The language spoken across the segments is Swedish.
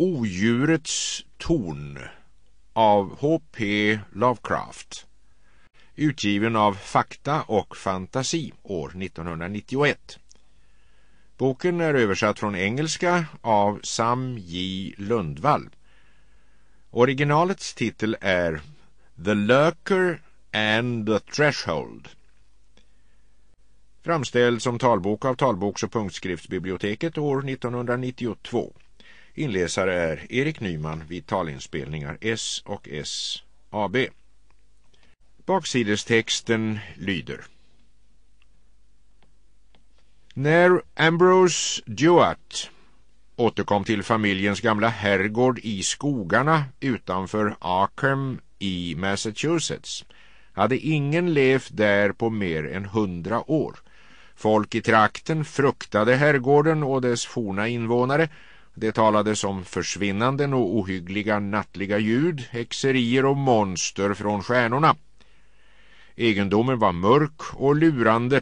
Odjurets torn av H.P. Lovecraft utgiven av Fakta och fantasi år 1991. Boken är översatt från engelska av Sam J. Lundvall. Originalets titel är The Lurker and the Threshold. Framställd som talbok av Talboks- och punktskriftsbiblioteket år 1992. Inläsare är Erik Nyman vid talinspelningar S och S AB. Baksidestexten lyder När Ambrose Duart återkom till familjens gamla herrgård i skogarna utanför Arkham i Massachusetts hade ingen levt där på mer än hundra år. Folk i trakten fruktade herrgården och dess forna invånare det talades om försvinnanden och ohyggliga nattliga ljud, häxerier och monster från stjärnorna. Egendomen var mörk och lurande,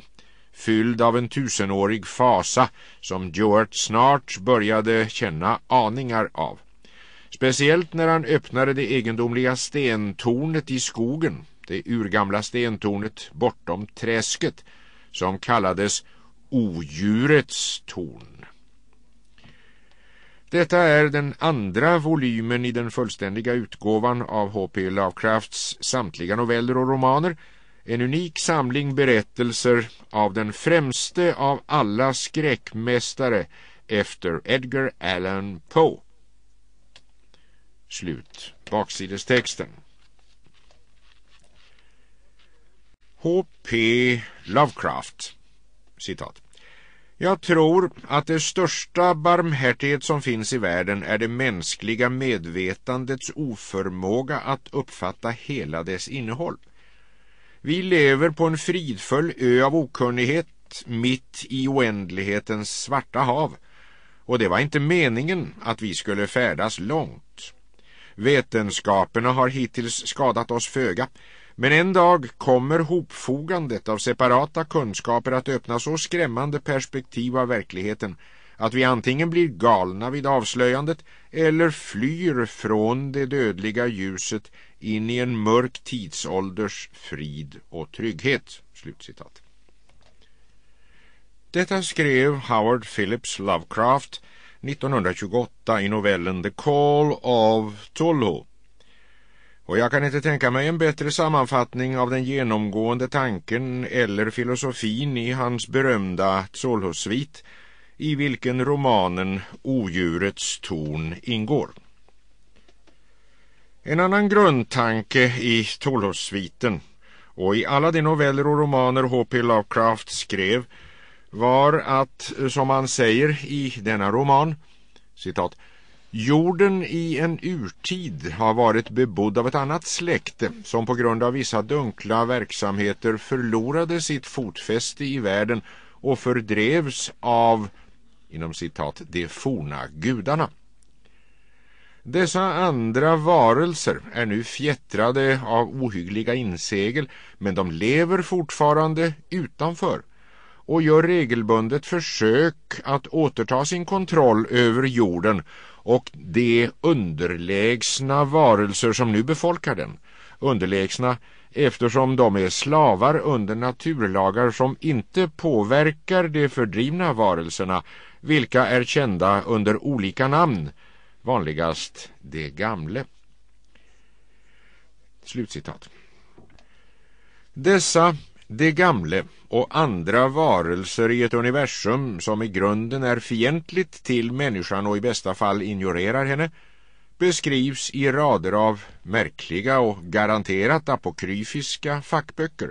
fylld av en tusenårig fasa som Stuart snart började känna aningar av. Speciellt när han öppnade det egendomliga stentornet i skogen, det urgamla stentornet bortom träsket, som kallades Odjurets torn. Detta är den andra volymen i den fullständiga utgåvan av H.P. Lovecrafts samtliga noveller och romaner. En unik samling berättelser av den främste av alla skräckmästare efter Edgar Allan Poe. Slut baksidestexten. H.P. Lovecraft. Citat. Jag tror att det största barmhärtighet som finns i världen är det mänskliga medvetandets oförmåga att uppfatta hela dess innehåll. Vi lever på en fridfull ö av okunnighet mitt i oändlighetens svarta hav och det var inte meningen att vi skulle färdas långt. Vetenskaperna har hittills skadat oss föga men en dag kommer hopfogandet av separata kunskaper att öppna så skrämmande perspektiv av verkligheten att vi antingen blir galna vid avslöjandet eller flyr från det dödliga ljuset in i en mörk tidsålders frid och trygghet." Slutcitat. Detta skrev Howard Phillips Lovecraft 1928 i novellen The Call of Tullo och jag kan inte tänka mig en bättre sammanfattning av den genomgående tanken eller filosofin i hans berömda Solhussvit i vilken romanen Odjurets torn ingår. En annan grundtanke i Tolhussviten och i alla de noveller och romaner H.P. Lovecraft skrev var att, som han säger i denna roman, citat, Jorden i en urtid har varit bebodd av ett annat släkte som på grund av vissa dunkla verksamheter förlorade sitt fotfäste i världen och fördrevs av inom citat de forna gudarna. Dessa andra varelser är nu fjättrade av ohyggliga insegel men de lever fortfarande utanför och gör regelbundet försök att återta sin kontroll över jorden och de underlägsna varelser som nu befolkar den. Underlägsna eftersom de är slavar under naturlagar som inte påverkar de fördrivna varelserna vilka är kända under olika namn, vanligast de gamle. Slutcitat. Dessa det gamle och andra varelser i ett universum som i grunden är fientligt till människan och i bästa fall ignorerar henne beskrivs i rader av märkliga och garanterat apokryfiska fackböcker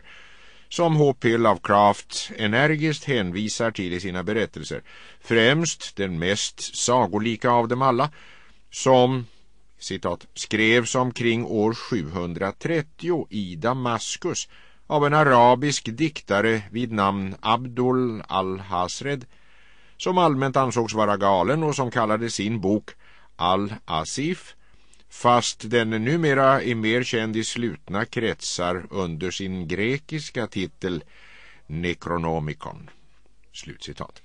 som H.P. Lovecraft energiskt hänvisar till i sina berättelser, främst den mest sagolika av dem alla, som citat, skrevs omkring år 730 i Damaskus av en arabisk diktare vid namn Abdul al-Hasred som allmänt ansågs vara galen och som kallade sin bok Al-Asif fast den numera är mer känd i slutna kretsar under sin grekiska titel Necronomicon. Slutcitat.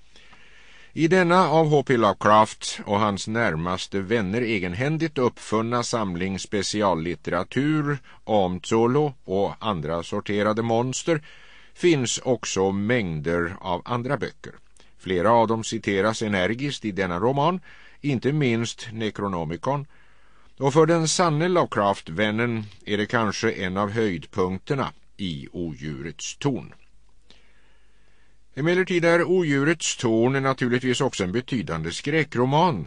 I denna av H.P. Lovecraft och hans närmaste vänner egenhändigt uppfunna samling speciallitteratur om Tsolo och andra sorterade monster finns också mängder av andra böcker. Flera av dem citeras energiskt i denna roman, inte minst Necronomicon. Och för den sanne Lovecraft-vännen är det kanske en av höjdpunkterna i odjurets torn. Emellertid är Odjurets torn naturligtvis också en betydande skräckroman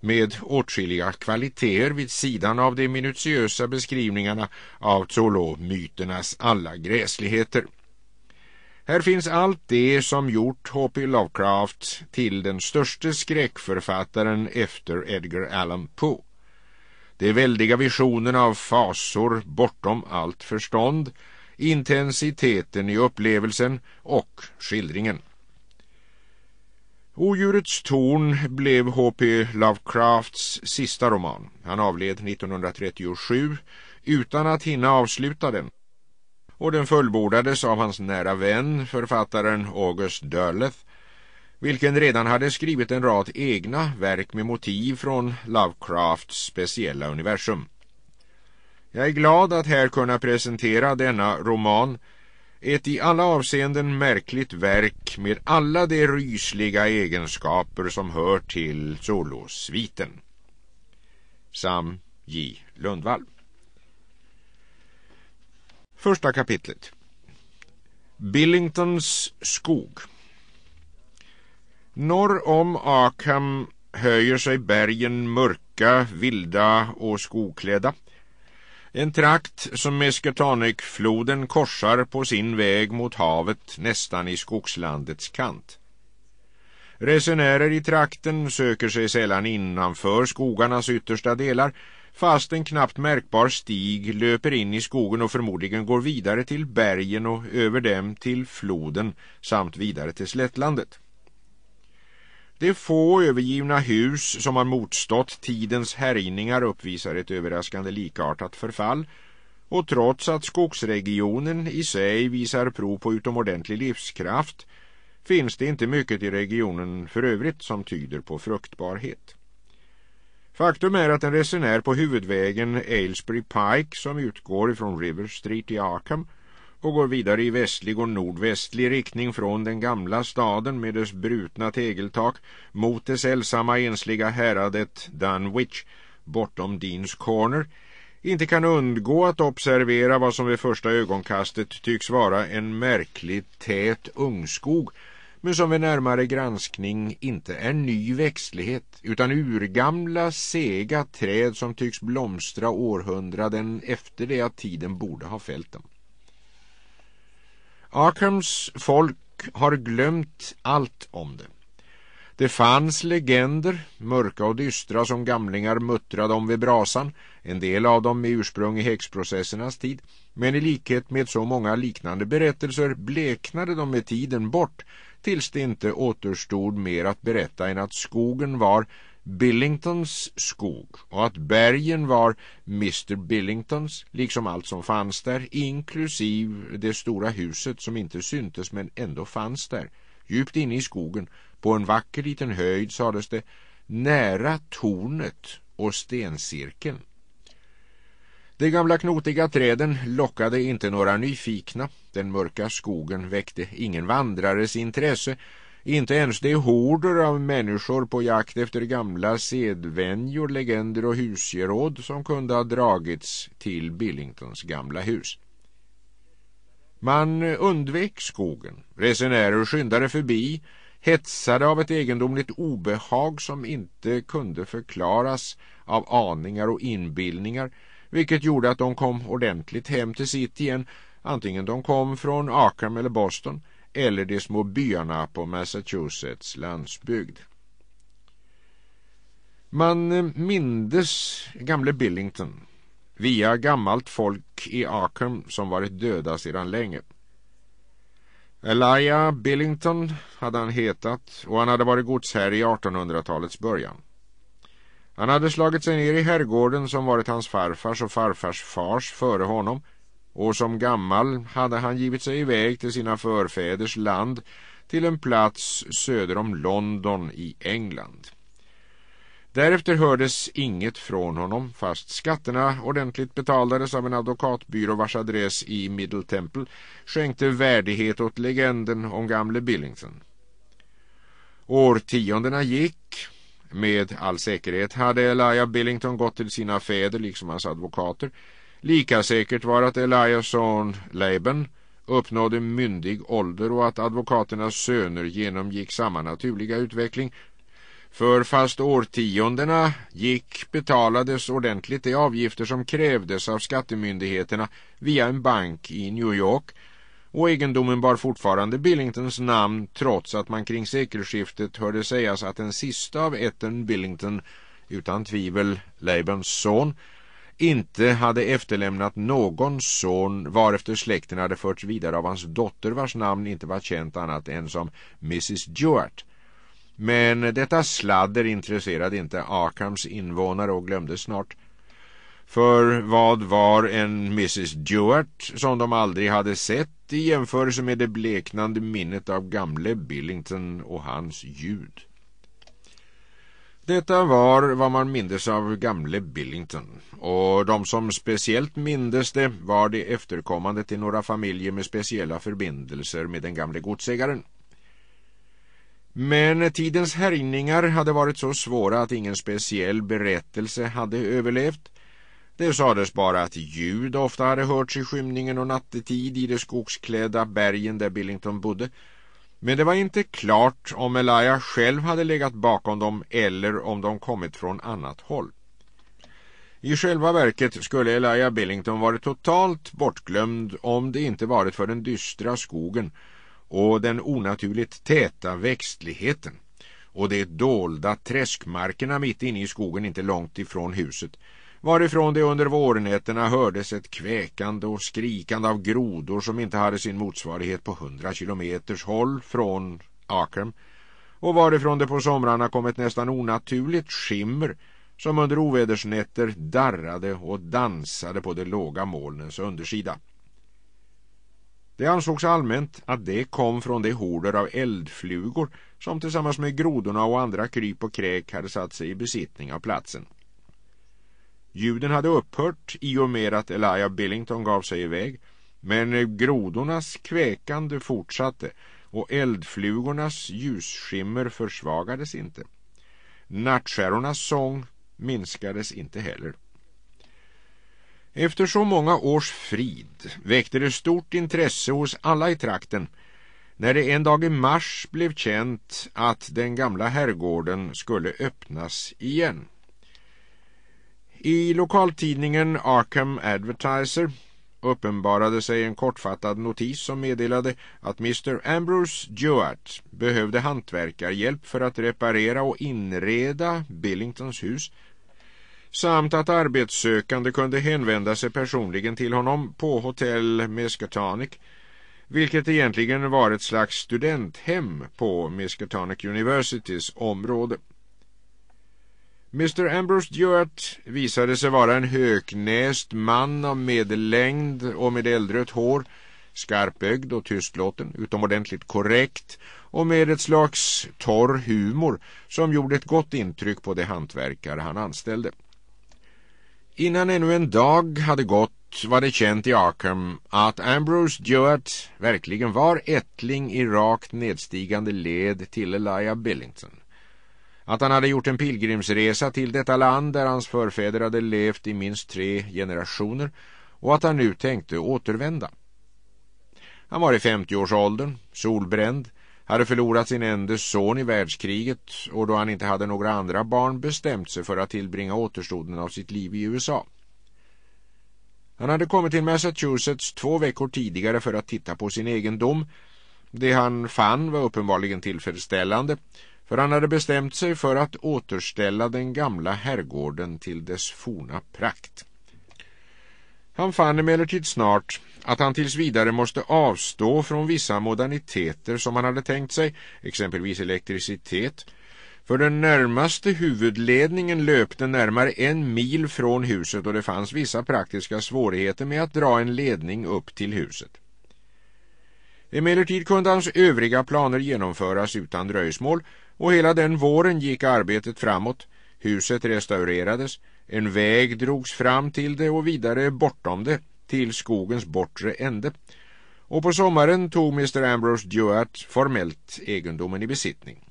med åtskilliga kvaliteter vid sidan av de minutiösa beskrivningarna av Zolo-myternas alla gräsligheter. Här finns allt det som gjort H.P. Lovecraft till den största skräckförfattaren efter Edgar Allan Poe. De väldiga visionerna av fasor bortom allt förstånd intensiteten i upplevelsen och skildringen. Odjurets torn blev H.P. Lovecrafts sista roman. Han avled 1937 utan att hinna avsluta den. Och den fullbordades av hans nära vän, författaren August Derleth, vilken redan hade skrivit en rad egna verk med motiv från Lovecrafts speciella universum. Jag är glad att här kunna presentera denna roman, ett i alla avseenden märkligt verk med alla de rysliga egenskaper som hör till solosviten. Sam J. Lundvall Första kapitlet Billingtons skog Norr om Akham höjer sig bergen mörka, vilda och skogklädda. En trakt som Mesketanykfloden korsar på sin väg mot havet nästan i skogslandets kant. Resenärer i trakten söker sig sällan innanför skogarnas yttersta delar fast en knappt märkbar stig löper in i skogen och förmodligen går vidare till bergen och över dem till floden samt vidare till slättlandet. De få övergivna hus som har motstått tidens härjningar uppvisar ett överraskande likartat förfall och trots att skogsregionen i sig visar prov på utomordentlig livskraft finns det inte mycket i regionen för övrigt som tyder på fruktbarhet. Faktum är att en resenär på huvudvägen Aylesbury Pike som utgår ifrån River Street i Arkham och går vidare i västlig och nordvästlig riktning från den gamla staden med dess brutna tegeltak mot det sällsamma ensliga häradet Dunwich bortom Deans Corner inte kan undgå att observera vad som vid första ögonkastet tycks vara en märklig tät ungskog men som vid närmare granskning inte är ny växtlighet utan urgamla sega träd som tycks blomstra århundraden efter det att tiden borde ha fällt dem. Arkhams folk har glömt allt om det. Det fanns legender, mörka och dystra som gamlingar muttrade om vid brasan, en del av dem med ursprung i häxprocessernas tid, men i likhet med så många liknande berättelser bleknade de med tiden bort tills det inte återstod mer att berätta än att skogen var Billingtons skog och att bergen var Mr Billingtons, liksom allt som fanns där, inklusive det stora huset som inte syntes men ändå fanns där, djupt inne i skogen, på en vacker liten höjd sades det, nära tornet och stencirkeln. De gamla knotiga träden lockade inte några nyfikna. Den mörka skogen väckte ingen vandrares intresse inte ens de horder av människor på jakt efter gamla sedvänjor, legender och husgeråd som kunde ha dragits till Billingtons gamla hus. Man undvek skogen. Resenärer skyndade förbi, hetsade av ett egendomligt obehag som inte kunde förklaras av aningar och inbildningar, vilket gjorde att de kom ordentligt hem till sitt igen, antingen de kom från Akram eller Boston, eller de små byarna på Massachusetts landsbygd. Man eh, mindes gamle Billington via gammalt folk i Arkham som varit döda sedan länge. Elia Billington hade han hetat och han hade varit godsherre i 1800-talets början. Han hade slagit sig ner i herrgården som varit hans farfars och farfars fars före honom och som gammal hade han givit sig iväg till sina förfäders land till en plats söder om London i England. Därefter hördes inget från honom fast skatterna ordentligt betalades av en advokatbyrå vars adress i Middle Temple skänkte värdighet åt legenden om gamle Billington. Årtiondena gick. Med all säkerhet hade Elia Billington gått till sina fäder liksom hans advokater- Lika säkert var att Elias son Laban uppnådde myndig ålder och att advokaternas söner genomgick samma naturliga utveckling. För fast årtiondena gick betalades ordentligt de avgifter som krävdes av skattemyndigheterna via en bank i New York och egendomen bar fortfarande Billingtons namn trots att man kring sekelskiftet hörde sägas att den sista av ätten Billington, utan tvivel Labans son, inte hade efterlämnat någon son varefter släkten hade förts vidare av hans dotter vars namn inte var känt annat än som Mrs Stuart. Men detta sladder intresserade inte Arkhams invånare och glömdes snart. För vad var en Mrs Stuart som de aldrig hade sett i jämförelse med det bleknande minnet av gamle Billington och hans ljud? Detta var vad man mindes av gamle Billington och de som speciellt mindes det var det efterkommande till några familjer med speciella förbindelser med den gamle godsägaren. Men tidens härjningar hade varit så svåra att ingen speciell berättelse hade överlevt. Det sades bara att ljud ofta hade hörts i skymningen och nattetid i de skogsklädda bergen där Billington bodde men det var inte klart om Elia själv hade legat bakom dem eller om de kommit från annat håll. I själva verket skulle Elia Billington varit totalt bortglömd om det inte varit för den dystra skogen och den onaturligt täta växtligheten och de dolda träskmarkerna mitt inne i skogen inte långt ifrån huset varifrån det under vårnätterna hördes ett kväkande och skrikande av grodor som inte hade sin motsvarighet på hundra kilometers håll från Arkham och varifrån det på somrarna kom ett nästan onaturligt skimmer som under ovädersnätter darrade och dansade på de låga molnens undersida. Det ansågs allmänt att det kom från det horder av eldflugor som tillsammans med grodorna och andra kryp och kräk hade satt sig i besittning av platsen. Ljuden hade upphört i och med att Elijah Billington gav sig iväg. Men grodornas kväkande fortsatte och eldflugornas ljusskimmer försvagades inte. Nattskärornas sång minskades inte heller. Efter så många års frid väckte det stort intresse hos alla i trakten när det en dag i mars blev känt att den gamla herrgården skulle öppnas igen. I lokaltidningen Arkham Advertiser uppenbarade sig en kortfattad notis som meddelade att Mr. Ambrose Jewett behövde hantverkarhjälp för att reparera och inreda Billingtons hus samt att arbetssökande kunde hänvända sig personligen till honom på hotell Miskatonic vilket egentligen var ett slags studenthem på Miskatonic Universitys område. Mr Ambrose Stewart visade sig vara en höknäst man av medellängd och med äldrött hår, skarpögd och tystlåten, utomordentligt korrekt och med ett slags torr humor som gjorde ett gott intryck på de hantverkare han anställde. Innan ännu en dag hade gått var det känt i Arkham att Ambrose Stewart verkligen var ättling i rakt nedstigande led till Elijah Billington att han hade gjort en pilgrimsresa till detta land där hans förfäder hade levt i minst tre generationer och att han nu tänkte återvända. Han var i 50-årsåldern, solbränd, hade förlorat sin enda son i världskriget och då han inte hade några andra barn bestämt sig för att tillbringa återstoden av sitt liv i USA. Han hade kommit till Massachusetts två veckor tidigare för att titta på sin egendom. Det han fann var uppenbarligen tillfredsställande- för han hade bestämt sig för att återställa den gamla herrgården till dess forna prakt. Han fann emellertid snart att han tills vidare måste avstå från vissa moderniteter som han hade tänkt sig, exempelvis elektricitet, för den närmaste huvudledningen löpte närmare en mil från huset och det fanns vissa praktiska svårigheter med att dra en ledning upp till huset. Emellertid kunde hans övriga planer genomföras utan dröjsmål och hela den våren gick arbetet framåt. Huset restaurerades, en väg drogs fram till det och vidare bortom det, till skogens bortre ände. Och på sommaren tog Mr Ambrose Duart formellt egendomen i besittning.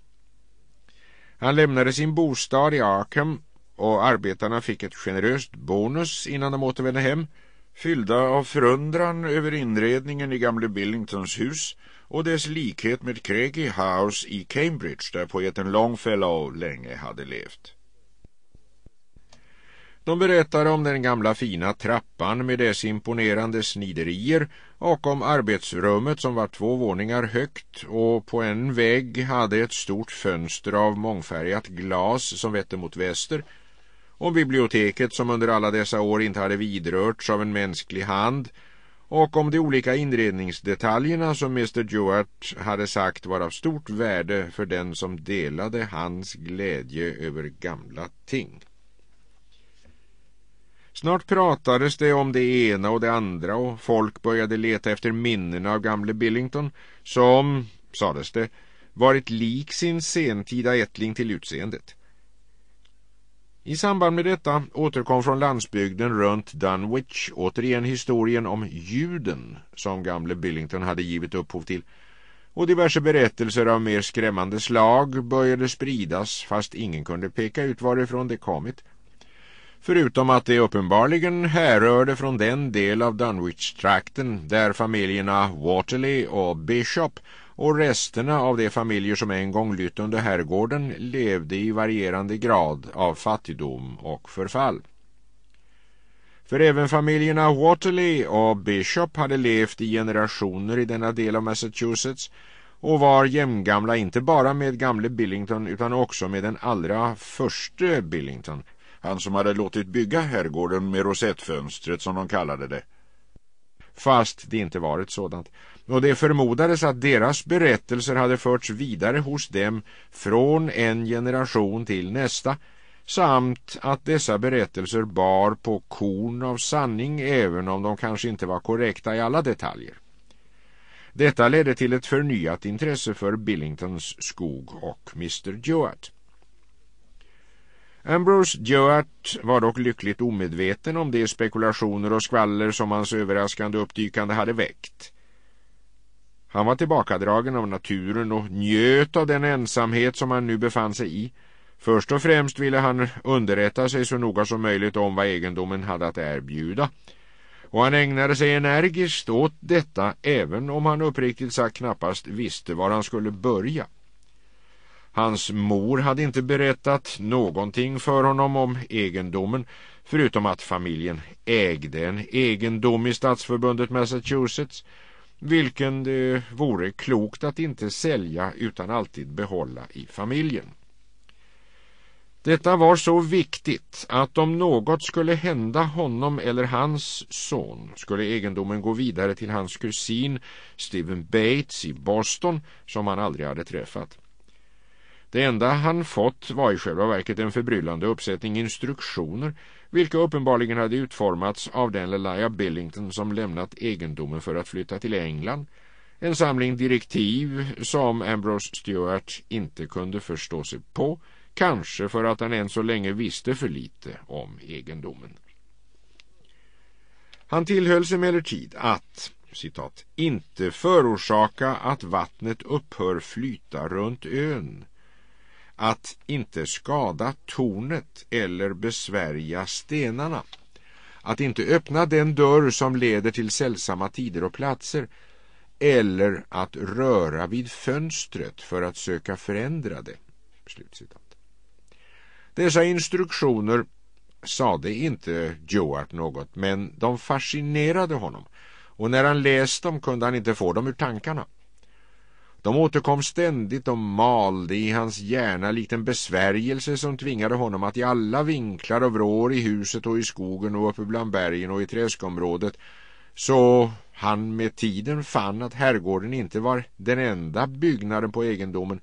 Han lämnade sin bostad i Arkham och arbetarna fick ett generöst bonus innan de återvände hem, fyllda av förundran över inredningen i gamle Billingtons hus och dess likhet med Craigie House i Cambridge där poeten Longfellow länge hade levt. De berättar om den gamla fina trappan med dess imponerande sniderier och om arbetsrummet som var två våningar högt och på en vägg hade ett stort fönster av mångfärgat glas som vette mot väster om biblioteket som under alla dessa år inte hade vidrörts av en mänsklig hand och om de olika inredningsdetaljerna som Mr Jewart hade sagt var av stort värde för den som delade hans glädje över gamla ting. Snart pratades det om det ena och det andra och folk började leta efter minnen av gamle Billington som, sades det, varit lik sin sentida ättling till utseendet. I samband med detta återkom från landsbygden runt Dunwich återigen historien om juden som gamle Billington hade givit upphov till och diverse berättelser av mer skrämmande slag började spridas fast ingen kunde peka ut varifrån det kommit. Förutom att det uppenbarligen härrörde från den del av Dunwich-trakten där familjerna Waterley och Bishop och resterna av de familjer som en gång lytt under herrgården levde i varierande grad av fattigdom och förfall. För även familjerna Waterley och Bishop hade levt i generationer i denna del av Massachusetts och var jämngamla inte bara med gamle Billington utan också med den allra förste Billington. Han som hade låtit bygga herrgården med rosettfönstret som de kallade det. Fast det inte var ett sådant och det förmodades att deras berättelser hade förts vidare hos dem från en generation till nästa samt att dessa berättelser bar på korn av sanning även om de kanske inte var korrekta i alla detaljer. Detta ledde till ett förnyat intresse för Billingtons skog och Mr Joat. Ambrose Joat var dock lyckligt omedveten om de spekulationer och skvaller som hans överraskande uppdykande hade väckt. Han var tillbakadragen av naturen och njöt av den ensamhet som han nu befann sig i. Först och främst ville han underrätta sig så noga som möjligt om vad egendomen hade att erbjuda. Och han ägnade sig energiskt åt detta även om han uppriktigt sagt knappast visste var han skulle börja. Hans mor hade inte berättat någonting för honom om egendomen förutom att familjen ägde en egendom i stadsförbundet Massachusetts vilken det vore klokt att inte sälja utan alltid behålla i familjen. Detta var så viktigt att om något skulle hända honom eller hans son skulle egendomen gå vidare till hans kusin Stephen Bates i Boston som han aldrig hade träffat. Det enda han fått var i själva verket en förbryllande uppsättning instruktioner vilka uppenbarligen hade utformats av den Lelia Billington som lämnat egendomen för att flytta till England, en samling direktiv som Ambrose Stewart inte kunde förstå sig på, kanske för att han än så länge visste för lite om egendomen. Han tillhölls emellertid att citat, inte förorsaka att vattnet upphör flyta runt ön att inte skada tornet eller besvärja stenarna. Att inte öppna den dörr som leder till sällsamma tider och platser eller att röra vid fönstret för att söka förändra det. Slutcitat. Dessa instruktioner sade inte Joart något men de fascinerade honom och när han läst dem kunde han inte få dem ur tankarna. De återkom ständigt och malde i hans hjärna liten besvärjelse som tvingade honom att i alla vinklar och vrår i huset och i skogen och uppe bland bergen och i träskområdet så han med tiden fann att herrgården inte var den enda byggnaden på egendomen.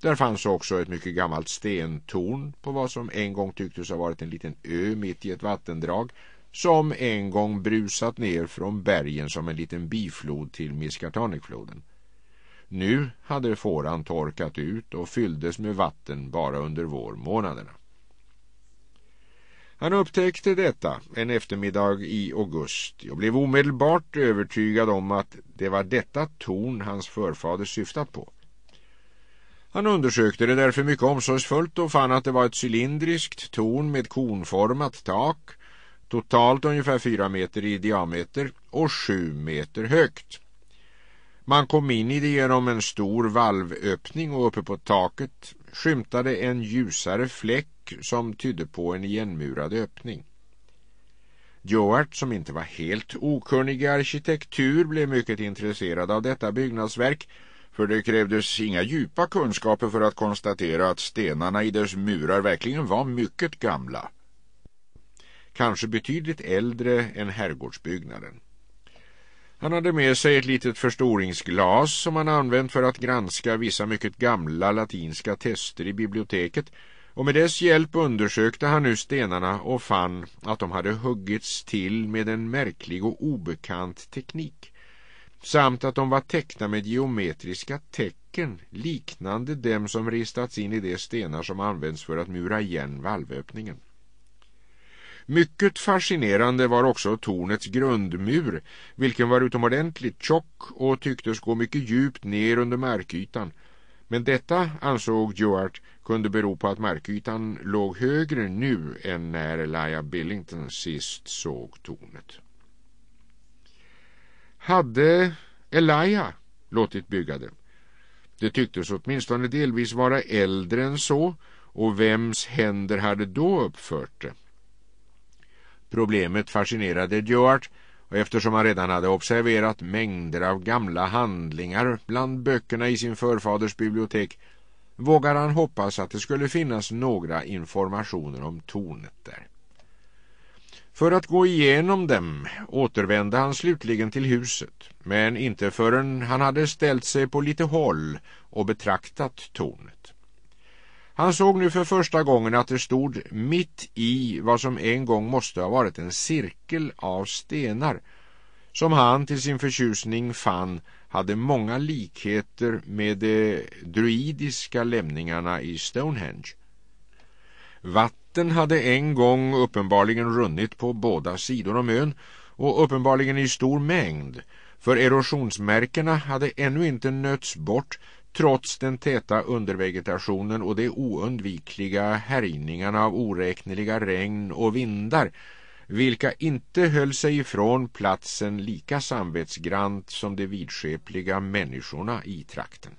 Där fanns också ett mycket gammalt stentorn på vad som en gång tycktes ha varit en liten ö mitt i ett vattendrag som en gång brusat ner från bergen som en liten biflod till Miskatonikfloden. Nu hade fåran torkat ut och fylldes med vatten bara under vårmånaderna. Han upptäckte detta en eftermiddag i augusti och blev omedelbart övertygad om att det var detta torn hans förfader syftat på. Han undersökte det därför mycket omsorgsfullt och fann att det var ett cylindriskt torn med konformat tak, totalt ungefär fyra meter i diameter och sju meter högt. Man kom in i det genom en stor valvöppning och uppe på taket skymtade en ljusare fläck som tydde på en igenmurad öppning. Joart, som inte var helt okunnig i arkitektur, blev mycket intresserad av detta byggnadsverk för det krävdes inga djupa kunskaper för att konstatera att stenarna i dess murar verkligen var mycket gamla. Kanske betydligt äldre än herrgårdsbyggnaden. Han hade med sig ett litet förstoringsglas som han använt för att granska vissa mycket gamla latinska tester i biblioteket och med dess hjälp undersökte han nu stenarna och fann att de hade huggits till med en märklig och obekant teknik samt att de var teckna med geometriska tecken liknande dem som ristats in i de stenar som används för att mura igen valvöppningen. Mycket fascinerande var också tornets grundmur, vilken var utomordentligt tjock och tycktes gå mycket djupt ner under markytan. Men detta, ansåg Duart, kunde bero på att markytan låg högre nu än när Elia Billington sist såg tornet. Hade Elia låtit bygga det? Det tycktes åtminstone delvis vara äldre än så och vems händer hade då uppfört det? Problemet fascinerade Duart och eftersom han redan hade observerat mängder av gamla handlingar bland böckerna i sin förfaders bibliotek vågade han hoppas att det skulle finnas några informationer om tornet där. För att gå igenom dem återvände han slutligen till huset men inte förrän han hade ställt sig på lite håll och betraktat tornet. Han såg nu för första gången att det stod mitt i vad som en gång måste ha varit en cirkel av stenar som han till sin förtjusning fann hade många likheter med de druidiska lämningarna i Stonehenge. Vatten hade en gång uppenbarligen runnit på båda sidor om ön och uppenbarligen i stor mängd för erosionsmärkena hade ännu inte nötts bort trots den täta undervegetationen och de oundvikliga härjningarna av oräkneliga regn och vindar vilka inte höll sig ifrån platsen lika samvetsgrant som de vidskepliga människorna i trakten.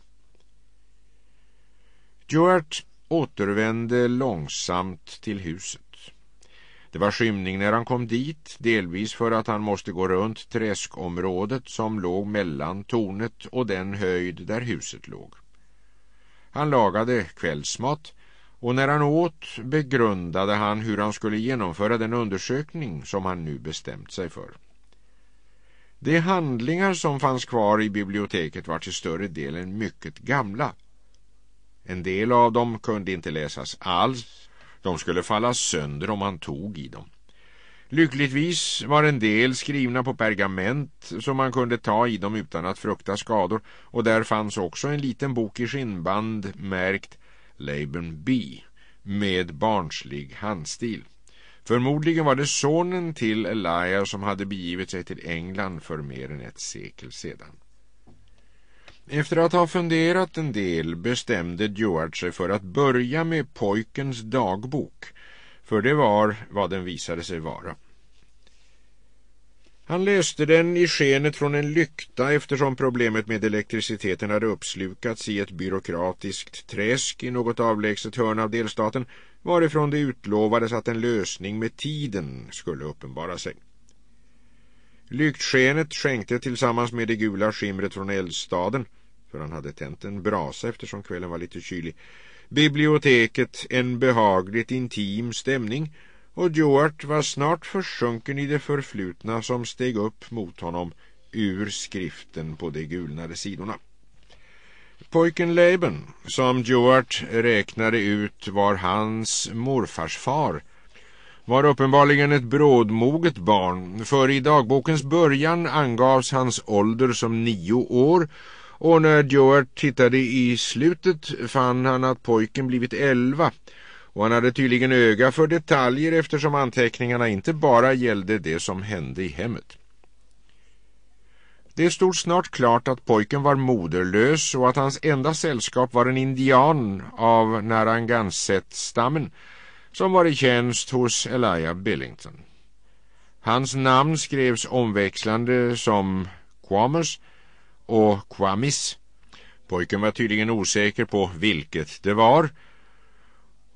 Stuart återvände långsamt till huset. Det var skymning när han kom dit, delvis för att han måste gå runt träskområdet som låg mellan tornet och den höjd där huset låg. Han lagade kvällsmat och när han åt begrundade han hur han skulle genomföra den undersökning som han nu bestämt sig för. De handlingar som fanns kvar i biblioteket var till större delen mycket gamla. En del av dem kunde inte läsas alls de skulle falla sönder om han tog i dem. Lyckligtvis var en del skrivna på pergament som man kunde ta i dem utan att frukta skador och där fanns också en liten bok i skinnband märkt Laban B med barnslig handstil. Förmodligen var det sonen till Elia som hade begivit sig till England för mer än ett sekel sedan. Efter att ha funderat en del bestämde Duart sig för att börja med pojkens dagbok, för det var vad den visade sig vara. Han läste den i skenet från en lykta eftersom problemet med elektriciteten hade uppslukats i ett byråkratiskt träsk i något avlägset hörn av delstaten varifrån det utlovades att en lösning med tiden skulle uppenbara sig. Lyktskenet skänkte tillsammans med det gula skimret från eldstaden för han hade tänt en brasa eftersom kvällen var lite kylig. Biblioteket en behagligt intim stämning och Joart var snart försjunken i det förflutna som steg upp mot honom ur skriften på de gulnade sidorna. Pojken Leiben, som Joart räknade ut var hans morfars far, var uppenbarligen ett brådmoget barn, för i dagbokens början angavs hans ålder som nio år och när Joart tittade i slutet fann han att pojken blivit elva och han hade tydligen öga för detaljer eftersom anteckningarna inte bara gällde det som hände i hemmet. Det stod snart klart att pojken var moderlös och att hans enda sällskap var en indian av Narragansett-stammen som var i tjänst hos Elijah Billington. Hans namn skrevs omväxlande som Quamers och Kwamis. Pojken var tydligen osäker på vilket det var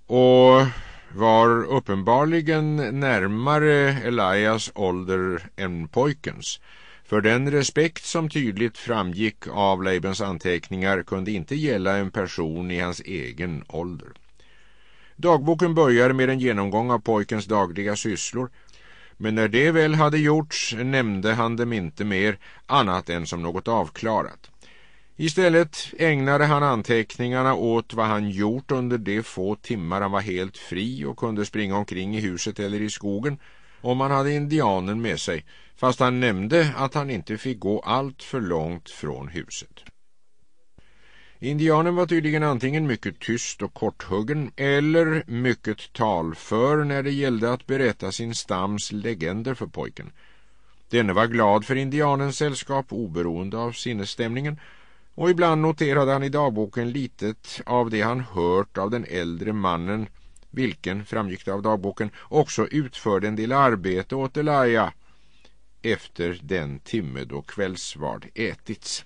och var uppenbarligen närmare Elias ålder än pojkens. För den respekt som tydligt framgick av Leibens anteckningar kunde inte gälla en person i hans egen ålder. Dagboken börjar med en genomgång av pojkens dagliga sysslor men när det väl hade gjorts nämnde han dem inte mer annat än som något avklarat. Istället ägnade han anteckningarna åt vad han gjort under de få timmar han var helt fri och kunde springa omkring i huset eller i skogen om han hade indianen med sig fast han nämnde att han inte fick gå allt för långt från huset. Indianen var tydligen antingen mycket tyst och korthuggen eller mycket talför när det gällde att berätta sin stams legender för pojken. Denne var glad för indianens sällskap oberoende av sinnesstämningen och ibland noterade han i dagboken litet av det han hört av den äldre mannen vilken, framgick det av dagboken, också utförde en del arbete åt Elijah efter den timme då kvällsvard ätits.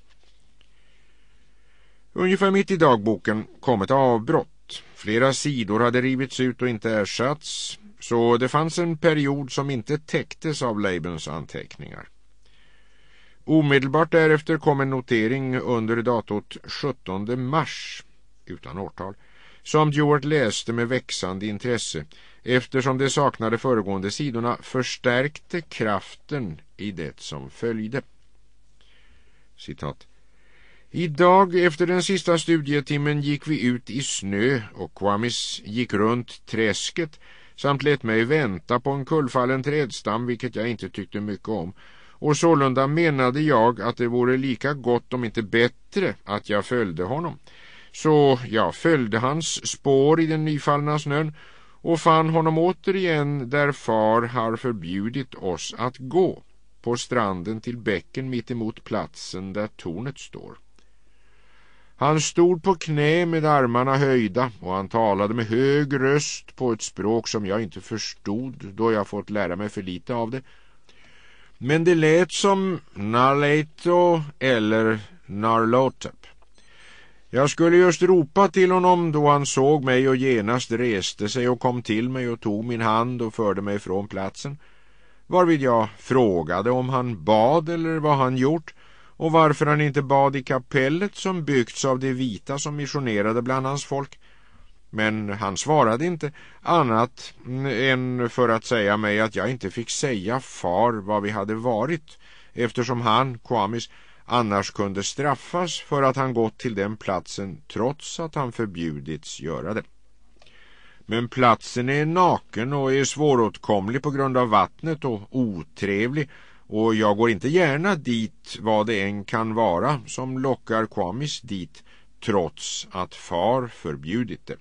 Ungefär mitt i dagboken kom ett avbrott. Flera sidor hade rivits ut och inte ersatts, så det fanns en period som inte täcktes av Leibens anteckningar. Omedelbart därefter kom en notering under datot 17 mars, utan årtal, som Dewart läste med växande intresse eftersom det saknade föregående sidorna förstärkte kraften i det som följde. Citat. Idag efter den sista studietimmen gick vi ut i snö och Kwamis gick runt träsket samt lät mig vänta på en kullfallen trädstam vilket jag inte tyckte mycket om och sålunda menade jag att det vore lika gott om inte bättre att jag följde honom. Så jag följde hans spår i den nyfallna snön och fann honom återigen där far har förbjudit oss att gå på stranden till bäcken mittemot platsen där tornet står. Han stod på knä med armarna höjda och han talade med hög röst på ett språk som jag inte förstod då jag fått lära mig för lite av det. Men det lät som Narleto eller Narlotep. Jag skulle just ropa till honom då han såg mig och genast reste sig och kom till mig och tog min hand och förde mig från platsen varvid jag frågade om han bad eller vad han gjort och varför han inte bad i kapellet som byggts av de vita som missionerade bland hans folk. Men han svarade inte annat än för att säga mig att jag inte fick säga far vad vi hade varit eftersom han, Kwamis, annars kunde straffas för att han gått till den platsen trots att han förbjudits göra det. Men platsen är naken och är svåråtkomlig på grund av vattnet och otrevlig och jag går inte gärna dit vad det än kan vara som lockar Kwamis dit trots att far förbjudit det.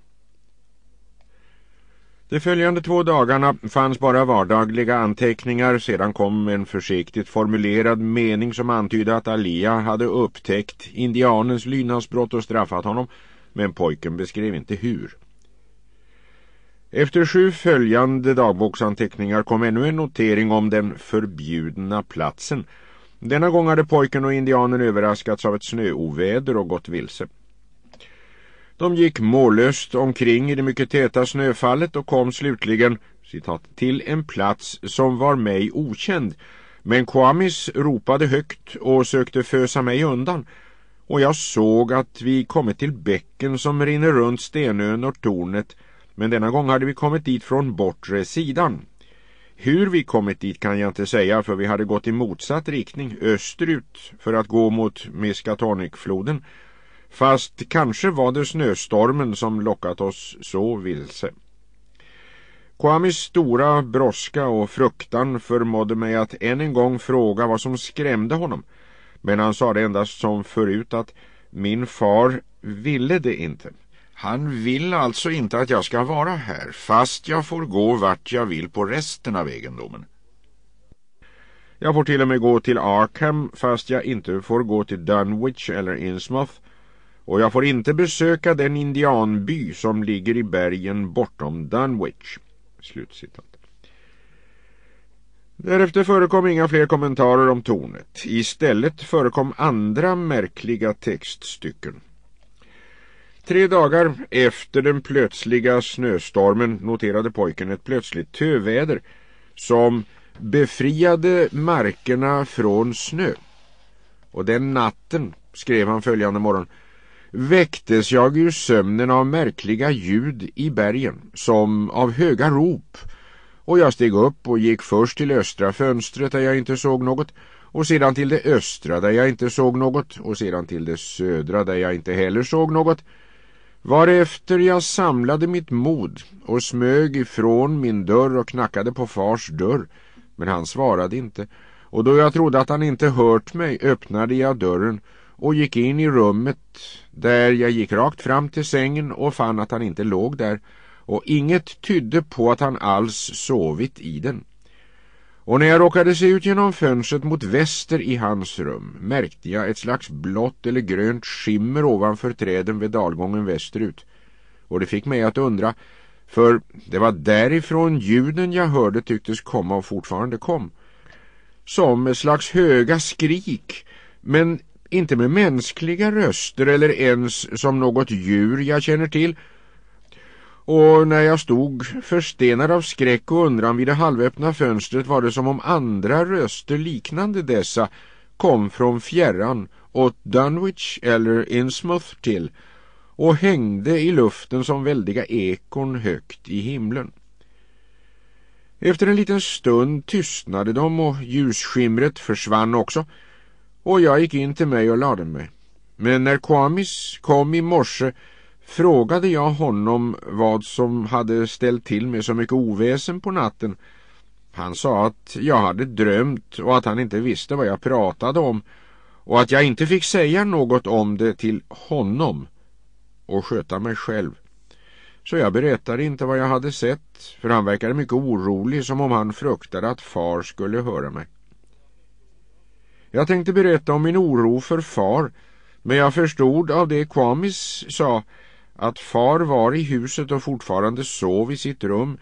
De följande två dagarna fanns bara vardagliga anteckningar. Sedan kom en försiktigt formulerad mening som antydde att Alia hade upptäckt indianens lydnadsbrott och straffat honom. Men pojken beskrev inte hur. Efter sju följande dagboksanteckningar kom ännu en notering om den förbjudna platsen. Denna gång hade pojken och indianen överraskats av ett snöoväder och gått vilse. De gick mållöst omkring i det mycket täta snöfallet och kom slutligen citat, till en plats som var mig okänd. Men Kwamis ropade högt och sökte fösa mig undan och jag såg att vi kommit till bäcken som rinner runt Stenön och tornet men denna gång hade vi kommit dit från bortre sidan. Hur vi kommit dit kan jag inte säga för vi hade gått i motsatt riktning österut för att gå mot Miskatonicfloden. Fast kanske var det snöstormen som lockat oss så vilse. Kwamis stora brådska och fruktan förmådde mig att än en gång fråga vad som skrämde honom. Men han sa det endast som förut att min far ville det inte. Han vill alltså inte att jag ska vara här, fast jag får gå vart jag vill på resten av egendomen. Jag får till och med gå till Arkham, fast jag inte får gå till Dunwich eller Innsmouth, och jag får inte besöka den indianby som ligger i bergen bortom Dunwich. Slutcitat. Därefter förekom inga fler kommentarer om tornet. Istället förekom andra märkliga textstycken. Tre dagar efter den plötsliga snöstormen noterade pojken ett plötsligt töväder som befriade markerna från snö. Och den natten, skrev han följande morgon, väcktes jag ur sömnen av märkliga ljud i bergen som av höga rop och jag steg upp och gick först till östra fönstret där jag inte såg något och sedan till det östra där jag inte såg något och sedan till det södra där jag inte heller såg något Varefter jag samlade mitt mod och smög ifrån min dörr och knackade på fars dörr, men han svarade inte. Och då jag trodde att han inte hört mig öppnade jag dörren och gick in i rummet där jag gick rakt fram till sängen och fann att han inte låg där och inget tydde på att han alls sovit i den och när jag råkade se ut genom fönstret mot väster i hans rum märkte jag ett slags blått eller grönt skimmer ovanför träden vid dalgången västerut. Och det fick mig att undra, för det var därifrån ljuden jag hörde tycktes komma och fortfarande kom. Som ett slags höga skrik, men inte med mänskliga röster eller ens som något djur jag känner till- och när jag stod förstenad av skräck och undran vid det halvöppna fönstret var det som om andra röster liknande dessa kom från fjärran åt Dunwich eller Innsmouth till och hängde i luften som väldiga ekon högt i himlen. Efter en liten stund tystnade de och ljusskimret försvann också och jag gick in till mig och lade mig. Men när Kwamis kom i morse frågade jag honom vad som hade ställt till med så mycket oväsen på natten. Han sa att jag hade drömt och att han inte visste vad jag pratade om och att jag inte fick säga något om det till honom och sköta mig själv. Så jag berättade inte vad jag hade sett, för han verkade mycket orolig som om han fruktade att far skulle höra mig. Jag tänkte berätta om min oro för far, men jag förstod av det Kwamis sa att far var i huset och fortfarande sov i sitt rum,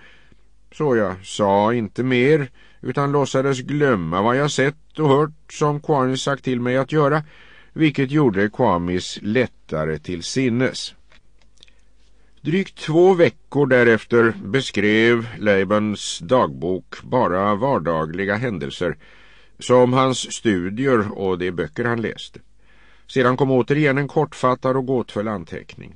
så jag sa inte mer utan låtsades glömma vad jag sett och hört som Kwami sagt till mig att göra, vilket gjorde Kwamis lättare till sinnes. Drygt två veckor därefter beskrev Leibans dagbok bara vardagliga händelser som hans studier och de böcker han läste. Sedan kom återigen en kortfattad och gåtfull anteckning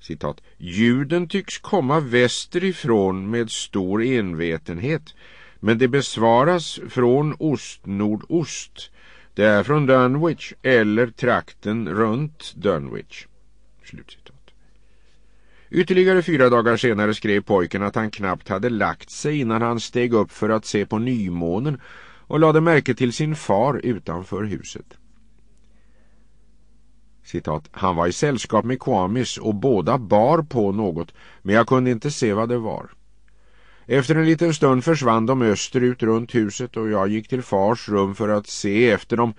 citat, ljuden tycks komma västerifrån med stor envetenhet, men det besvaras från ost-nordost. Det är från Dunwich eller trakten runt Dunwich. Slutcitat. Ytterligare fyra dagar senare skrev pojken att han knappt hade lagt sig innan han steg upp för att se på nymånen och lade märke till sin far utanför huset. Citat, han var i sällskap med Kwamis och båda bar på något, men jag kunde inte se vad det var. Efter en liten stund försvann de österut runt huset och jag gick till fars rum för att se efter dem,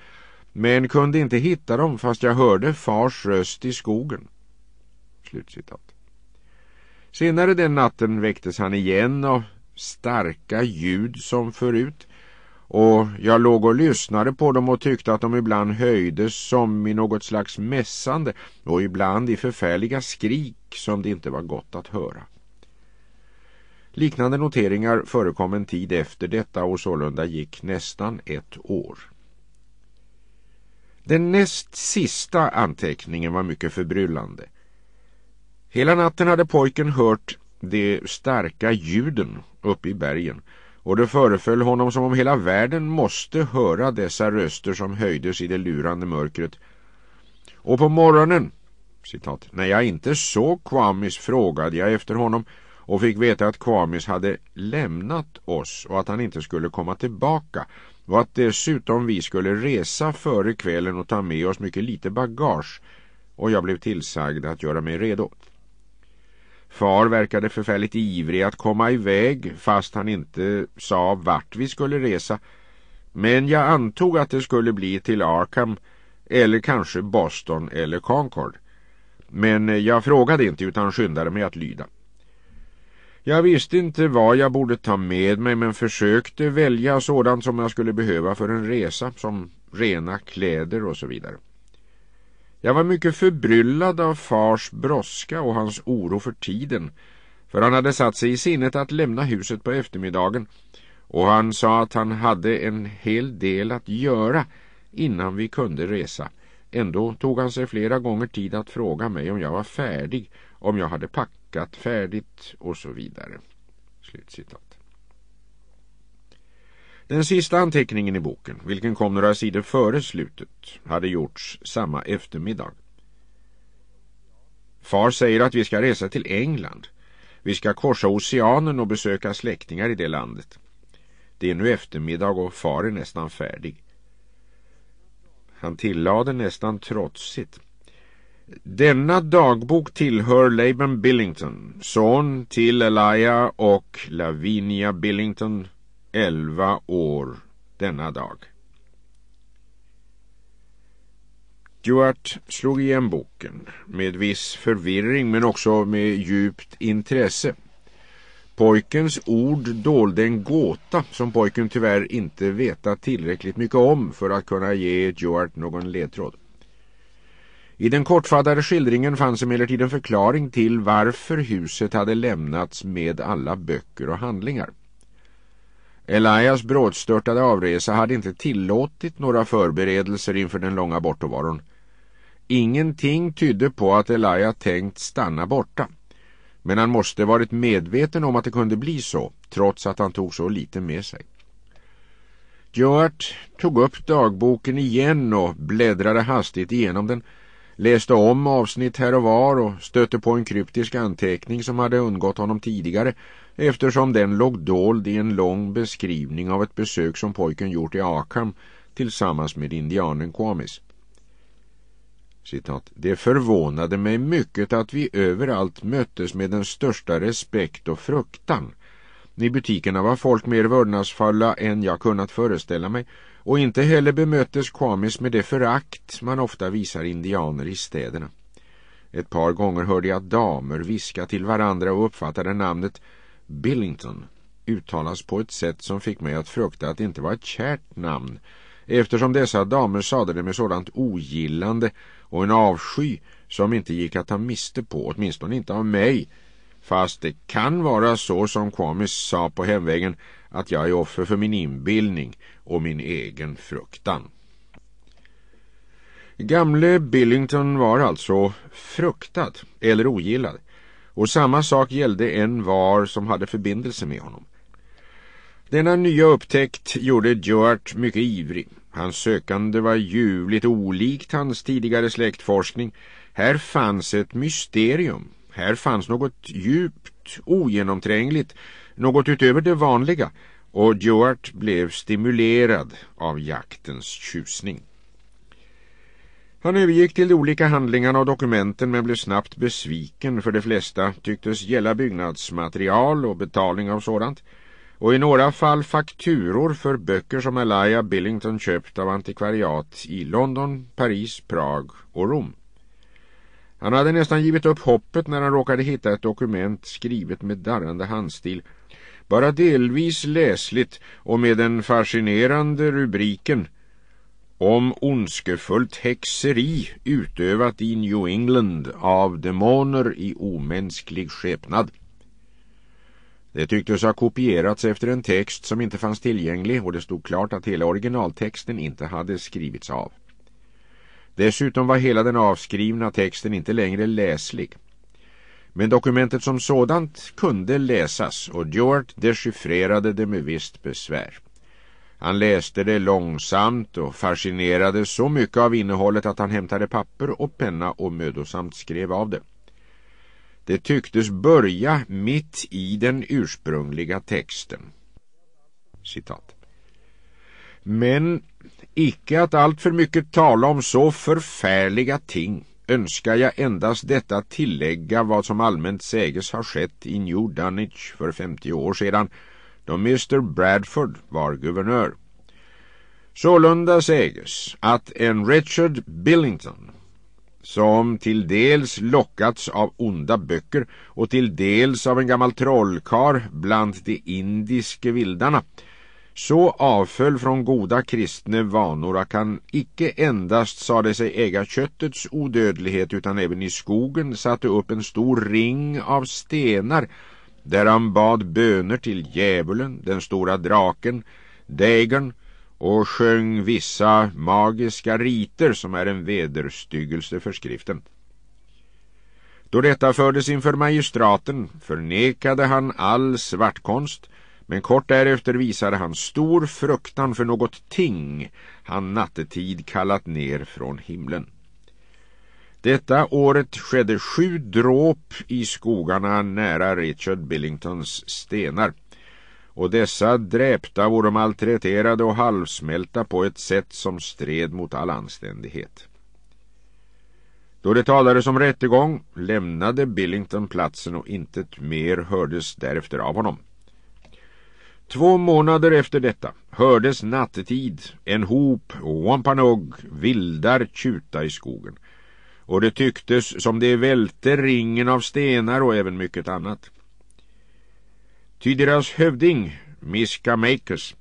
men kunde inte hitta dem fast jag hörde fars röst i skogen. Slutcitat. Senare den natten väcktes han igen av starka ljud som förut och jag låg och lyssnade på dem och tyckte att de ibland höjdes som i något slags mässande och ibland i förfärliga skrik som det inte var gott att höra. Liknande noteringar förekom en tid efter detta och sålunda gick nästan ett år. Den näst sista anteckningen var mycket förbryllande. Hela natten hade pojken hört de starka ljuden uppe i bergen och det föreföll honom som om hela världen måste höra dessa röster som höjdes i det lurande mörkret. Och på morgonen, citat, när jag inte såg Kwamis frågade jag efter honom och fick veta att Kwamis hade lämnat oss och att han inte skulle komma tillbaka och att dessutom vi skulle resa före kvällen och ta med oss mycket lite bagage och jag blev tillsagd att göra mig redo. Far verkade förfärligt ivrig att komma iväg fast han inte sa vart vi skulle resa. Men jag antog att det skulle bli till Arkham eller kanske Boston eller Concord. Men jag frågade inte utan skyndade mig att lyda. Jag visste inte vad jag borde ta med mig men försökte välja sådant som jag skulle behöva för en resa som rena kläder och så vidare. Jag var mycket förbryllad av fars brådska och hans oro för tiden, för han hade satt sig i sinnet att lämna huset på eftermiddagen och han sa att han hade en hel del att göra innan vi kunde resa. Ändå tog han sig flera gånger tid att fråga mig om jag var färdig, om jag hade packat färdigt och så vidare. Slutcitat. Den sista anteckningen i boken, vilken kom några sidor före slutet, hade gjorts samma eftermiddag. Far säger att vi ska resa till England. Vi ska korsa oceanen och besöka släktingar i det landet. Det är nu eftermiddag och far är nästan färdig. Han tillade nästan trotsigt. Denna dagbok tillhör Laban Billington, son till Elia och Lavinia Billington, elva år denna dag. Stuart slog igen boken med viss förvirring men också med djupt intresse. Pojkens ord dolde en gåta som pojken tyvärr inte vetat tillräckligt mycket om för att kunna ge Stuart någon ledtråd. I den kortfattade skildringen fanns emellertid en förklaring till varför huset hade lämnats med alla böcker och handlingar. Elias brådstörtade avresa hade inte tillåtit några förberedelser inför den långa bortovaron. Ingenting tydde på att Elia tänkt stanna borta. Men han måste varit medveten om att det kunde bli så, trots att han tog så lite med sig. Stuart tog upp dagboken igen och bläddrade hastigt igenom den, läste om avsnitt här och var och stötte på en kryptisk anteckning som hade undgått honom tidigare eftersom den låg dold i en lång beskrivning av ett besök som pojken gjort i Akam tillsammans med indianen Kwamis. Citat, det förvånade mig mycket att vi överallt möttes med den största respekt och fruktan. I butikerna var folk mer vördnadsfulla än jag kunnat föreställa mig och inte heller bemöttes Kwamis med det förakt man ofta visar indianer i städerna. Ett par gånger hörde jag damer viska till varandra och uppfattade namnet Billington uttalas på ett sätt som fick mig att frukta att det inte var ett kärt namn eftersom dessa damer sade det med sådant ogillande och en avsky som inte gick att ta miste på, åtminstone inte av mig fast det kan vara så som Kwamis sa på hemvägen att jag är offer för min inbildning och min egen fruktan. Gamle Billington var alltså fruktad eller ogillad och samma sak gällde en var som hade förbindelse med honom. Denna nya upptäckt gjorde Duart mycket ivrig. Hans sökande var ljuvligt olikt hans tidigare släktforskning. Här fanns ett mysterium. Här fanns något djupt, ogenomträngligt, något utöver det vanliga och Duart blev stimulerad av jaktens tjusning. Han övergick till de olika handlingarna och dokumenten men blev snabbt besviken för de flesta tycktes gälla byggnadsmaterial och betalning av sådant och i några fall fakturor för böcker som Elia Billington köpt av antikvariat i London, Paris, Prag och Rom. Han hade nästan givit upp hoppet när han råkade hitta ett dokument skrivet med darrande handstil, bara delvis läsligt och med den fascinerande rubriken om ondskefullt häxeri utövat i New England av demoner i omänsklig skepnad. Det tycktes ha kopierats efter en text som inte fanns tillgänglig och det stod klart att hela originaltexten inte hade skrivits av. Dessutom var hela den avskrivna texten inte längre läslig. Men dokumentet som sådant kunde läsas och Duart dechiffrerade det med visst besvär. Han läste det långsamt och fascinerades så mycket av innehållet att han hämtade papper och penna och mödosamt skrev av det. Det tycktes börja mitt i den ursprungliga texten. Citat. Men icke att allt för mycket tala om så förfärliga ting önskar jag endast detta tillägga vad som allmänt säges har skett i New Dunwich för 50 år sedan då Mr Bradford var guvernör. Sålunda sägs att en Richard Billington som till dels lockats av onda böcker och till dels av en gammal trollkar bland de indiske vildarna så avföll från goda kristne vanor att han icke endast sade sig äga köttets odödlighet utan även i skogen satte upp en stor ring av stenar där han bad böner till djävulen, den stora draken, dägern och sjöng vissa magiska riter som är en vederstyggelse för skriften. Då detta fördes inför magistraten förnekade han all svartkonst men kort därefter visade han stor fruktan för något ting han nattetid kallat ner från himlen. Detta året skedde sju dråp i skogarna nära Richard Billingtons stenar och dessa dräpta vore de malträterade och halvsmälta på ett sätt som stred mot all anständighet. Då det talades om rättegång lämnade Billington platsen och intet mer hördes därefter av honom. Två månader efter detta hördes nattetid en hop och Wampanog vildar tjuta i skogen och det tycktes som det välte ringen av stenar och även mycket annat. Ty deras hövding, Makers,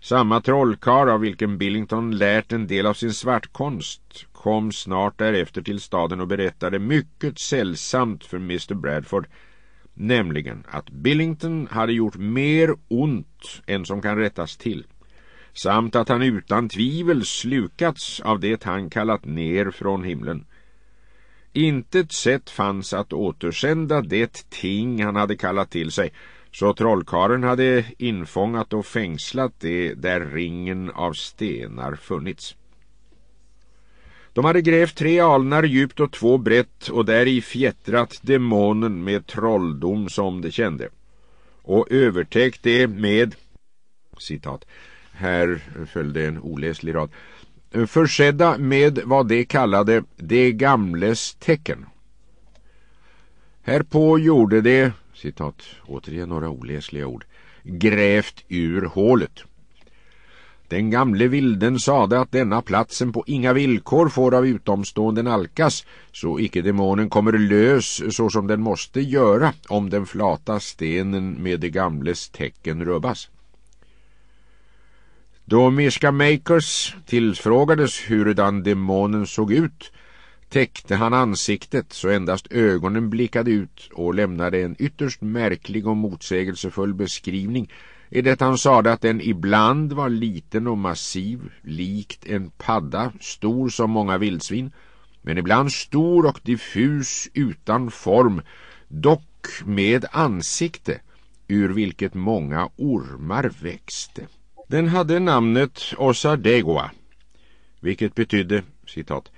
samma trollkar av vilken Billington lärt en del av sin svartkonst, kom snart därefter till staden och berättade mycket sällsamt för Mr Bradford, nämligen att Billington hade gjort mer ont än som kan rättas till samt att han utan tvivel slukats av det han kallat ner från himlen Intet sätt fanns att återsända det ting han hade kallat till sig, så trollkaren hade infångat och fängslat det där ringen av stenar funnits. De hade grävt tre alnar djupt och två brett och där i fjättrat demonen med trolldom som det kände och övertäckt det med citat, här följde en oläslig rad försedda med vad de kallade de gamles tecken. Härpå gjorde de, citat, återigen några oläsliga ord, grävt ur hålet. Den gamle vilden sade att denna platsen på inga villkor får av utomstående nalkas, så icke demonen kommer lös så som den måste göra om den flata stenen med de gamles tecken rubbas. Då Mishka Makers tillfrågades hurudan demonen såg ut täckte han ansiktet så endast ögonen blickade ut och lämnade en ytterst märklig och motsägelsefull beskrivning i det han sade att den ibland var liten och massiv, likt en padda, stor som många vildsvin, men ibland stor och diffus utan form, dock med ansikte, ur vilket många ormar växte. Den hade namnet Osardegoa vilket betydde, citat,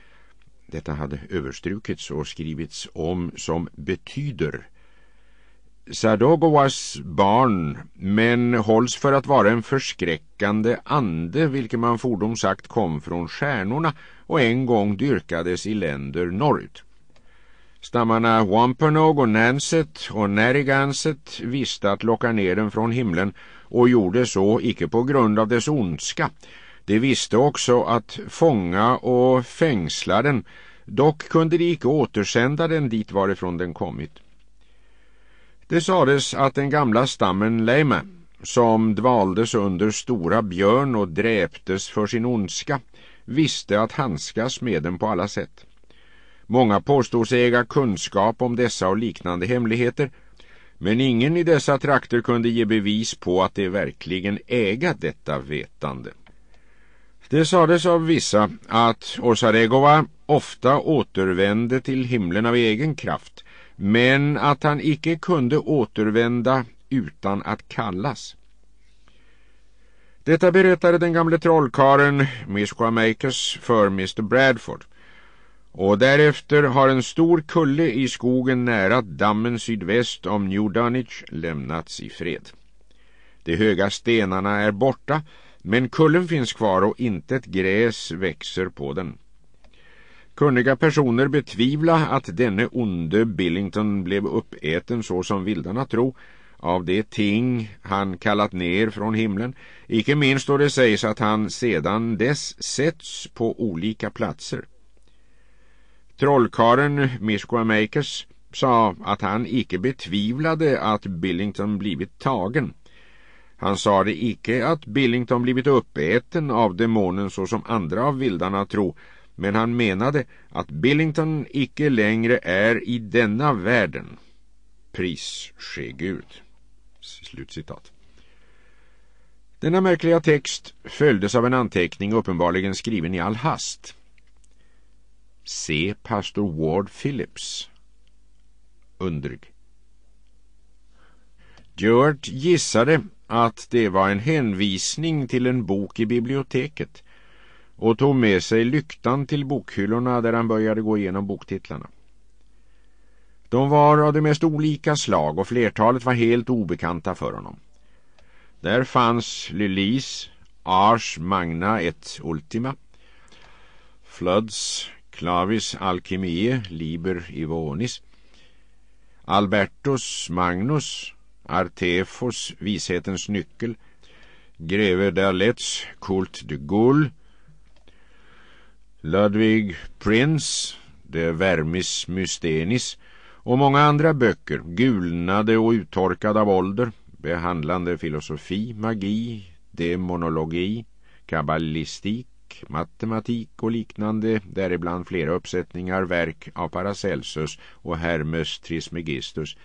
detta hade överstrukits och skrivits om som betyder. Sadogoas barn, men hålls för att vara en förskräckande ande vilken man fordom sagt kom från stjärnorna och en gång dyrkades i länder norrut. Stammarna Wampanoag och Nanset och Narragansett visste att locka ner den från himlen och gjorde så icke på grund av dess ondska. De visste också att fånga och fängsla den, dock kunde de icke återsända den dit varifrån den kommit. Det sades att den gamla stammen Leime, som dvaldes under stora björn och dräptes för sin ondska, visste att handskas med den på alla sätt. Många påstod sig äga kunskap om dessa och liknande hemligheter men ingen i dessa trakter kunde ge bevis på att de verkligen äga detta vetande. Det sades av vissa att Osaregova ofta återvände till himlen av egen kraft men att han icke kunde återvända utan att kallas. Detta berättade den gamle trollkaren Mishquamakus för Mr Bradford och därefter har en stor kulle i skogen nära dammen sydväst om New Dunwich lämnats i fred. De höga stenarna är borta men kullen finns kvar och intet gräs växer på den. Kunniga personer betvivla att denne onde Billington blev uppäten så som vildarna tro av det ting han kallat ner från himlen, icke minst då det sägs att han sedan dess sätts på olika platser. Trollkaren Miskoamaikas sa att han icke betvivlade att Billington blivit tagen. Han sa det icke att Billington blivit uppäten av demonen så som andra av vildarna tro, men han menade att Billington icke längre är i denna världen. Pris ske Gud. Slutcitat. Denna märkliga text följdes av en anteckning uppenbarligen skriven i all hast. Se pastor Ward Phillips. Undrig. George gissade att det var en hänvisning till en bok i biblioteket och tog med sig lyktan till bokhyllorna där han började gå igenom boktitlarna. De var av de mest olika slag och flertalet var helt obekanta för honom. Där fanns Lillis Ars Magna et Ultima, Floods Clavis alchimie, Liber Ivonis Albertus Magnus Artefos Vishetens nyckel Greve d'Alets Kult de Gaulle Ludwig Prince De Vermis Mystenis och många andra böcker, gulnade och uttorkade av ålder, behandlande filosofi, magi, demonologi, kabbalistik, matematik och liknande, däribland flera uppsättningar verk av Paracelsus och Hermes Trismegistus,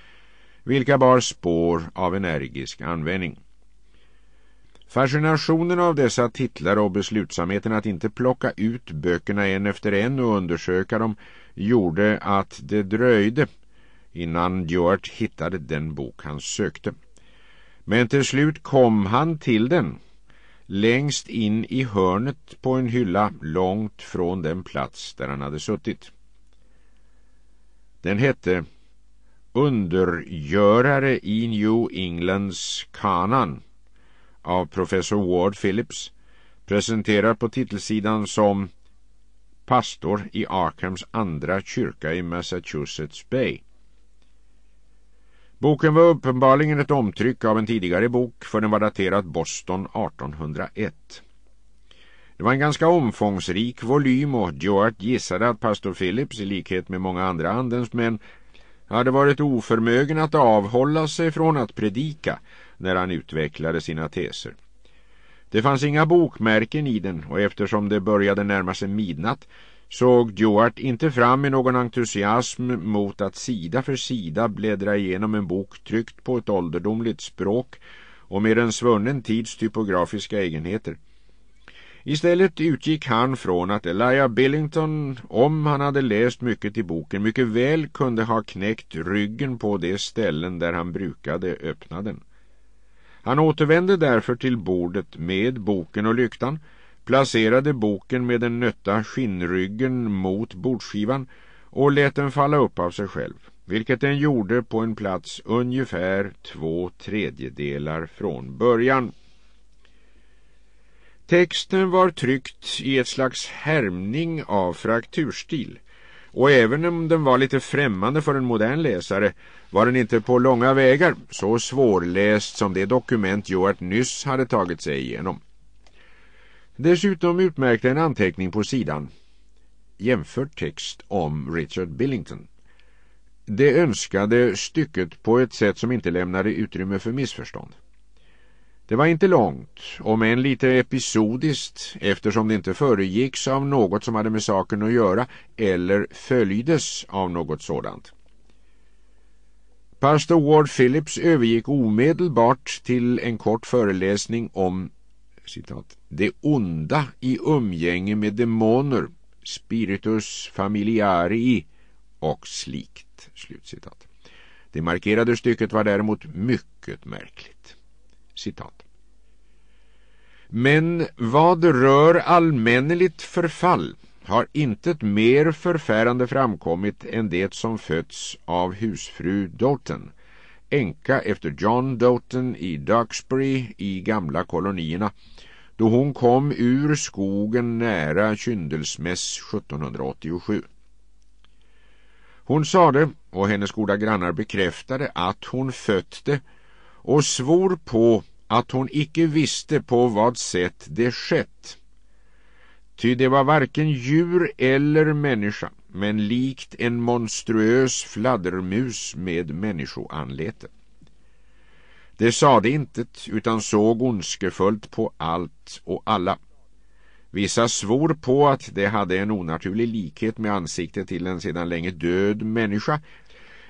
vilka bar spår av energisk användning. Fascinationen av dessa titlar och beslutsamheten att inte plocka ut böckerna en efter en och undersöka dem gjorde att det dröjde innan George hittade den bok han sökte. Men till slut kom han till den längst in i hörnet på en hylla långt från den plats där han hade suttit. Den hette Undergörare i New Englands kanan av professor Ward Phillips presenterad på titelsidan som pastor i Arkhams andra kyrka i Massachusetts Bay. Boken var uppenbarligen ett omtryck av en tidigare bok för den var daterad Boston 1801. Det var en ganska omfångsrik volym och George gissade att pastor Phillips i likhet med många andra andens män hade varit oförmögen att avhålla sig från att predika när han utvecklade sina teser. Det fanns inga bokmärken i den och eftersom det började närma sig midnatt såg Duart inte fram med någon entusiasm mot att sida för sida bläddra igenom en bok tryckt på ett ålderdomligt språk och med en svunnen tids typografiska egenheter. Istället utgick han från att Elijah Billington, om han hade läst mycket i boken, mycket väl kunde ha knäckt ryggen på de ställen där han brukade öppna den. Han återvände därför till bordet med boken och lyktan placerade boken med den nötta skinnryggen mot bordsskivan och lät den falla upp av sig själv, vilket den gjorde på en plats ungefär två tredjedelar från början. Texten var tryckt i ett slags härmning av frakturstil och även om den var lite främmande för en modern läsare var den inte på långa vägar så svårläst som det dokument Joart nyss hade tagit sig igenom. Dessutom utmärkte en anteckning på sidan jämfört text om Richard Billington. Det önskade stycket på ett sätt som inte lämnade utrymme för missförstånd. Det var inte långt, om än lite episodiskt eftersom det inte föregicks av något som hade med saken att göra eller följdes av något sådant. Pastor Ward Phillips övergick omedelbart till en kort föreläsning om citat, det onda i umgänge med demoner, spiritus familiarii och slikt. Slutcitat. Det markerade stycket var däremot mycket märkligt. Citat. Men vad rör allmänligt förfall har intet mer förfärande framkommit än det som fötts av husfru Doughton, änka efter John Doughton i Duxbury i gamla kolonierna då hon kom ur skogen nära Kyndelsmäss 1787. Hon sade, och hennes goda grannar bekräftade, att hon fött det och svor på att hon icke visste på vad sätt det skett. Ty det var varken djur eller människa, men likt en monstruös fladdermus med människoanlete. Det sade intet utan såg ondskefullt på allt och alla. Vissa svor på att det hade en onaturlig likhet med ansiktet till en sedan länge död människa.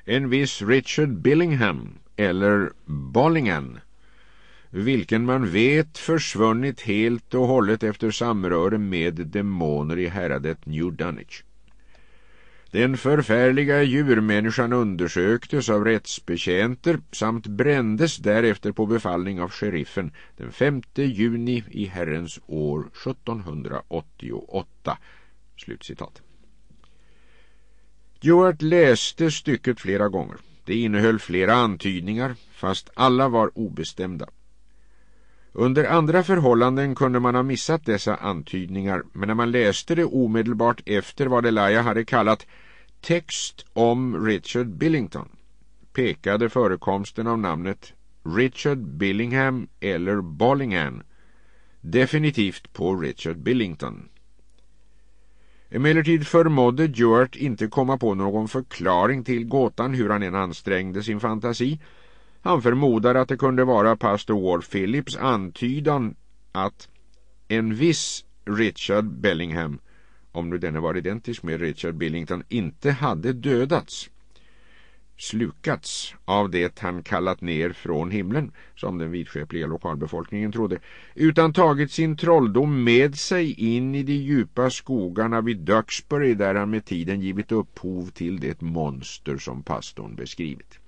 En viss Richard Billingham, eller Bollingham, vilken man vet försvunnit helt och hållet efter samröre med demoner i häradet New Dunwich. Den förfärliga djurmänniskan undersöktes av rättsbetjänter samt brändes därefter på befallning av sheriffen den 5 juni i herrens år 1788." Slutcitat. Stuart läste stycket flera gånger. Det innehöll flera antydningar, fast alla var obestämda. Under andra förhållanden kunde man ha missat dessa antydningar men när man läste det omedelbart efter vad Elia hade kallat text om Richard Billington pekade förekomsten av namnet Richard Billingham eller Bollingham definitivt på Richard Billington. Emellertid förmådde Duart inte komma på någon förklaring till gåtan hur han än ansträngde sin fantasi- han förmodar att det kunde vara pastor Phillips antydan att en viss Richard Bellingham, om nu denne var identisk med Richard Billington, inte hade dödats slukats av det han kallat ner från himlen, som den vidskepliga lokalbefolkningen trodde, utan tagit sin trolldom med sig in i de djupa skogarna vid Duxbury där han med tiden givit upphov till det monster som pastorn beskrivit.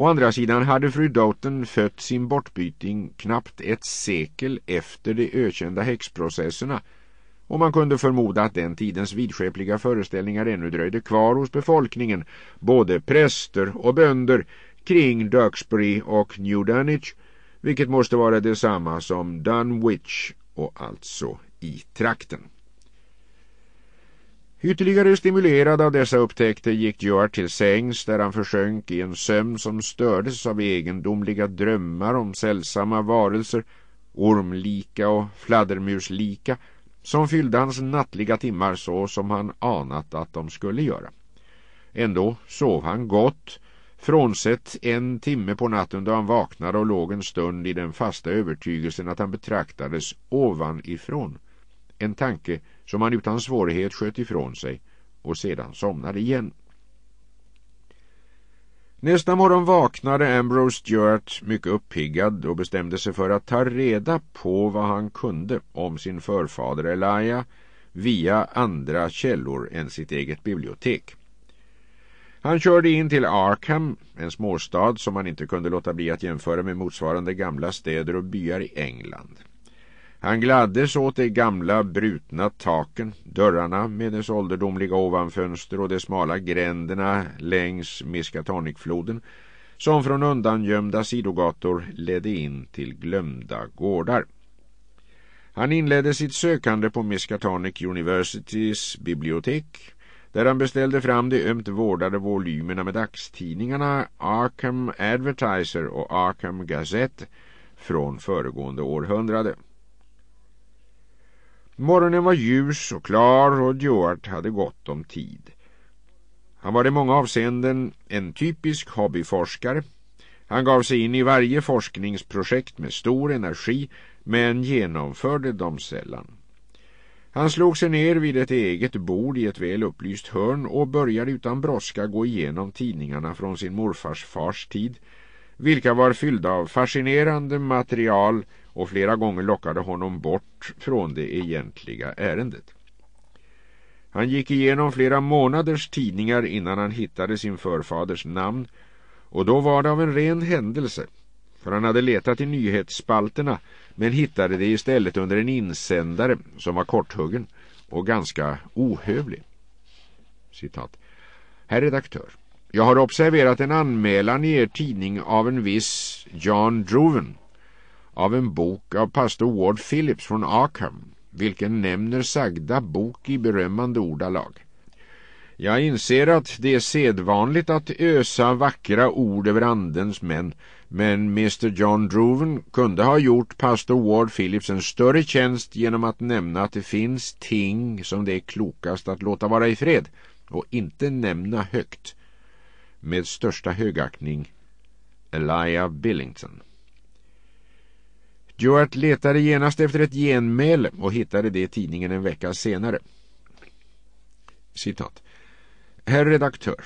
Å andra sidan hade fru Doughton fött sin bortbyting knappt ett sekel efter de ökända häxprocesserna och man kunde förmoda att den tidens vidskepliga föreställningar ännu dröjde kvar hos befolkningen, både präster och bönder, kring Duxbury och New Dunwich, vilket måste vara detsamma som Dunwich och alltså i trakten. Ytterligare stimulerad av dessa upptäckter gick George till sängs där han försönk i en sömn som stördes av egendomliga drömmar om sällsamma varelser, ormlika och fladdermuslika, som fyllde hans nattliga timmar så som han anat att de skulle göra. Ändå sov han gott, frånsett en timme på natten då han vaknade och låg en stund i den fasta övertygelsen att han betraktades ovanifrån. En tanke som han utan svårighet sköt ifrån sig och sedan somnade igen. Nästa morgon vaknade Ambrose Stewart mycket uppiggad och bestämde sig för att ta reda på vad han kunde om sin förfader Elia via andra källor än sitt eget bibliotek. Han körde in till Arkham, en småstad som man inte kunde låta bli att jämföra med motsvarande gamla städer och byar i England. Han gladdes åt de gamla brutna taken, dörrarna med dess ålderdomliga ovanfönster och de smala gränderna längs Miskatonicfloden som från undangömda sidogator ledde in till glömda gårdar. Han inledde sitt sökande på Miskatonic Universitys bibliotek där han beställde fram de ömt vårdade volymerna med dagstidningarna Arkham Advertiser och Arkham Gazette från föregående århundrade. Morgonen var ljus och klar och Duart hade gott om tid. Han var i många avseenden en typisk hobbyforskare. Han gav sig in i varje forskningsprojekt med stor energi men genomförde dem sällan. Han slog sig ner vid ett eget bord i ett väl upplyst hörn och började utan brådska gå igenom tidningarna från sin morfars fars tid vilka var fyllda av fascinerande material och flera gånger lockade honom bort från det egentliga ärendet. Han gick igenom flera månaders tidningar innan han hittade sin förfaders namn och då var det av en ren händelse för han hade letat i nyhetsspalterna men hittade det istället under en insändare som var korthuggen och ganska ohövlig. Citat. Herr redaktör, jag har observerat en anmälan i er tidning av en viss Jan Droven av en bok av pastor Ward Phillips från Arkham, vilken nämner sagda bok i berömmande ordalag. Jag inser att det är sedvanligt att ösa vackra ord över andens män, men Mr John Droven kunde ha gjort pastor Ward Phillips en större tjänst genom att nämna att det finns ting som det är klokast att låta vara i fred och inte nämna högt. Med största högaktning, Elijah Billington. Stewart letade genast efter ett genmäle och hittade det i tidningen en vecka senare. Citat. Herr redaktör,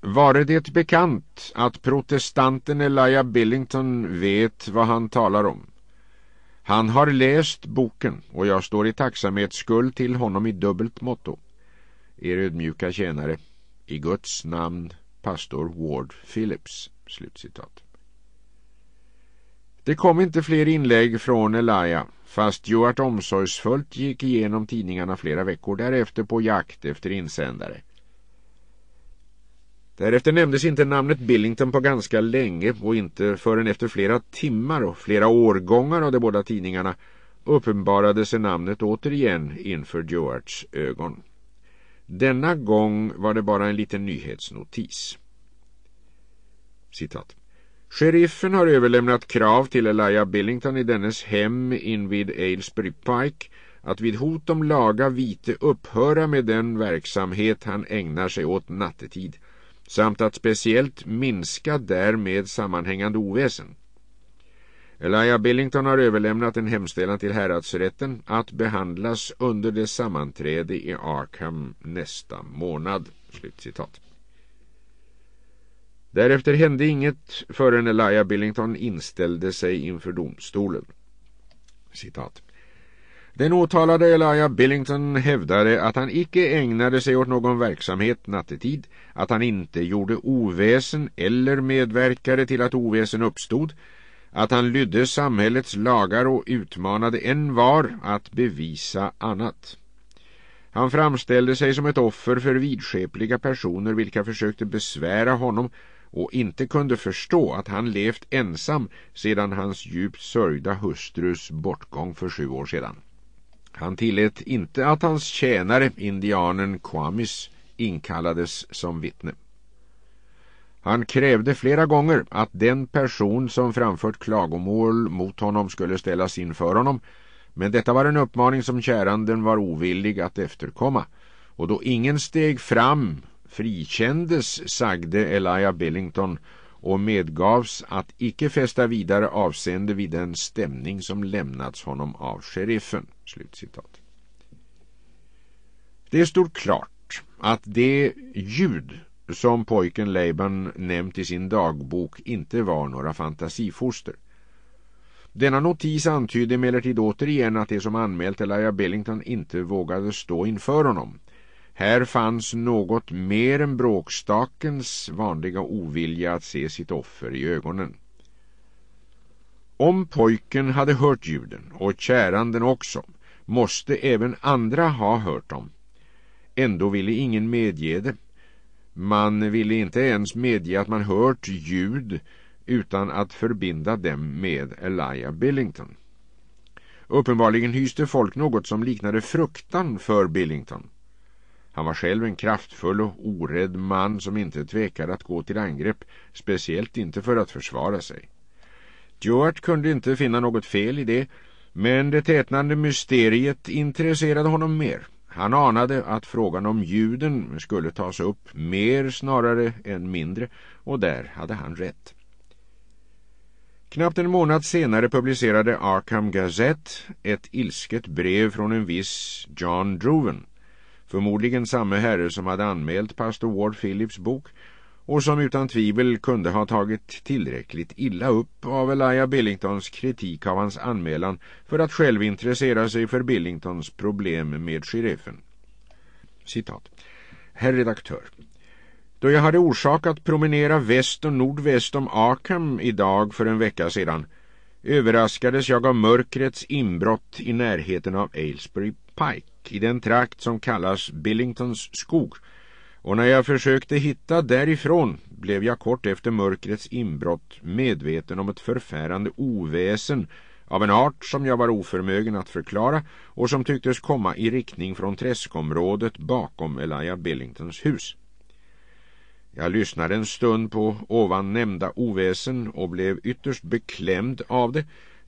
vare det bekant att protestanten Elijah Billington vet vad han talar om? Han har läst boken och jag står i tacksamhetsskuld till honom i dubbelt motto. Er ödmjuka tjänare, i Guds namn, pastor Ward Phillips. Slutcitat. Det kom inte fler inlägg från Elia fast Stuart omsorgsfullt gick igenom tidningarna flera veckor därefter på jakt efter insändare. Därefter nämndes inte namnet Billington på ganska länge och inte förrän efter flera timmar och flera årgångar av de båda tidningarna uppenbarade sig namnet återigen inför Stuarts ögon. Denna gång var det bara en liten nyhetsnotis. Citat. Sheriffen har överlämnat krav till Elia Billington i dennes hem invid Aylesbury Pike att vid hot om laga vite upphöra med den verksamhet han ägnar sig åt nattetid samt att speciellt minska därmed sammanhängande oväsen. Elia Billington har överlämnat en hemställan till häradsrätten att behandlas under det sammanträde i Arkham nästa månad. Slutcitat. Därefter hände inget förrän Elijah Billington inställde sig inför domstolen. Citat. Den åtalade Elijah Billington hävdade att han icke ägnade sig åt någon verksamhet nattetid, att han inte gjorde oväsen eller medverkade till att oväsen uppstod, att han lydde samhällets lagar och utmanade en var att bevisa annat. Han framställde sig som ett offer för vidskepliga personer vilka försökte besvära honom och inte kunde förstå att han levt ensam sedan hans djupt sörjda hustrus bortgång för sju år sedan. Han tillät inte att hans tjänare, indianen Kwamis, inkallades som vittne. Han krävde flera gånger att den person som framfört klagomål mot honom skulle ställas inför honom men detta var en uppmaning som käranden var ovillig att efterkomma och då ingen steg fram frikändes, sagde Elia Billington och medgavs att icke fästa vidare avseende vid den stämning som lämnats honom av sheriffen. Slutcitat. Det stod klart att det ljud som pojken Laban nämnt i sin dagbok inte var några fantasifoster. Denna notis antydde emellertid återigen att det som anmält Elia Billington inte vågade stå inför honom här fanns något mer än bråkstakens vanliga ovilja att se sitt offer i ögonen. Om pojken hade hört ljuden, och käranden också, måste även andra ha hört dem. Ändå ville ingen medge det. Man ville inte ens medge att man hört ljud utan att förbinda dem med Elijah Billington. Uppenbarligen hyste folk något som liknade fruktan för Billington. Han var själv en kraftfull och orädd man som inte tvekade att gå till angrepp, speciellt inte för att försvara sig. Stuart kunde inte finna något fel i det, men det tätnande mysteriet intresserade honom mer. Han anade att frågan om ljuden skulle tas upp mer snarare än mindre och där hade han rätt. Knappt en månad senare publicerade Arkham Gazette ett ilsket brev från en viss John Droven förmodligen samma herre som hade anmält pastor Ward Phillips bok och som utan tvivel kunde ha tagit tillräckligt illa upp av Elijah Billingtons kritik av hans anmälan för att själv intressera sig för Billingtons problem med sheriffen. Citat. Herr redaktör, då jag hade orsak att promenera väst och nordväst om Arkham idag för en vecka sedan överraskades jag av mörkrets inbrott i närheten av Aylesbury Pike i den trakt som kallas Billingtons skog och när jag försökte hitta därifrån blev jag kort efter mörkrets inbrott medveten om ett förfärande oväsen av en art som jag var oförmögen att förklara och som tycktes komma i riktning från träskområdet bakom Elijah Billingtons hus. Jag lyssnade en stund på ovan nämnda oväsen och blev ytterst beklämd av det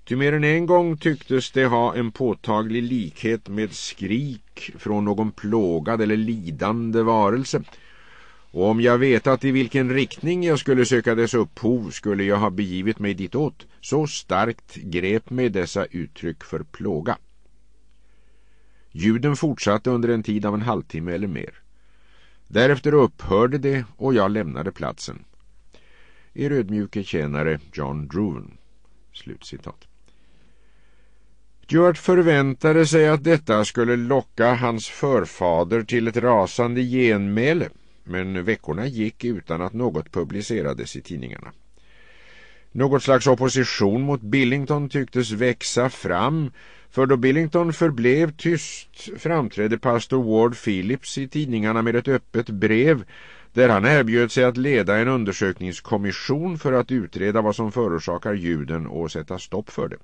Ty mer än en gång tycktes det ha en påtaglig likhet med skrik från någon plågad eller lidande varelse. Och om jag vetat i vilken riktning jag skulle söka dess upphov skulle jag ha begivit mig ditåt. Så starkt grep mig dessa uttryck för plåga. Ljuden fortsatte under en tid av en halvtimme eller mer. Därefter upphörde det och jag lämnade platsen. Er ödmjuke tjänare John Druven. Slutcitat. Stuart förväntade sig att detta skulle locka hans förfader till ett rasande genmäle men veckorna gick utan att något publicerades i tidningarna. Något slags opposition mot Billington tycktes växa fram för då Billington förblev tyst framträdde pastor Ward Phillips i tidningarna med ett öppet brev där han erbjöd sig att leda en undersökningskommission för att utreda vad som förorsakar ljuden och sätta stopp för det.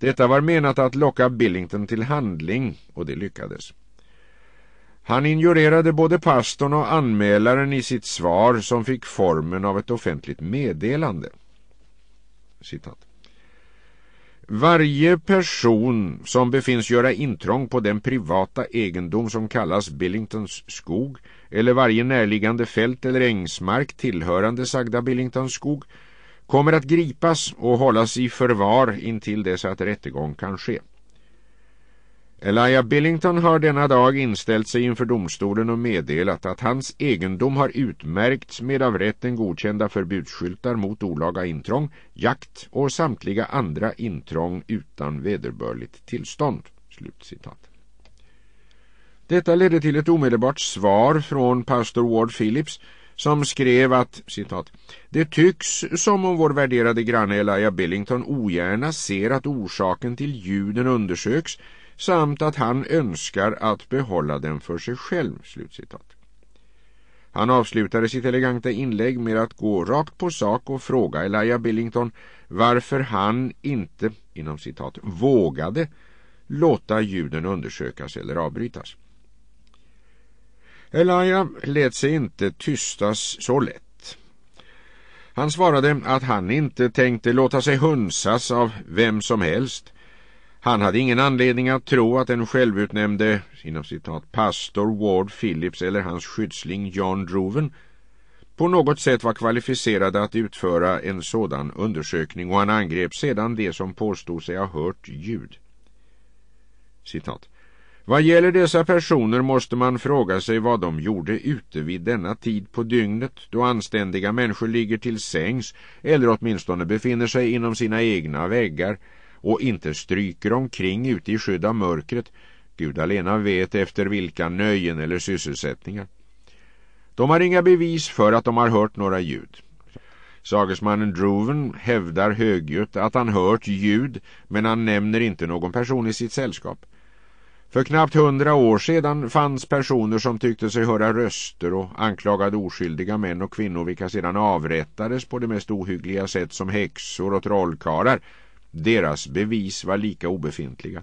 Detta var menat att locka Billington till handling och det lyckades. Han ignorerade både pastorn och anmälaren i sitt svar som fick formen av ett offentligt meddelande. Citat. Varje person som befinns göra intrång på den privata egendom som kallas Billingtons skog eller varje närliggande fält eller ängsmark tillhörande sagda Billingtons skog kommer att gripas och hållas i förvar intill dess att rättegång kan ske. Elijah Billington har denna dag inställt sig inför domstolen och meddelat att hans egendom har utmärkts med av rätten godkända förbudsskyltar mot olaga intrång, jakt och samtliga andra intrång utan vederbörligt tillstånd. Slutcitat. Detta ledde till ett omedelbart svar från pastor Ward Phillips som skrev att citat, det tycks som om vår värderade granne Elijah Billington ogärna ser att orsaken till ljuden undersöks samt att han önskar att behålla den för sig själv." Slutcitat. Han avslutade sitt eleganta inlägg med att gå rakt på sak och fråga Elijah Billington varför han inte, inom citat, vågade låta ljuden undersökas eller avbrytas. Elijah lät sig inte tystas så lätt. Han svarade att han inte tänkte låta sig hunsas av vem som helst. Han hade ingen anledning att tro att den självutnämnde inom citat, pastor Ward Phillips eller hans skyddsling John Droven på något sätt var kvalificerade att utföra en sådan undersökning och han angrep sedan det som påstod sig ha hört ljud. Citat. Vad gäller dessa personer måste man fråga sig vad de gjorde ute vid denna tid på dygnet då anständiga människor ligger till sängs eller åtminstone befinner sig inom sina egna väggar och inte stryker omkring ute i skydd av mörkret. Gud alena vet efter vilka nöjen eller sysselsättningar. De har inga bevis för att de har hört några ljud. Sagesmannen Droven hävdar högljutt att han hört ljud men han nämner inte någon person i sitt sällskap. För knappt hundra år sedan fanns personer som tyckte sig höra röster och anklagade oskyldiga män och kvinnor vilka sedan avrättades på det mest ohyggliga sätt som häxor och trollkarlar. Deras bevis var lika obefintliga.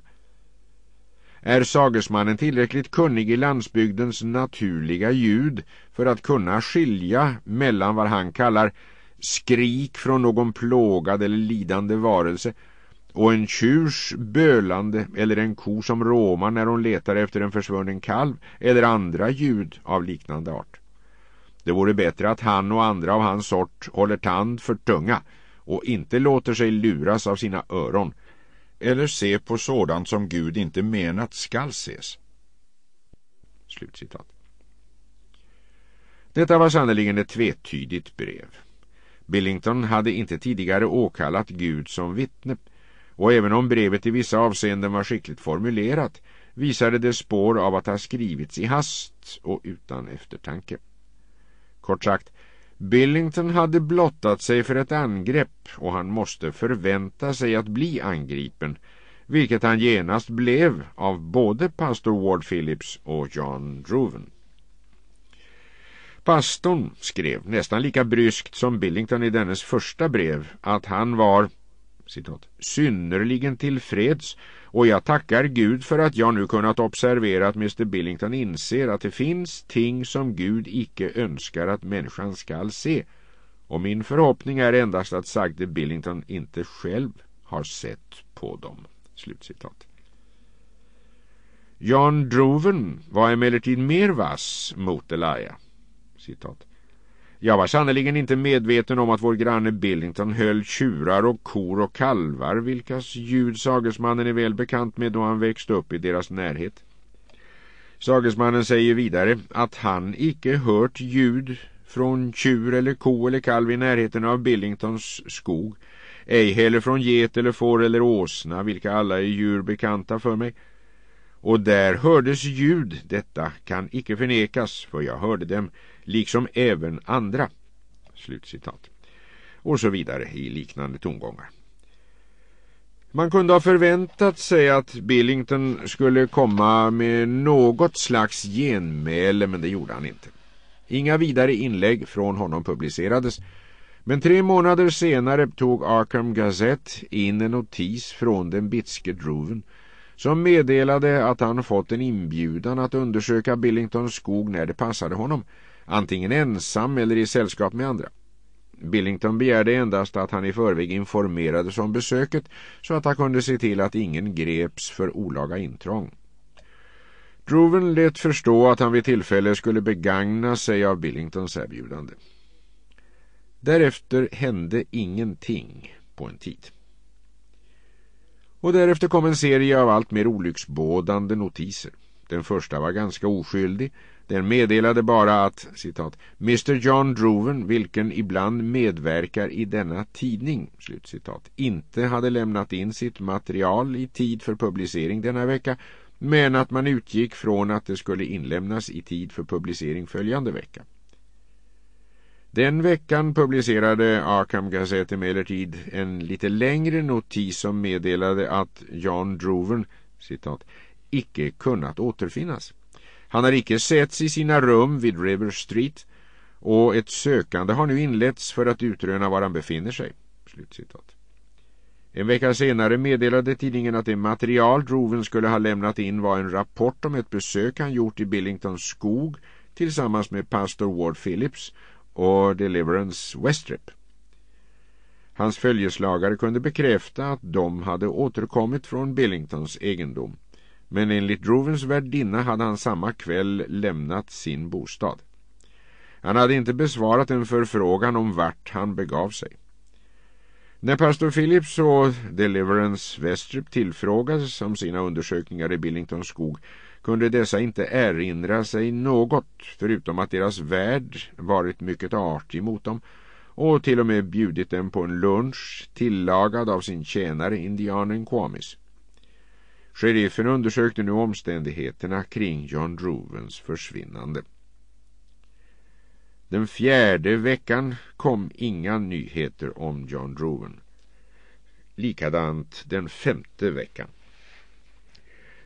Är sagesmannen tillräckligt kunnig i landsbygdens naturliga ljud för att kunna skilja mellan vad han kallar skrik från någon plågad eller lidande varelse och en tjurs bölande eller en ko som råmar när hon letar efter en försvunnen kalv eller andra ljud av liknande art. Det vore bättre att han och andra av hans sort håller tand för tunga och inte låter sig luras av sina öron eller se på sådant som Gud inte menat skall ses. Slutcitat. Detta var sannerligen ett tvetydigt brev. Billington hade inte tidigare åkallat Gud som vittne och även om brevet i vissa avseenden var skickligt formulerat visade det spår av att ha skrivits i hast och utan eftertanke. Kort sagt, Billington hade blottat sig för ett angrepp och han måste förvänta sig att bli angripen, vilket han genast blev av både pastor Ward Phillips och John Druven. Pastorn skrev, nästan lika bryskt som Billington i dennes första brev, att han var citat, synnerligen tillfreds och jag tackar Gud för att jag nu kunnat observera att Mr Billington inser att det finns ting som Gud icke önskar att människan skall se och min förhoppning är endast att sagde Billington inte själv har sett på dem. Slutcitat. John Droven var emellertid mer vass mot Elia. Citat. Jag var sannerligen inte medveten om att vår granne Billington höll tjurar och kor och kalvar, vilkas ljud sagesmannen är väl bekant med då han växte upp i deras närhet. Sagesmannen säger vidare att han icke hört ljud från tjur eller ko eller kalv i närheten av Billingtons skog, ej heller från get eller får eller åsna, vilka alla är djur bekanta för mig och där hördes ljud, detta kan icke förnekas, för jag hörde dem, liksom även andra. Slutcitat. Och så vidare i liknande tongångar. Man kunde ha förväntat sig att Billington skulle komma med något slags genmäle, men det gjorde han inte. Inga vidare inlägg från honom publicerades, men tre månader senare tog Arkham Gazette in en notis från den bitske Druven- som meddelade att han fått en inbjudan att undersöka Billingtons skog när det passade honom, antingen ensam eller i sällskap med andra. Billington begärde endast att han i förväg informerades om besöket så att han kunde se till att ingen greps för olaga intrång. Droven lät förstå att han vid tillfälle skulle begagna sig av Billingtons erbjudande. Därefter hände ingenting på en tid. Och därefter kom en serie av allt mer olycksbådande notiser. Den första var ganska oskyldig. Den meddelade bara att, citat, Mr John Droven, vilken ibland medverkar i denna tidning, slutcitat, inte hade lämnat in sitt material i tid för publicering denna vecka, men att man utgick från att det skulle inlämnas i tid för publicering följande vecka. Den veckan publicerade Arkham Gazette emellertid en lite längre notis som meddelade att John Droven, citat, icke kunnat återfinnas. Han har icke setts i sina rum vid River Street och ett sökande har nu inletts för att utröna var han befinner sig. Slutcitat. En vecka senare meddelade tidningen att det material Droven skulle ha lämnat in var en rapport om ett besök han gjort i Billingtons skog tillsammans med pastor Ward Phillips och Deliverance Westrip. Hans följeslagare kunde bekräfta att de hade återkommit från Billingtons egendom. Men enligt Drovens värdinna hade han samma kväll lämnat sin bostad. Han hade inte besvarat en förfrågan om vart han begav sig. När pastor Phillips och Deliverance Westrip tillfrågades om sina undersökningar i Billingtons skog kunde dessa inte erinra sig något förutom att deras värd varit mycket artig mot dem och till och med bjudit dem på en lunch tillagad av sin tjänare indianen Kwamis. Sheriffen undersökte nu omständigheterna kring John Druvens försvinnande. Den fjärde veckan kom inga nyheter om John Druven. Likadant den femte veckan.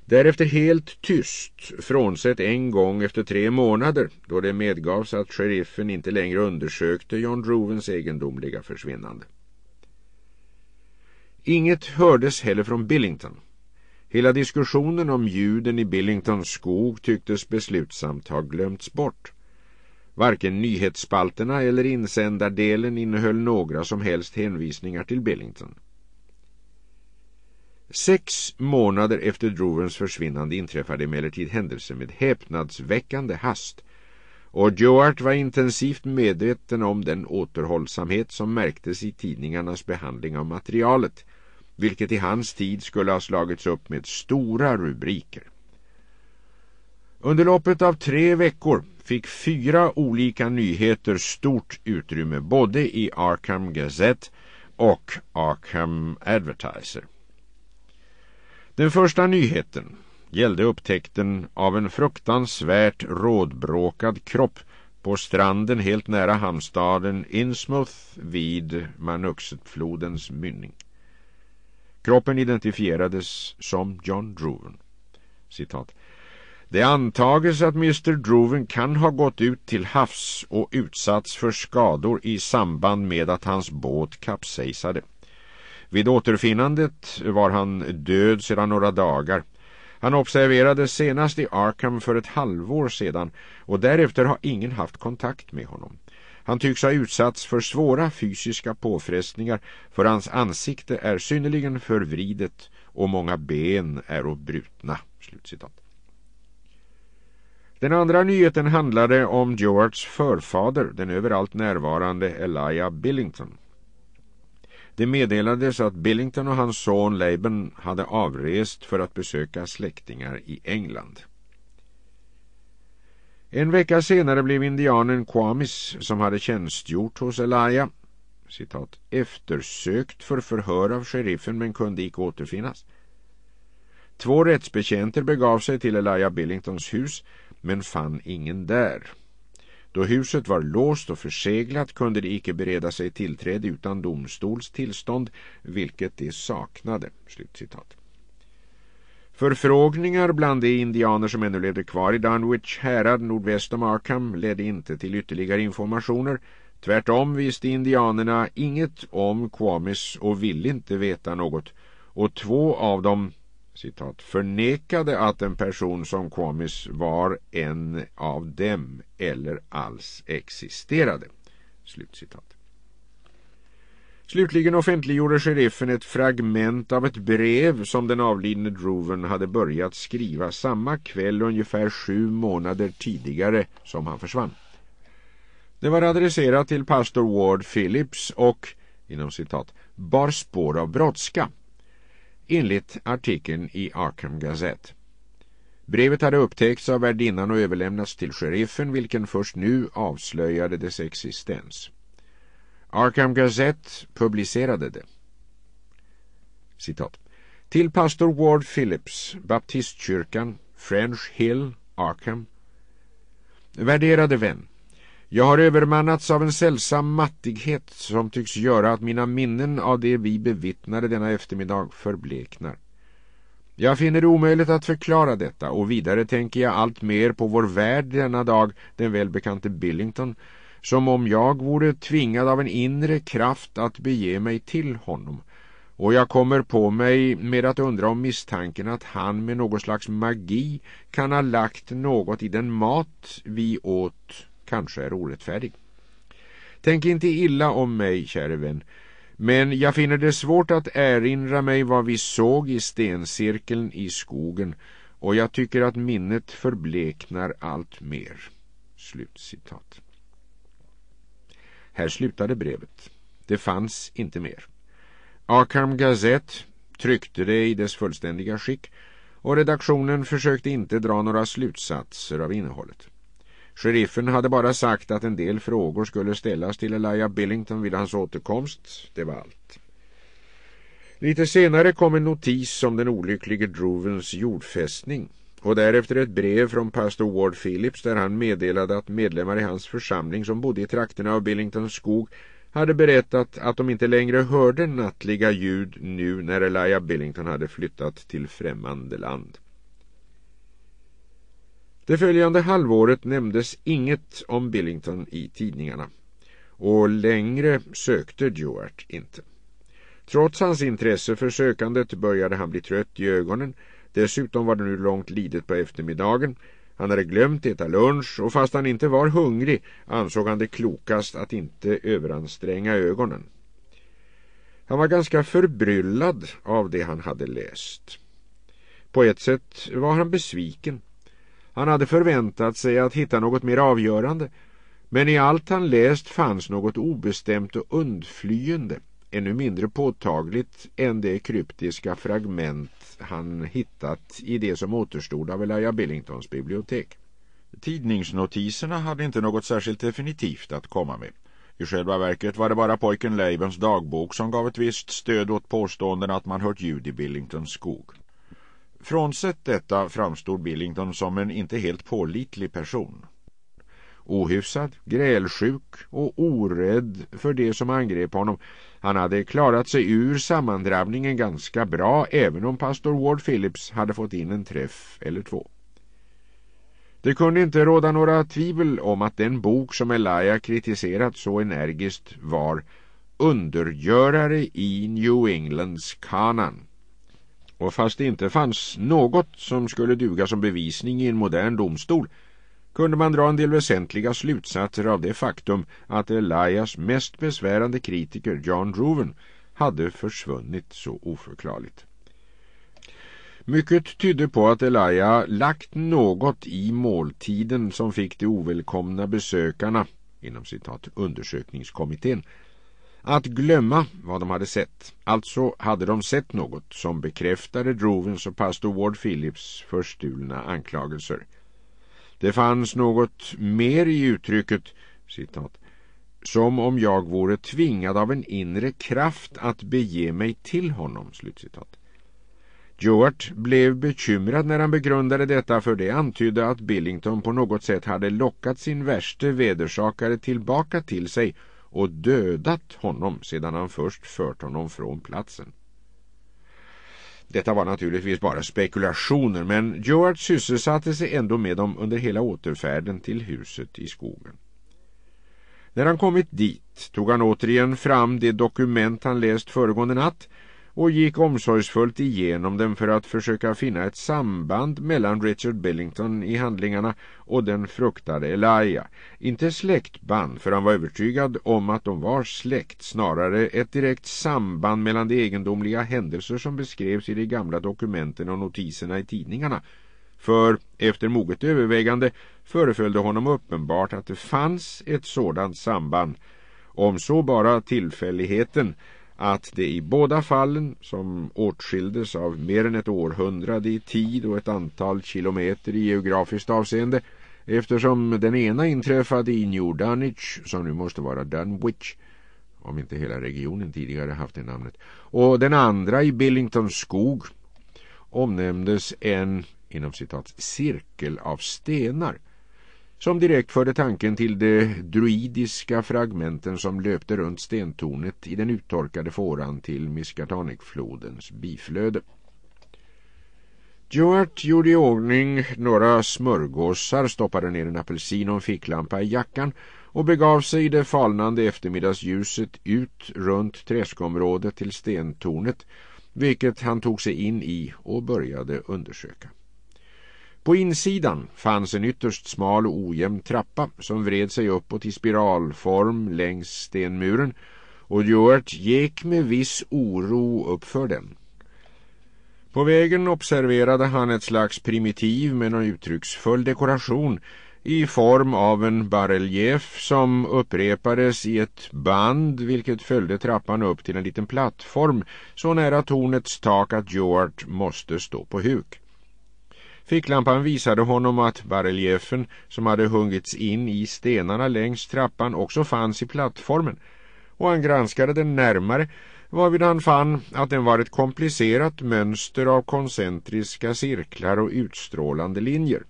Därefter helt tyst, frånsett en gång efter tre månader då det medgavs att sheriffen inte längre undersökte John Druvens egendomliga försvinnande. Inget hördes heller från Billington. Hela diskussionen om ljuden i Billingtons skog tycktes beslutsamt ha glömts bort. Varken nyhetsspalterna eller insändardelen innehöll några som helst hänvisningar till Billington. Sex månader efter Drovens försvinnande inträffade emellertid händelser med häpnadsväckande hast och Joart var intensivt medveten om den återhållsamhet som märktes i tidningarnas behandling av materialet vilket i hans tid skulle ha slagits upp med stora rubriker. Under loppet av tre veckor fick fyra olika nyheter stort utrymme både i Arkham Gazette och Arkham Advertiser. Den första nyheten gällde upptäckten av en fruktansvärt rådbråkad kropp på stranden helt nära hamnstaden Innsmouth vid Manuxetflodens mynning. Kroppen identifierades som John Droven. Citat. Det antages att Mr Droven kan ha gått ut till havs och utsatts för skador i samband med att hans båt kapsejsade. Vid återfinnandet var han död sedan några dagar. Han observerades senast i Arkham för ett halvår sedan och därefter har ingen haft kontakt med honom. Han tycks ha utsatts för svåra fysiska påfrestningar för hans ansikte är synnerligen förvridet och många ben är brutna. Slutcitat. Den andra nyheten handlade om Joarts förfader, den överallt närvarande Elia Billington. Det meddelades att Billington och hans son Laban hade avrest för att besöka släktingar i England. En vecka senare blev indianen Kwamis, som hade tjänstgjort hos Elia, citat, eftersökt för förhör av sheriffen men kunde icke återfinnas. Två rättsbetjänter begav sig till Elia Billingtons hus men fann ingen där. Då huset var låst och förseglat kunde de icke bereda sig tillträde utan domstols tillstånd, vilket de saknade." Slutcitat. Förfrågningar bland de indianer som ännu levde kvar i Dunwich härad nordväst om Arkham ledde inte till ytterligare informationer. Tvärtom visste indianerna inget om Kwamis och ville inte veta något och två av dem citat, förnekade att en person som komis var en av dem eller alls existerade. Slutcitat. Slutligen offentliggjorde sheriffen ett fragment av ett brev som den avlidne Droven hade börjat skriva samma kväll ungefär sju månader tidigare som han försvann. Det var adresserat till pastor Ward Phillips och inom citat, bar spår av brådska enligt artikeln i Arkham Gazette. Brevet hade upptäckts av värdinnan och överlämnats till sheriffen vilken först nu avslöjade dess existens. Arkham Gazette publicerade det. Citat. Till pastor Ward Phillips, baptistkyrkan, French Hill, Arkham. Värderade vän. Jag har övermannats av en sällsam mattighet som tycks göra att mina minnen av det vi bevittnade denna eftermiddag förbleknar. Jag finner det omöjligt att förklara detta och vidare tänker jag allt mer på vår värld denna dag, den välbekante Billington, som om jag vore tvingad av en inre kraft att bege mig till honom. Och jag kommer på mig med att undra om misstanken att han med någon slags magi kan ha lagt något i den mat vi åt kanske är orättfärdig. Tänk inte illa om mig, käre vän, men jag finner det svårt att erinra mig vad vi såg i stencirkeln i skogen och jag tycker att minnet förbleknar allt mer. Slutcitat. Här slutade brevet. Det fanns inte mer. Akram Gazette tryckte det i dess fullständiga skick och redaktionen försökte inte dra några slutsatser av innehållet. Sheriffen hade bara sagt att en del frågor skulle ställas till Elijah Billington vid hans återkomst. Det var allt. Lite senare kom en notis om den olycklige Druvens jordfästning och därefter ett brev från pastor Ward Phillips där han meddelade att medlemmar i hans församling som bodde i trakterna av Billingtons skog hade berättat att de inte längre hörde nattliga ljud nu när Elijah Billington hade flyttat till främmande land. Det följande halvåret nämndes inget om Billington i tidningarna och längre sökte Duart inte. Trots hans intresse för sökandet började han bli trött i ögonen. Dessutom var det nu långt lidet på eftermiddagen. Han hade glömt äta lunch och fast han inte var hungrig ansåg han det klokast att inte överanstränga ögonen. Han var ganska förbryllad av det han hade läst. På ett sätt var han besviken. Han hade förväntat sig att hitta något mer avgörande men i allt han läst fanns något obestämt och undflyende ännu mindre påtagligt än det kryptiska fragment han hittat i det som återstod av Elijah Billingtons bibliotek. Tidningsnotiserna hade inte något särskilt definitivt att komma med. I själva verket var det bara pojken Leivens dagbok som gav ett visst stöd åt påståenden att man hört ljud i Billingtons skog. Frånsett detta framstod Billington som en inte helt pålitlig person. Ohyfsad, grälsjuk och orädd för det som angrep honom. Han hade klarat sig ur sammandrabbningen ganska bra även om pastor Ward Phillips hade fått in en träff eller två. Det kunde inte råda några tvivel om att den bok som Elia kritiserat så energiskt var Undergörare i New Englands kanan och fast det inte fanns något som skulle duga som bevisning i en modern domstol kunde man dra en del väsentliga slutsatser av det faktum att Elias mest besvärande kritiker John Roven hade försvunnit så oförklarligt. Mycket tydde på att Elia lagt något i måltiden som fick de ovälkomna besökarna inom citat undersökningskommittén att glömma vad de hade sett. Alltså hade de sett något som bekräftade Drovens och pastor Ward Phillips förstulna anklagelser. Det fanns något mer i uttrycket, citat, som om jag vore tvingad av en inre kraft att bege mig till honom, slutcitat. Stewart blev bekymrad när han begrundade detta för det antydde att Billington på något sätt hade lockat sin värste vedersakare tillbaka till sig och dödat honom sedan han först fört honom från platsen. Detta var naturligtvis bara spekulationer men George sysselsatte sig ändå med dem under hela återfärden till huset i skogen. När han kommit dit tog han återigen fram det dokument han läst föregående natt och gick omsorgsfullt igenom den för att försöka finna ett samband mellan Richard Billington i handlingarna och den fruktade Elia. Inte släktband, för han var övertygad om att de var släkt, snarare ett direkt samband mellan de egendomliga händelser som beskrevs i de gamla dokumenten och notiserna i tidningarna. För efter moget övervägande föreföll det honom uppenbart att det fanns ett sådant samband, om så bara tillfälligheten att det i båda fallen, som åtskildes av mer än ett århundrade i tid och ett antal kilometer i geografiskt avseende, eftersom den ena inträffade i New Dunwich, som nu måste vara Dunwich, om inte hela regionen tidigare haft det namnet, och den andra i Billingtons skog, omnämndes en inom citat, cirkel av stenar som direkt förde tanken till de druidiska fragmenten som löpte runt stentornet i den uttorkade fåran till Miskatanikflodens biflöde. Joart gjorde i ordning några smörgåsar, stoppade ner en apelsin och en ficklampa i jackan och begav sig i det falnande eftermiddagsljuset ut runt träskområdet till stentornet, vilket han tog sig in i och började undersöka. På insidan fanns en ytterst smal och ojämn trappa som vred sig uppåt i spiralform längs stenmuren och Duart gick med viss oro uppför den. På vägen observerade han ett slags primitiv men uttrycksfull dekoration i form av en barrelief som upprepades i ett band vilket följde trappan upp till en liten plattform så nära tornets tak att George måste stå på huk. Ficklampan visade honom att bareljefen som hade huggits in i stenarna längs trappan också fanns i plattformen och han granskade den närmare varvid han fann att den var ett komplicerat mönster av koncentriska cirklar och utstrålande linjer.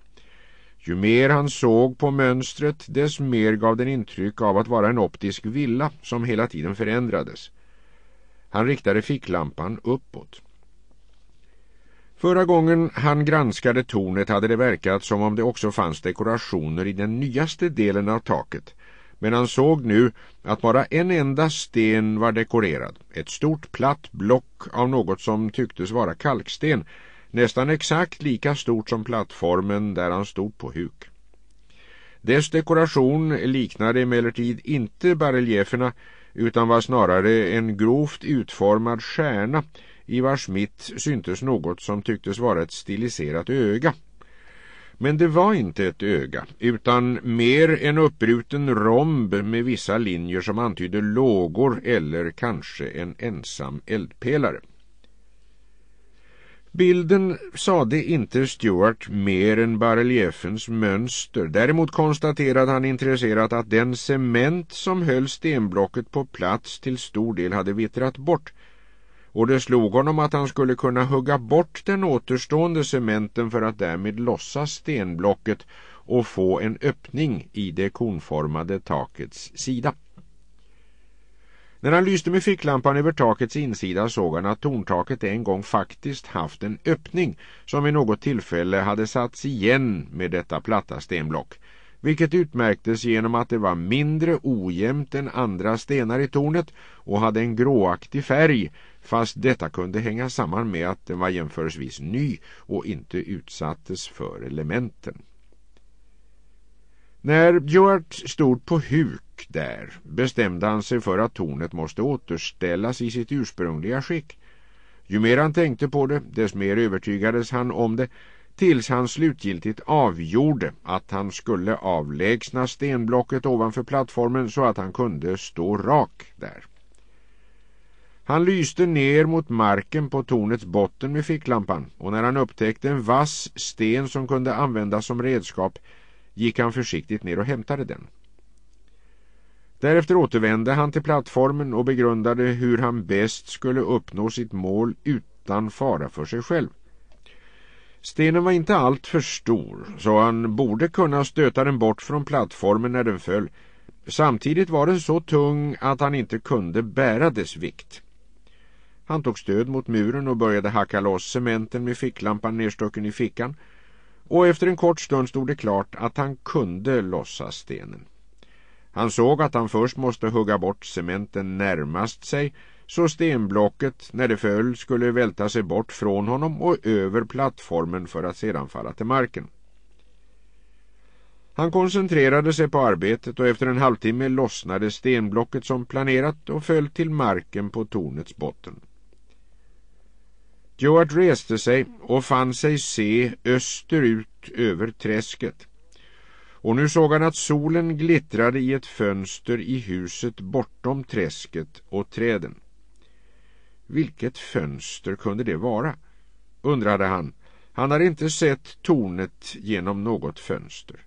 Ju mer han såg på mönstret dess mer gav den intryck av att vara en optisk villa som hela tiden förändrades. Han riktade ficklampan uppåt. Förra gången han granskade tornet hade det verkat som om det också fanns dekorationer i den nyaste delen av taket. Men han såg nu att bara en enda sten var dekorerad. Ett stort platt block av något som tycktes vara kalksten. Nästan exakt lika stort som plattformen där han stod på huk. Dess dekoration liknade emellertid inte bareljeferna utan var snarare en grovt utformad stjärna i vars mitt syntes något som tycktes vara ett stiliserat öga. Men det var inte ett öga, utan mer en uppbruten romb med vissa linjer som antydde lågor eller kanske en ensam eldpelare. Bilden sade inte Stuart mer än bareljefens mönster. Däremot konstaterade han intresserat att den cement som höll stenblocket på plats till stor del hade vittrat bort och det slog honom att han skulle kunna hugga bort den återstående cementen för att därmed lossa stenblocket och få en öppning i det konformade takets sida. När han lyste med ficklampan över takets insida såg han att torntaket en gång faktiskt haft en öppning som i något tillfälle hade satts igen med detta platta stenblock vilket utmärktes genom att det var mindre ojämnt än andra stenar i tornet och hade en gråaktig färg fast detta kunde hänga samman med att den var jämförelsevis ny och inte utsattes för elementen. När Björk stod på huk där bestämde han sig för att tornet måste återställas i sitt ursprungliga skick. Ju mer han tänkte på det, desto mer övertygades han om det tills han slutgiltigt avgjorde att han skulle avlägsna stenblocket ovanför plattformen så att han kunde stå rak där. Han lyste ner mot marken på tornets botten med ficklampan och när han upptäckte en vass sten som kunde användas som redskap gick han försiktigt ner och hämtade den. Därefter återvände han till plattformen och begrundade hur han bäst skulle uppnå sitt mål utan fara för sig själv. Stenen var inte allt för stor så han borde kunna stöta den bort från plattformen när den föll. Samtidigt var den så tung att han inte kunde bära dess vikt. Han tog stöd mot muren och började hacka loss cementen med ficklampan nedstucken i fickan och efter en kort stund stod det klart att han kunde lossa stenen. Han såg att han först måste hugga bort cementen närmast sig så stenblocket när det föll skulle välta sig bort från honom och över plattformen för att sedan falla till marken. Han koncentrerade sig på arbetet och efter en halvtimme lossnade stenblocket som planerat och föll till marken på tornets botten. Stuart reste sig och fann sig se österut över träsket. Och nu såg han att solen glittrade i ett fönster i huset bortom träsket och träden. Vilket fönster kunde det vara? undrade han. Han hade inte sett tornet genom något fönster.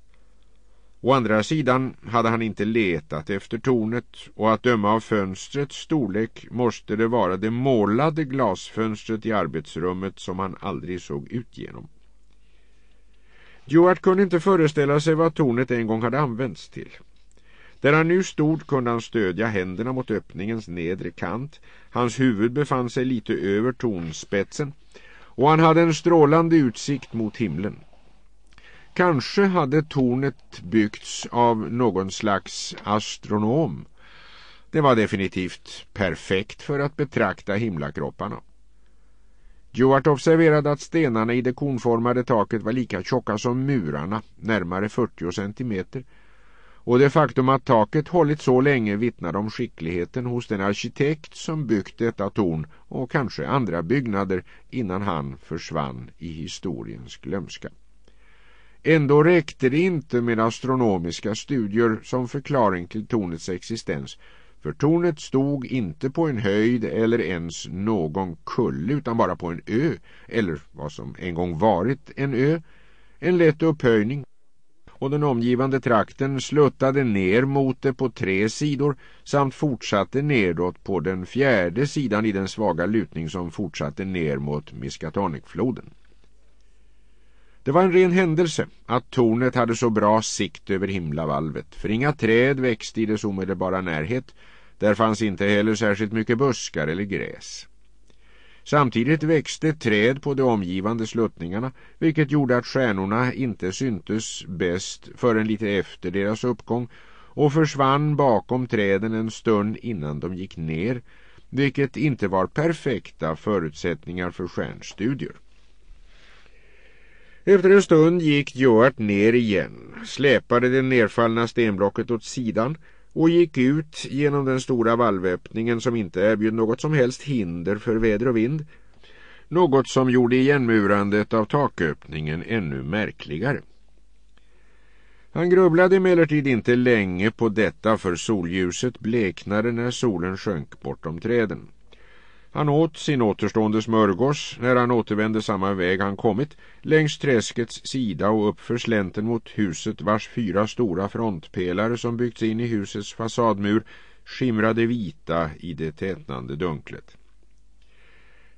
Å andra sidan hade han inte letat efter tornet och att döma av fönstrets storlek måste det vara det målade glasfönstret i arbetsrummet som han aldrig såg ut genom. Stuart kunde inte föreställa sig vad tornet en gång hade använts till. Där han nu stod kunde han stödja händerna mot öppningens nedre kant. Hans huvud befann sig lite över tornspetsen och han hade en strålande utsikt mot himlen. Kanske hade tornet byggts av någon slags astronom. Det var definitivt perfekt för att betrakta himlakropparna. Joart observerade att stenarna i det konformade taket var lika tjocka som murarna, närmare 40 centimeter. Och det faktum att taket hållit så länge vittnade om skickligheten hos den arkitekt som byggt detta torn och kanske andra byggnader innan han försvann i historiens glömska. Ändå räckte det inte med astronomiska studier som förklaring till tornets existens för tornet stod inte på en höjd eller ens någon kulle utan bara på en ö eller vad som en gång varit en ö, en lätt upphöjning och den omgivande trakten sluttade ner mot det på tre sidor samt fortsatte nedåt på den fjärde sidan i den svaga lutning som fortsatte ner mot Miskatonikfloden. Det var en ren händelse att tornet hade så bra sikt över himlavalvet, för inga träd växte i dess omedelbara närhet. Där fanns inte heller särskilt mycket buskar eller gräs. Samtidigt växte träd på de omgivande sluttningarna, vilket gjorde att stjärnorna inte syntes bäst förrän lite efter deras uppgång och försvann bakom träden en stund innan de gick ner, vilket inte var perfekta förutsättningar för stjärnstudier. Efter en stund gick Joart ner igen, släpade det nedfallna stenblocket åt sidan och gick ut genom den stora valvöppningen som inte erbjöd något som helst hinder för väder och vind, något som gjorde igenmurandet av taköppningen ännu märkligare. Han grubblade emellertid inte länge på detta för solljuset bleknade när solen sjönk bortom träden. Han åt sin återstående smörgås när han återvände samma väg han kommit, längs träskets sida och uppför slänten mot huset vars fyra stora frontpelare som byggts in i husets fasadmur skimrade vita i det tätnande dunklet.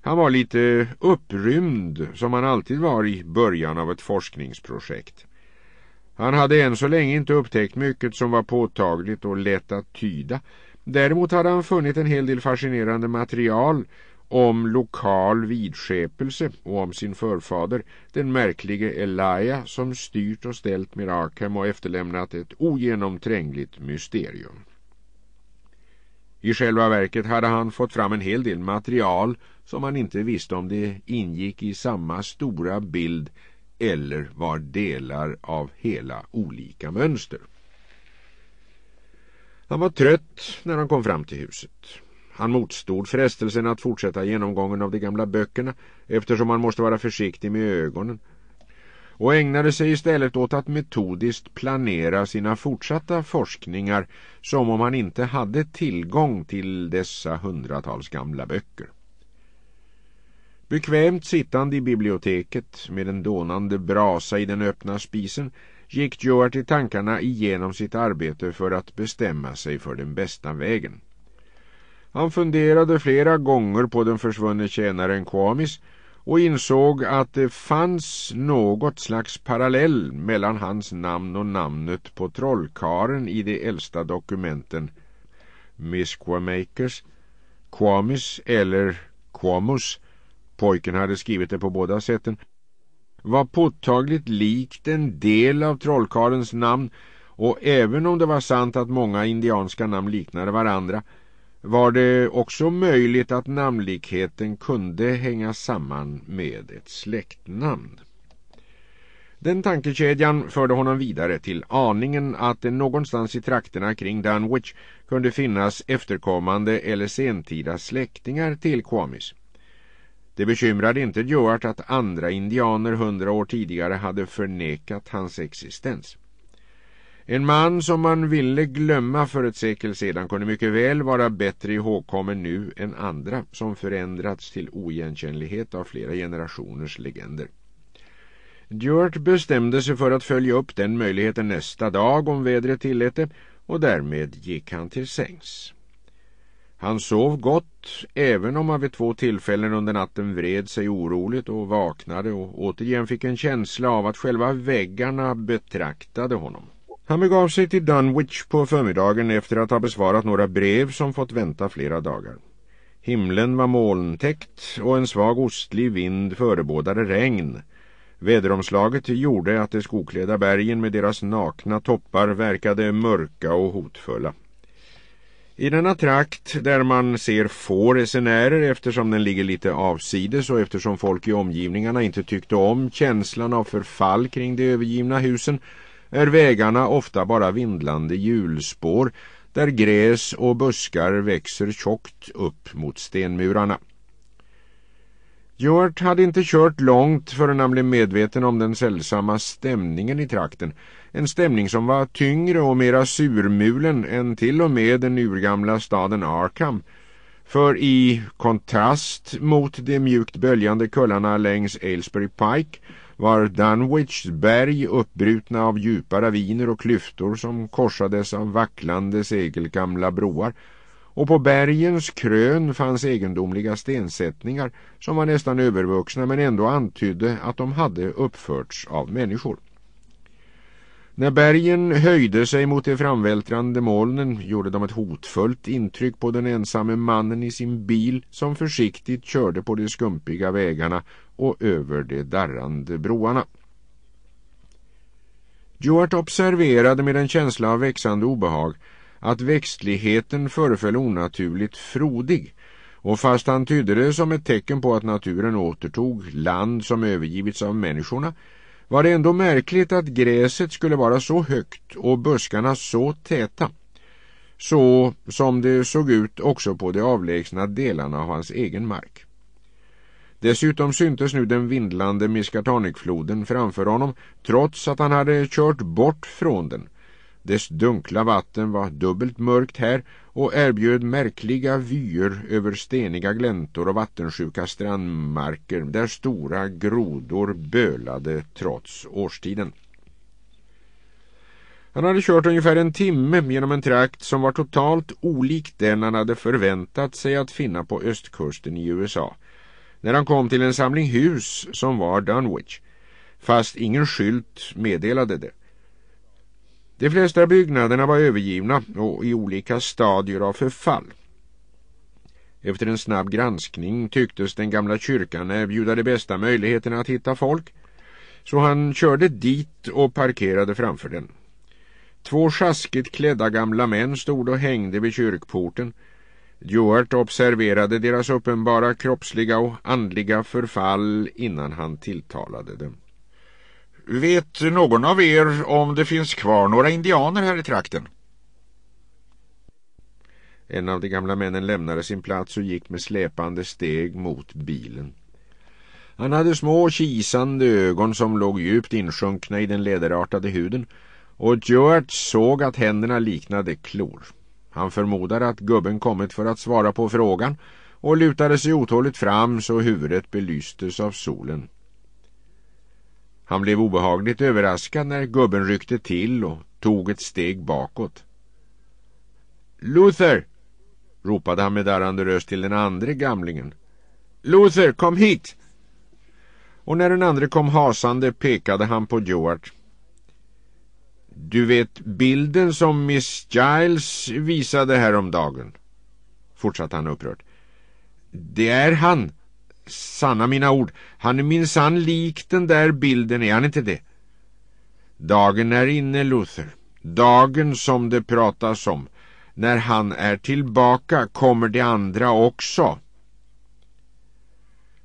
Han var lite upprymd, som han alltid var i början av ett forskningsprojekt. Han hade än så länge inte upptäckt mycket som var påtagligt och lätt att tyda- Däremot hade han funnit en hel del fascinerande material om lokal vidskepelse och om sin förfader, den märklige Elia som styrt och ställt med Akham och efterlämnat ett ogenomträngligt mysterium. I själva verket hade han fått fram en hel del material som han inte visste om det ingick i samma stora bild eller var delar av hela olika mönster. Han var trött när han kom fram till huset. Han motstod frestelsen att fortsätta genomgången av de gamla böckerna eftersom han måste vara försiktig med ögonen och ägnade sig istället åt att metodiskt planera sina fortsatta forskningar som om han inte hade tillgång till dessa hundratals gamla böcker. Bekvämt sittande i biblioteket med en dånande brasa i den öppna spisen gick Joart i tankarna igenom sitt arbete för att bestämma sig för den bästa vägen. Han funderade flera gånger på den försvunne tjänaren Kwamis och insåg att det fanns något slags parallell mellan hans namn och namnet på trollkaren i de äldsta dokumenten Misquamakers, Kwamis eller Kwamus. Pojken hade skrivit det på båda sätten var påtagligt likt en del av trollkarlens namn och även om det var sant att många indianska namn liknade varandra var det också möjligt att namnlikheten kunde hänga samman med ett släktnamn. Den tankekedjan förde honom vidare till aningen att det någonstans i trakterna kring Dunwich kunde finnas efterkommande eller sentida släktingar till Kwamis. Det bekymrade inte Joart att andra indianer hundra år tidigare hade förnekat hans existens. En man som man ville glömma för ett sekel sedan kunde mycket väl vara bättre ihågkommen nu än andra som förändrats till oigenkännlighet av flera generationers legender. Djurt bestämde sig för att följa upp den möjligheten nästa dag om vädret tillät det och därmed gick han till sängs. Han sov gott, även om han vid två tillfällen under natten vred sig oroligt och vaknade och återigen fick en känsla av att själva väggarna betraktade honom. Han begav sig till Dunwich på förmiddagen efter att ha besvarat några brev som fått vänta flera dagar. Himlen var molntäckt och en svag ostlig vind förebådade regn. Väderomslaget gjorde att de skoklädda bergen med deras nakna toppar verkade mörka och hotfulla. I denna trakt där man ser få resenärer eftersom den ligger lite avsides och eftersom folk i omgivningarna inte tyckte om känslan av förfall kring de övergivna husen är vägarna ofta bara vindlande hjulspår där gräs och buskar växer tjockt upp mot stenmurarna. George hade inte kört långt förrän han blev medveten om den sällsamma stämningen i trakten en stämning som var tyngre och mera surmulen än till och med den urgamla staden Arkham. För i kontrast mot de mjukt böljande kullarna längs Aylesbury Pike var Dunwichs berg uppbrutna av djupa raviner och klyftor som korsades av vacklande segelgamla broar och på bergens krön fanns egendomliga stensättningar som var nästan övervuxna men ändå antydde att de hade uppförts av människor. När bergen höjde sig mot de framvältrande molnen gjorde de ett hotfullt intryck på den ensamme mannen i sin bil som försiktigt körde på de skumpiga vägarna och över de darrande broarna. Stuart observerade med en känsla av växande obehag att växtligheten föreföll onaturligt frodig och fast han tydde det som ett tecken på att naturen återtog land som övergivits av människorna var det ändå märkligt att gräset skulle vara så högt och buskarna så täta, så som det såg ut också på de avlägsna delarna av hans egen mark. Dessutom syntes nu den vindlande Miskatanikfloden framför honom trots att han hade kört bort från den dess dunkla vatten var dubbelt mörkt här och erbjöd märkliga vyer över steniga gläntor och vattensjuka strandmarker där stora grodor bölade trots årstiden. Han hade kört ungefär en timme genom en trakt som var totalt olik den han hade förväntat sig att finna på östkusten i USA när han kom till en samling hus som var Dunwich fast ingen skylt meddelade det. De flesta byggnaderna var övergivna och i olika stadier av förfall. Efter en snabb granskning tycktes den gamla kyrkan erbjuda de bästa möjligheterna att hitta folk, så han körde dit och parkerade framför den. Två sjaskigt klädda gamla män stod och hängde vid kyrkporten. Duart observerade deras uppenbara kroppsliga och andliga förfall innan han tilltalade dem. Vet någon av er om det finns kvar några indianer här i trakten? En av de gamla männen lämnade sin plats och gick med släpande steg mot bilen. Han hade små kisande ögon som låg djupt insjunkna i den läderartade huden och George såg att händerna liknade klor. Han förmodade att gubben kommit för att svara på frågan och lutade sig otåligt fram så huvudet belystes av solen. Han blev obehagligt överraskad när gubben ryckte till och tog ett steg bakåt. Luther! ropade han med darrande röst till den andre gamlingen. Luther, kom hit! Och när den andre kom hasande pekade han på Joart. Du vet bilden som Miss Giles visade häromdagen, fortsatte han upprört. Det är han, sanna mina ord, han är minsann lik den där bilden, är han inte det? Dagen är inne, Luther. Dagen som det pratas om. När han är tillbaka kommer de andra också.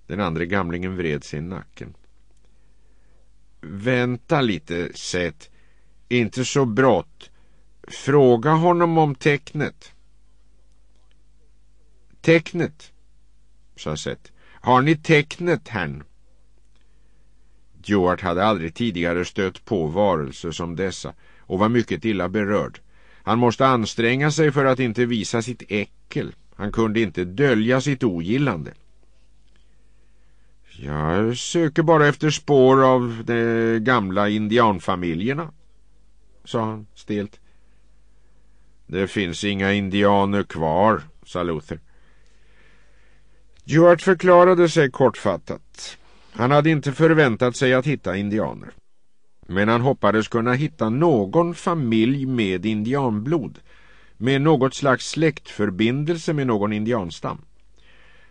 Den andra gamlingen vred sin nacken. Vänta lite, Seth. Inte så brått. Fråga honom om tecknet. Tecknet, sa Seth. Har ni tecknet, herrn? Joart hade aldrig tidigare stött på varelser som dessa och var mycket illa berörd. Han måste anstränga sig för att inte visa sitt äckel. Han kunde inte dölja sitt ogillande. Jag söker bara efter spår av de gamla indianfamiljerna, sa han stelt. Det finns inga indianer kvar, sa Luther. Stuart förklarade sig kortfattat. Han hade inte förväntat sig att hitta indianer. Men han hoppades kunna hitta någon familj med indianblod, med något slags släktförbindelse med någon indianstam.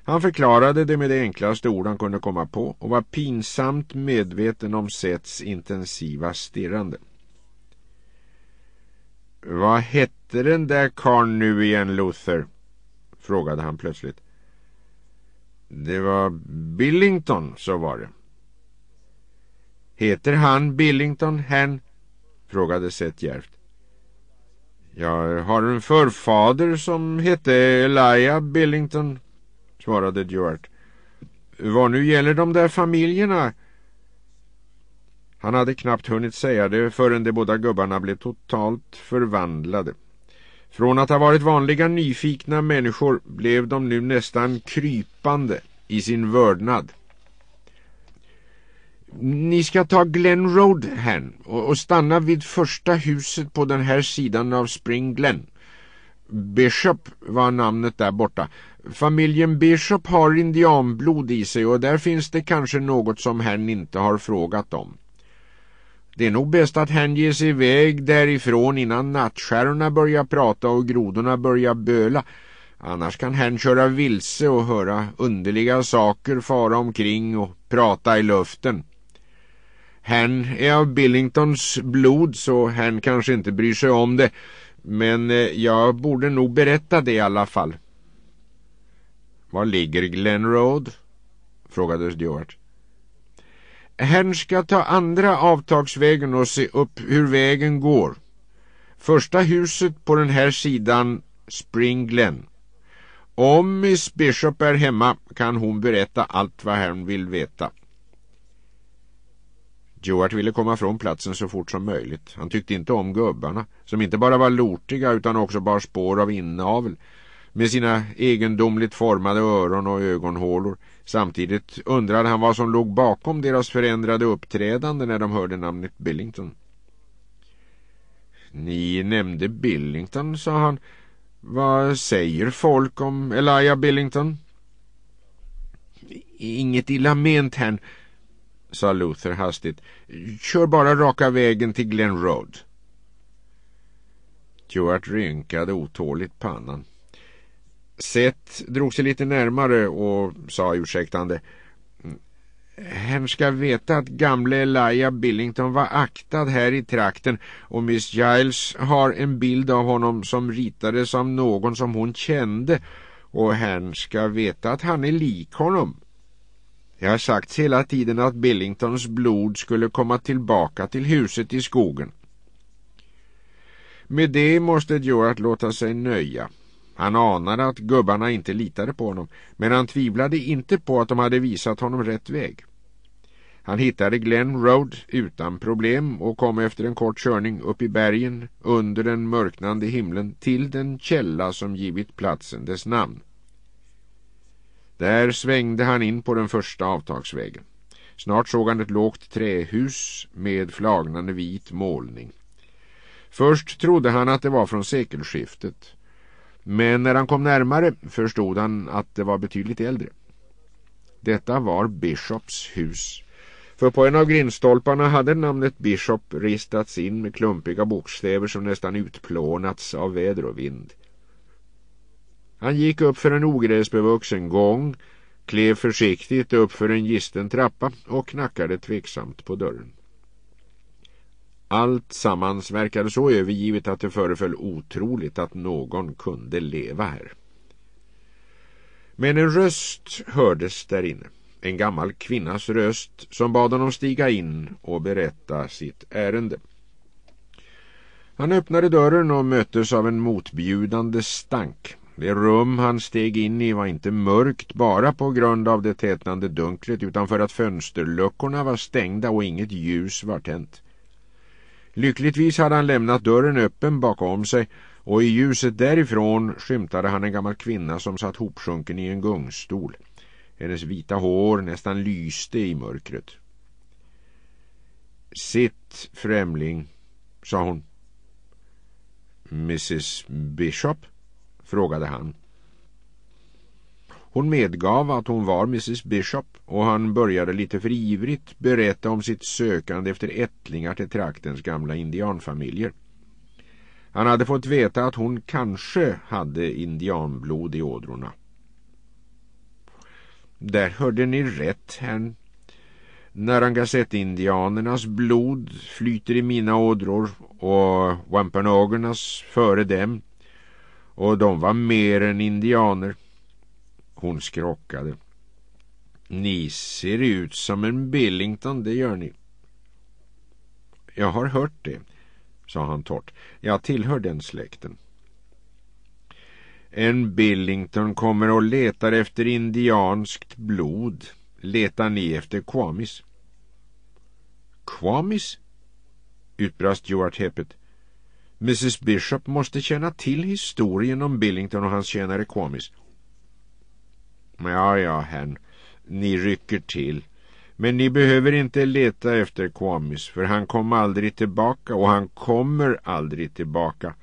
Han förklarade det med det enklaste ord han kunde komma på och var pinsamt medveten om Sets intensiva stirrande. Vad hette den där karln nu igen, Luther? frågade han plötsligt. Det var Billington, så var det. Heter han Billington, herrn? frågade Seth djärvt. Jag har en förfader som hette Elia Billington, svarade Duart. Vad nu gäller de där familjerna? Han hade knappt hunnit säga det förrän de båda gubbarna blev totalt förvandlade. Från att ha varit vanliga nyfikna människor blev de nu nästan krypande i sin vördnad. Ni ska ta Glen Road här och stanna vid första huset på den här sidan av Spring Glen. Bishop var namnet där borta. Familjen Bishop har indianblod i sig och där finns det kanske något som herrn inte har frågat om. Det är nog bäst att hänge sig iväg därifrån innan nattskärorna börjar prata och grodorna börjar böla. Annars kan hän köra vilse och höra underliga saker fara omkring och prata i luften. Hän är av Billingtons blod så hän kanske inte bryr sig om det. Men eh, jag borde nog berätta det i alla fall. Var ligger Glen Road? frågade Stewart. Herrn ska ta andra avtagsvägen och se upp hur vägen går. Första huset på den här sidan, Spring Glen. Om Miss Bishop är hemma kan hon berätta allt vad herrn vill veta. Joart ville komma från platsen så fort som möjligt. Han tyckte inte om gubbarna, som inte bara var lortiga utan också bar spår av inavel med sina egendomligt formade öron och ögonhålor Samtidigt undrade han vad som låg bakom deras förändrade uppträdande när de hörde namnet Billington. Ni nämnde Billington, sa han. Vad säger folk om Elijah Billington? Inget illa ment, herrn, sa Luther hastigt. Kör bara raka vägen till Glen Road. Stuart rynkade otåligt pannan. Seth drog sig lite närmare och sa ursäktande. Hen ska veta att gamle Elia Billington var aktad här i trakten och Miss Giles har en bild av honom som ritades av någon som hon kände och hen ska veta att han är lik honom. Det har sagts hela tiden att Billingtons blod skulle komma tillbaka till huset i skogen. Med det måste Jorat låta sig nöja. Han anade att gubbarna inte litade på honom, men han tvivlade inte på att de hade visat honom rätt väg. Han hittade Glen Road utan problem och kom efter en kort körning upp i bergen under den mörknande himlen till den källa som givit platsen dess namn. Där svängde han in på den första avtagsvägen. Snart såg han ett lågt trähus med flagnande vit målning. Först trodde han att det var från sekelskiftet men när han kom närmare förstod han att det var betydligt äldre. Detta var Bishops hus. För på en av grindstolparna hade namnet Bishop ristats in med klumpiga bokstäver som nästan utplånats av väder och vind. Han gick upp för en ogräsbevuxen gång, klev försiktigt upp för en gisten trappa och knackade tveksamt på dörren. Allt sammans verkade så övergivet att det föreföll otroligt att någon kunde leva här. Men en röst hördes där inne, En gammal kvinnas röst som bad honom stiga in och berätta sitt ärende. Han öppnade dörren och möttes av en motbjudande stank. Det rum han steg in i var inte mörkt bara på grund av det tätnande dunklet utan för att fönsterluckorna var stängda och inget ljus var tänt. Lyckligtvis hade han lämnat dörren öppen bakom sig och i ljuset därifrån skymtade han en gammal kvinna som satt hopsjunken i en gungstol. Hennes vita hår nästan lyste i mörkret. Sitt, främling, sa hon. Mrs Bishop? frågade han. Hon medgav att hon var Mrs Bishop och han började lite för ivrigt berätta om sitt sökande efter ättlingar till traktens gamla indianfamiljer. Han hade fått veta att hon kanske hade indianblod i ådrorna. Där hörde ni rätt, herrn. Narragasettindianernas blod flyter i mina ådror och wampanogernas före dem och de var mer än indianer. Hon skrockade. Ni ser ut som en Billington, det gör ni. Jag har hört det, sa han torrt. Jag tillhör den släkten. En Billington kommer och letar efter indianskt blod. Letar ni efter Kwamis? Kwamis? utbrast Stuart häpet. Mrs Bishop måste känna till historien om Billington och hans tjänare Kwamis. Ja, ja, herrn. Ni rycker till. Men ni behöver inte leta efter Kwamis, för han kom aldrig tillbaka och han kommer aldrig tillbaka.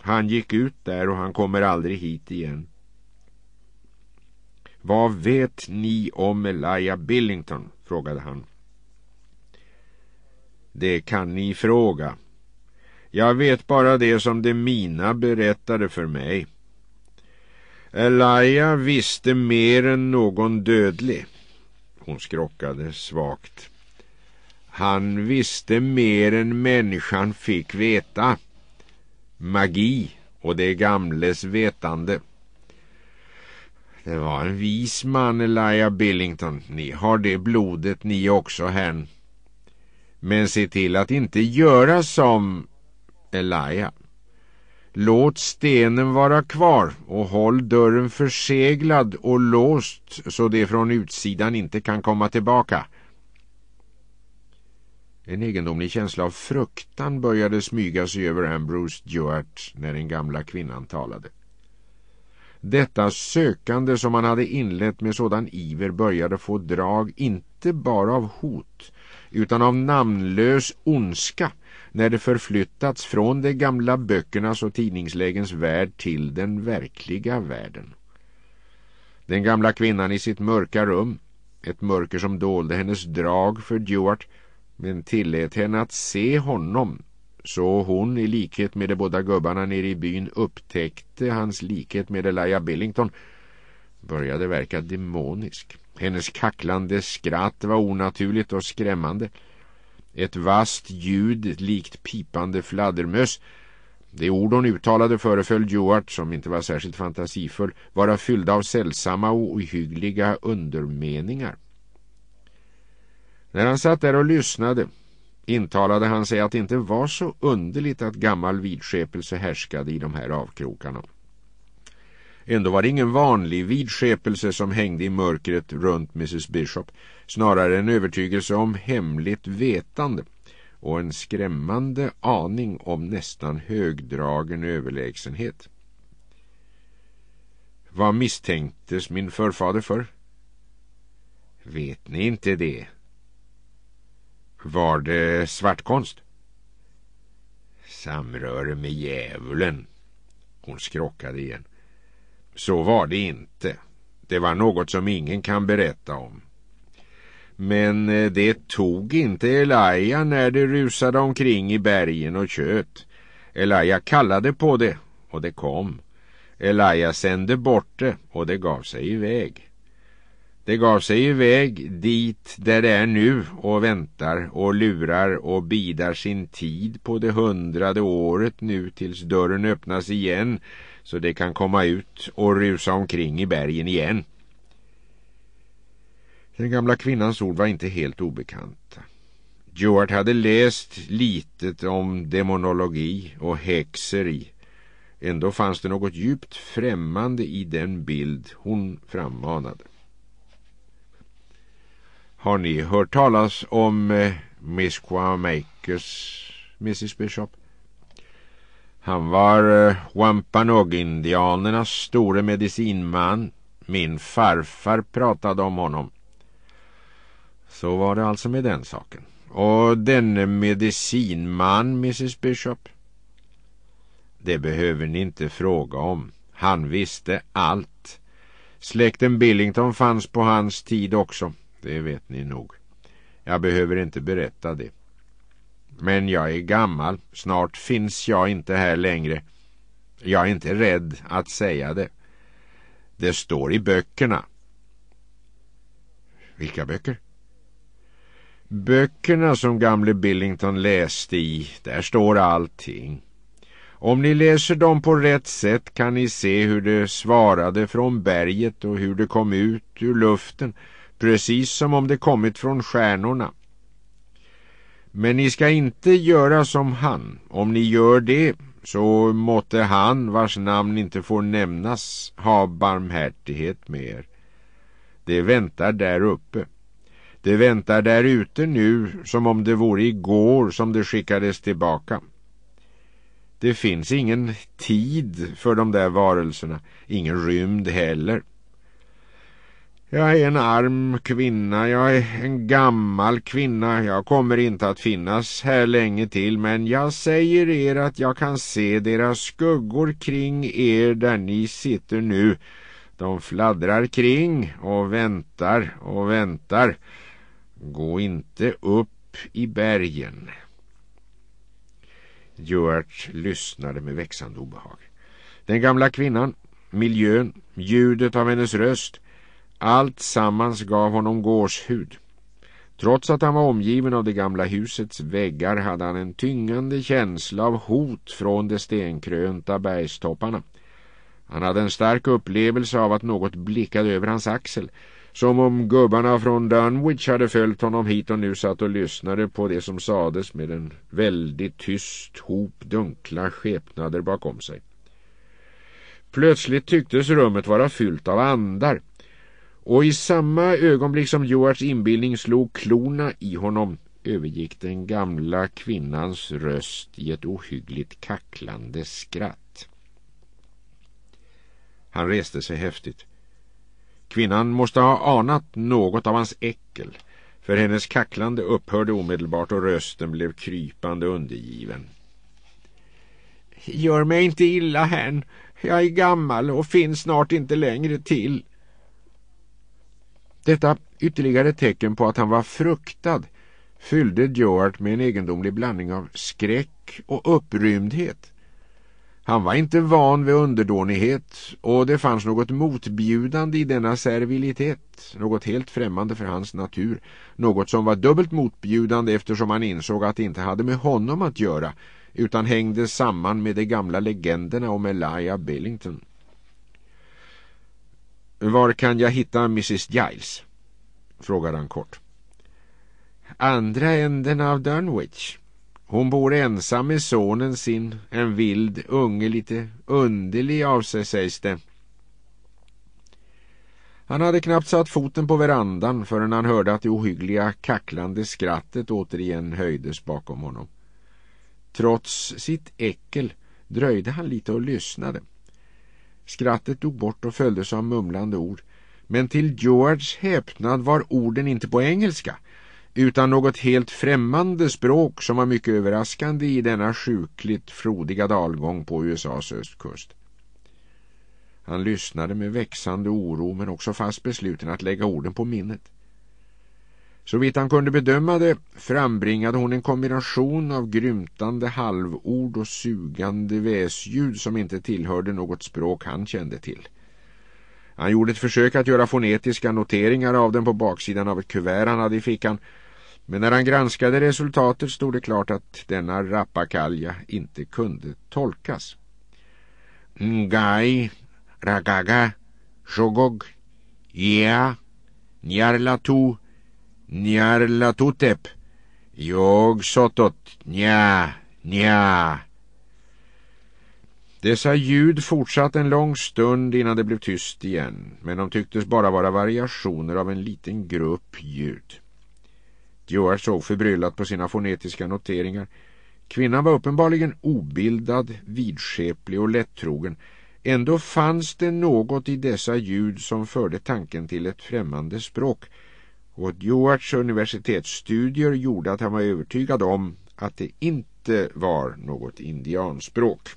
Han gick ut där och han kommer aldrig hit igen. Vad vet ni om Elijah Billington? frågade han. Det kan ni fråga. Jag vet bara det som de mina berättade för mig. Elijah visste mer än någon dödlig. Hon skrockade svagt. Han visste mer än människan fick veta. Magi och det gamles vetande. Det var en vis man, Elijah Billington. Ni har det blodet ni också, hen. Men se till att inte göra som Elijah. Låt stenen vara kvar och håll dörren förseglad och låst så det från utsidan inte kan komma tillbaka. En egendomlig känsla av fruktan började smyga sig över Ambrose Stewart när den gamla kvinnan talade. Detta sökande som han hade inlett med sådan iver började få drag inte bara av hot utan av namnlös ondska när det förflyttats från de gamla böckernas och tidningslägens värld till den verkliga världen. Den gamla kvinnan i sitt mörka rum, ett mörker som dolde hennes drag för Dewart men tillät henne att se honom så hon i likhet med de båda gubbarna nere i byn upptäckte hans likhet med Elijah Billington började verka demonisk. Hennes kacklande skratt var onaturligt och skrämmande. Ett vast ljud likt pipande fladdermöss. Det ord hon uttalade föreföll Joart, som inte var särskilt fantasifull, vara fyllda av sällsamma och ohyggliga undermeningar. När han satt där och lyssnade intalade han sig att det inte var så underligt att gammal vidskepelse härskade i de här avkrokarna. Ändå var det ingen vanlig vidskepelse som hängde i mörkret runt mrs Bishop, snarare en övertygelse om hemligt vetande och en skrämmande aning om nästan högdragen överlägsenhet. Vad misstänktes min förfader för? Vet ni inte det? Var det svartkonst? Samröre med djävulen. Hon skrockade igen. Så var det inte. Det var något som ingen kan berätta om. Men eh, det tog inte Elia när det rusade omkring i bergen och köt. Elia kallade på det och det kom. Elia sände bort det och det gav sig iväg. Det gav sig iväg dit där det är nu och väntar och lurar och bidar sin tid på det hundrade året nu tills dörren öppnas igen så det kan komma ut och rusa omkring i bergen igen. Den gamla kvinnans ord var inte helt obekanta. Stuart hade läst litet om demonologi och häxeri. Ändå fanns det något djupt främmande i den bild hon frammanade. Har ni hört talas om eh, Miss Quamakers, Mrs Bishop? Han var eh, Wampanoag-indianernas store medicinman. Min farfar pratade om honom. Så var det alltså med den saken. Och denne medicinman, mrs Bishop? Det behöver ni inte fråga om. Han visste allt. Släkten Billington fanns på hans tid också. Det vet ni nog. Jag behöver inte berätta det. Men jag är gammal. Snart finns jag inte här längre. Jag är inte rädd att säga det. Det står i böckerna. Vilka böcker? Böckerna som gamle Billington läste i, där står allting. Om ni läser dem på rätt sätt kan ni se hur det svarade från berget och hur det kom ut ur luften, precis som om det kommit från stjärnorna. Men ni ska inte göra som han. Om ni gör det så måtte han, vars namn inte får nämnas, ha barmhärtighet med er. Det väntar där uppe. Det väntar där ute nu som om det vore igår som det skickades tillbaka. Det finns ingen tid för de där varelserna, ingen rymd heller. Jag är en arm kvinna, jag är en gammal kvinna. Jag kommer inte att finnas här länge till, men jag säger er att jag kan se deras skuggor kring er där ni sitter nu. De fladdrar kring och väntar och väntar. Gå inte upp i bergen. George lyssnade med växande obehag. Den gamla kvinnan, miljön, ljudet av hennes röst allt sammans gav honom gåshud. Trots att han var omgiven av det gamla husets väggar hade han en tyngande känsla av hot från de stenkrönta bergstopparna. Han hade en stark upplevelse av att något blickade över hans axel som om gubbarna från Dunwich hade följt honom hit och nu satt och lyssnade på det som sades med en väldigt tyst hop dunkla skepnader bakom sig. Plötsligt tycktes rummet vara fyllt av andar och i samma ögonblick som Joards inbildning slog klorna i honom övergick den gamla kvinnans röst i ett ohyggligt kacklande skratt. Han reste sig häftigt. Kvinnan måste ha anat något av hans äckel, för hennes kacklande upphörde omedelbart och rösten blev krypande undergiven. Gör mig inte illa, herrn. Jag är gammal och finns snart inte längre till. Detta ytterligare tecken på att han var fruktad fyllde George med en egendomlig blandning av skräck och upprymdhet. Han var inte van vid underdånighet och det fanns något motbjudande i denna servilitet, något helt främmande för hans natur, något som var dubbelt motbjudande eftersom han insåg att det inte hade med honom att göra utan hängde samman med de gamla legenderna om Elia Billington. Var kan jag hitta Mrs Giles? frågade han kort. Andra änden av Dunwich. Hon bor ensam med sonen sin, en vild unge, lite underlig av sig sägs det. Han hade knappt satt foten på verandan förrän han hörde att det ohyggliga kacklande skrattet återigen höjdes bakom honom. Trots sitt äckel dröjde han lite och lyssnade. Skrattet dog bort och följdes av mumlande ord. Men till Georges häpnad var orden inte på engelska utan något helt främmande språk som var mycket överraskande i denna sjukligt frodiga dalgång på USAs östkust. Han lyssnade med växande oro men också fast besluten att lägga orden på minnet. Såvitt han kunde bedöma det frambringade hon en kombination av grymtande halvord och sugande väsljud som inte tillhörde något språk han kände till. Han gjorde ett försök att göra fonetiska noteringar av den på baksidan av ett kuvert han hade i fickan men när han granskade resultatet stod det klart att denna rappakalja inte kunde tolkas. Ngai, Ragaga, Shogog, Jea, Njarlatu, Nyarlathotep. Jogsotot. Nja, nja. Dessa ljud fortsatte en lång stund innan det blev tyst igen, men de tycktes bara vara variationer av en liten grupp ljud. Joar såg förbryllat på sina fonetiska noteringar. Kvinnan var uppenbarligen obildad, vidskeplig och lättrogen. Ändå fanns det något i dessa ljud som förde tanken till ett främmande språk och Joarts universitetsstudier gjorde att han var övertygad om att det inte var något indianspråk.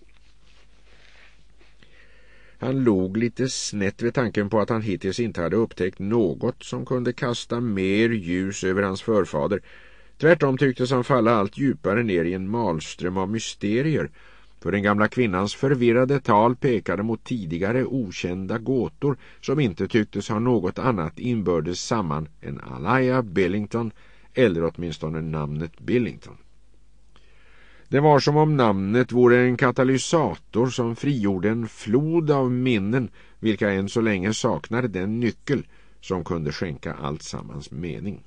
Han log lite snett vid tanken på att han hittills inte hade upptäckt något som kunde kasta mer ljus över hans förfader. Tvärtom tycktes han falla allt djupare ner i en malström av mysterier för den gamla kvinnans förvirrade tal pekade mot tidigare okända gåtor som inte tycktes ha något annat inbördes samman än Alaya Billington eller åtminstone namnet Billington. Det var som om namnet vore en katalysator som frigjorde en flod av minnen vilka än så länge saknade den nyckel som kunde skänka allt sammans mening.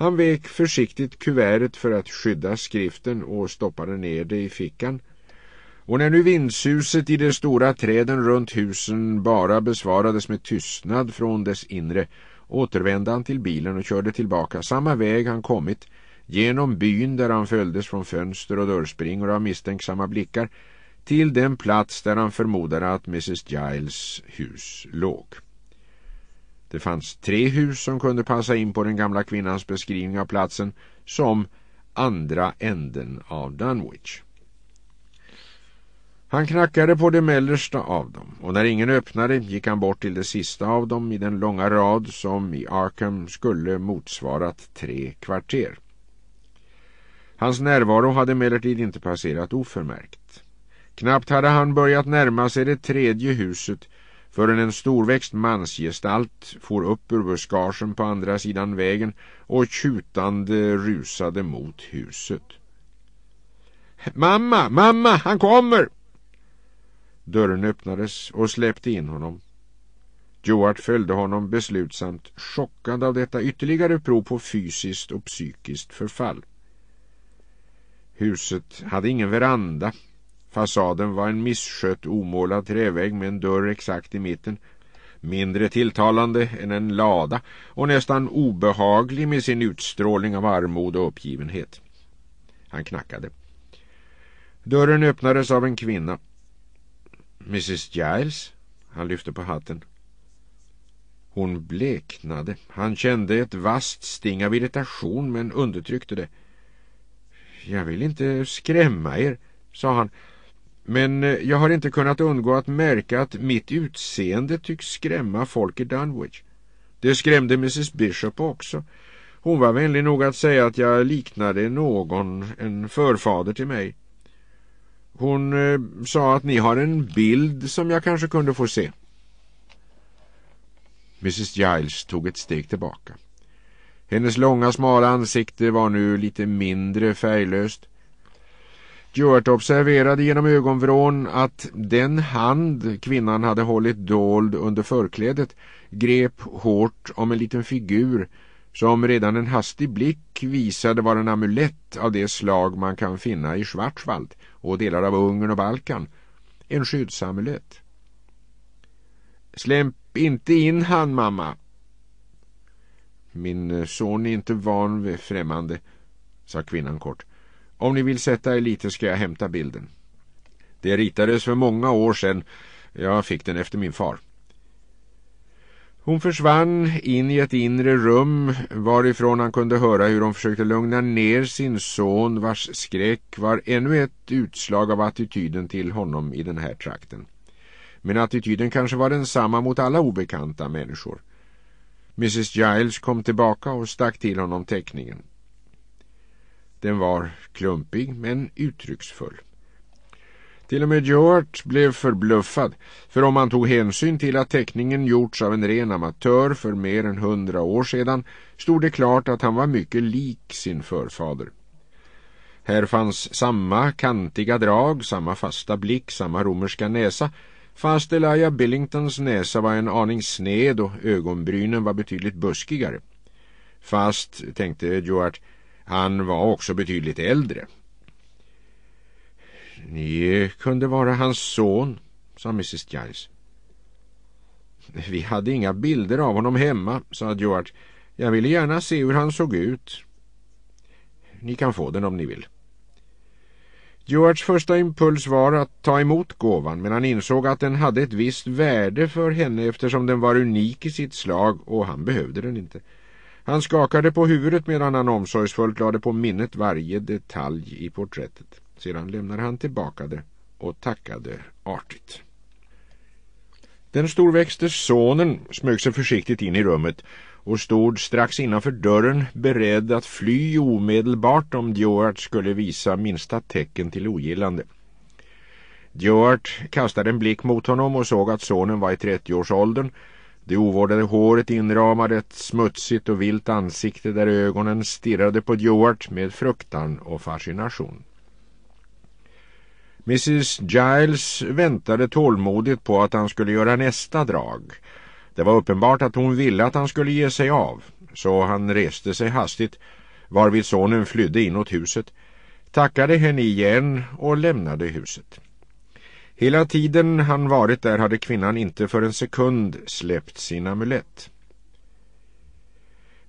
Han vek försiktigt kuvertet för att skydda skriften och stoppade ner det i fickan. Och när nu vindsuset i de stora träden runt husen bara besvarades med tystnad från dess inre återvände han till bilen och körde tillbaka samma väg han kommit genom byn där han följdes från fönster och dörrspringor av misstänksamma blickar till den plats där han förmodade att Mrs Giles hus låg. Det fanns tre hus som kunde passa in på den gamla kvinnans beskrivning av platsen som andra änden av Dunwich. Han knackade på det mellersta av dem och när ingen öppnade gick han bort till det sista av dem i den långa rad som i Arkham skulle motsvarat tre kvarter. Hans närvaro hade emellertid inte passerat oförmärkt. Knappt hade han börjat närma sig det tredje huset förrän en storväxt mansgestalt for upp ur buskagen på andra sidan vägen och tjutande rusade mot huset. Mamma, mamma, han kommer! Dörren öppnades och släppte in honom. Joart följde honom beslutsamt, chockad av detta ytterligare prov på fysiskt och psykiskt förfall. Huset hade ingen veranda Fasaden var en misskött omålad trävägg med en dörr exakt i mitten. Mindre tilltalande än en lada och nästan obehaglig med sin utstrålning av armod och uppgivenhet. Han knackade. Dörren öppnades av en kvinna. Mrs Giles? Han lyfte på hatten. Hon bleknade. Han kände ett vasst sting av irritation men undertryckte det. Jag vill inte skrämma er, sa han men eh, jag har inte kunnat undgå att märka att mitt utseende tycks skrämma folk i Dunwich. Det skrämde mrs Bishop också. Hon var vänlig nog att säga att jag liknade någon, en förfader till mig. Hon eh, sa att ni har en bild som jag kanske kunde få se. Mrs Giles tog ett steg tillbaka. Hennes långa smala ansikte var nu lite mindre färglöst. Stuart observerade genom ögonvrån att den hand kvinnan hade hållit dold under förklädet grep hårt om en liten figur som redan en hastig blick visade var en amulett av det slag man kan finna i Schwarzwald och delar av Ungern och Balkan, en skyddsamulett. Slämp inte in han, mamma. Min son är inte van vid främmande, sa kvinnan kort. Om ni vill sätta er lite ska jag hämta bilden. Det ritades för många år sedan. Jag fick den efter min far. Hon försvann in i ett inre rum varifrån han kunde höra hur hon försökte lugna ner sin son vars skräck var ännu ett utslag av attityden till honom i den här trakten. Men attityden kanske var densamma mot alla obekanta människor. Mrs Giles kom tillbaka och stack till honom teckningen. Den var klumpig men uttrycksfull. Till och med George blev förbluffad, för om man tog hänsyn till att teckningen gjorts av en ren amatör för mer än hundra år sedan, stod det klart att han var mycket lik sin förfader. Här fanns samma kantiga drag, samma fasta blick, samma romerska näsa, fast Elia Billingtons näsa var en aning sned och ögonbrynen var betydligt buskigare. Fast, tänkte George, han var också betydligt äldre. Ni kunde vara hans son, sa mrs Giles. Vi hade inga bilder av honom hemma, sa George. Jag ville gärna se hur han såg ut. Ni kan få den om ni vill. Georges första impuls var att ta emot gåvan men han insåg att den hade ett visst värde för henne eftersom den var unik i sitt slag och han behövde den inte. Han skakade på huvudet medan han omsorgsfullt lade på minnet varje detalj i porträttet. Sedan lämnade han tillbaka det och tackade artigt. Den storväxte sonen smög sig försiktigt in i rummet och stod strax innanför dörren beredd att fly omedelbart om Dewart skulle visa minsta tecken till ogillande. Dewart kastade en blick mot honom och såg att sonen var i 30-årsåldern det ovårdade håret inramade ett smutsigt och vilt ansikte där ögonen stirrade på Duart med fruktan och fascination. Mrs Giles väntade tålmodigt på att han skulle göra nästa drag. Det var uppenbart att hon ville att han skulle ge sig av, så han reste sig hastigt, varvid sonen flydde inåt huset, tackade henne igen och lämnade huset. Hela tiden han varit där hade kvinnan inte för en sekund släppt sin amulett.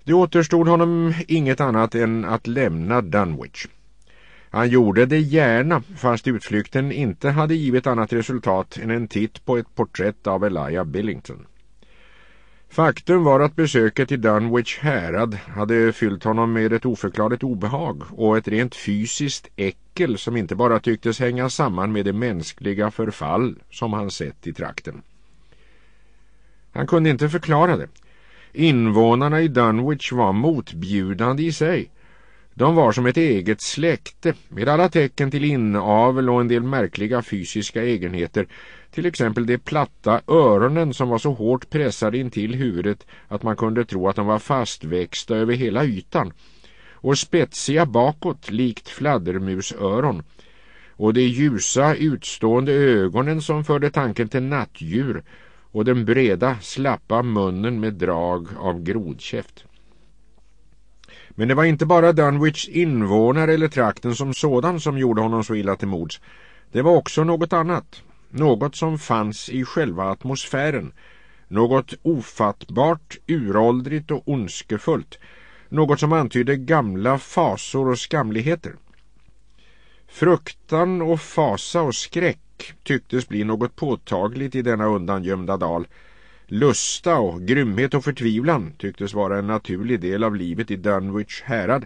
Det återstod honom inget annat än att lämna Dunwich. Han gjorde det gärna fast utflykten inte hade givit annat resultat än en titt på ett porträtt av Elia Billington. Faktum var att besöket i Dunwich härad hade fyllt honom med ett oförklarligt obehag och ett rent fysiskt äckel som inte bara tycktes hänga samman med det mänskliga förfall som han sett i trakten. Han kunde inte förklara det. Invånarna i Dunwich var motbjudande i sig. De var som ett eget släkte med alla tecken till inavel och en del märkliga fysiska egenheter, till exempel de platta öronen som var så hårt pressade in till huvudet att man kunde tro att de var fastväxta över hela ytan och spetsiga bakåt likt fladdermusöron och de ljusa utstående ögonen som förde tanken till nattdjur och den breda slappa munnen med drag av grodkäft. Men det var inte bara Dunwichs invånare eller trakten som sådan som gjorde honom så illa till mods. Det var också något annat. Något som fanns i själva atmosfären. Något ofattbart, uråldrigt och ondskefullt. Något som antydde gamla fasor och skamligheter. Fruktan och fasa och skräck tycktes bli något påtagligt i denna undangömda dal- Lusta och grymhet och förtvivlan tycktes vara en naturlig del av livet i Dunwich härad.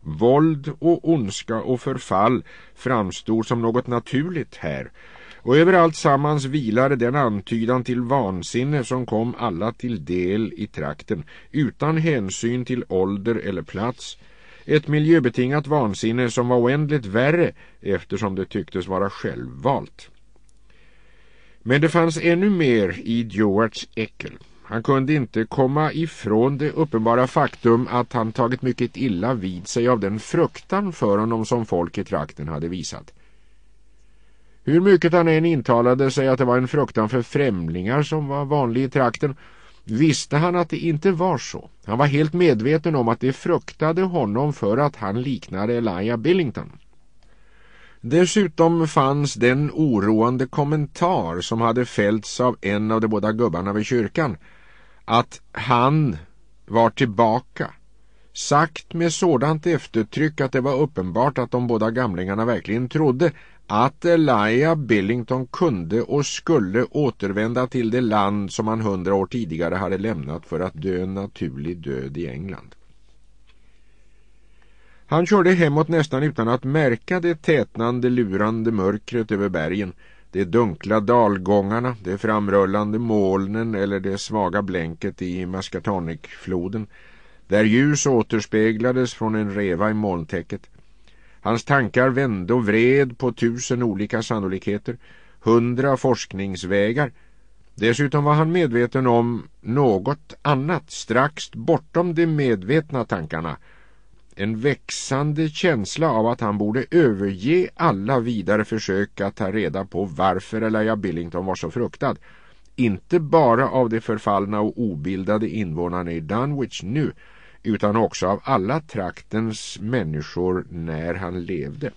Våld och ondska och förfall framstod som något naturligt här och överallt sammans vilade den antydan till vansinne som kom alla till del i trakten utan hänsyn till ålder eller plats. Ett miljöbetingat vansinne som var oändligt värre eftersom det tycktes vara självvalt. Men det fanns ännu mer i Duarts äckel. Han kunde inte komma ifrån det uppenbara faktum att han tagit mycket illa vid sig av den fruktan för honom som folk i trakten hade visat. Hur mycket han än intalade sig att det var en fruktan för främlingar som var vanlig i trakten visste han att det inte var så. Han var helt medveten om att det fruktade honom för att han liknade Elia Billington. Dessutom fanns den oroande kommentar som hade fällts av en av de båda gubbarna vid kyrkan att han var tillbaka sagt med sådant eftertryck att det var uppenbart att de båda gamlingarna verkligen trodde att Elia Billington kunde och skulle återvända till det land som han hundra år tidigare hade lämnat för att dö en naturlig död i England. Han körde hemåt nästan utan att märka det tätnande lurande mörkret över bergen, de dunkla dalgångarna, de framrullande molnen eller det svaga blänket i Mascatonicfloden, där ljus återspeglades från en reva i molntäcket. Hans tankar vände och vred på tusen olika sannolikheter, hundra forskningsvägar. Dessutom var han medveten om något annat strax bortom de medvetna tankarna en växande känsla av att han borde överge alla vidare försök att ta reda på varför Elijah Billington var så fruktad. Inte bara av de förfallna och obildade invånarna i Dunwich nu utan också av alla traktens människor när han levde.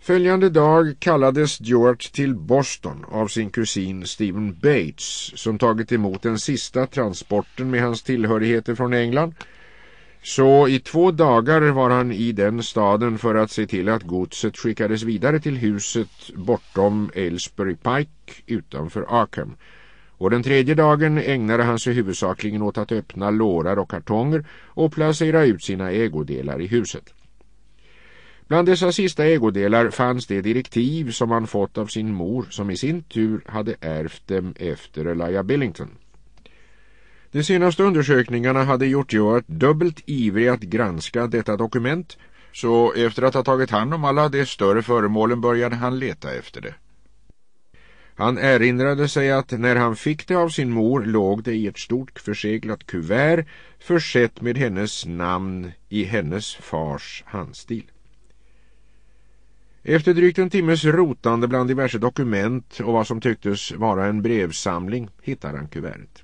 Följande dag kallades Stuart till Boston av sin kusin Stephen Bates som tagit emot den sista transporten med hans tillhörigheter från England så i två dagar var han i den staden för att se till att godset skickades vidare till huset bortom Aylesbury Pike utanför Arkham. Och den tredje dagen ägnade han sig huvudsakligen åt att öppna lårar och kartonger och placera ut sina ägodelar i huset. Bland dessa sista ägodelar fanns det direktiv som han fått av sin mor som i sin tur hade ärvt dem efter Elia Billington. De senaste undersökningarna hade gjort Joart dubbelt ivrig att granska detta dokument så efter att ha tagit hand om alla de större föremålen började han leta efter det. Han erinrade sig att när han fick det av sin mor låg det i ett stort förseglat kuvert försett med hennes namn i hennes fars handstil. Efter drygt en timmes rotande bland diverse dokument och vad som tycktes vara en brevsamling hittade han kuvertet.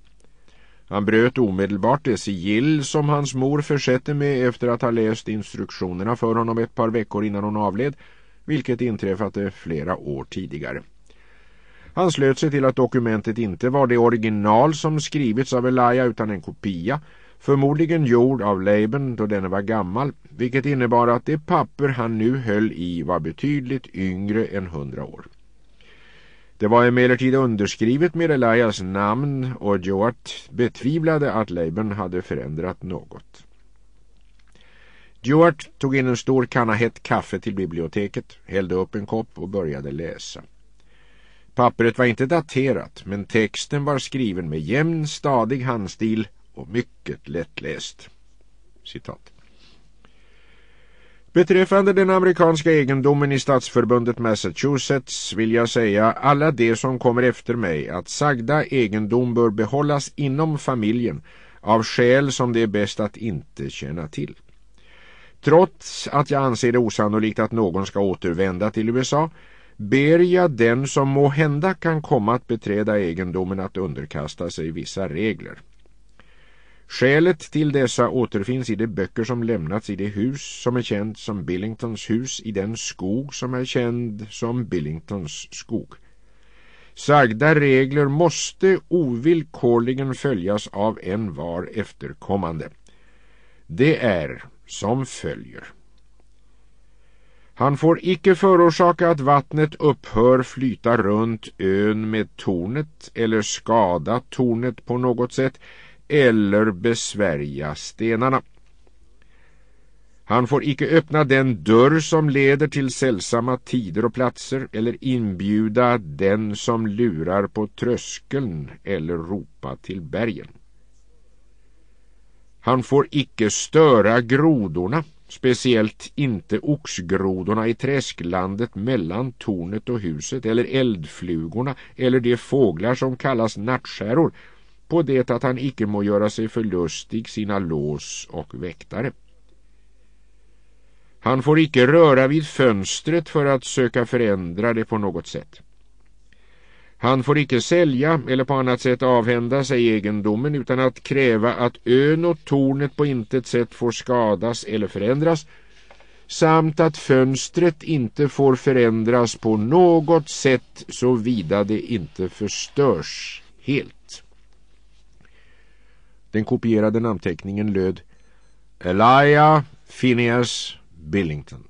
Han bröt omedelbart det sigill som hans mor försätter med efter att ha läst instruktionerna för honom ett par veckor innan hon avled, vilket inträffade flera år tidigare. Han slöt sig till att dokumentet inte var det original som skrivits av Elia utan en kopia, förmodligen gjord av Laban då denne var gammal, vilket innebar att det papper han nu höll i var betydligt yngre än hundra år. Det var emellertid underskrivet med Elias namn och Joart betvivlade att Leibern hade förändrat något. Joart tog in en stor kanna hett kaffe till biblioteket, hällde upp en kopp och började läsa. Pappret var inte daterat, men texten var skriven med jämn, stadig handstil och mycket lättläst. Citat. Beträffande den amerikanska egendomen i statsförbundet Massachusetts vill jag säga alla de som kommer efter mig att sagda egendom bör behållas inom familjen av skäl som det är bäst att inte känna till. Trots att jag anser det osannolikt att någon ska återvända till USA ber jag den som må hända kan komma att beträda egendomen att underkasta sig vissa regler. Skälet till dessa återfinns i de böcker som lämnats i det hus som är känt som Billingtons hus i den skog som är känd som Billingtons skog. Sagda regler måste ovillkorligen följas av en var efterkommande. Det är som följer. Han får icke förorsaka att vattnet upphör flyta runt ön med tornet eller skada tornet på något sätt eller besvärja stenarna. Han får icke öppna den dörr som leder till sällsamma tider och platser eller inbjuda den som lurar på tröskeln eller ropa till bergen. Han får icke störa grodorna, speciellt inte oxgrodorna i träsklandet mellan tornet och huset eller eldflugorna eller de fåglar som kallas nattskäror på det att han icke må göra sig förlustig sina lås och väktare. Han får icke röra vid fönstret för att söka förändra det på något sätt. Han får icke sälja eller på annat sätt avhända sig egendomen utan att kräva att ön och tornet på intet sätt får skadas eller förändras samt att fönstret inte får förändras på något sätt såvida det inte förstörs helt. Den kopierade namnteckningen löd Elia Phineas Billington.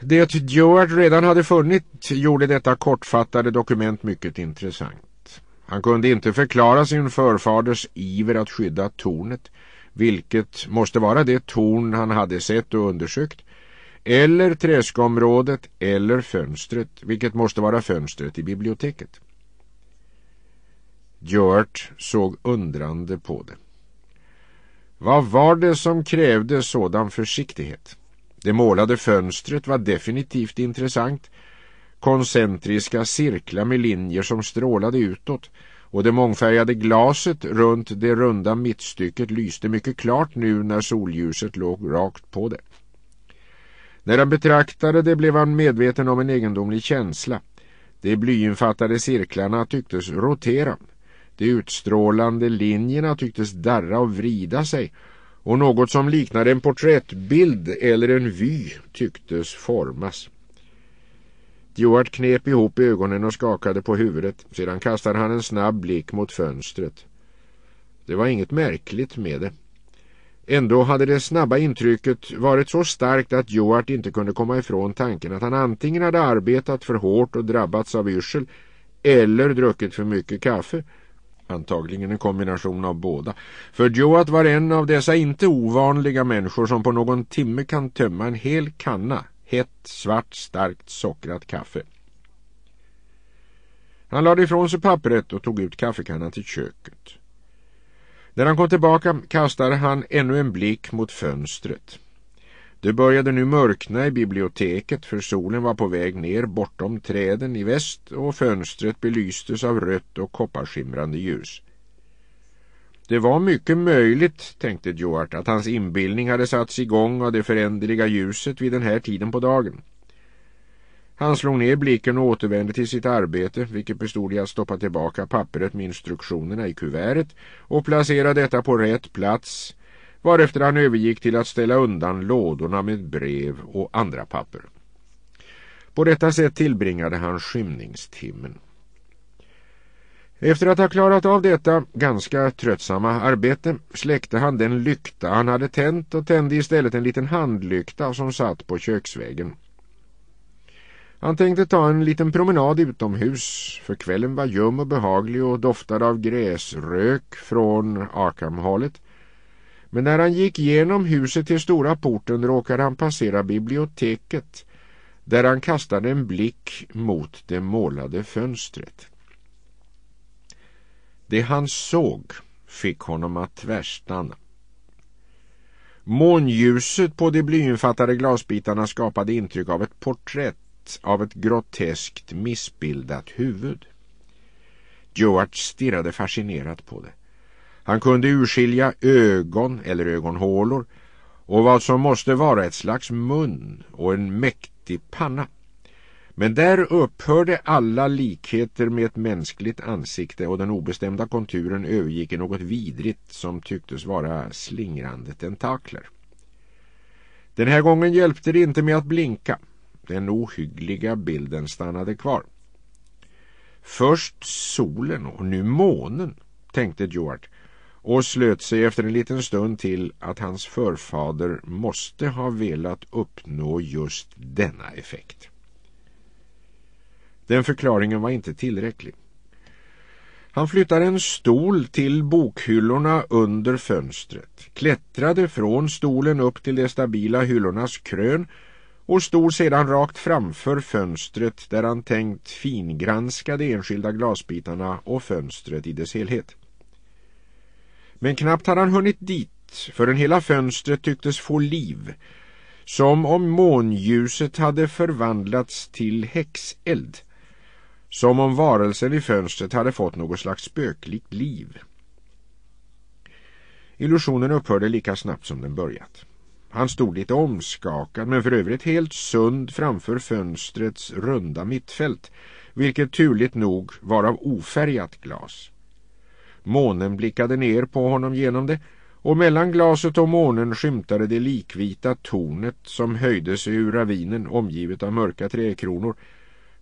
Det Dewart redan hade funnit gjorde detta kortfattade dokument mycket intressant. Han kunde inte förklara sin förfaders iver att skydda tornet, vilket måste vara det torn han hade sett och undersökt, eller träskområdet eller fönstret, vilket måste vara fönstret i biblioteket. George såg undrande på det. Vad var det som krävde sådan försiktighet? Det målade fönstret var definitivt intressant. Koncentriska cirklar med linjer som strålade utåt och det mångfärgade glaset runt det runda mittstycket lyste mycket klart nu när solljuset låg rakt på det. När han betraktade det blev han medveten om en egendomlig känsla. De blyinfattade cirklarna tycktes rotera de utstrålande linjerna tycktes darra och vrida sig och något som liknade en porträttbild eller en vy tycktes formas. Stewart knep ihop ögonen och skakade på huvudet. Sedan kastade han en snabb blick mot fönstret. Det var inget märkligt med det. Ändå hade det snabba intrycket varit så starkt att Joart inte kunde komma ifrån tanken att han antingen hade arbetat för hårt och drabbats av yrsel eller druckit för mycket kaffe Antagligen en kombination av båda. För Joat var en av dessa inte ovanliga människor som på någon timme kan tömma en hel kanna hett, svart, starkt sockrat kaffe. Han lade ifrån sig pappret och tog ut kaffekannan till köket. När han kom tillbaka kastade han ännu en blick mot fönstret. Det började nu mörkna i biblioteket för solen var på väg ner bortom träden i väst och fönstret belystes av rött och kopparskimrande ljus. Det var mycket möjligt, tänkte Joart, att hans inbildning hade satts igång av det föränderliga ljuset vid den här tiden på dagen. Han slog ner blicken och återvände till sitt arbete, vilket bestod i att stoppa tillbaka pappret med instruktionerna i kuvertet och placera detta på rätt plats varefter han övergick till att ställa undan lådorna med brev och andra papper. På detta sätt tillbringade han skymningstimmen. Efter att ha klarat av detta ganska tröttsamma arbete släckte han den lykta han hade tänt och tände istället en liten handlykta som satt på köksvägen. Han tänkte ta en liten promenad utomhus för kvällen var ljum och behaglig och doftade av gräsrök från Arkhamhållet men när han gick genom huset till stora porten råkade han passera biblioteket där han kastade en blick mot det målade fönstret. Det han såg fick honom att tvärstanna. Månljuset på de blyinfattade glasbitarna skapade intryck av ett porträtt av ett groteskt missbildat huvud. George stirrade fascinerat på det. Han kunde urskilja ögon eller ögonhålor och vad som måste vara ett slags mun och en mäktig panna. Men där upphörde alla likheter med ett mänskligt ansikte och den obestämda konturen övergick i något vidrigt som tycktes vara slingrande tentakler. Den här gången hjälpte det inte med att blinka. Den ohyggliga bilden stannade kvar. Först solen och nu månen, tänkte George och slöt sig efter en liten stund till att hans förfader måste ha velat uppnå just denna effekt. Den förklaringen var inte tillräcklig. Han flyttade en stol till bokhyllorna under fönstret, klättrade från stolen upp till de stabila hyllornas krön och stod sedan rakt framför fönstret där han tänkt fingranska de enskilda glasbitarna och fönstret i dess helhet. Men knappt hade han hunnit dit förrän hela fönstret tycktes få liv. Som om månljuset hade förvandlats till häxeld. Som om varelsen i fönstret hade fått något slags spöklikt liv. Illusionen upphörde lika snabbt som den börjat. Han stod lite omskakad men för övrigt helt sund framför fönstrets runda mittfält vilket turligt nog var av ofärgat glas. Månen blickade ner på honom genom det och mellan glaset och månen skymtade det likvita tornet som höjde sig ur ravinen omgivet av mörka träkronor.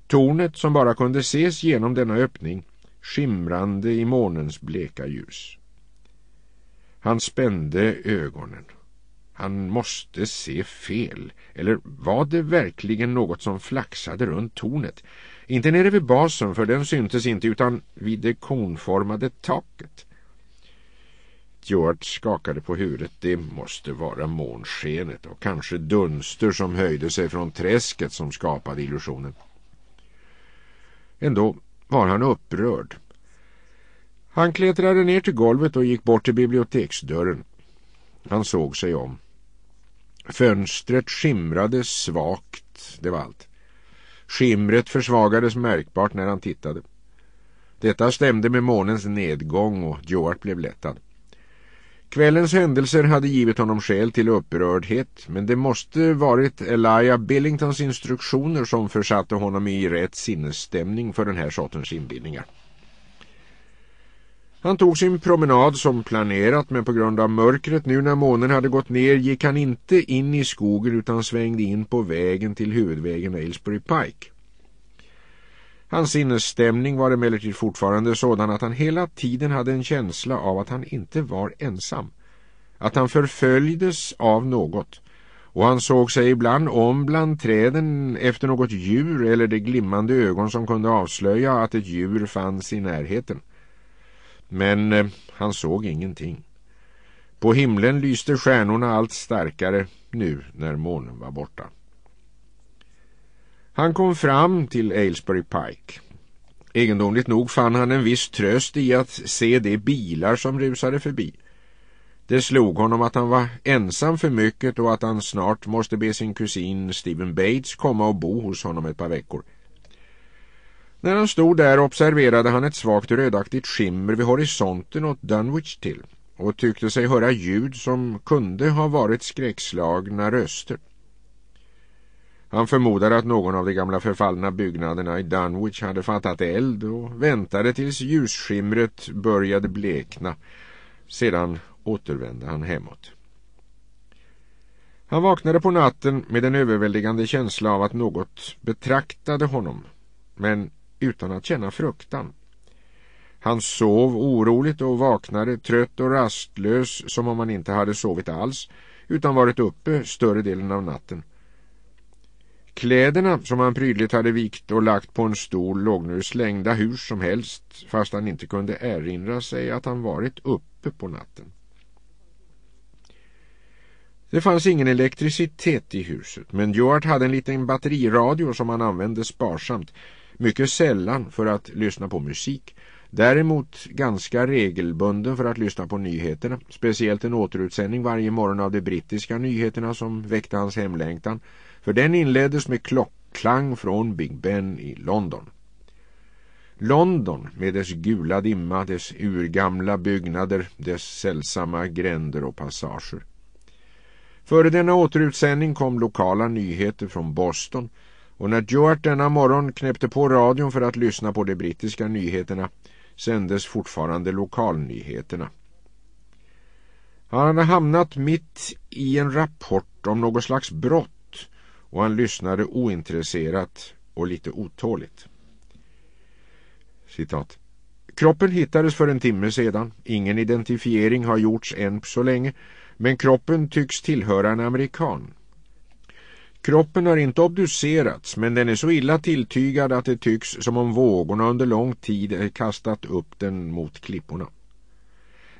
Tornet som bara kunde ses genom denna öppning skimrande i månens bleka ljus. Han spände ögonen. Han måste se fel, eller var det verkligen något som flaxade runt tornet? Inte nere vid basen, för den syntes inte, utan vid det konformade taket. George skakade på huvudet. Det måste vara månskenet och kanske dunster som höjde sig från träsket som skapade illusionen. Ändå var han upprörd. Han klättrade ner till golvet och gick bort till biblioteksdörren. Han såg sig om. Fönstret skimrade svagt, det var allt. Skimret försvagades märkbart när han tittade. Detta stämde med månens nedgång och Joart blev lättad. Kvällens händelser hade givit honom skäl till upprördhet men det måste varit Elia Billingtons instruktioner som försatte honom i rätt sinnesstämning för den här sortens inbildningar. Han tog sin promenad som planerat men på grund av mörkret nu när månen hade gått ner gick han inte in i skogen utan svängde in på vägen till huvudvägen Aylesbury Pike. Hans sinnesstämning var emellertid fortfarande sådan att han hela tiden hade en känsla av att han inte var ensam. Att han förföljdes av något och han såg sig ibland om bland träden efter något djur eller de glimmande ögon som kunde avslöja att ett djur fanns i närheten. Men eh, han såg ingenting. På himlen lyste stjärnorna allt starkare nu när månen var borta. Han kom fram till Aylesbury Pike. Egendomligt nog fann han en viss tröst i att se de bilar som rusade förbi. Det slog honom att han var ensam för mycket och att han snart måste be sin kusin Stephen Bates komma och bo hos honom ett par veckor. När han stod där observerade han ett svagt rödaktigt skimmer vid horisonten åt Dunwich till och tyckte sig höra ljud som kunde ha varit skräckslagna röster. Han förmodade att någon av de gamla förfallna byggnaderna i Dunwich hade fattat eld och väntade tills ljusskimret började blekna. Sedan återvände han hemåt. Han vaknade på natten med en överväldigande känsla av att något betraktade honom men utan att känna fruktan. Han sov oroligt och vaknade trött och rastlös som om han inte hade sovit alls utan varit uppe större delen av natten. Kläderna som han prydligt hade vikt och lagt på en stol låg nu slängda hur som helst fast han inte kunde erinra sig att han varit uppe på natten. Det fanns ingen elektricitet i huset men Joart hade en liten batteriradio som han använde sparsamt mycket sällan för att lyssna på musik. Däremot ganska regelbunden för att lyssna på nyheterna. Speciellt en återutsändning varje morgon av de brittiska nyheterna som väckte hans hemlängtan. För den inleddes med klockklang från Big Ben i London. London med dess gula dimma, dess urgamla byggnader, dess sällsamma gränder och passager. Före denna återutsändning kom lokala nyheter från Boston och när Stuart denna morgon knäppte på radion för att lyssna på de brittiska nyheterna sändes fortfarande lokalnyheterna. Han hade hamnat mitt i en rapport om något slags brott och han lyssnade ointresserat och lite otåligt. Citat. Kroppen hittades för en timme sedan. Ingen identifiering har gjorts än så länge men kroppen tycks tillhöra en amerikan. Kroppen har inte obducerats men den är så illa tilltygad att det tycks som om vågorna under lång tid kastat upp den mot klipporna.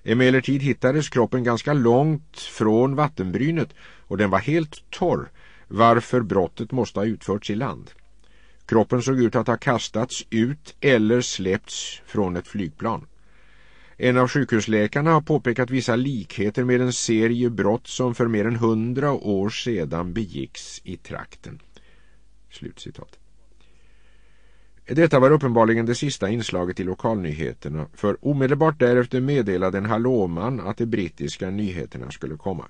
Emellertid hittades kroppen ganska långt från vattenbrynet och den var helt torr varför brottet måste ha utförts i land. Kroppen såg ut att ha kastats ut eller släppts från ett flygplan. En av sjukhusläkarna har påpekat vissa likheter med en serie brott som för mer än hundra år sedan begicks i trakten. Slutcitat. Detta var uppenbarligen det sista inslaget i lokalnyheterna för omedelbart därefter meddelade en hallåman att de brittiska nyheterna skulle komma.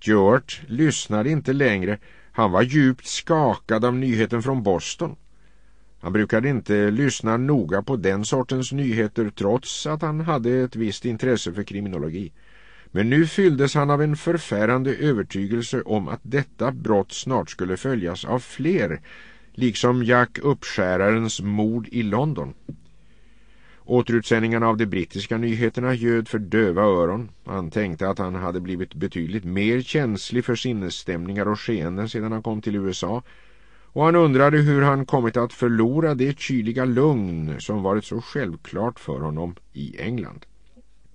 George lyssnade inte längre. Han var djupt skakad av nyheten från Boston. Han brukade inte lyssna noga på den sortens nyheter trots att han hade ett visst intresse för kriminologi. Men nu fylldes han av en förfärande övertygelse om att detta brott snart skulle följas av fler, liksom Jack Uppskärarens mord i London. Återutsändningarna av de brittiska nyheterna ljöd för döva öron. Han tänkte att han hade blivit betydligt mer känslig för sinnesstämningar och skeenden sedan han kom till USA- och han undrade hur han kommit att förlora det kyliga lugn som varit så självklart för honom i England.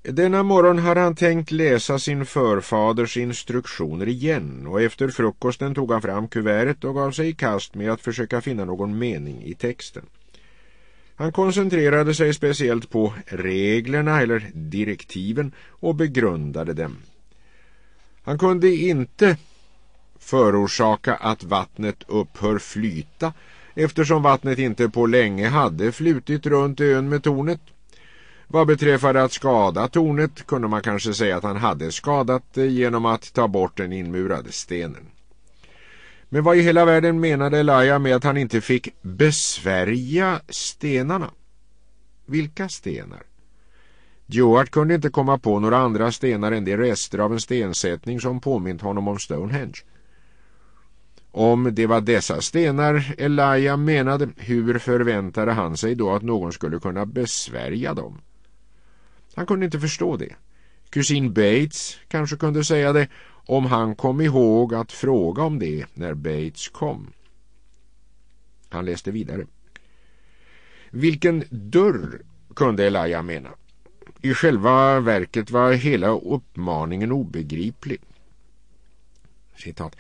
Denna morgon hade han tänkt läsa sin förfaders instruktioner igen och efter frukosten tog han fram kuvertet och gav sig i kast med att försöka finna någon mening i texten. Han koncentrerade sig speciellt på reglerna eller direktiven och begrundade dem. Han kunde inte förorsaka att vattnet upphör flyta eftersom vattnet inte på länge hade flutit runt ön med tornet. Vad beträffar att skada tornet kunde man kanske säga att han hade skadat det genom att ta bort den inmurade stenen. Men vad i hela världen menade Elijah med att han inte fick besvärja stenarna? Vilka stenar? Joart kunde inte komma på några andra stenar än de rester av en stensättning som påmint honom om Stonehenge. Om det var dessa stenar Elia menade, hur förväntade han sig då att någon skulle kunna besvärja dem? Han kunde inte förstå det. Kusin Bates kanske kunde säga det om han kom ihåg att fråga om det när Bates kom. Han läste vidare. Vilken dörr kunde Elia mena? I själva verket var hela uppmaningen obegriplig. Citat.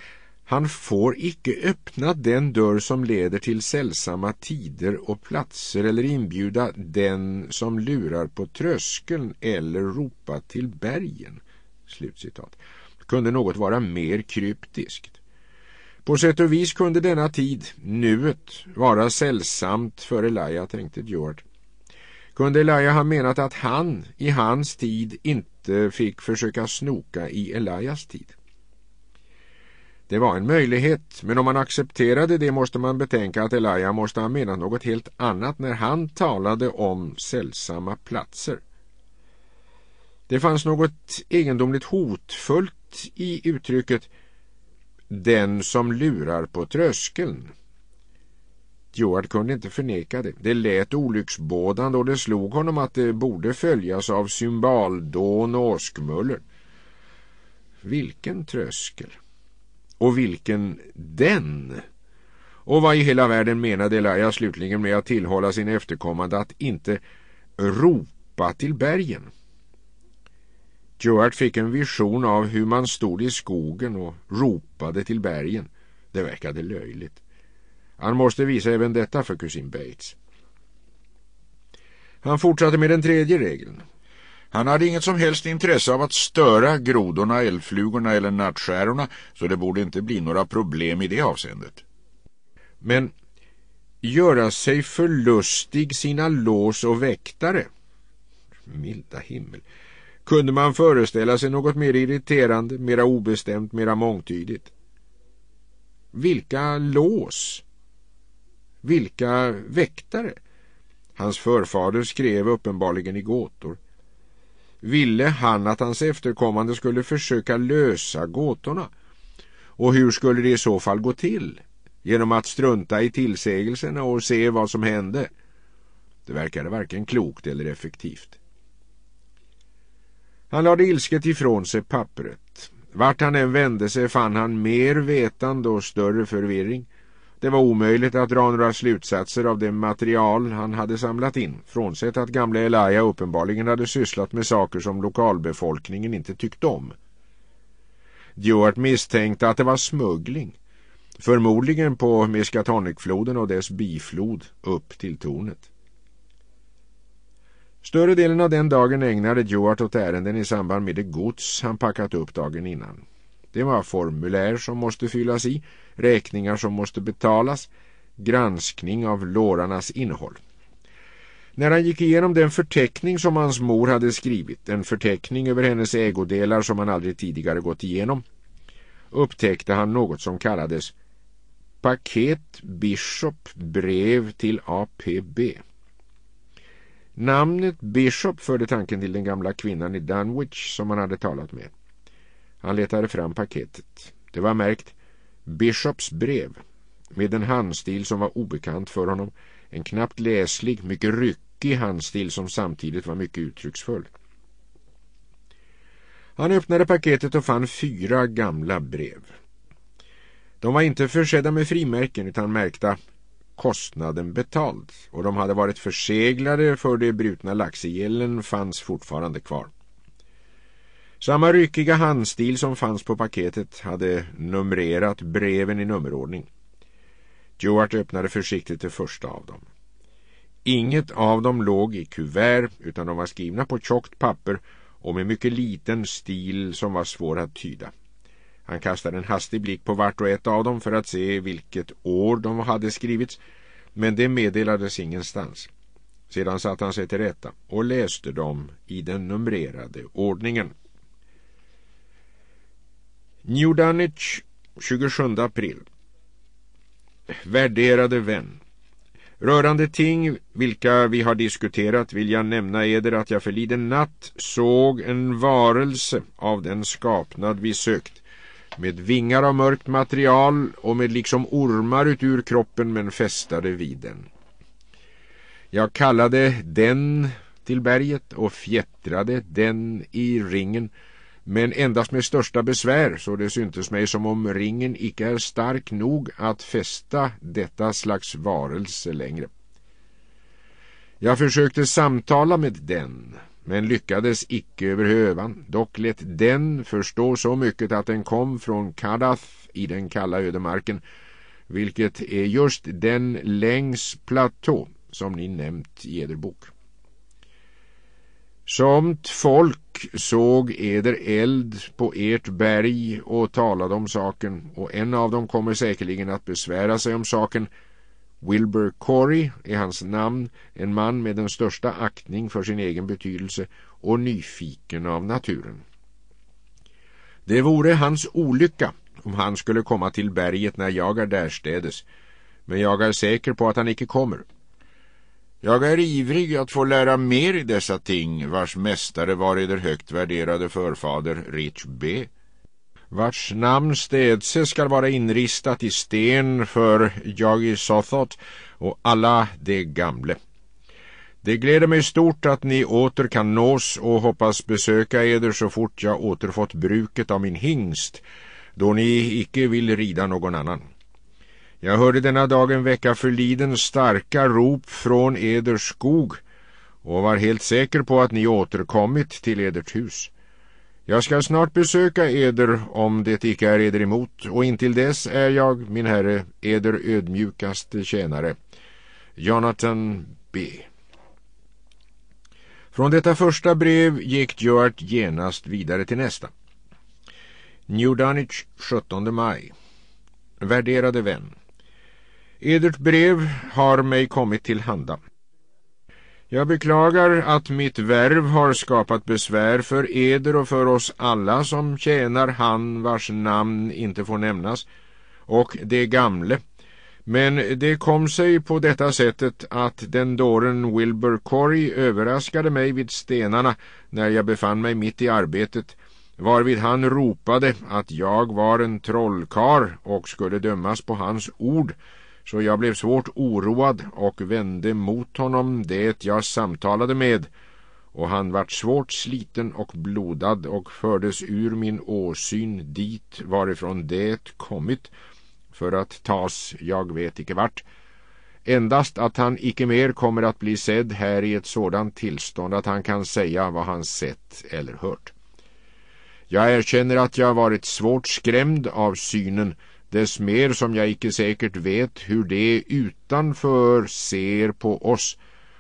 Han får icke öppna den dörr som leder till sällsamma tider och platser eller inbjuda den som lurar på tröskeln eller ropa till bergen." Slutcitat. Kunde något vara mer kryptiskt? På sätt och vis kunde denna tid, nuet, vara sällsamt för Elia, tänkte George. Kunde Elia ha menat att han i hans tid inte fick försöka snoka i Elias tid? Det var en möjlighet, men om man accepterade det måste man betänka att Elia måste ha menat något helt annat när han talade om sällsamma platser. Det fanns något egendomligt hotfullt i uttrycket ”den som lurar på tröskeln”. Joard kunde inte förneka det. Det lät olycksbådande och det slog honom att det borde följas av cymballdån och åskmuller. Vilken tröskel! och vilken den? Och vad i hela världen menade Elijah slutligen med att tillhålla sin efterkommande att inte ropa till bergen? Joart fick en vision av hur man stod i skogen och ropade till bergen. Det verkade löjligt. Han måste visa även detta för kusin Bates. Han fortsatte med den tredje regeln. Han hade inget som helst intresse av att störa grodorna, eldflugorna eller nattskärorna så det borde inte bli några problem i det avseendet. Men göra sig förlustig sina lås och väktare? Milda himmel! Kunde man föreställa sig något mer irriterande, mera obestämt, mera mångtydigt? Vilka lås? Vilka väktare? Hans förfader skrev uppenbarligen i gåtor ville han att hans efterkommande skulle försöka lösa gåtorna. Och hur skulle det i så fall gå till? Genom att strunta i tillsägelserna och se vad som hände? Det verkade varken klokt eller effektivt. Han lade ilsket ifrån sig pappret. Vart han än vände sig fann han mer vetande och större förvirring. Det var omöjligt att dra några slutsatser av det material han hade samlat in, frånsett att gamla Elia uppenbarligen hade sysslat med saker som lokalbefolkningen inte tyckte om. Dewart misstänkte att det var smuggling, förmodligen på Miskatonicfloden och dess biflod upp till tornet. Större delen av den dagen ägnade Dewart åt ärenden i samband med det gods han packat upp dagen innan. Det var formulär som måste fyllas i, räkningar som måste betalas, granskning av lårarnas innehåll. När han gick igenom den förteckning som hans mor hade skrivit, en förteckning över hennes ägodelar som han aldrig tidigare gått igenom, upptäckte han något som kallades Paket Bishop brev till APB. Namnet Bishop förde tanken till den gamla kvinnan i Dunwich som han hade talat med. Han letade fram paketet. Det var märkt Bishops brev med en handstil som var obekant för honom. En knappt läslig, mycket ryckig handstil som samtidigt var mycket uttrycksfull. Han öppnade paketet och fann fyra gamla brev. De var inte försedda med frimärken utan märkta kostnaden betald och de hade varit förseglade för det brutna laxigällen fanns fortfarande kvar. Samma ryckiga handstil som fanns på paketet hade numrerat breven i nummerordning. Stuart öppnade försiktigt det första av dem. Inget av dem låg i kuvert utan de var skrivna på tjockt papper och med mycket liten stil som var svår att tyda. Han kastade en hastig blick på vart och ett av dem för att se vilket år de hade skrivits men det meddelades ingenstans. Sedan satte han sig till rätta och läste dem i den numrerade ordningen. New Dunwich, 27 april. Värderade vän. Rörande ting vilka vi har diskuterat vill jag nämna eder att jag förliden natt såg en varelse av den skapnad vi sökt med vingar av mörkt material och med liksom ormar ut ur kroppen men fästade vid den. Jag kallade den till berget och fjättrade den i ringen men endast med största besvär så det syntes mig som om ringen icke är stark nog att fästa detta slags varelse längre. Jag försökte samtala med den, men lyckades icke över hövan. Dock lät den förstå så mycket att den kom från Kadath i den kalla ödemarken, vilket är just den längs platå som ni nämnt i er bok. Somt folk och såg eder eld på ert berg och talade om saken och en av dem kommer säkerligen att besvära sig om saken. Wilbur Corey är hans namn, en man med den största aktning för sin egen betydelse och nyfiken av naturen. Det vore hans olycka om han skulle komma till berget när jag är därstädes, men jag är säker på att han icke kommer. Jag är ivrig att få lära mer i dessa ting, vars mästare var eder högt värderade förfader Rich B. Vars namn städse skall vara inristat i sten för Jagi Sothot och alla de gamle. Det gläder mig stort att ni åter kan nås och hoppas besöka eder så fort jag återfått bruket av min hingst, då ni icke vill rida någon annan. Jag hörde denna dagen vecka förliden starka rop från eders skog och var helt säker på att ni återkommit till edert hus. Jag ska snart besöka eder om det icke är eder emot och intill dess är jag, min herre, eder ödmjukaste tjänare. Jonathan B. Från detta första brev gick Stuart genast vidare till nästa. New Dunwich, 17 maj. Värderade vän. Edert brev har mig kommit till handa. Jag beklagar att mitt värv har skapat besvär för eder och för oss alla som tjänar han vars namn inte får nämnas och det gamle. Men det kom sig på detta sättet att den dåren Wilbur Corey överraskade mig vid stenarna när jag befann mig mitt i arbetet varvid han ropade att jag var en trollkar och skulle dömas på hans ord så jag blev svårt oroad och vände mot honom det jag samtalade med och han vart svårt sliten och blodad och fördes ur min åsyn dit varifrån det kommit för att tas, jag vet icke vart. Endast att han icke mer kommer att bli sedd här i ett sådant tillstånd att han kan säga vad han sett eller hört. Jag erkänner att jag varit svårt skrämd av synen dess mer som jag icke säkert vet hur det utanför ser på oss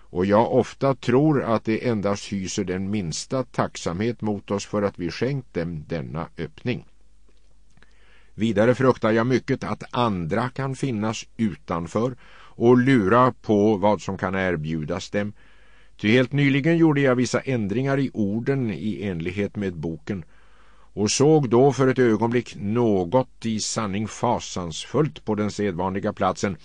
och jag ofta tror att det endast hyser den minsta tacksamhet mot oss för att vi skänkt dem denna öppning. Vidare fruktar jag mycket att andra kan finnas utanför och lura på vad som kan erbjudas dem. Ty helt nyligen gjorde jag vissa ändringar i orden i enlighet med boken och såg då för ett ögonblick något i sanning fasansfullt på den sedvanliga platsen.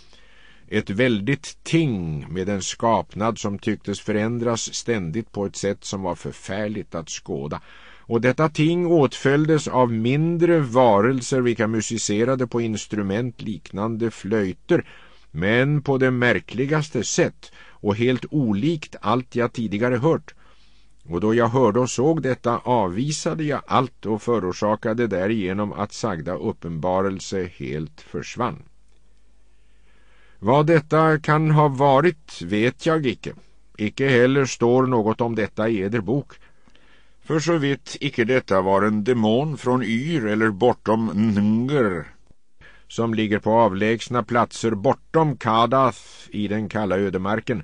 Ett väldigt ting med en skapnad som tycktes förändras ständigt på ett sätt som var förfärligt att skåda. Och detta ting åtföljdes av mindre varelser vilka musicerade på instrument liknande flöjter men på det märkligaste sätt och helt olikt allt jag tidigare hört och då jag hörde och såg detta avvisade jag allt och förorsakade därigenom att sagda uppenbarelse helt försvann. Vad detta kan ha varit vet jag icke. Icke heller står något om detta i eder bok. För så vitt icke detta var en demon från Yr eller bortom Nger som ligger på avlägsna platser bortom Kadath i den kalla ödemarken-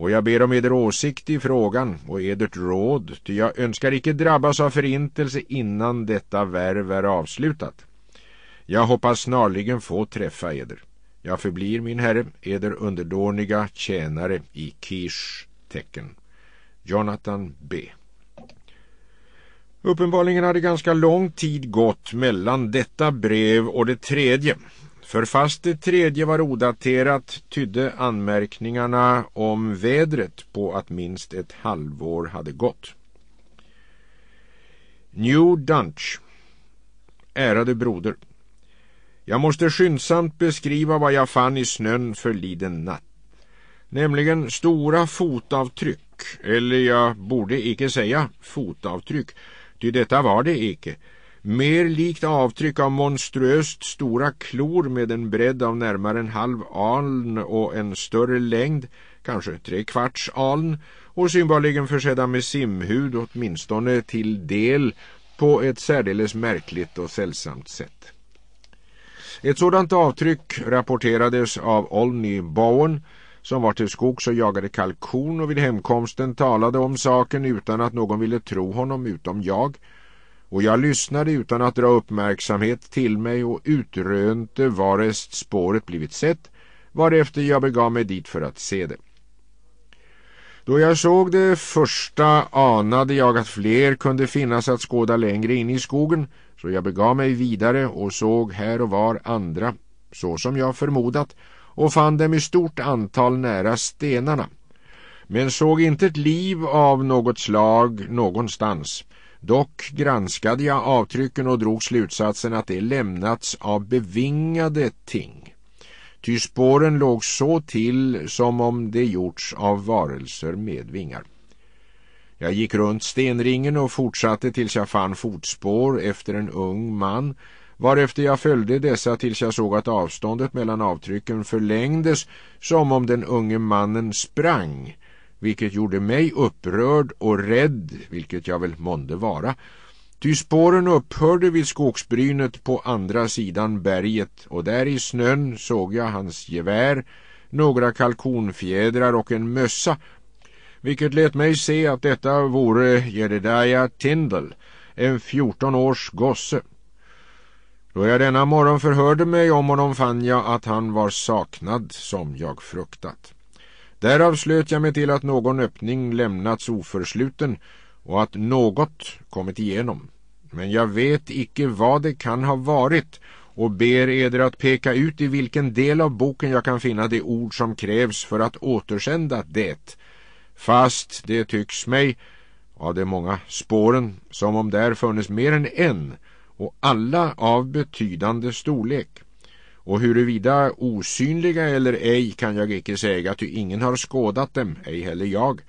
och jag ber om eder åsikt i frågan och edert råd, ty jag önskar icke drabbas av förintelse innan detta värv är avslutat. Jag hoppas snarligen få träffa eder. Jag förblir, min herre, eder underdåniga tjänare i Kish tecken. Jonathan B. Uppenbarligen hade ganska lång tid gått mellan detta brev och det tredje för fast det tredje var odaterat tydde anmärkningarna om vädret på att minst ett halvår hade gått. New Dunch Ärade broder Jag måste skyndsamt beskriva vad jag fann i snön förliden natt nämligen stora fotavtryck, eller jag borde icke säga fotavtryck, ty detta var det icke, mer likt avtryck av monstruöst stora klor med en bredd av närmare en halv aln och en större längd, kanske tre kvarts aln, och synbarligen försedda med simhud åtminstone till del på ett särdeles märkligt och sällsamt sätt. Ett sådant avtryck rapporterades av Olney Bowen som var till skogs och jagade kalkon och vid hemkomsten talade om saken utan att någon ville tro honom utom jag- och jag lyssnade utan att dra uppmärksamhet till mig och utrönte varest spåret blivit sett, varefter jag begav mig dit för att se det. Då jag såg det första anade jag att fler kunde finnas att skåda längre in i skogen, så jag begav mig vidare och såg här och var andra, så som jag förmodat, och fann dem i stort antal nära stenarna, men såg inte ett liv av något slag någonstans, Dock granskade jag avtrycken och drog slutsatsen att det lämnats av bevingade ting. Ty spåren låg så till som om det gjorts av varelser med vingar. Jag gick runt stenringen och fortsatte tills jag fann fotspår efter en ung man varefter jag följde dessa tills jag såg att avståndet mellan avtrycken förlängdes som om den unge mannen sprang vilket gjorde mig upprörd och rädd, vilket jag väl månde vara. Ty spåren upphörde vid skogsbrynet på andra sidan berget och där i snön såg jag hans gevär, några kalkonfjädrar och en mössa, vilket lät mig se att detta vore Jedediah Tindall, en fjorton års gosse. Då jag denna morgon förhörde mig om honom fann jag att han var saknad som jag fruktat. Därav slöt jag mig till att någon öppning lämnats oförsluten och att något kommit igenom. Men jag vet icke vad det kan ha varit och ber eder att peka ut i vilken del av boken jag kan finna de ord som krävs för att återsända det. Fast det tycks mig, av de många spåren, som om där funnits mer än en och alla av betydande storlek och huruvida osynliga eller ej kan jag icke säga, ty ingen har skådat dem, ej heller jag.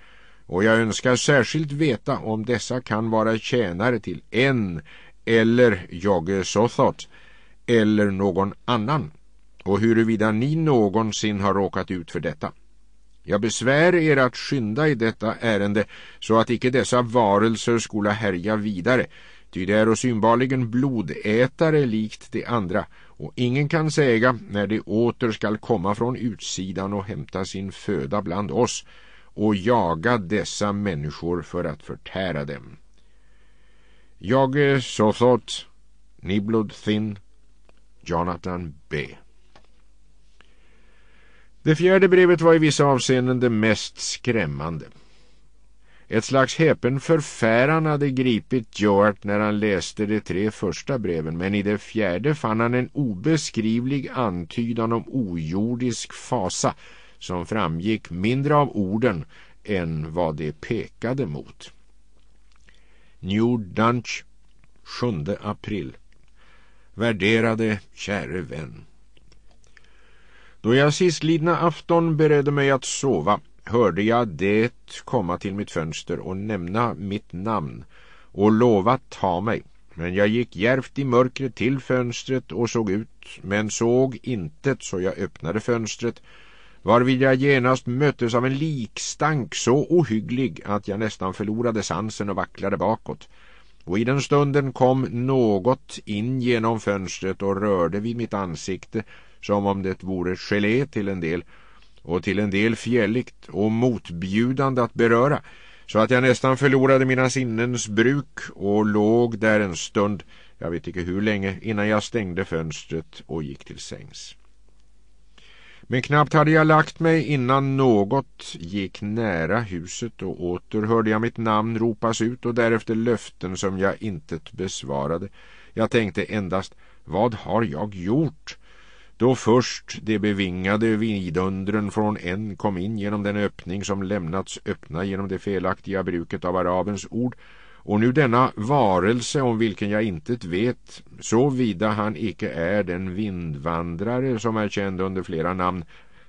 Och jag önskar särskilt veta om dessa kan vara tjänare till en eller Jogge Sothot eller någon annan och huruvida ni någonsin har råkat ut för detta. Jag besvär er att skynda i detta ärende så att icke dessa varelser skola härja vidare, ty det är synbarligen blodätare likt de andra och ingen kan säga när de åter skall komma från utsidan och hämta sin föda bland oss och jaga dessa människor för att förtära dem. Jag eh, Sothot, Niblod Thin, Jonathan B. Det fjärde brevet var i vissa avseenden det mest skrämmande. Ett slags häpen förfäran hade gripit George när han läste de tre första breven men i det fjärde fann han en obeskrivlig antydan om ojordisk fasa som framgick mindre av orden än vad de pekade mot. New Dunch, 7 april. Värderade käre vän. Då jag sistlidna afton beredde mig att sova hörde jag det komma till mitt fönster och nämna mitt namn och lova ta mig. Men jag gick järvt i mörkret till fönstret och såg ut, men såg intet så jag öppnade fönstret varvid jag genast möttes av en likstank så ohygglig att jag nästan förlorade sansen och vacklade bakåt. Och i den stunden kom något in genom fönstret och rörde vid mitt ansikte som om det vore gelé till en del och till en del fjälligt och motbjudande att beröra så att jag nästan förlorade mina sinnens bruk och låg där en stund, jag vet inte hur länge, innan jag stängde fönstret och gick till sängs. Men knappt hade jag lagt mig innan något gick nära huset och åter hörde jag mitt namn ropas ut och därefter löften som jag intet besvarade. Jag tänkte endast, vad har jag gjort? Då först de bevingade vidundren från en kom in genom den öppning som lämnats öppna genom det felaktiga bruket av arabens ord och nu denna varelse om vilken jag intet vet såvida han icke är den vindvandrare som är känd under flera namn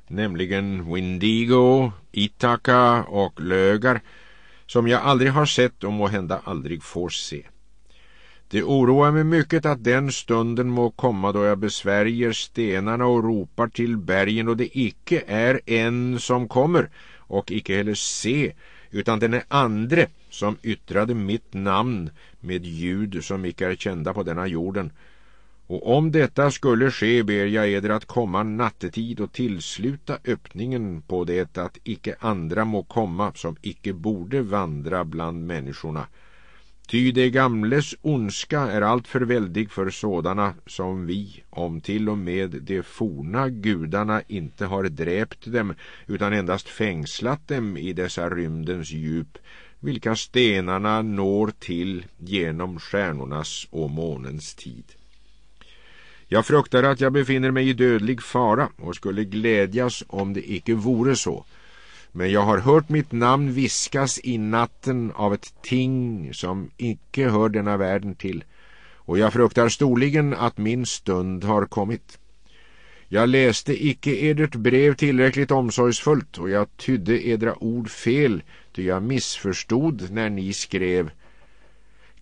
nämligen Windigo, Itaka och Lögar som jag aldrig har sett och må hända aldrig får se. Det oroar mig mycket att den stunden må komma då jag besvärjer stenarna och ropar till bergen och det icke är en som kommer och icke heller se utan den är andre som yttrade mitt namn med ljud som icke är kända på denna jorden. Och om detta skulle ske ber jag eder att komma nattetid och tillsluta öppningen på det att icke andra må komma som icke borde vandra bland människorna Ty det gamles ondska är alltför väldig för sådana som vi, om till och med de forna gudarna inte har dräpt dem, utan endast fängslat dem i dessa rymdens djup, vilka stenarna når till genom stjärnornas och månens tid. Jag fruktar att jag befinner mig i dödlig fara och skulle glädjas om det icke vore så, men jag har hört mitt namn viskas i natten av ett ting som icke hör denna världen till och jag fruktar storligen att min stund har kommit. Jag läste icke edert brev tillräckligt omsorgsfullt och jag tydde edra ord fel ty jag missförstod när ni skrev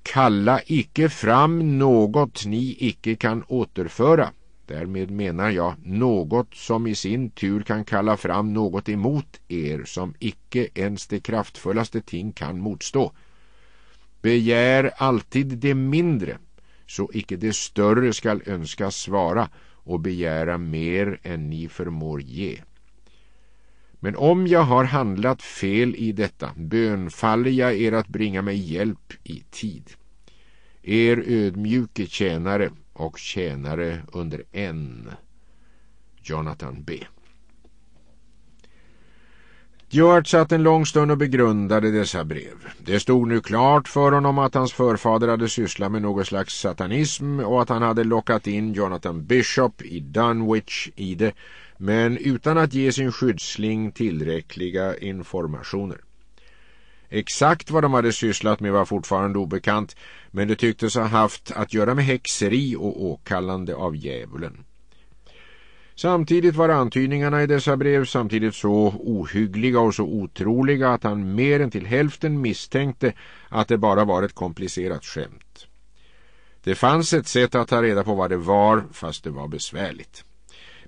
Kalla icke fram något ni icke kan återföra Därmed menar jag något som i sin tur kan kalla fram något emot er som icke ens de kraftfullaste ting kan motstå. Begär alltid det mindre, så icke det större skall önskas svara och begära mer än ni förmår ge. Men om jag har handlat fel i detta, bönfaller jag er att bringa mig hjälp i tid. Er ödmjuke tjänare och tjänare under en, Jonathan B. George satt en lång stund och begrundade dessa brev. Det stod nu klart för honom att hans förfader hade sysslat med något slags satanism och att han hade lockat in Jonathan Bishop i Dunwich i det men utan att ge sin skyddsling tillräckliga informationer. Exakt vad de hade sysslat med var fortfarande obekant men det tycktes ha haft att göra med häxeri och åkallande av djävulen. Samtidigt var antydningarna i dessa brev samtidigt så ohyggliga och så otroliga att han mer än till hälften misstänkte att det bara var ett komplicerat skämt. Det fanns ett sätt att ta reda på vad det var fast det var besvärligt.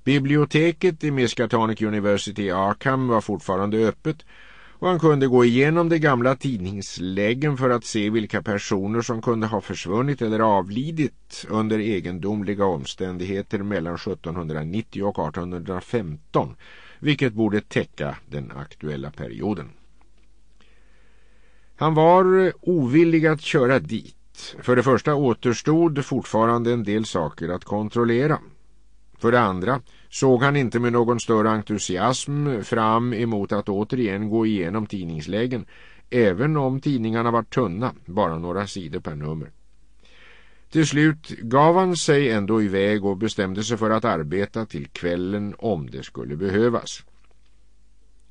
Biblioteket i Miskatonic University i Arkham var fortfarande öppet och han kunde gå igenom de gamla tidningsläggen för att se vilka personer som kunde ha försvunnit eller avlidit under egendomliga omständigheter mellan 1790 och 1815, vilket borde täcka den aktuella perioden. Han var ovillig att köra dit. För det första återstod fortfarande en del saker att kontrollera. För det andra såg han inte med någon större entusiasm fram emot att återigen gå igenom tidningslägen, även om tidningarna var tunna, bara några sidor per nummer. Till slut gav han sig ändå iväg och bestämde sig för att arbeta till kvällen om det skulle behövas.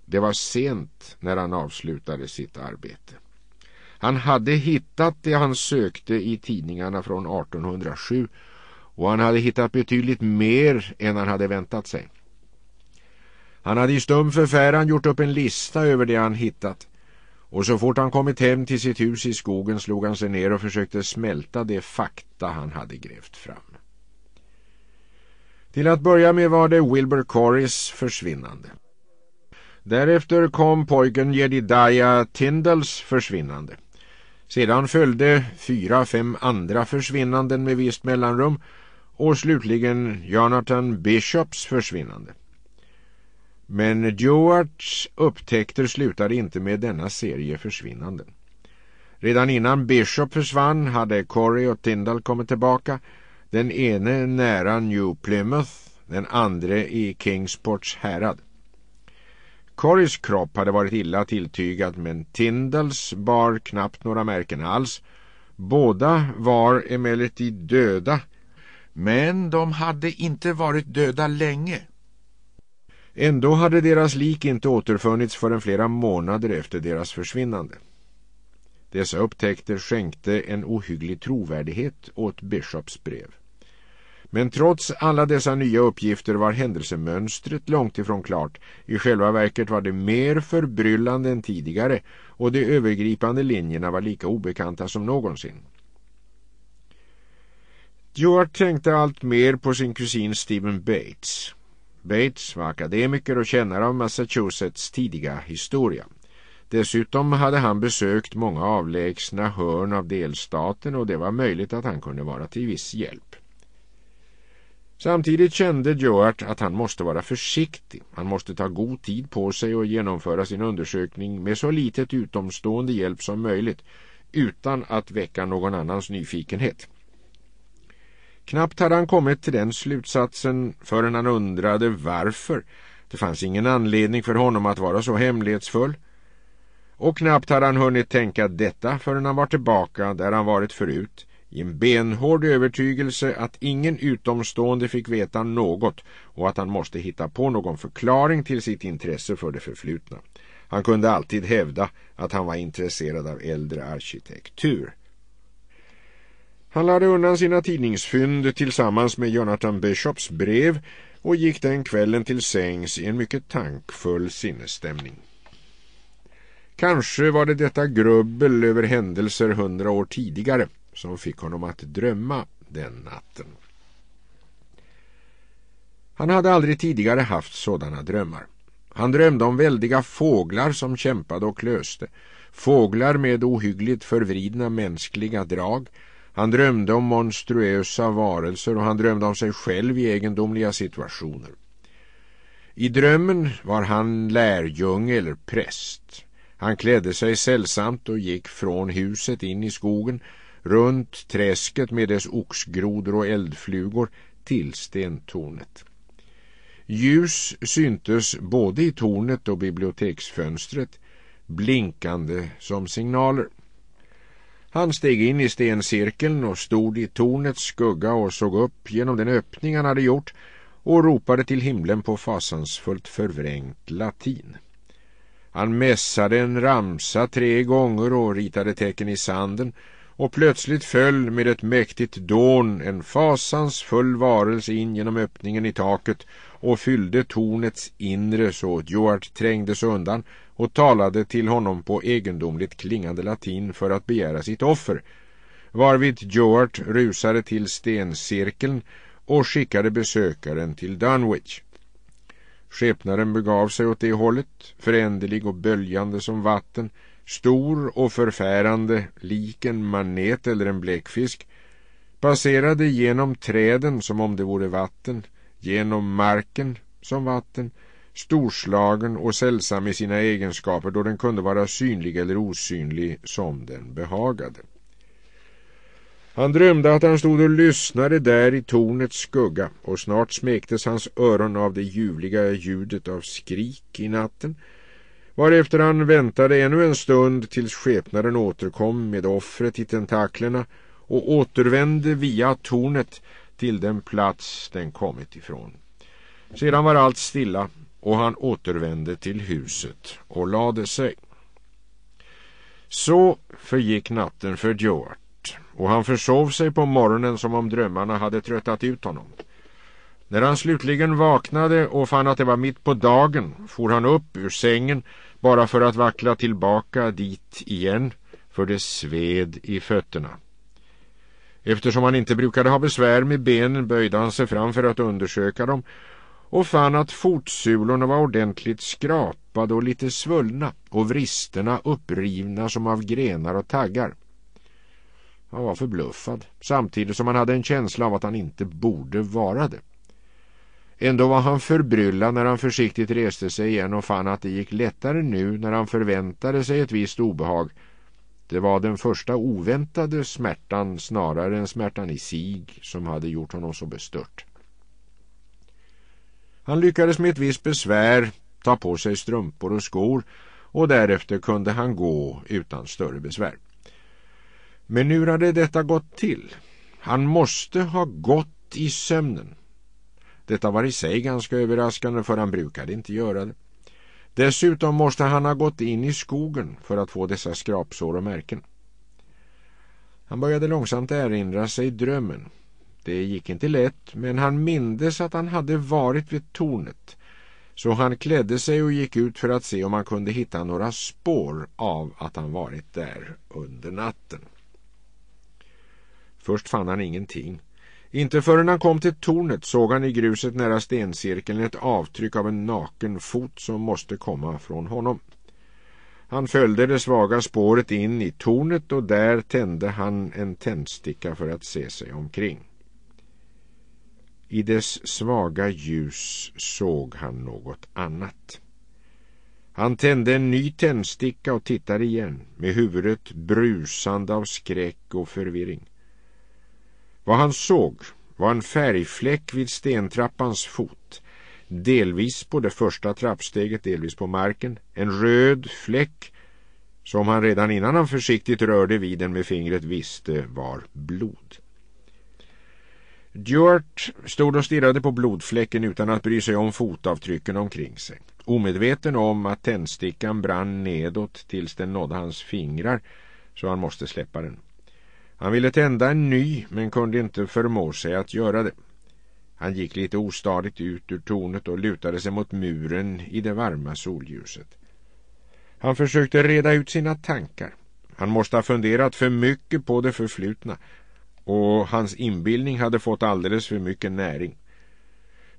Det var sent när han avslutade sitt arbete. Han hade hittat det han sökte i tidningarna från 1807 och han hade hittat betydligt mer än han hade väntat sig. Han hade i stum förfäran gjort upp en lista över det han hittat. Och så fort han kommit hem till sitt hus i skogen slog han sig ner och försökte smälta det fakta han hade grävt fram. Till att börja med var det Wilbur Corrys försvinnande. Därefter kom pojken Jedediah Tindals försvinnande. Sedan följde fyra, fem andra försvinnanden med visst mellanrum- och slutligen Jonathan Bishops försvinnande. Men Duarts upptäckter slutade inte med denna serie försvinnanden. Redan innan Bishop försvann hade Corey och Tyndall kommit tillbaka. Den ene nära New Plymouth, den andra i Kingsports härad. Corys kropp hade varit illa tilltygad men Tindals bar knappt några märken alls. Båda var emellertid döda men de hade inte varit döda länge. Ändå hade deras lik inte återfunnits förrän flera månader efter deras försvinnande. Dessa upptäckter skänkte en ohygglig trovärdighet åt Bishops brev. Men trots alla dessa nya uppgifter var händelsemönstret långt ifrån klart. I själva verket var det mer förbryllande än tidigare och de övergripande linjerna var lika obekanta som någonsin. Stuart tänkte allt mer på sin kusin Stephen Bates. Bates var akademiker och kännare av Massachusetts tidiga historia. Dessutom hade han besökt många avlägsna hörn av delstaten och det var möjligt att han kunde vara till viss hjälp. Samtidigt kände Joart att han måste vara försiktig. Han måste ta god tid på sig och genomföra sin undersökning med så litet utomstående hjälp som möjligt utan att väcka någon annans nyfikenhet. Knappt hade han kommit till den slutsatsen förrän han undrade varför. Det fanns ingen anledning för honom att vara så hemlighetsfull. Och knappt hade han hunnit tänka detta förrän han var tillbaka där han varit förut i en benhård övertygelse att ingen utomstående fick veta något och att han måste hitta på någon förklaring till sitt intresse för det förflutna. Han kunde alltid hävda att han var intresserad av äldre arkitektur. Han lade undan sina tidningsfynd tillsammans med Jonathan Bishops brev och gick den kvällen till sängs i en mycket tankfull sinnesstämning. Kanske var det detta grubbel över händelser hundra år tidigare som fick honom att drömma den natten. Han hade aldrig tidigare haft sådana drömmar. Han drömde om väldiga fåglar som kämpade och klöste, fåglar med ohyggligt förvridna mänskliga drag- han drömde om monstruösa varelser och han drömde om sig själv i egendomliga situationer. I drömmen var han lärjunge eller präst. Han klädde sig sällsamt och gick från huset in i skogen, runt träsket med dess oxgrodor och eldflugor till stentornet. Ljus syntes både i tornet och biblioteksfönstret, blinkande som signaler. Han steg in i stencirkeln och stod i tornets skugga och såg upp genom den öppning han hade gjort och ropade till himlen på fasansfullt förvrängt latin. Han mässade en ramsa tre gånger och ritade tecken i sanden och plötsligt föll med ett mäktigt dån en fasansfull varelse in genom öppningen i taket och fyllde tornets inre så att Joart trängdes undan och talade till honom på egendomligt klingande latin för att begära sitt offer varvid Joart rusade till stencirkeln och skickade besökaren till Dunwich. Skepnaden begav sig åt det hållet, föränderlig och böljande som vatten, stor och förfärande, lik en manet eller en bläckfisk, passerade genom träden som om det vore vatten, genom marken som vatten, storslagen och sällsam i sina egenskaper då den kunde vara synlig eller osynlig som den behagade. Han drömde att han stod och lyssnade där i tornets skugga och snart smektes hans öron av det ljuvliga ljudet av skrik i natten varefter han väntade ännu en stund tills skepnaden återkom med offret i tentaklerna och återvände via tornet till den plats den kommit ifrån. Sedan var allt stilla och han återvände till huset och lade sig. Så förgick natten för Joart och han försov sig på morgonen som om drömmarna hade tröttat ut honom. När han slutligen vaknade och fann att det var mitt på dagen for han upp ur sängen bara för att vackla tillbaka dit igen för det sved i fötterna. Eftersom han inte brukade ha besvär med benen böjde han sig fram för att undersöka dem och fann att fotsulorna var ordentligt skrapade och lite svullna och vristerna upprivna som av grenar och taggar. Han var förbluffad samtidigt som han hade en känsla av att han inte borde vara det. Ändå var han förbryllad när han försiktigt reste sig igen och fann att det gick lättare nu när han förväntade sig ett visst obehag. Det var den första oväntade smärtan snarare än smärtan i sig som hade gjort honom så bestört. Han lyckades med ett visst besvär ta på sig strumpor och skor och därefter kunde han gå utan större besvär. Men hur hade detta gått till? Han måste ha gått i sömnen. Detta var i sig ganska överraskande för han brukade inte göra det. Dessutom måste han ha gått in i skogen för att få dessa skrapsår och märken. Han började långsamt erinra sig drömmen det gick inte lätt, men han mindes att han hade varit vid tornet. Så han klädde sig och gick ut för att se om han kunde hitta några spår av att han varit där under natten. Först fann han ingenting. Inte förrän han kom till tornet såg han i gruset nära stencirkeln ett avtryck av en naken fot som måste komma från honom. Han följde det svaga spåret in i tornet och där tände han en tändsticka för att se sig omkring. I dess svaga ljus såg han något annat. Han tände en ny tändsticka och tittade igen med huvudet brusande av skräck och förvirring. Vad han såg var en färgfläck vid stentrappans fot delvis på det första trappsteget, delvis på marken. En röd fläck som han redan innan han försiktigt rörde vid den med fingret visste var blod. Duart stod och stirrade på blodfläcken utan att bry sig om fotavtrycken omkring sig. Omedveten om att tändstickan brann nedåt tills den nådde hans fingrar så han måste släppa den. Han ville tända en ny men kunde inte förmå sig att göra det. Han gick lite ostadigt ut ur tornet och lutade sig mot muren i det varma solljuset. Han försökte reda ut sina tankar. Han måste ha funderat för mycket på det förflutna och hans inbildning hade fått alldeles för mycket näring.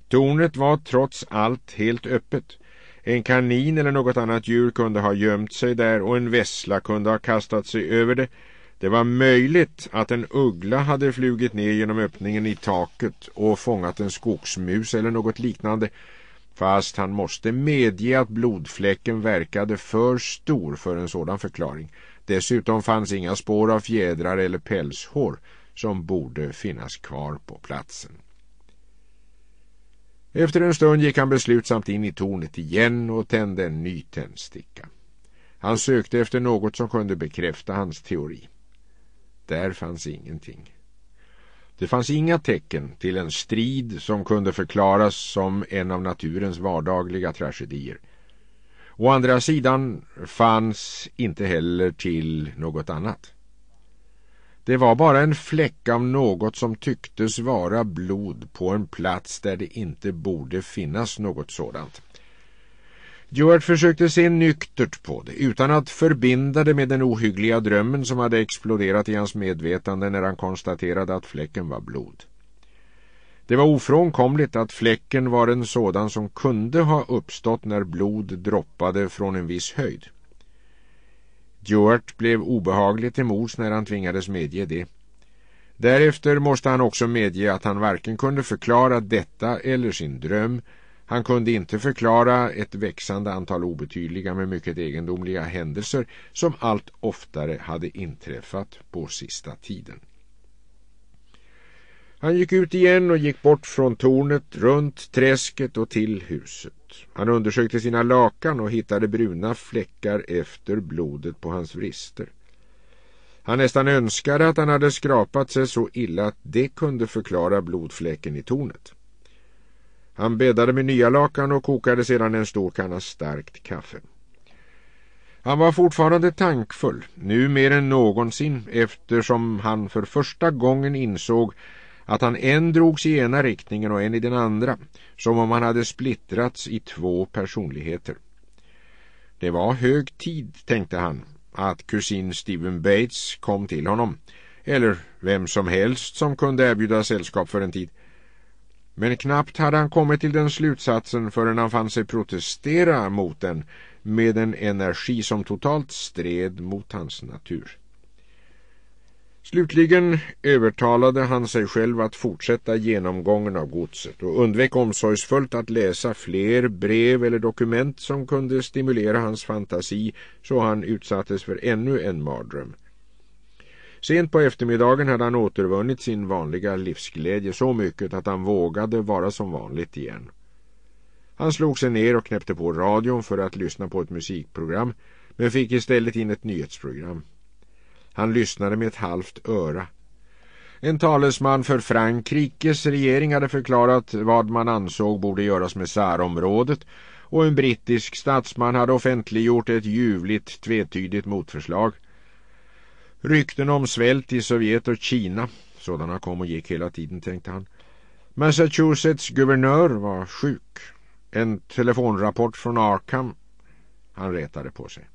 Tornet var trots allt helt öppet. En kanin eller något annat djur kunde ha gömt sig där och en vessla kunde ha kastat sig över det. Det var möjligt att en uggla hade flugit ner genom öppningen i taket och fångat en skogsmus eller något liknande fast han måste medge att blodfläcken verkade för stor för en sådan förklaring. Dessutom fanns inga spår av fjädrar eller pälshår som borde finnas kvar på platsen. Efter en stund gick han beslutsamt in i tornet igen och tände en ny tändsticka. Han sökte efter något som kunde bekräfta hans teori. Där fanns ingenting. Det fanns inga tecken till en strid som kunde förklaras som en av naturens vardagliga tragedier. Å andra sidan fanns inte heller till något annat. Det var bara en fläck av något som tycktes vara blod på en plats där det inte borde finnas något sådant. Stuart försökte se nyktert på det utan att förbinda det med den ohyggliga drömmen som hade exploderat i hans medvetande när han konstaterade att fläcken var blod. Det var ofrånkomligt att fläcken var en sådan som kunde ha uppstått när blod droppade från en viss höjd. Stuart blev obehagligt till mods när han tvingades medge det. Därefter måste han också medge att han varken kunde förklara detta eller sin dröm. Han kunde inte förklara ett växande antal obetydliga men mycket egendomliga händelser som allt oftare hade inträffat på sista tiden. Han gick ut igen och gick bort från tornet, runt träsket och till huset. Han undersökte sina lakan och hittade bruna fläckar efter blodet på hans vrister. Han nästan önskade att han hade skrapat sig så illa att det kunde förklara blodfläcken i tornet. Han bäddade med nya lakan och kokade sedan en stor kanna starkt kaffe. Han var fortfarande tankfull, nu mer än någonsin eftersom han för första gången insåg att han en drogs i ena riktningen och en i den andra, som om han hade splittrats i två personligheter. Det var hög tid, tänkte han, att kusin Stephen Bates kom till honom, eller vem som helst som kunde erbjuda sällskap för en tid. Men knappt hade han kommit till den slutsatsen förrän han fann sig protestera mot den med en energi som totalt stred mot hans natur. Slutligen övertalade han sig själv att fortsätta genomgången av godset och undvek omsorgsfullt att läsa fler brev eller dokument som kunde stimulera hans fantasi så han utsattes för ännu en mardröm. Sent på eftermiddagen hade han återvunnit sin vanliga livsglädje så mycket att han vågade vara som vanligt igen. Han slog sig ner och knäppte på radion för att lyssna på ett musikprogram men fick istället in ett nyhetsprogram. Han lyssnade med ett halvt öra. En talesman för Frankrikes regering hade förklarat vad man ansåg borde göras med Särområdet och en brittisk statsman hade offentliggjort ett ljuvligt tvetydigt motförslag. Rykten om svält i Sovjet och Kina, sådana kom och gick hela tiden tänkte han. Massachusetts guvernör var sjuk. En telefonrapport från Arkham. Han retade på sig.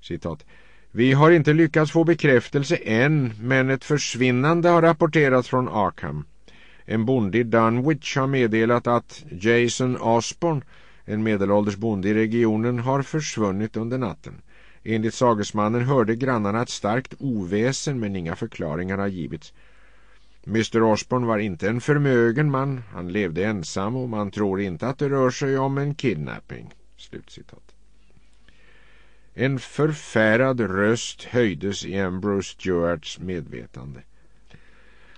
Citat. Vi har inte lyckats få bekräftelse än, men ett försvinnande har rapporterats från Arkham. En bonde i Dunwich har meddelat att Jason Osborne, en medelålders bonde i regionen, har försvunnit under natten. Enligt sagesmannen hörde grannarna ett starkt oväsen men inga förklaringar har givits. Mr Osborne var inte en förmögen man, han levde ensam och man tror inte att det rör sig om en kidnapping." Slutcitat. En förfärad röst höjdes i Ambrose Stewarts medvetande.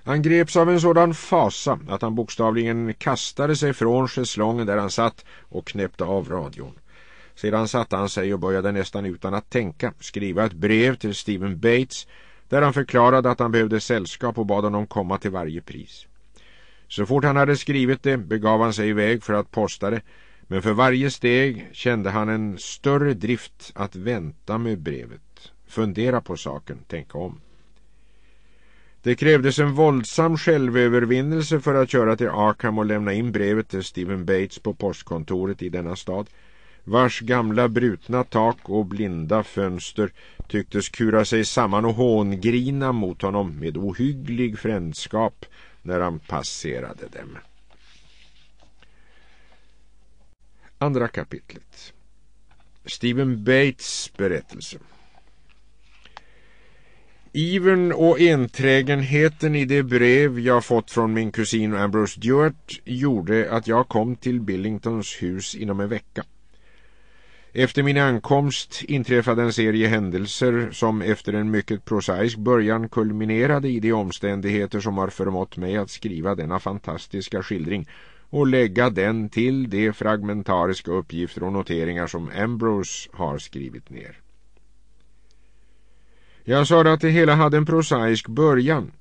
Han greps av en sådan fasa att han bokstavligen kastade sig från schäslongen där han satt och knäppte av radion. Sedan satte han sig och började nästan utan att tänka skriva ett brev till Stephen Bates där han förklarade att han behövde sällskap och bad honom komma till varje pris. Så fort han hade skrivit det begav han sig iväg för att posta det men för varje steg kände han en större drift att vänta med brevet. Fundera på saken, tänka om. Det krävdes en våldsam självövervinnelse för att köra till Arkham och lämna in brevet till Stephen Bates på postkontoret i denna stad vars gamla brutna tak och blinda fönster tycktes kura sig samman och hångrina mot honom med ohygglig frändskap när han passerade dem. Andra kapitlet. Stephen Bates berättelse. Ivern och enträgenheten i det brev jag fått från min kusin Ambrose Stewart gjorde att jag kom till Billingtons hus inom en vecka. Efter min ankomst inträffade en serie händelser som efter en mycket prosaisk början kulminerade i de omständigheter som har förmått mig att skriva denna fantastiska skildring och lägga den till de fragmentariska uppgifter och noteringar som Ambrose har skrivit ner. Jag sa att det hela hade en prosaisk början,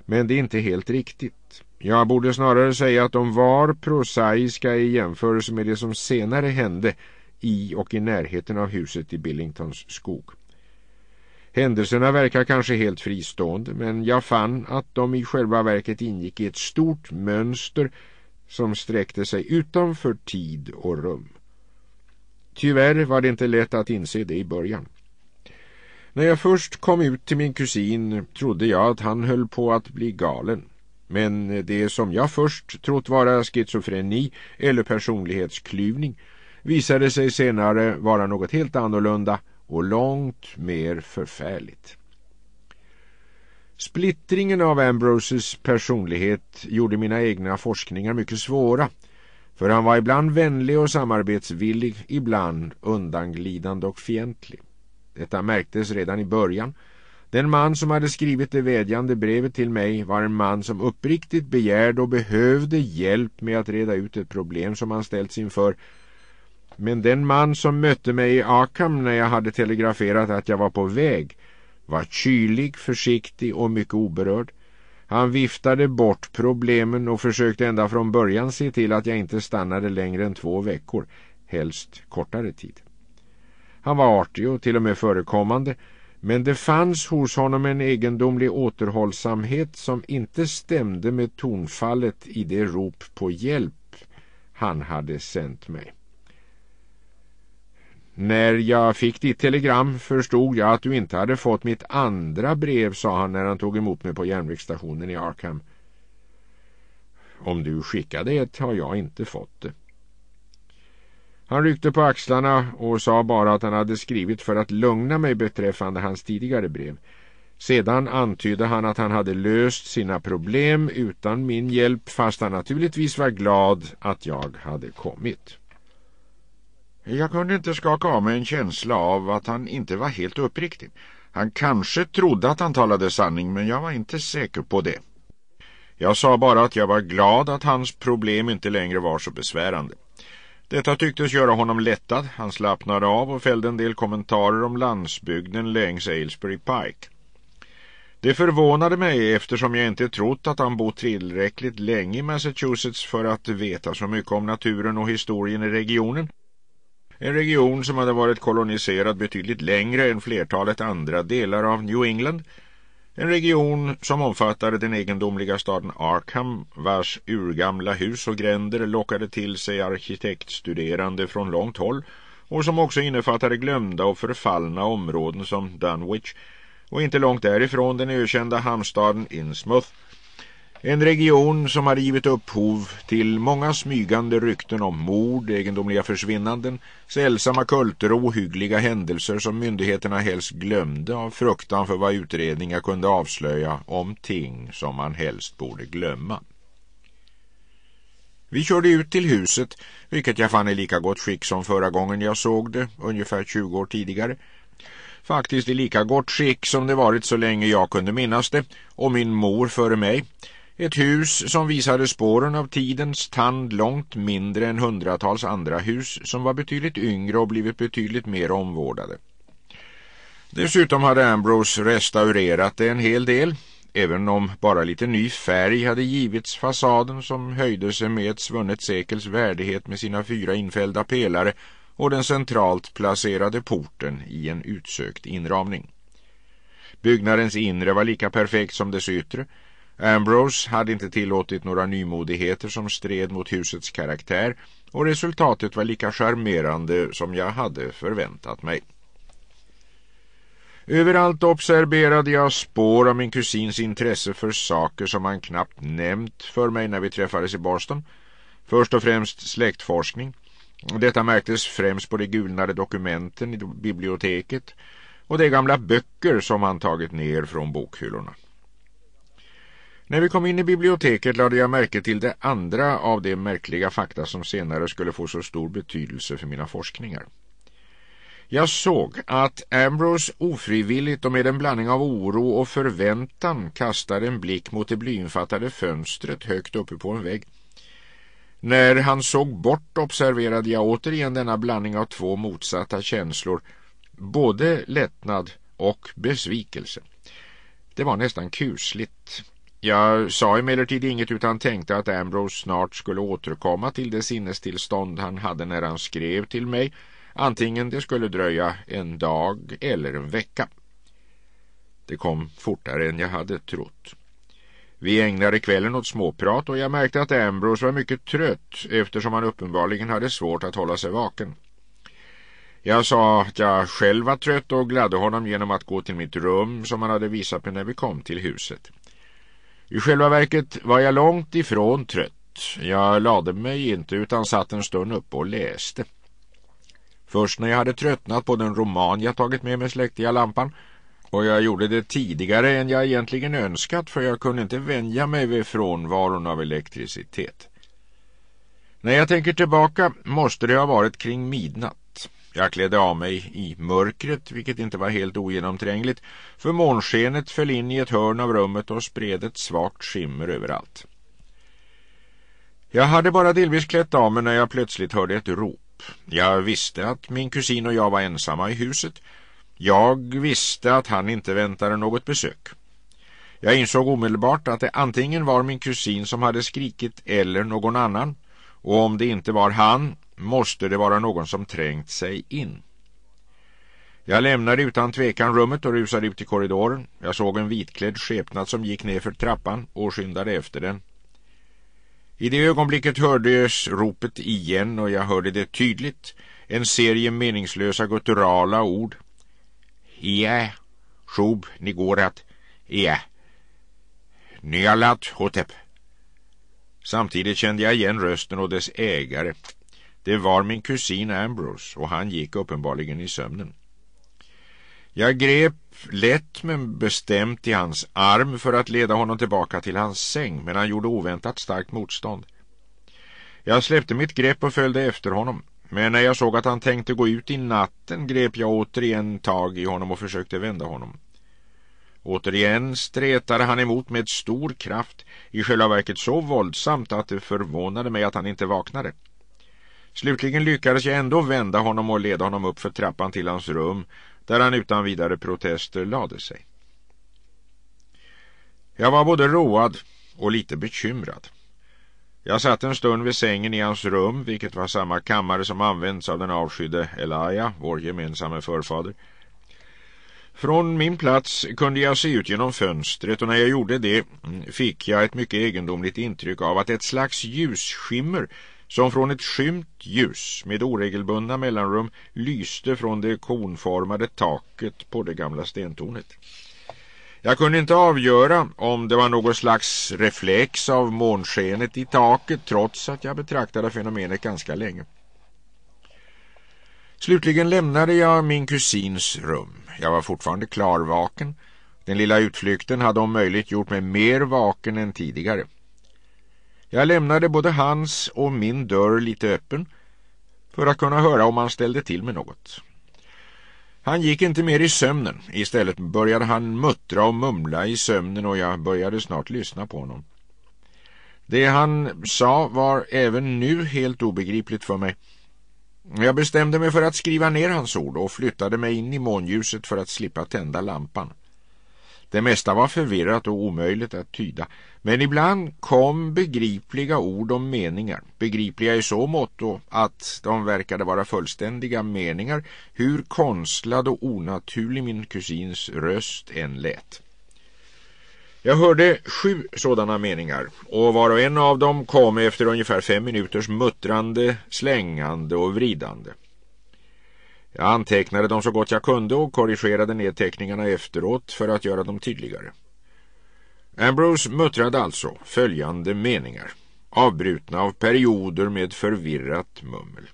men det är inte helt riktigt. Jag borde snarare säga att de var prosaiska i jämförelse med det som senare hände i och i närheten av huset i Billingtons skog. Händelserna verkar kanske helt fristående men jag fann att de i själva verket ingick i ett stort mönster som sträckte sig utanför tid och rum. Tyvärr var det inte lätt att inse det i början. När jag först kom ut till min kusin trodde jag att han höll på att bli galen. Men det som jag först trott vara schizofreni eller personlighetsklyvning visade sig senare vara något helt annorlunda och långt mer förfärligt. Splittringen av Ambroses personlighet gjorde mina egna forskningar mycket svåra för han var ibland vänlig och samarbetsvillig, ibland undanglidande och fientlig. Detta märktes redan i början. Den man som hade skrivit det vädjande brevet till mig var en man som uppriktigt begärde och behövde hjälp med att reda ut ett problem som han ställts inför. Men den man som mötte mig i Akam när jag hade telegraferat att jag var på väg var kylig, försiktig och mycket oberörd. Han viftade bort problemen och försökte ända från början se till att jag inte stannade längre än två veckor, helst kortare tid. Han var artig och till och med förekommande men det fanns hos honom en egendomlig återhållsamhet som inte stämde med tonfallet i det rop på hjälp han hade sänt mig. När jag fick ditt telegram förstod jag att du inte hade fått mitt andra brev, sa han när han tog emot mig på järnvägsstationen i Arkham. Om du skickade ett har jag inte fått det. Han ryckte på axlarna och sa bara att han hade skrivit för att lugna mig beträffande hans tidigare brev. Sedan antydde han att han hade löst sina problem utan min hjälp fast han naturligtvis var glad att jag hade kommit. Jag kunde inte skaka av mig en känsla av att han inte var helt uppriktig. Han kanske trodde att han talade sanning, men jag var inte säker på det. Jag sa bara att jag var glad att hans problem inte längre var så besvärande. Detta tycktes göra honom lättad. Han slappnade av och fällde en del kommentarer om landsbygden längs Aylesbury Pike. Det förvånade mig eftersom jag inte trott att han bott tillräckligt länge i Massachusetts för att veta så mycket om naturen och historien i regionen. En region som hade varit koloniserad betydligt längre än flertalet andra delar av New England. En region som omfattade den egendomliga staden Arkham vars urgamla hus och gränder lockade till sig arkitektstuderande från långt håll och som också innefattade glömda och förfallna områden som Dunwich och inte långt därifrån den ökända hamnstaden Innsmouth en region som har givit upphov till många smygande rykten om mord, egendomliga försvinnanden, sällsamma kulter och ohyggliga händelser som myndigheterna helst glömde av fruktan för vad utredningar kunde avslöja om ting som man helst borde glömma. Vi körde ut till huset, vilket jag fann i lika gott skick som förra gången jag såg det, ungefär 20 år tidigare. Faktiskt i lika gott skick som det varit så länge jag kunde minnas det, och min mor före mig. Ett hus som visade spåren av tidens tand långt mindre än hundratals andra hus som var betydligt yngre och blivit betydligt mer omvårdade. Dessutom hade Ambrose restaurerat det en hel del, även om bara lite ny färg hade givits fasaden som höjde sig med ett svunnet sekels värdighet med sina fyra infällda pelare och den centralt placerade porten i en utsökt inramning. Byggnadens inre var lika perfekt som dess yttre Ambrose hade inte tillåtit några nymodigheter som stred mot husets karaktär och resultatet var lika charmerande som jag hade förväntat mig. Överallt observerade jag spår av min kusins intresse för saker som han knappt nämnt för mig när vi träffades i Boston. Först och främst släktforskning. Detta märktes främst på de gulnade dokumenten i biblioteket och de gamla böcker som han tagit ner från bokhyllorna. När vi kom in i biblioteket lade jag märke till det andra av de märkliga fakta som senare skulle få så stor betydelse för mina forskningar. Jag såg att Ambrose ofrivilligt och med en blandning av oro och förväntan kastade en blick mot det blyinfattade fönstret högt uppe på en vägg. När han såg bort observerade jag återigen denna blandning av två motsatta känslor, både lättnad och besvikelse. Det var nästan kusligt. Jag sa emellertid inget utan tänkte att Ambrose snart skulle återkomma till det sinnestillstånd han hade när han skrev till mig, antingen det skulle dröja en dag eller en vecka. Det kom fortare än jag hade trott. Vi ägnade kvällen åt småprat och jag märkte att Ambrose var mycket trött eftersom han uppenbarligen hade svårt att hålla sig vaken. Jag sa att jag själv var trött och gladde honom genom att gå till mitt rum som han hade visat mig när vi kom till huset. I själva verket var jag långt ifrån trött. Jag lade mig inte utan satt en stund upp och läste. Först när jag hade tröttnat på den roman jag tagit med mig släckte jag lampan och jag gjorde det tidigare än jag egentligen önskat för jag kunde inte vänja mig vid frånvaron av elektricitet. När jag tänker tillbaka måste det ha varit kring midnatt. Jag klädde av mig i mörkret, vilket inte var helt ogenomträngligt, för månskenet föll in i ett hörn av rummet och spred ett svagt skimmer överallt. Jag hade bara delvis klätt av mig när jag plötsligt hörde ett rop. Jag visste att min kusin och jag var ensamma i huset. Jag visste att han inte väntade något besök. Jag insåg omedelbart att det antingen var min kusin som hade skrikit eller någon annan och om det inte var han måste det vara någon som trängt sig in. Jag lämnade utan tvekan rummet och rusade ut i korridoren. Jag såg en vitklädd skepnad som gick ner för trappan och skyndade efter den. I det ögonblicket hördes ropet igen och jag hörde det tydligt. En serie meningslösa gutturala ord. Ja, Shob, ni går att... Ja. Nyalat Hotep. Samtidigt kände jag igen rösten och dess ägare. Det var min kusin Ambrose och han gick uppenbarligen i sömnen. Jag grep lätt men bestämt i hans arm för att leda honom tillbaka till hans säng men han gjorde oväntat starkt motstånd. Jag släppte mitt grepp och följde efter honom men när jag såg att han tänkte gå ut i natten grep jag återigen tag i honom och försökte vända honom. Återigen stretade han emot med stor kraft, i själva verket så våldsamt att det förvånade mig att han inte vaknade. Slutligen lyckades jag ändå vända honom och leda honom upp för trappan till hans rum där han utan vidare protester lade sig. Jag var både road och lite bekymrad. Jag satt en stund vid sängen i hans rum, vilket var samma kammare som använts av den avskydde Elia, vår gemensamma förfader. Från min plats kunde jag se ut genom fönstret och när jag gjorde det mm, fick jag ett mycket egendomligt intryck av att ett slags ljusskimmer som från ett skymt ljus med oregelbundna mellanrum lyste från det konformade taket på det gamla stentornet. Jag kunde inte avgöra om det var någon slags reflex av månskenet i taket trots att jag betraktade fenomenet ganska länge. Slutligen lämnade jag min kusins rum. Jag var fortfarande klarvaken. Den lilla utflykten hade om möjligt gjort mig mer vaken än tidigare. Jag lämnade både hans och min dörr lite öppen för att kunna höra om han ställde till med något. Han gick inte mer i sömnen. Istället började han muttra och mumla i sömnen och jag började snart lyssna på honom. Det han sa var även nu helt obegripligt för mig. Jag bestämde mig för att skriva ner hans ord och flyttade mig in i månljuset för att slippa tända lampan. Det mesta var förvirrat och omöjligt att tyda, men ibland kom begripliga ord om meningar. Begripliga i så mått att de verkade vara fullständiga meningar, hur konstlad och onaturlig min kusins röst än lät. Jag hörde sju sådana meningar och var och en av dem kom efter ungefär fem minuters muttrande, slängande och vridande. Jag antecknade dem så gott jag kunde och korrigerade nedteckningarna efteråt för att göra dem tydligare. Ambrose muttrade alltså följande meningar, avbrutna av perioder med förvirrat mummel.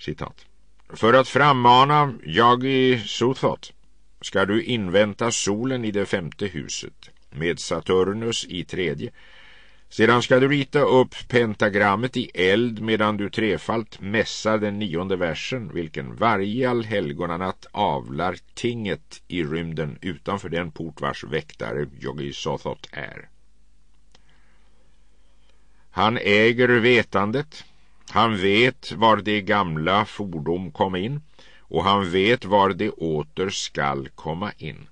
Citat. För att frammana Yagi Sothoth ska du invänta solen i det femte huset med Saturnus i tredje sedan ska du rita upp pentagrammet i eld medan du trefalt mässar den nionde versen vilken varje allhelgonanatt avlar tinget i rymden utanför den port vars väktare Yogi Sothoth är. Han äger vetandet. Han vet var de gamla fordom kom in och han vet var de åter skall komma in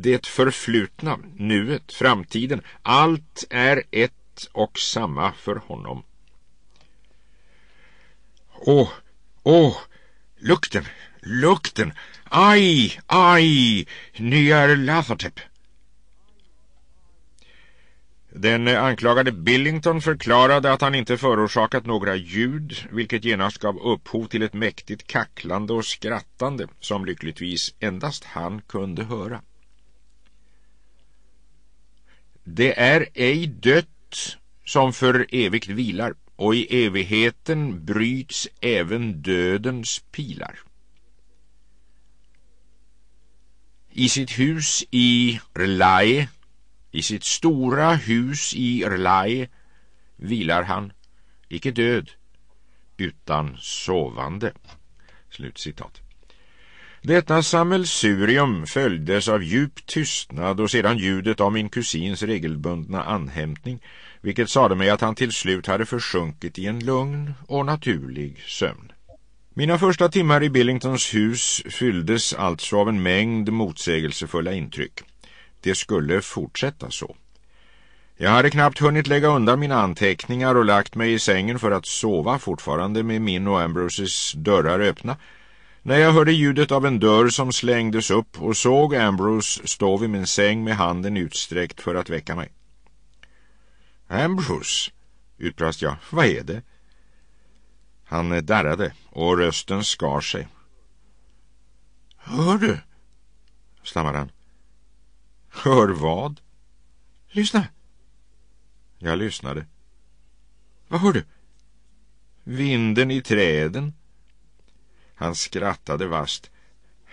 det förflutna, nuet, framtiden, allt är ett och samma för honom. Åh, åh, lukten, lukten, aj, aj, nyar Lathertep. Den anklagade Billington förklarade att han inte förorsakat några ljud, vilket genast gav upphov till ett mäktigt kacklande och skrattande, som lyckligtvis endast han kunde höra. Det är ej dött som för evigt vilar och i evigheten bryts även dödens pilar. I sitt hus i Rlae, i sitt stora hus i Rlae vilar han, icke död, utan sovande. Slutcitat. Detta sammelsurium följdes av djup tystnad och sedan ljudet av min kusins regelbundna anhämtning, vilket sade mig att han till slut hade försjunkit i en lugn och naturlig sömn. Mina första timmar i Billingtons hus fylldes alltså av en mängd motsägelsefulla intryck. Det skulle fortsätta så. Jag hade knappt hunnit lägga undan mina anteckningar och lagt mig i sängen för att sova fortfarande med min och Ambroses dörrar öppna när jag hörde ljudet av en dörr som slängdes upp och såg Ambrose stå vid min säng med handen utsträckt för att väcka mig. Ambrose, utbrast jag, vad är det? Han darrade och rösten skar sig. Hör du? stammade han. Hör vad? Lyssna. Jag lyssnade. Vad hör du? Vinden i träden. Han skrattade vast.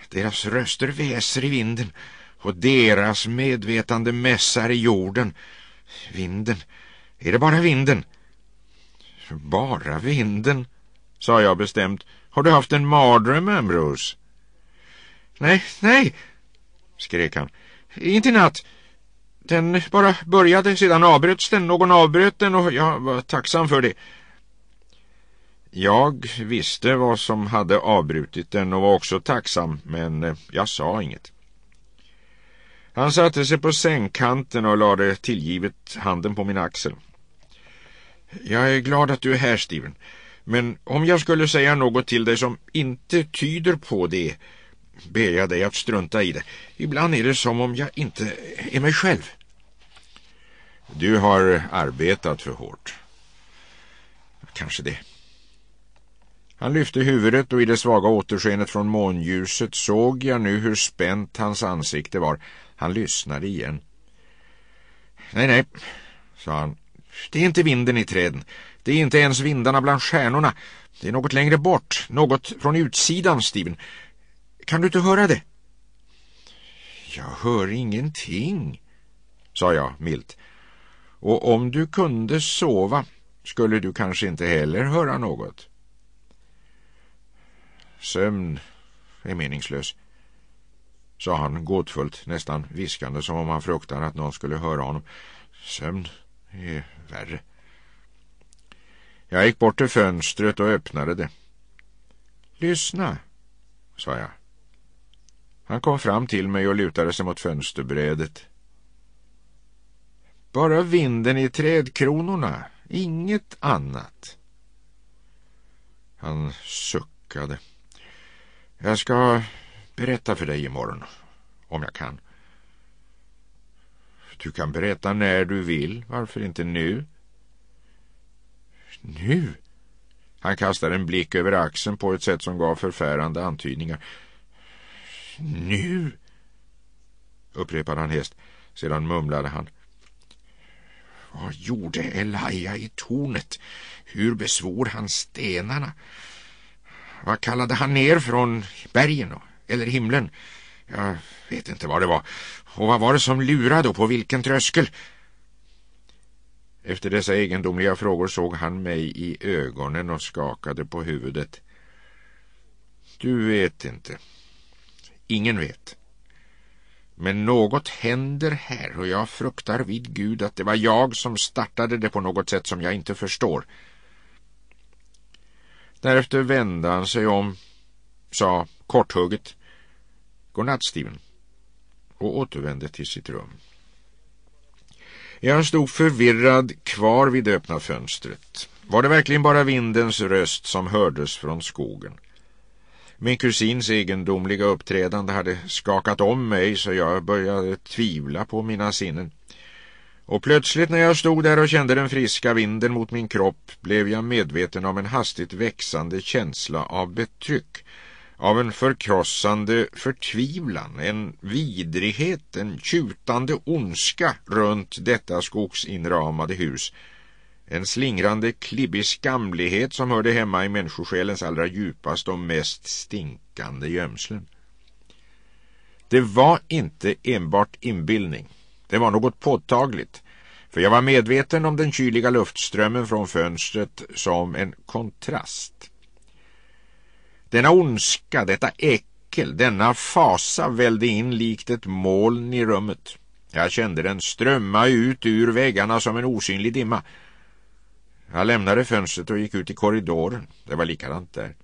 Deras röster väser i vinden och deras medvetande mässar i jorden. Vinden, är det bara vinden? Bara vinden, sa jag bestämt. Har du haft en mardröm, Ambrose? Nej, nej, skrek han. Inte i natt. Den bara började, sedan avbröts den. Någon avbröt den och jag var tacksam för det. Jag visste vad som hade avbrutit den och var också tacksam, men eh, jag sa inget. Han satte sig på sängkanten och lade tillgivet handen på min axel. Jag är glad att du är här, Steven. Men om jag skulle säga något till dig som inte tyder på det ber jag dig att strunta i det. Ibland är det som om jag inte är mig själv. Du har arbetat för hårt. Kanske det. Han lyfte huvudet och i det svaga återskenet från månljuset såg jag nu hur spänt hans ansikte var. Han lyssnade igen. Nej, nej, sa han. Det är inte vinden i träden. Det är inte ens vindarna bland stjärnorna. Det är något längre bort, något från utsidan, Steven. Kan du inte höra det? Jag hör ingenting, sa jag milt. Och om du kunde sova skulle du kanske inte heller höra något. Sömn är meningslös, sa han gåtfullt, nästan viskande som om han fruktade att någon skulle höra honom. Sömn är värre. Jag gick bort till fönstret och öppnade det. Lyssna, sa jag. Han kom fram till mig och lutade sig mot fönsterbrädet. Bara vinden i trädkronorna, inget annat. Han suckade. Jag ska berätta för dig imorgon, om jag kan. Du kan berätta när du vill, varför inte nu? Nu? Han kastade en blick över axeln på ett sätt som gav förfärande antydningar. Nu? upprepade han häst. Sedan mumlade han. Vad gjorde Elaja i tornet? Hur besvor han stenarna? Vad kallade han ner från bergen eller himlen? Jag vet inte vad det var. Och vad var det som lurade och på vilken tröskel? Efter dessa egendomliga frågor såg han mig i ögonen och skakade på huvudet. Du vet inte. Ingen vet. Men något händer här och jag fruktar vid Gud att det var jag som startade det på något sätt som jag inte förstår. Därefter vände han sig om, sa korthugget godnatt Steven och återvände till sitt rum. Jag stod förvirrad kvar vid det öppna fönstret. Var det verkligen bara vindens röst som hördes från skogen? Min kusins egendomliga uppträdande hade skakat om mig så jag började tvivla på mina sinnen. Och plötsligt när jag stod där och kände den friska vinden mot min kropp blev jag medveten om en hastigt växande känsla av betryck, av en förkrossande förtvivlan, en vidrighet, en tjutande ondska runt detta skogsinramade hus. En slingrande klibbig skamlighet som hörde hemma i människosjälens allra djupaste och mest stinkande gömslen. Det var inte enbart inbildning. Det var något påtagligt, för jag var medveten om den kyliga luftströmmen från fönstret som en kontrast. Denna ondska, detta äckel, denna fasa välde in likt ett moln i rummet. Jag kände den strömma ut ur väggarna som en osynlig dimma. Jag lämnade fönstret och gick ut i korridoren. Det var likadant där.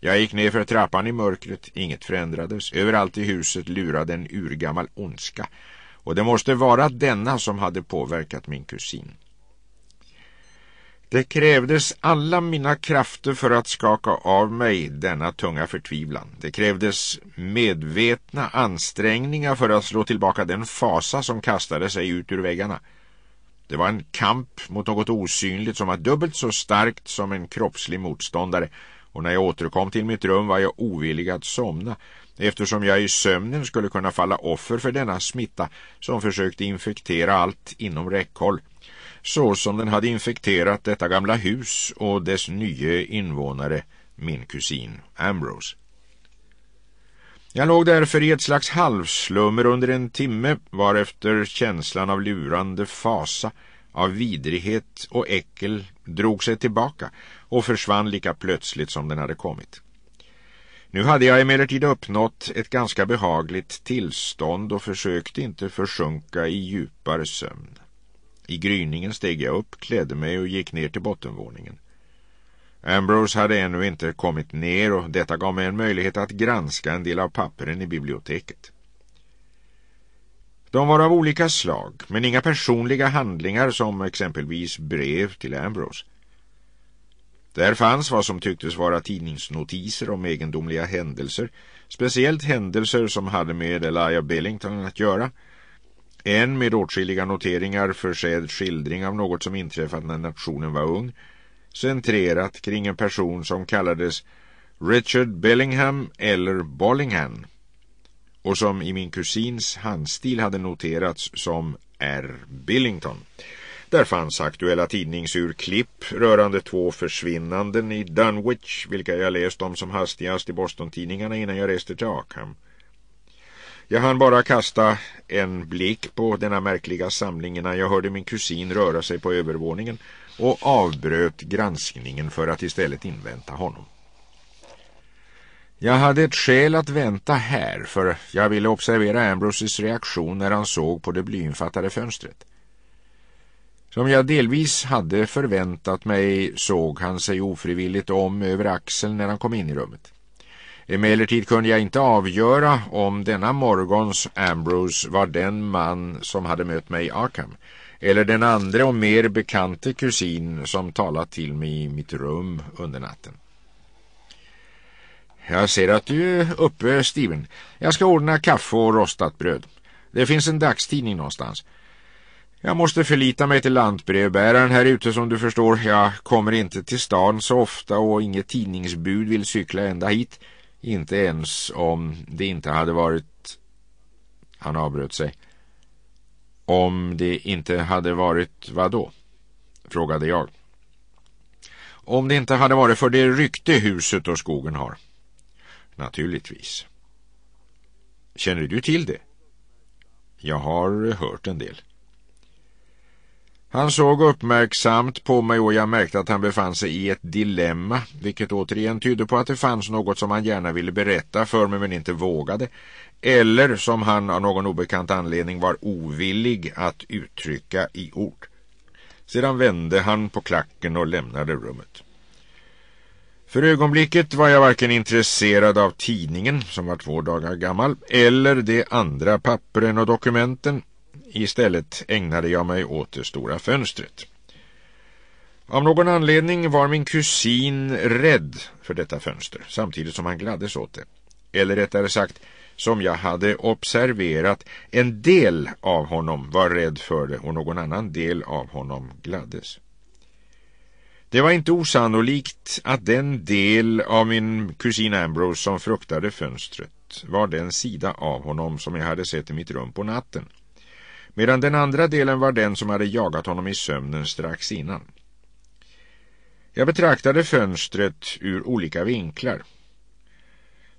Jag gick ner för trappan i mörkret. Inget förändrades. Överallt i huset lurade en urgammal ondska och det måste vara denna som hade påverkat min kusin. Det krävdes alla mina krafter för att skaka av mig denna tunga förtvivlan. Det krävdes medvetna ansträngningar för att slå tillbaka den fasa som kastade sig ut ur väggarna. Det var en kamp mot något osynligt som var dubbelt så starkt som en kroppslig motståndare och när jag återkom till mitt rum var jag ovillig att somna eftersom jag i sömnen skulle kunna falla offer för denna smitta som försökte infektera allt inom räckhåll, så som den hade infekterat detta gamla hus och dess nya invånare, min kusin Ambrose. Jag låg därför i ett slags halvslummer under en timme varefter känslan av lurande fasa, av vidrighet och äckel drog sig tillbaka och försvann lika plötsligt som den hade kommit. Nu hade jag emellertid uppnått ett ganska behagligt tillstånd och försökte inte försjunka i djupare sömn. I gryningen steg jag upp, klädde mig och gick ner till bottenvåningen. Ambrose hade ännu inte kommit ner och detta gav mig en möjlighet att granska en del av papperen i biblioteket. De var av olika slag, men inga personliga handlingar som exempelvis brev till Ambrose. Där fanns vad som tycktes vara tidningsnotiser om egendomliga händelser, speciellt händelser som hade med Elijah Billington att göra. En med åtskilliga noteringar försedd skildring av något som inträffat när nationen var ung, centrerat kring en person som kallades Richard Bellingham eller Bollingham och som i min kusins handstil hade noterats som R. Billington. Där fanns aktuella tidningsurklipp rörande två försvinnanden i Dunwich, vilka jag läst om som hastigast i Boston-tidningarna innan jag reste till Arkham. Jag hann bara kasta en blick på denna märkliga samling innan jag hörde min kusin röra sig på övervåningen och avbröt granskningen för att istället invänta honom. Jag hade ett skäl att vänta här för jag ville observera Ambroses reaktion när han såg på det blyinfattade fönstret. Som jag delvis hade förväntat mig såg han sig ofrivilligt om över axeln när han kom in i rummet. Emellertid kunde jag inte avgöra om denna morgons Ambrose var den man som hade mött mig i Arkham eller den andra och mer bekante kusin som talat till mig i mitt rum under natten. Jag ser att du är uppe, Steven. Jag ska ordna kaffe och rostat bröd. Det finns en dagstidning någonstans. Jag måste förlita mig till lantbrevbäraren här ute som du förstår. Jag kommer inte till stan så ofta och inget tidningsbud vill cykla ända hit. Inte ens om det inte hade varit... Han avbröt sig. Om det inte hade varit vad då? Frågade jag. Om det inte hade varit för det rykte huset och skogen har. Naturligtvis. Känner du till det? Jag har hört en del. Han såg uppmärksamt på mig och jag märkte att han befann sig i ett dilemma, vilket återigen tydde på att det fanns något som han gärna ville berätta för mig men inte vågade, eller som han av någon obekant anledning var ovillig att uttrycka i ord. Sedan vände han på klacken och lämnade rummet. För ögonblicket var jag varken intresserad av tidningen, som var två dagar gammal, eller de andra pappren och dokumenten Istället ägnade jag mig åt det stora fönstret. Av någon anledning var min kusin rädd för detta fönster samtidigt som han gladdes åt det. Eller rättare sagt, som jag hade observerat, en del av honom var rädd för det och någon annan del av honom gladdes. Det var inte osannolikt att den del av min kusin Ambrose som fruktade fönstret var den sida av honom som jag hade sett i mitt rum på natten medan den andra delen var den som hade jagat honom i sömnen strax innan. Jag betraktade fönstret ur olika vinklar.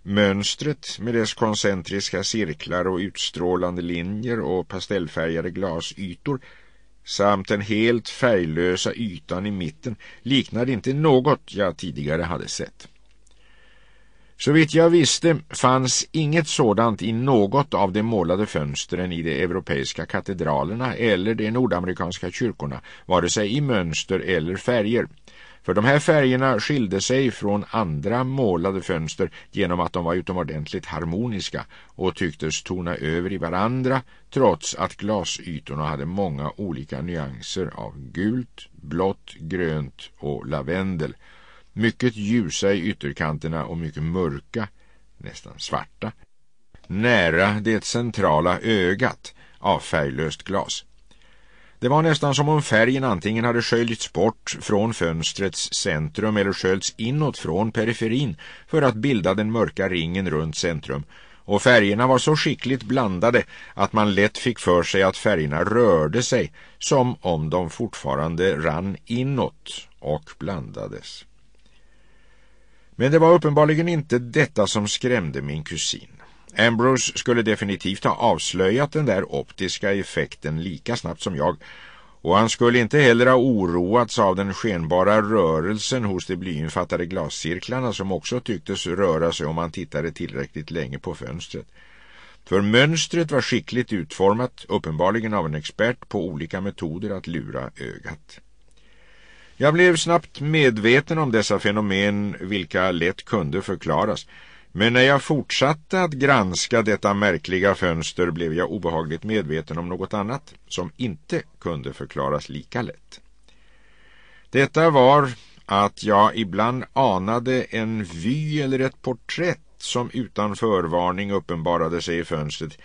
Mönstret med dess koncentriska cirklar och utstrålande linjer och pastellfärgade glasytor samt den helt färglösa ytan i mitten liknade inte något jag tidigare hade sett. Såvitt jag visste fanns inget sådant i något av de målade fönstren i de europeiska katedralerna eller de nordamerikanska kyrkorna, vare sig i mönster eller färger. För de här färgerna skilde sig från andra målade fönster genom att de var utomordentligt harmoniska och tycktes tona över i varandra trots att glasytorna hade många olika nyanser av gult, blått, grönt och lavendel mycket ljusa i ytterkanterna och mycket mörka, nästan svarta, nära det centrala ögat av färglöst glas. Det var nästan som om färgen antingen hade sköljts bort från fönstrets centrum eller sköljts inåt från periferin för att bilda den mörka ringen runt centrum och färgerna var så skickligt blandade att man lätt fick för sig att färgerna rörde sig som om de fortfarande rann inåt och blandades. Men det var uppenbarligen inte detta som skrämde min kusin. Ambrose skulle definitivt ha avslöjat den där optiska effekten lika snabbt som jag och han skulle inte heller ha oroats av den skenbara rörelsen hos de blyinfattade glascirklarna som också tycktes röra sig om man tittade tillräckligt länge på fönstret. För mönstret var skickligt utformat, uppenbarligen av en expert på olika metoder att lura ögat. Jag blev snabbt medveten om dessa fenomen vilka lätt kunde förklaras. Men när jag fortsatte att granska detta märkliga fönster blev jag obehagligt medveten om något annat som inte kunde förklaras lika lätt. Detta var att jag ibland anade en vy eller ett porträtt som utan förvarning uppenbarade sig i fönstret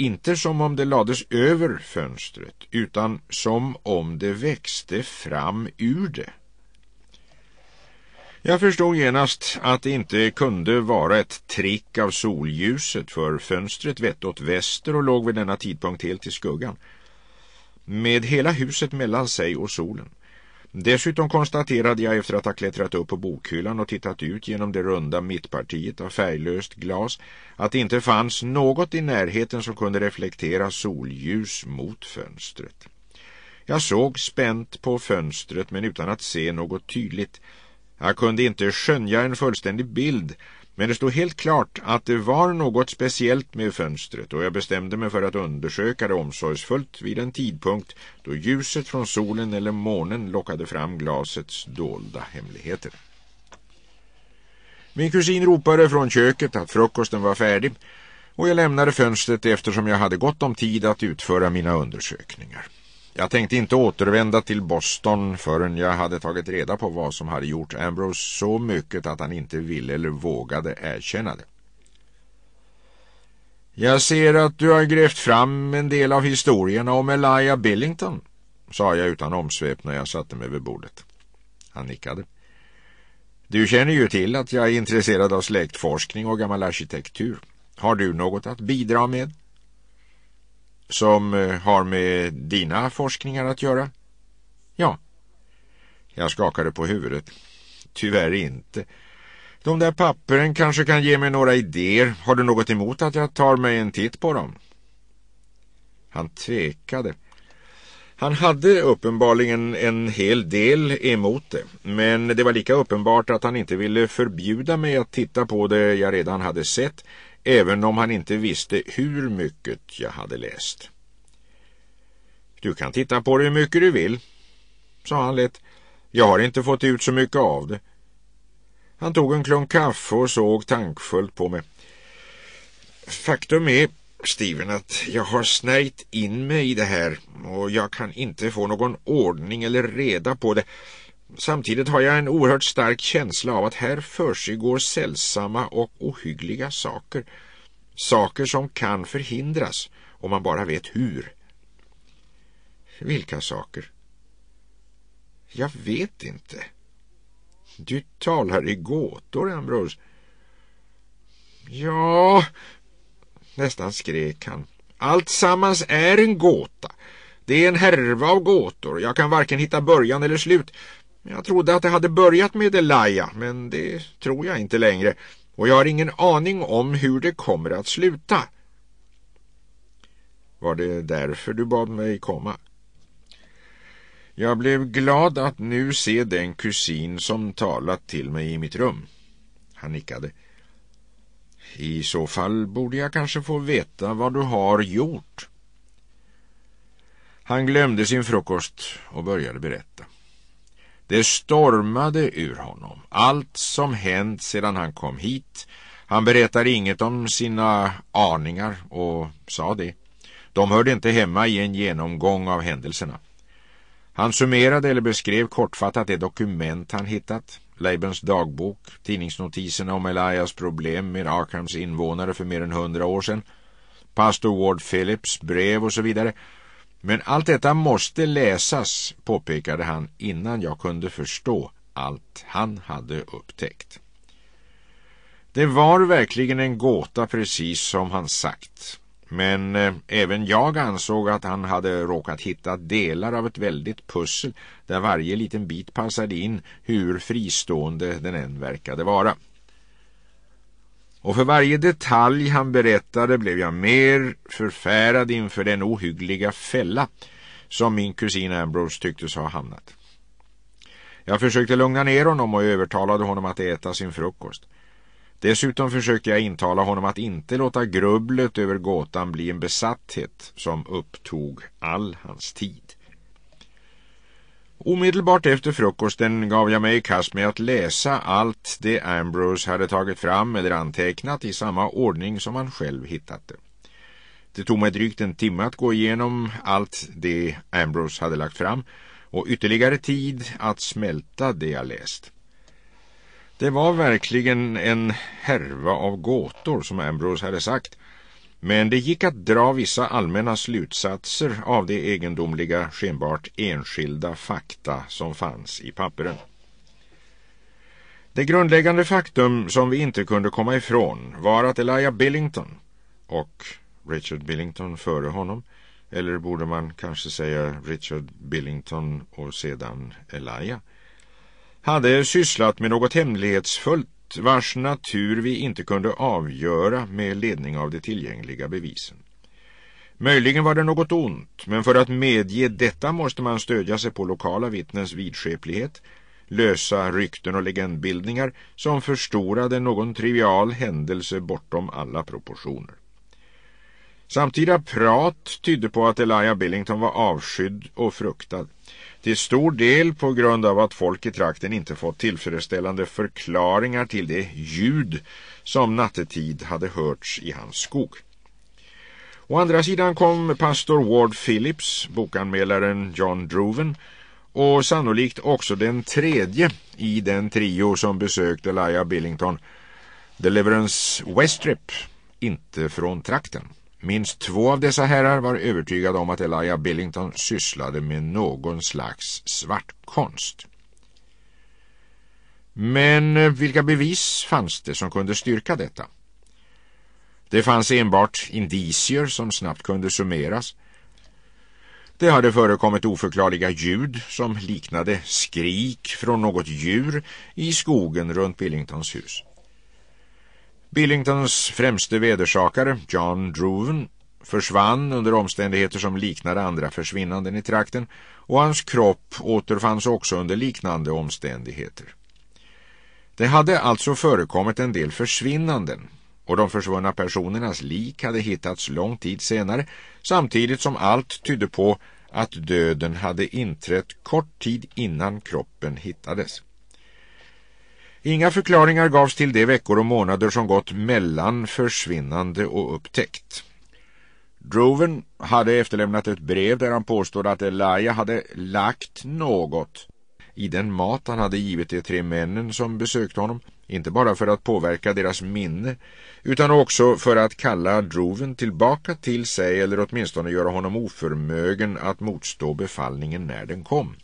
inte som om det lades över fönstret, utan som om det växte fram ur det. Jag förstod genast att det inte kunde vara ett trick av solljuset för fönstret vette åt väster och låg vid denna tidpunkt helt i skuggan. Med hela huset mellan sig och solen. Dessutom konstaterade jag efter att ha klättrat upp på bokhyllan och tittat ut genom det runda mittpartiet av färglöst glas att det inte fanns något i närheten som kunde reflektera solljus mot fönstret. Jag såg spänt på fönstret men utan att se något tydligt. Jag kunde inte skönja en fullständig bild men det stod helt klart att det var något speciellt med fönstret och jag bestämde mig för att undersöka det omsorgsfullt vid en tidpunkt då ljuset från solen eller månen lockade fram glasets dolda hemligheter. Min kusin ropade från köket att frukosten var färdig och jag lämnade fönstret eftersom jag hade gott om tid att utföra mina undersökningar. Jag tänkte inte återvända till Boston förrän jag hade tagit reda på vad som hade gjort Ambrose så mycket att han inte ville eller vågade erkänna det. Jag ser att du har grävt fram en del av historierna om Elijah Billington, sa jag utan omsvep när jag satte mig vid bordet. Han nickade. Du känner ju till att jag är intresserad av släktforskning och gammal arkitektur. Har du något att bidra med? Som eh, har med dina forskningar att göra? Ja. Jag skakade på huvudet. Tyvärr inte. De där papperen kanske kan ge mig några idéer. Har du något emot att jag tar mig en titt på dem? Han tvekade. Han hade uppenbarligen en hel del emot det, men det var lika uppenbart att han inte ville förbjuda mig att titta på det jag redan hade sett även om han inte visste hur mycket jag hade läst. Du kan titta på det hur mycket du vill, sa han lätt. Jag har inte fått ut så mycket av det. Han tog en klunk kaffe och såg tankfullt på mig. Faktum är, Steven, att jag har snärjt in mig i det här och jag kan inte få någon ordning eller reda på det. Samtidigt har jag en oerhört stark känsla av att här försiggår sällsamma och ohyggliga saker. Saker som kan förhindras om man bara vet hur. Vilka saker? Jag vet inte. Du talar i gåtor, Ambrose. Ja, nästan skrek han. Allt sammans är en gåta. Det är en härva av gåtor. Jag kan varken hitta början eller slut. Jag trodde att det hade börjat med Elia, men det tror jag inte längre. Och jag har ingen aning om hur det kommer att sluta. Var det därför du bad mig komma? Jag blev glad att nu se den kusin som talat till mig i mitt rum. Han nickade. I så fall borde jag kanske få veta vad du har gjort. Han glömde sin frukost och började berätta. Det stormade ur honom, allt som hänt sedan han kom hit. Han berättade inget om sina aningar och sa det. De hörde inte hemma i en genomgång av händelserna. Han summerade eller beskrev kortfattat det dokument han hittat. Leibens dagbok, tidningsnotiserna om Elias problem med Arkhams invånare för mer än hundra år sedan, pastor Ward Phillips brev och så vidare men allt detta måste läsas, påpekade han innan jag kunde förstå allt han hade upptäckt. Det var verkligen en gåta precis som han sagt. Men eh, även jag ansåg att han hade råkat hitta delar av ett väldigt pussel där varje liten bit passade in hur fristående den än verkade vara och för varje detalj han berättade blev jag mer förfärad inför den ohyggliga fälla som min kusin Ambrose tycktes ha hamnat. Jag försökte lugna ner honom och övertalade honom att äta sin frukost. Dessutom försökte jag intala honom att inte låta grubblet över gåtan bli en besatthet som upptog all hans tid. Omedelbart efter frukosten gav jag mig i kast med att läsa allt det Ambrose hade tagit fram eller antecknat i samma ordning som han själv hittat det. Det tog mig drygt en timme att gå igenom allt det Ambrose hade lagt fram och ytterligare tid att smälta det jag läst. Det var verkligen en härva av gåtor som Ambrose hade sagt men det gick att dra vissa allmänna slutsatser av de egendomliga, skenbart enskilda fakta som fanns i papperen. Det grundläggande faktum som vi inte kunde komma ifrån var att Elijah Billington och Richard Billington före honom, eller borde man kanske säga Richard Billington och sedan Elijah, hade sysslat med något hemlighetsfullt vars natur vi inte kunde avgöra med ledning av de tillgängliga bevisen. Möjligen var det något ont, men för att medge detta måste man stödja sig på lokala vittnens vidskeplighet, lösa rykten och legendbildningar som förstorade någon trivial händelse bortom alla proportioner. Samtida prat tydde på att Elijah Billington var avskydd och fruktad till stor del på grund av att folk i trakten inte fått tillfredsställande förklaringar till det ljud som nattetid hade hörts i hans skog. Å andra sidan kom pastor Ward Phillips, bokanmälaren John Druven och sannolikt också den tredje i den trio som besökte Laia Billington, Deliverance Westrip, inte från trakten. Minst två av dessa herrar var övertygade om att Elijah Billington sysslade med någon slags svartkonst. Men eh, vilka bevis fanns det som kunde styrka detta? Det fanns enbart indicier som snabbt kunde summeras. Det hade förekommit oförklarliga ljud som liknade skrik från något djur i skogen runt Billingtons hus. Billingtons främste vedersakare, John Droven, försvann under omständigheter som liknade andra försvinnanden i trakten och hans kropp återfanns också under liknande omständigheter. Det hade alltså förekommit en del försvinnanden och de försvunna personernas lik hade hittats lång tid senare samtidigt som allt tydde på att döden hade inträtt kort tid innan kroppen hittades. Inga förklaringar gavs till de veckor och månader som gått mellan försvinnande och upptäckt. Droven hade efterlämnat ett brev där han påstod att Elia hade lagt något i den mat han hade givit de tre männen som besökte honom, inte bara för att påverka deras minne, utan också för att kalla Droven tillbaka till sig eller åtminstone göra honom oförmögen att motstå befallningen när den kom.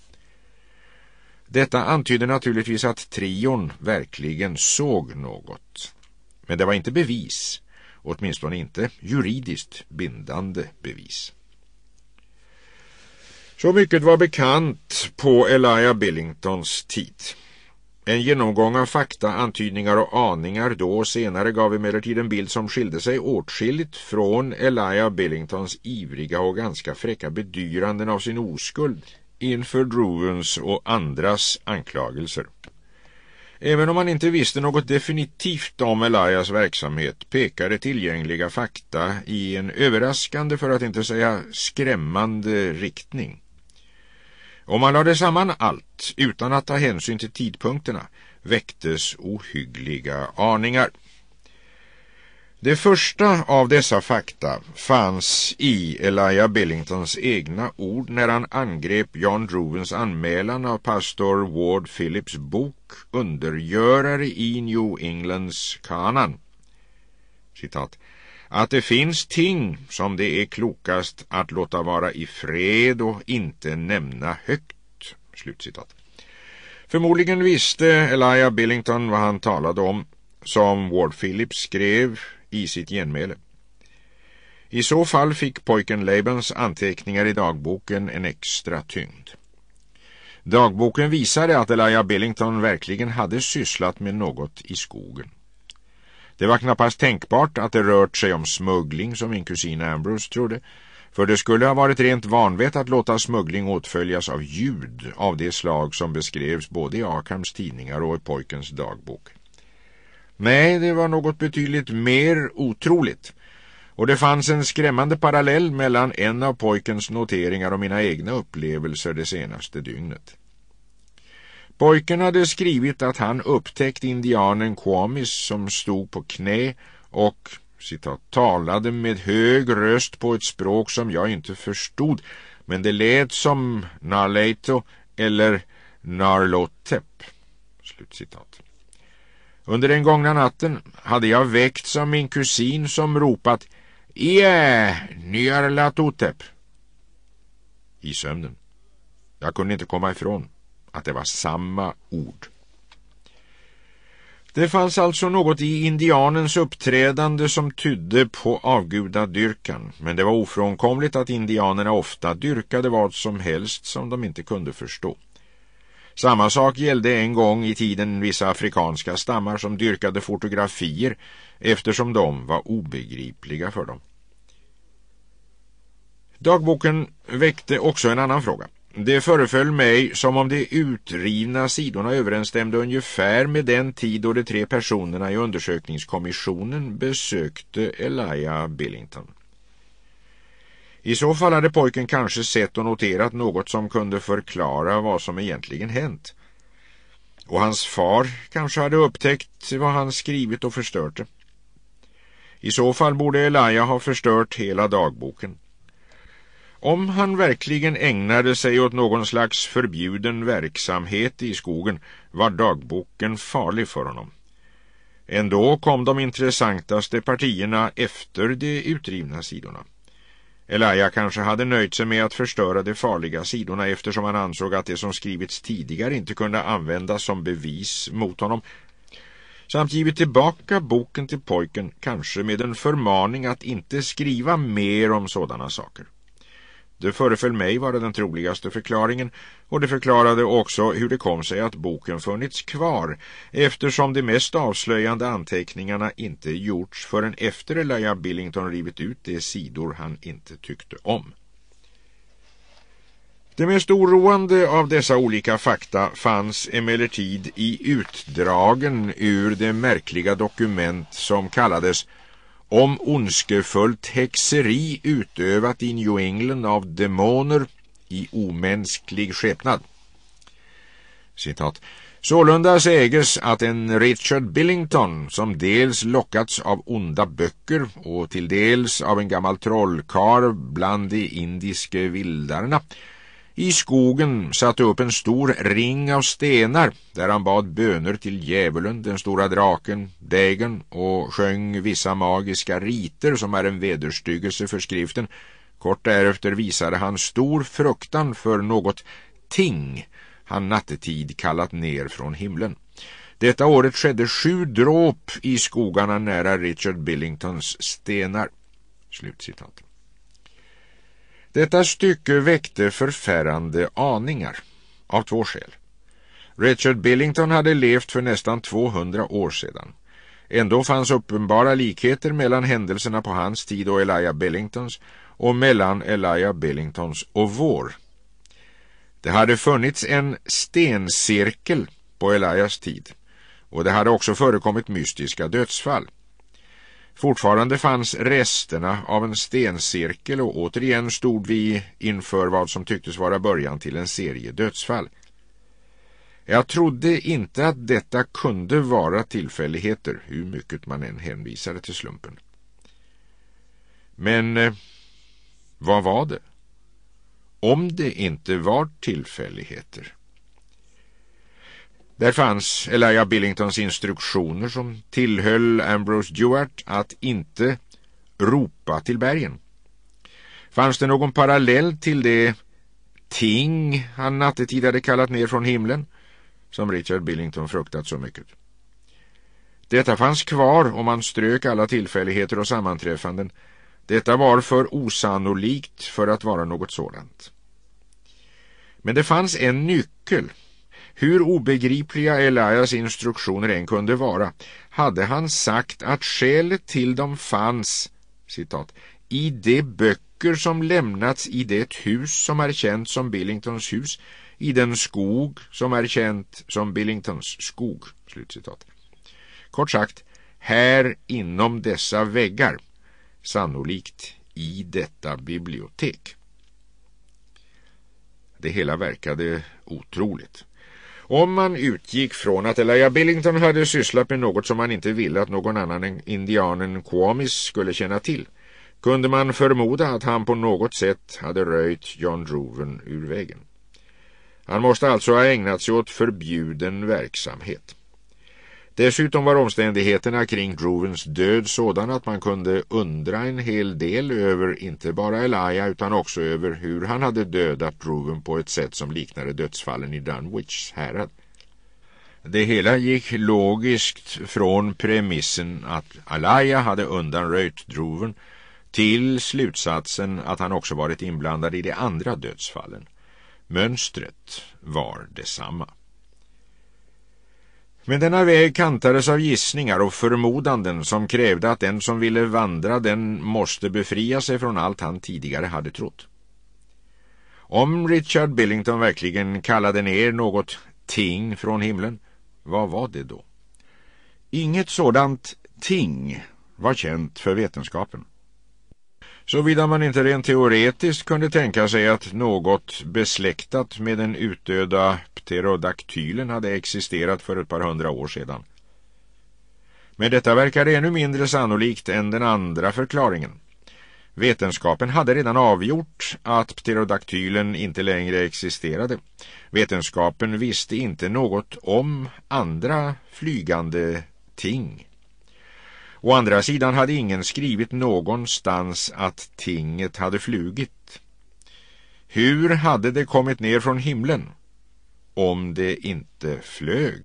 Detta antyder naturligtvis att trion verkligen såg något. Men det var inte bevis, åtminstone inte juridiskt bindande bevis. Så mycket var bekant på Elia Billingtons tid. En genomgång av fakta, antydningar och aningar då och senare gav emellertid en bild som skilde sig åtskilligt från Elia Billingtons ivriga och ganska fräcka bedyranden av sin oskuld inför Druvens och andras anklagelser. Även om man inte visste något definitivt om Elias verksamhet pekade tillgängliga fakta i en överraskande, för att inte säga skrämmande, riktning. Om man lade samman allt utan att ta hänsyn till tidpunkterna väcktes ohyggliga aningar. Det första av dessa fakta fanns i Elijah Billingtons egna ord när han angrep John Drewens anmälan av pastor Ward Phillips bok Undergörare i New Englands kanan. Citat. Att det finns ting som det är klokast att låta vara i fred och inte nämna högt. Slutcitat. Förmodligen visste Elijah Billington vad han talade om som Ward Phillips skrev i sitt genmäle. I så fall fick pojken Labens anteckningar i dagboken en extra tyngd. Dagboken visade att Elijah Billington verkligen hade sysslat med något i skogen. Det var knappast tänkbart att det rört sig om smuggling som min kusin Ambrose trodde, för det skulle ha varit rent vanvett att låta smuggling åtföljas av ljud av det slag som beskrevs både i Akams tidningar och i pojkens dagbok. Nej, det var något betydligt mer otroligt. Och det fanns en skrämmande parallell mellan en av pojkens noteringar och mina egna upplevelser det senaste dygnet. Pojken hade skrivit att han upptäckt indianen Kwamis som stod på knä och citat, talade med hög röst på ett språk som jag inte förstod men det lät som Narleto eller Narlotep. Slutcitat. Under den gångna natten hade jag väckts av min kusin som ropat ”Ie, nyarlatotep!” i sömnen. Jag kunde inte komma ifrån att det var samma ord. Det fanns alltså något i indianens uppträdande som tydde på avgudadyrkan, men det var ofrånkomligt att indianerna ofta dyrkade vad som helst som de inte kunde förstå. Samma sak gällde en gång i tiden vissa afrikanska stammar som dyrkade fotografier eftersom de var obegripliga för dem. Dagboken väckte också en annan fråga. Det föreföll mig som om de utrivna sidorna överensstämde ungefär med den tid då de tre personerna i undersökningskommissionen besökte Elia Billington. I så fall hade pojken kanske sett och noterat något som kunde förklara vad som egentligen hänt. Och hans far kanske hade upptäckt vad han skrivit och förstört det. I så fall borde Elia ha förstört hela dagboken. Om han verkligen ägnade sig åt någon slags förbjuden verksamhet i skogen var dagboken farlig för honom. Ändå kom de intressantaste partierna efter de utrivna sidorna. Elia kanske hade nöjt sig med att förstöra de farliga sidorna eftersom han ansåg att det som skrivits tidigare inte kunde användas som bevis mot honom samt givit tillbaka boken till pojken kanske med en förmaning att inte skriva mer om sådana saker. Det föreföll mig vara den troligaste förklaringen och det förklarade också hur det kom sig att boken funnits kvar eftersom de mest avslöjande anteckningarna inte gjorts förrän efter Elijah Billington rivit ut de sidor han inte tyckte om. Det mest oroande av dessa olika fakta fanns emellertid i utdragen ur det märkliga dokument som kallades om ondskefullt häxeri utövat i New England av demoner i omänsklig skepnad. Citat. Sålunda säges att en Richard Billington, som dels lockats av onda böcker och till dels av en gammal trollkarl bland de indiske vildarna, i skogen satte upp en stor ring av stenar där han bad böner till djävulen, den stora draken, dägen och sjöng vissa magiska riter som är en vederstyggelse för skriften. Kort därefter visade han stor fruktan för något ting han nattetid kallat ner från himlen. Detta året skedde sju dråp i skogarna nära Richard Billingtons stenar. Slutcitat. Detta stycke väckte förfärande aningar av två skäl. Richard Billington hade levt för nästan 200 år sedan. Ändå fanns uppenbara likheter mellan händelserna på hans tid och Elijah Billingtons och mellan Elijah Billingtons och vår. Det hade funnits en stencirkel på Elias tid och det hade också förekommit mystiska dödsfall. Fortfarande fanns resterna av en stencirkel och återigen stod vi inför vad som tycktes vara början till en serie dödsfall. Jag trodde inte att detta kunde vara tillfälligheter hur mycket man än hänvisade till slumpen. Men eh, vad var det? Om det inte var tillfälligheter? Där fanns Elijah Billingtons instruktioner som tillhöll Ambrose Dewart att inte ropa till bergen. Fanns det någon parallell till det ting han nattetid hade kallat ner från himlen som Richard Billington fruktat så mycket? Detta fanns kvar om man strök alla tillfälligheter och sammanträffanden. Detta var för osannolikt för att vara något sådant. Men det fanns en nyckel hur obegripliga Elias instruktioner än kunde vara hade han sagt att skälet till dem fanns citat, i de böcker som lämnats i det hus som är känt som Billingtons hus i den skog som är känt som Billingtons skog. Slutcitat. Kort sagt, här inom dessa väggar, sannolikt i detta bibliotek. Det hela verkade otroligt. Om man utgick från att Elijah Billington hade sysslat med något som man inte ville att någon annan än indianen Kwamis skulle känna till kunde man förmoda att han på något sätt hade röjt John Droven ur vägen. Han måste alltså ha ägnat sig åt förbjuden verksamhet. Dessutom var omständigheterna kring Druvens död sådana att man kunde undra en hel del över inte bara Elia utan också över hur han hade dödat Druven på ett sätt som liknade dödsfallen i Dunwichs härad. Det hela gick logiskt från premissen att Alaya hade undanröjt Druven till slutsatsen att han också varit inblandad i de andra dödsfallen. Mönstret var detsamma. Men denna väg kantades av gissningar och förmodanden som krävde att den som ville vandra den måste befria sig från allt han tidigare hade trott. Om Richard Billington verkligen kallade ner något ting från himlen, vad var det då? Inget sådant ting var känt för vetenskapen. Såvida man inte rent teoretiskt kunde tänka sig att något besläktat med den utdöda pterodaktylen hade existerat för ett par hundra år sedan. Men detta verkar ännu mindre sannolikt än den andra förklaringen. Vetenskapen hade redan avgjort att pterodaktylen inte längre existerade. Vetenskapen visste inte något om andra flygande ting. Å andra sidan hade ingen skrivit någonstans att tinget hade flugit. Hur hade det kommit ner från himlen? om det inte flög.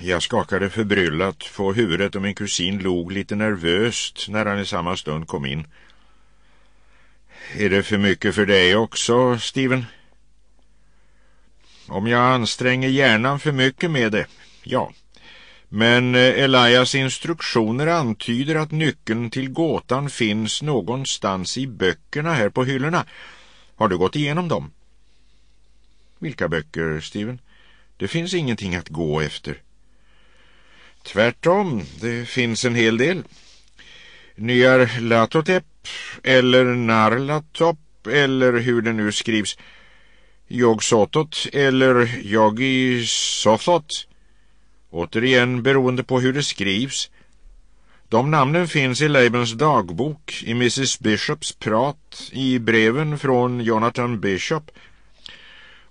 Jag skakade förbryllat på huvudet och min kusin log lite nervöst när han i samma stund kom in. Är det för mycket för dig också, Steven? Om jag anstränger hjärnan för mycket med det, ja. Men eh, Elias instruktioner antyder att nyckeln till gåtan finns någonstans i böckerna här på hyllorna. Har du gått igenom dem? Vilka böcker, Steven? Det finns ingenting att gå efter. Tvärtom, det finns en hel del. Nyar Latotep eller Narlatop eller hur det nu skrivs. Jogsotot eller Yogi Sothot. Återigen beroende på hur det skrivs. De namnen finns i Labens dagbok, i Mrs Bishops prat, i breven från Jonathan Bishop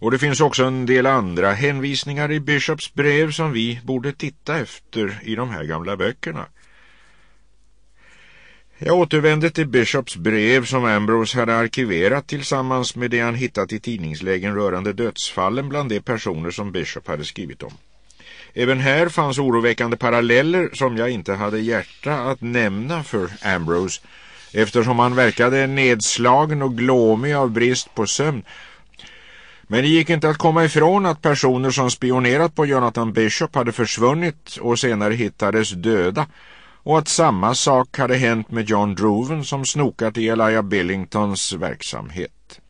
och det finns också en del andra hänvisningar i Bishops brev som vi borde titta efter i de här gamla böckerna. Jag återvände till Bishops brev som Ambrose hade arkiverat tillsammans med det han hittat i tidningslägen rörande dödsfallen bland de personer som Bishop hade skrivit om. Även här fanns oroväckande paralleller som jag inte hade hjärta att nämna för Ambrose eftersom han verkade nedslagen och glåmig av brist på sömn men det gick inte att komma ifrån att personer som spionerat på Jonathan Bishop hade försvunnit och senare hittades döda och att samma sak hade hänt med John Droven som snokat i Elia Billingtons verksamhet.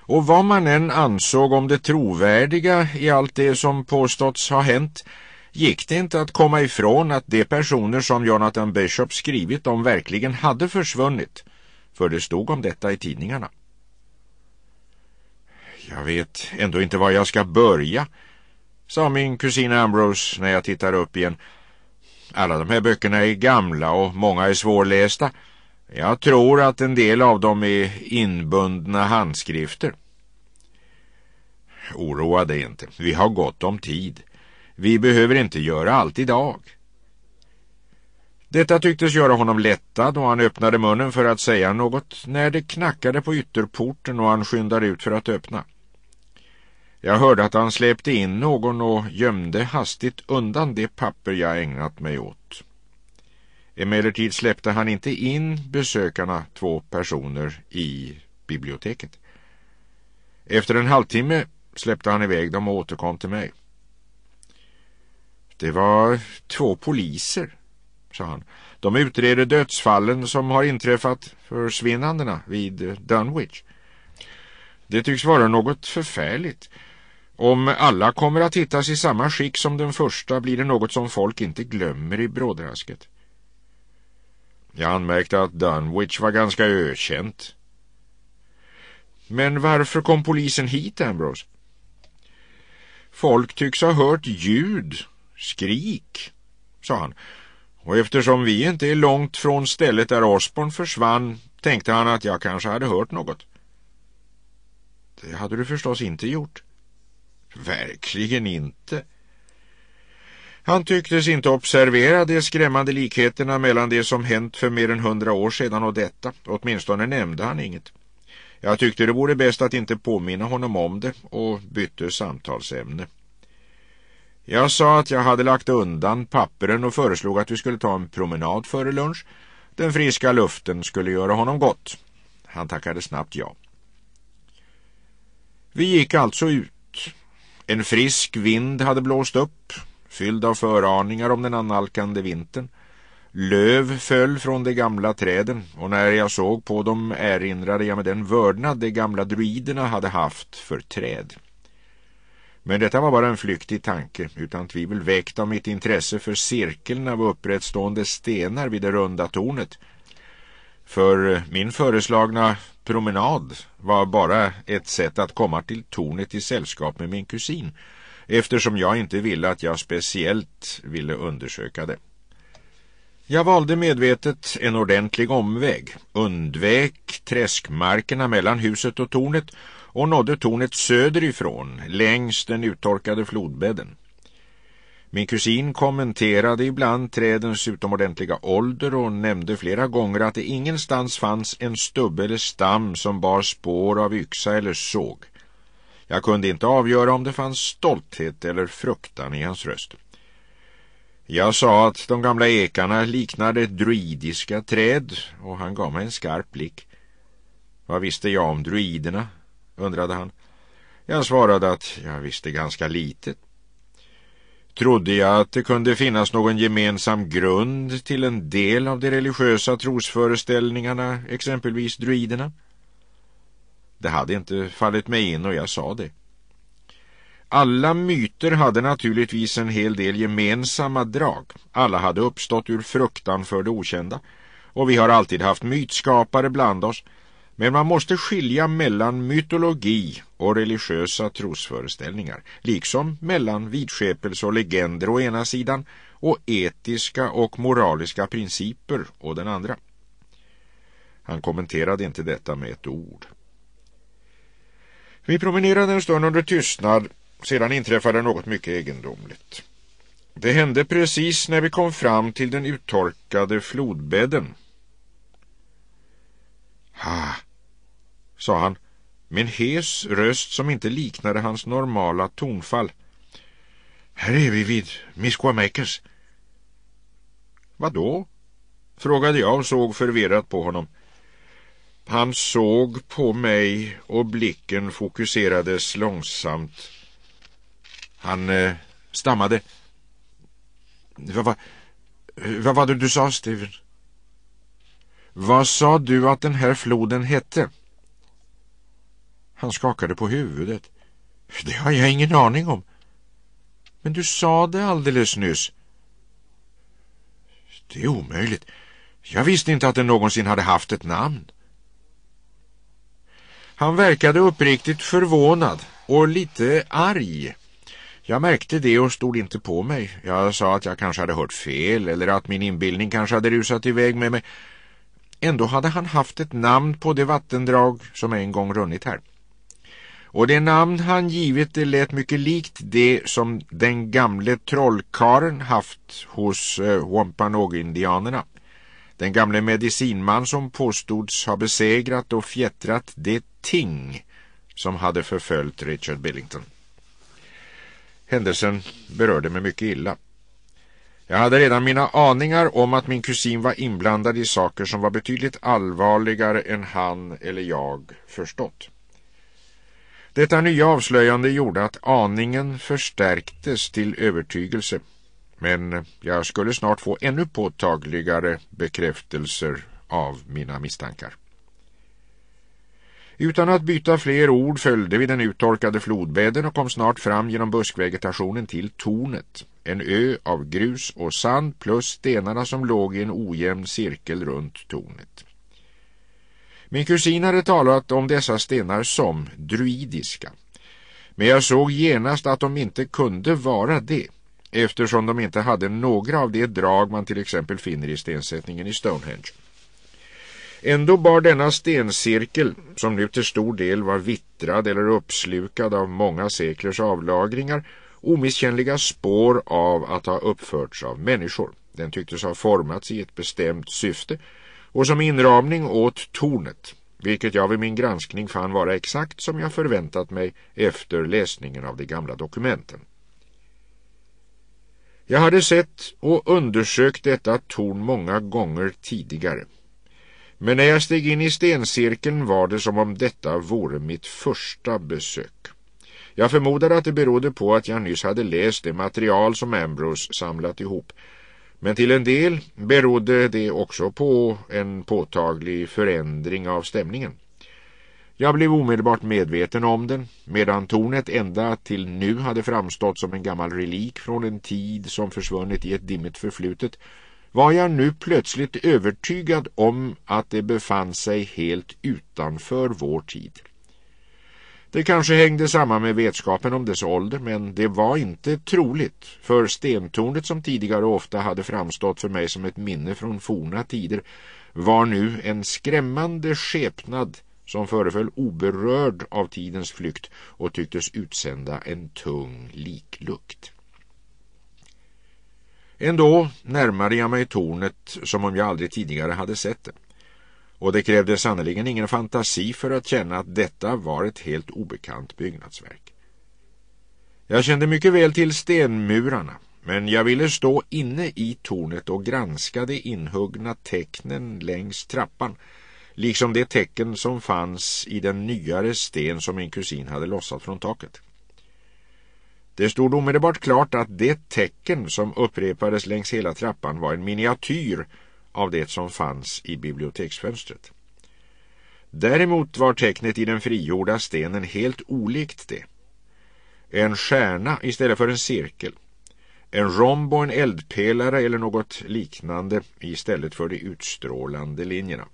Och vad man än ansåg om det trovärdiga i allt det som påståtts ha hänt gick det inte att komma ifrån att de personer som Jonathan Bishop skrivit om verkligen hade försvunnit, för det stod om detta i tidningarna. Jag vet ändå inte var jag ska börja, sa min kusin Ambrose när jag tittar upp igen. Alla de här böckerna är gamla och många är svårlästa. Jag tror att en del av dem är inbundna handskrifter. Oroa dig inte, vi har gott om tid. Vi behöver inte göra allt idag. Detta tycktes göra honom lättad och han öppnade munnen för att säga något när det knackade på ytterporten och han skyndade ut för att öppna. Jag hörde att han släppte in någon och gömde hastigt undan det papper jag ägnat mig åt. Emellertid släppte han inte in besökarna, två personer, i biblioteket. Efter en halvtimme släppte han iväg dem och återkom till mig. Det var två poliser, sa han. De utreder dödsfallen som har inträffat, försvinnandena, vid Dunwich. Det tycks vara något förfärligt. Om alla kommer att hittas i samma skick som den första blir det något som folk inte glömmer i brådrasket. Jag anmärkte att Dunwich var ganska ökänt. Men varför kom polisen hit, Ambrose? Folk tycks ha hört ljud, skrik, sa han. Och eftersom vi inte är långt från stället där Osborn försvann tänkte han att jag kanske hade hört något. Det hade du förstås inte gjort. Verkligen inte. Han tycktes inte observera de skrämmande likheterna mellan det som hänt för mer än hundra år sedan och detta. Åtminstone nämnde han inget. Jag tyckte det vore bäst att inte påminna honom om det och bytte samtalsämne. Jag sa att jag hade lagt undan papperen och föreslog att vi skulle ta en promenad före lunch. Den friska luften skulle göra honom gott. Han tackade snabbt ja. Vi gick alltså ut en frisk vind hade blåst upp, fylld av föraningar om den annalkande vintern. Löv föll från de gamla träden och när jag såg på dem erinrade jag mig den vördnad de gamla druiderna hade haft för träd. Men detta var bara en flyktig tanke, utan tvivel väckt av mitt intresse för cirkeln av upprättstående stenar vid det runda tornet. För min föreslagna promenad var bara ett sätt att komma till tornet i sällskap med min kusin eftersom jag inte ville att jag speciellt ville undersöka det. Jag valde medvetet en ordentlig omväg, undvek träskmarkerna mellan huset och tornet och nådde tornet söderifrån längs den uttorkade flodbädden. Min kusin kommenterade ibland trädens utomordentliga ålder och nämnde flera gånger att det ingenstans fanns en stubbe eller stam som bar spår av yxa eller såg. Jag kunde inte avgöra om det fanns stolthet eller fruktan i hans röst. Jag sa att de gamla ekarna liknade druidiska träd och han gav mig en skarp blick. Vad visste jag om druiderna? undrade han. Jag svarade att jag visste ganska litet trodde jag att det kunde finnas någon gemensam grund till en del av de religiösa trosföreställningarna, exempelvis druiderna. Det hade inte fallit mig in och jag sa det. Alla myter hade naturligtvis en hel del gemensamma drag. Alla hade uppstått ur fruktan för det okända. Och vi har alltid haft mytskapare bland oss men man måste skilja mellan mytologi och religiösa trosföreställningar, liksom mellan vidskepelse och legender å ena sidan och etiska och moraliska principer å den andra. Han kommenterade inte detta med ett ord. Vi promenerade en stund under tystnad, sedan inträffade något mycket egendomligt. Det hände precis när vi kom fram till den uttorkade flodbädden ha, sa han med en hes röst som inte liknade hans normala tonfall. Här är vi vid Misquamekes. Vad då? frågade jag och såg förvirrat på honom. Han såg på mig och blicken fokuserades långsamt. Han eh, stammade. Vad va, va var det du sa, Steven? Vad sa du att den här floden hette? Han skakade på huvudet. Det har jag ingen aning om. Men du sa det alldeles nyss. Det är omöjligt. Jag visste inte att den någonsin hade haft ett namn. Han verkade uppriktigt förvånad och lite arg. Jag märkte det och stod inte på mig. Jag sa att jag kanske hade hört fel eller att min inbildning kanske hade rusat iväg med mig. Ändå hade han haft ett namn på det vattendrag som en gång runnit här. Och det namn han givit det lät mycket likt det som den gamle trollkaren haft hos eh, Wampanoag-indianerna. Den gamle medicinman som påstods ha besegrat och fjättrat det ting som hade förföljt Richard Billington. Händelsen berörde mig mycket illa. Jag hade redan mina aningar om att min kusin var inblandad i saker som var betydligt allvarligare än han eller jag förstått. Detta nya avslöjande gjorde att aningen förstärktes till övertygelse. Men jag skulle snart få ännu påtagligare bekräftelser av mina misstankar. Utan att byta fler ord följde vi den uttorkade flodbädden och kom snart fram genom buskvegetationen till tornet en ö av grus och sand plus stenarna som låg i en ojämn cirkel runt tornet. Min kusin hade talat om dessa stenar som druidiska, men jag såg genast att de inte kunde vara det eftersom de inte hade några av de drag man till exempel finner i stensättningen i Stonehenge. Ändå bar denna stencirkel, som nu till stor del var vittrad eller uppslukad av många seklers avlagringar, Omisskännliga spår av att ha uppförts av människor. Den tycktes ha formats i ett bestämt syfte och som inramning åt tornet, vilket jag vid min granskning fann vara exakt som jag förväntat mig efter läsningen av de gamla dokumenten. Jag hade sett och undersökt detta torn många gånger tidigare. Men när jag steg in i stencirkeln var det som om detta vore mitt första besök. Jag förmodar att det berodde på att jag nyss hade läst det material som Ambrose samlat ihop. Men till en del berodde det också på en påtaglig förändring av stämningen. Jag blev omedelbart medveten om den, medan tornet ända till nu hade framstått som en gammal relik från en tid som försvunnit i ett dimmigt förflutet, var jag nu plötsligt övertygad om att det befann sig helt utanför vår tid. Det kanske hängde samman med vetskapen om dess ålder men det var inte troligt för stentornet som tidigare ofta hade framstått för mig som ett minne från forna tider var nu en skrämmande skepnad som föreföll oberörd av tidens flykt och tycktes utsända en tung liklukt. Ändå närmade jag mig tornet som om jag aldrig tidigare hade sett det och det krävde sannerligen ingen fantasi för att känna att detta var ett helt obekant byggnadsverk. Jag kände mycket väl till stenmurarna, men jag ville stå inne i tornet och granska de inhuggna tecknen längs trappan, liksom de tecken som fanns i den nyare sten som min kusin hade lossat från taket. Det stod omedelbart klart att det tecken som upprepades längs hela trappan var en miniatyr av det som fanns i biblioteksfönstret. Däremot var tecknet i den frigjorda stenen helt olikt det. En stjärna istället för en cirkel. En romb och en eldpelare eller något liknande istället för de utstrålande linjerna.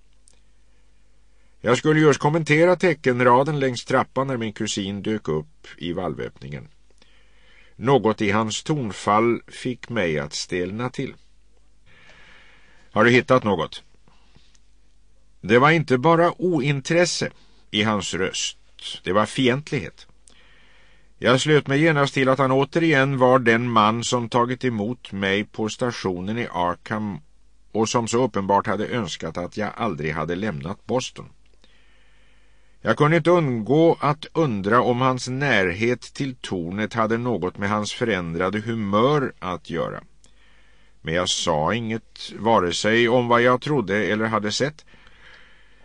Jag skulle just kommentera teckenraden längs trappan när min kusin dök upp i valvöppningen. Något i hans tonfall fick mig att stelna till. Har du hittat något? Det var inte bara ointresse i hans röst. Det var fientlighet. Jag slöt mig genast till att han återigen var den man som tagit emot mig på stationen i Arkham och som så uppenbart hade önskat att jag aldrig hade lämnat Boston. Jag kunde inte undgå att undra om hans närhet till tornet hade något med hans förändrade humör att göra. Men jag sa inget vare sig om vad jag trodde eller hade sett.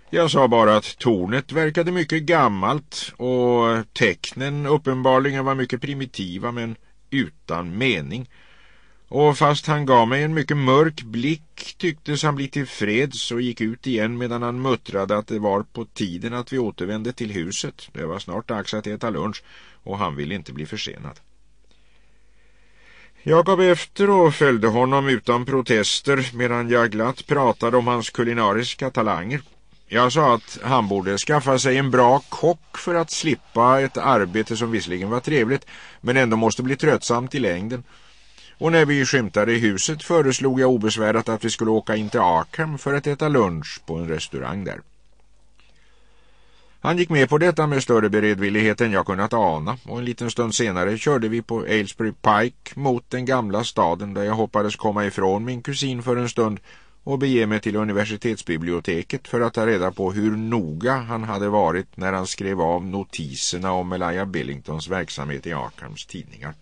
Jag sa bara att tornet verkade mycket gammalt och tecknen uppenbarligen var mycket primitiva men utan mening. Och fast han gav mig en mycket mörk blick tycktes han bli tillfreds och gick ut igen medan han muttrade att det var på tiden att vi återvände till huset. Det var snart dags att äta lunch och han ville inte bli försenad. Jag gav efter och följde honom utan protester medan jag glatt pratade om hans kulinariska talanger. Jag sa att han borde skaffa sig en bra kock för att slippa ett arbete som visserligen var trevligt men ändå måste bli tröttsamt i längden. Och när vi skymtade huset föreslog jag obesvärat att vi skulle åka in till Arkham för att äta lunch på en restaurang där. Han gick med på detta med större beredvillighet än jag kunnat ana och en liten stund senare körde vi på Aylesbury Pike mot den gamla staden där jag hoppades komma ifrån min kusin för en stund och bege mig till universitetsbiblioteket för att ta reda på hur noga han hade varit när han skrev av notiserna om Elia Billingtons verksamhet i Arkhams tidningar.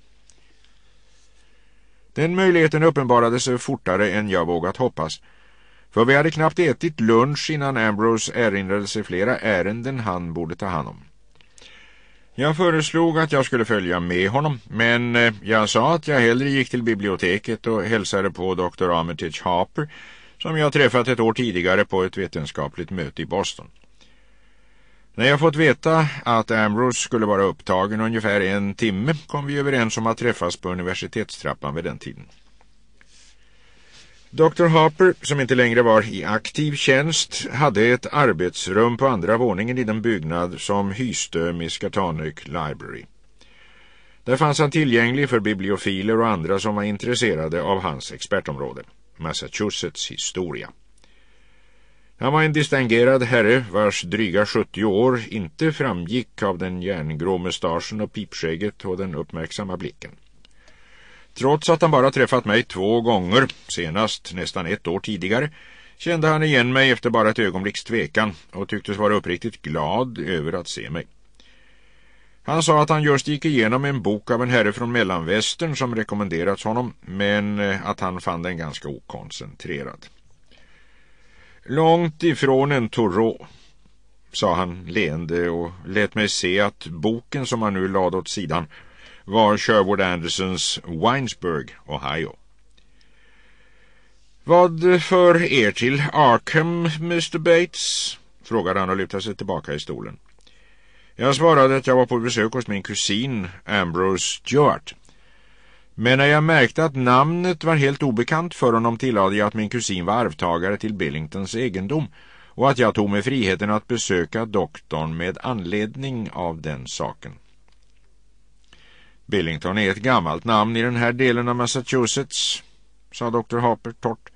Den möjligheten uppenbarade sig fortare än jag vågat hoppas för vi hade knappt ätit lunch innan Ambrose erinrade sig flera ärenden han borde ta hand om. Jag föreslog att jag skulle följa med honom, men eh, jag sa att jag hellre gick till biblioteket och hälsade på Dr. Armitage Harper, som jag träffat ett år tidigare på ett vetenskapligt möte i Boston. När jag fått veta att Ambrose skulle vara upptagen ungefär en timme kom vi överens om att träffas på universitetstrappan vid den tiden. Dr Harper, som inte längre var i aktiv tjänst, hade ett arbetsrum på andra våningen i den byggnad som hyste Miskatonic Library. Där fanns han tillgänglig för bibliofiler och andra som var intresserade av hans expertområde, Massachusetts historia. Han var en distingerad herre vars dryga 70 år inte framgick av den järngrå mustaschen och pipskägget och den uppmärksamma blicken. Trots att han bara träffat mig två gånger, senast nästan ett år tidigare, kände han igen mig efter bara ett ögonblicks tvekan och tycktes vara uppriktigt glad över att se mig. Han sa att han just gick igenom en bok av en herre från Mellanvästern som rekommenderats honom, men eh, att han fann den ganska okoncentrerad. Långt ifrån en Thoreau, sa han leende och lät mig se att boken som han nu lade åt sidan var Sherwood Andersons Winesburg, Ohio. Vad för er till Arkham, Mr Bates? frågade han och lutade sig tillbaka i stolen. Jag svarade att jag var på besök hos min kusin Ambrose Stewart. Men när jag märkte att namnet var helt obekant för honom tillade jag att min kusin var arvtagare till Billingtons egendom och att jag tog mig friheten att besöka doktorn med anledning av den saken. Billington är ett gammalt namn i den här delen av Massachusetts, sa doktor Harper torrt.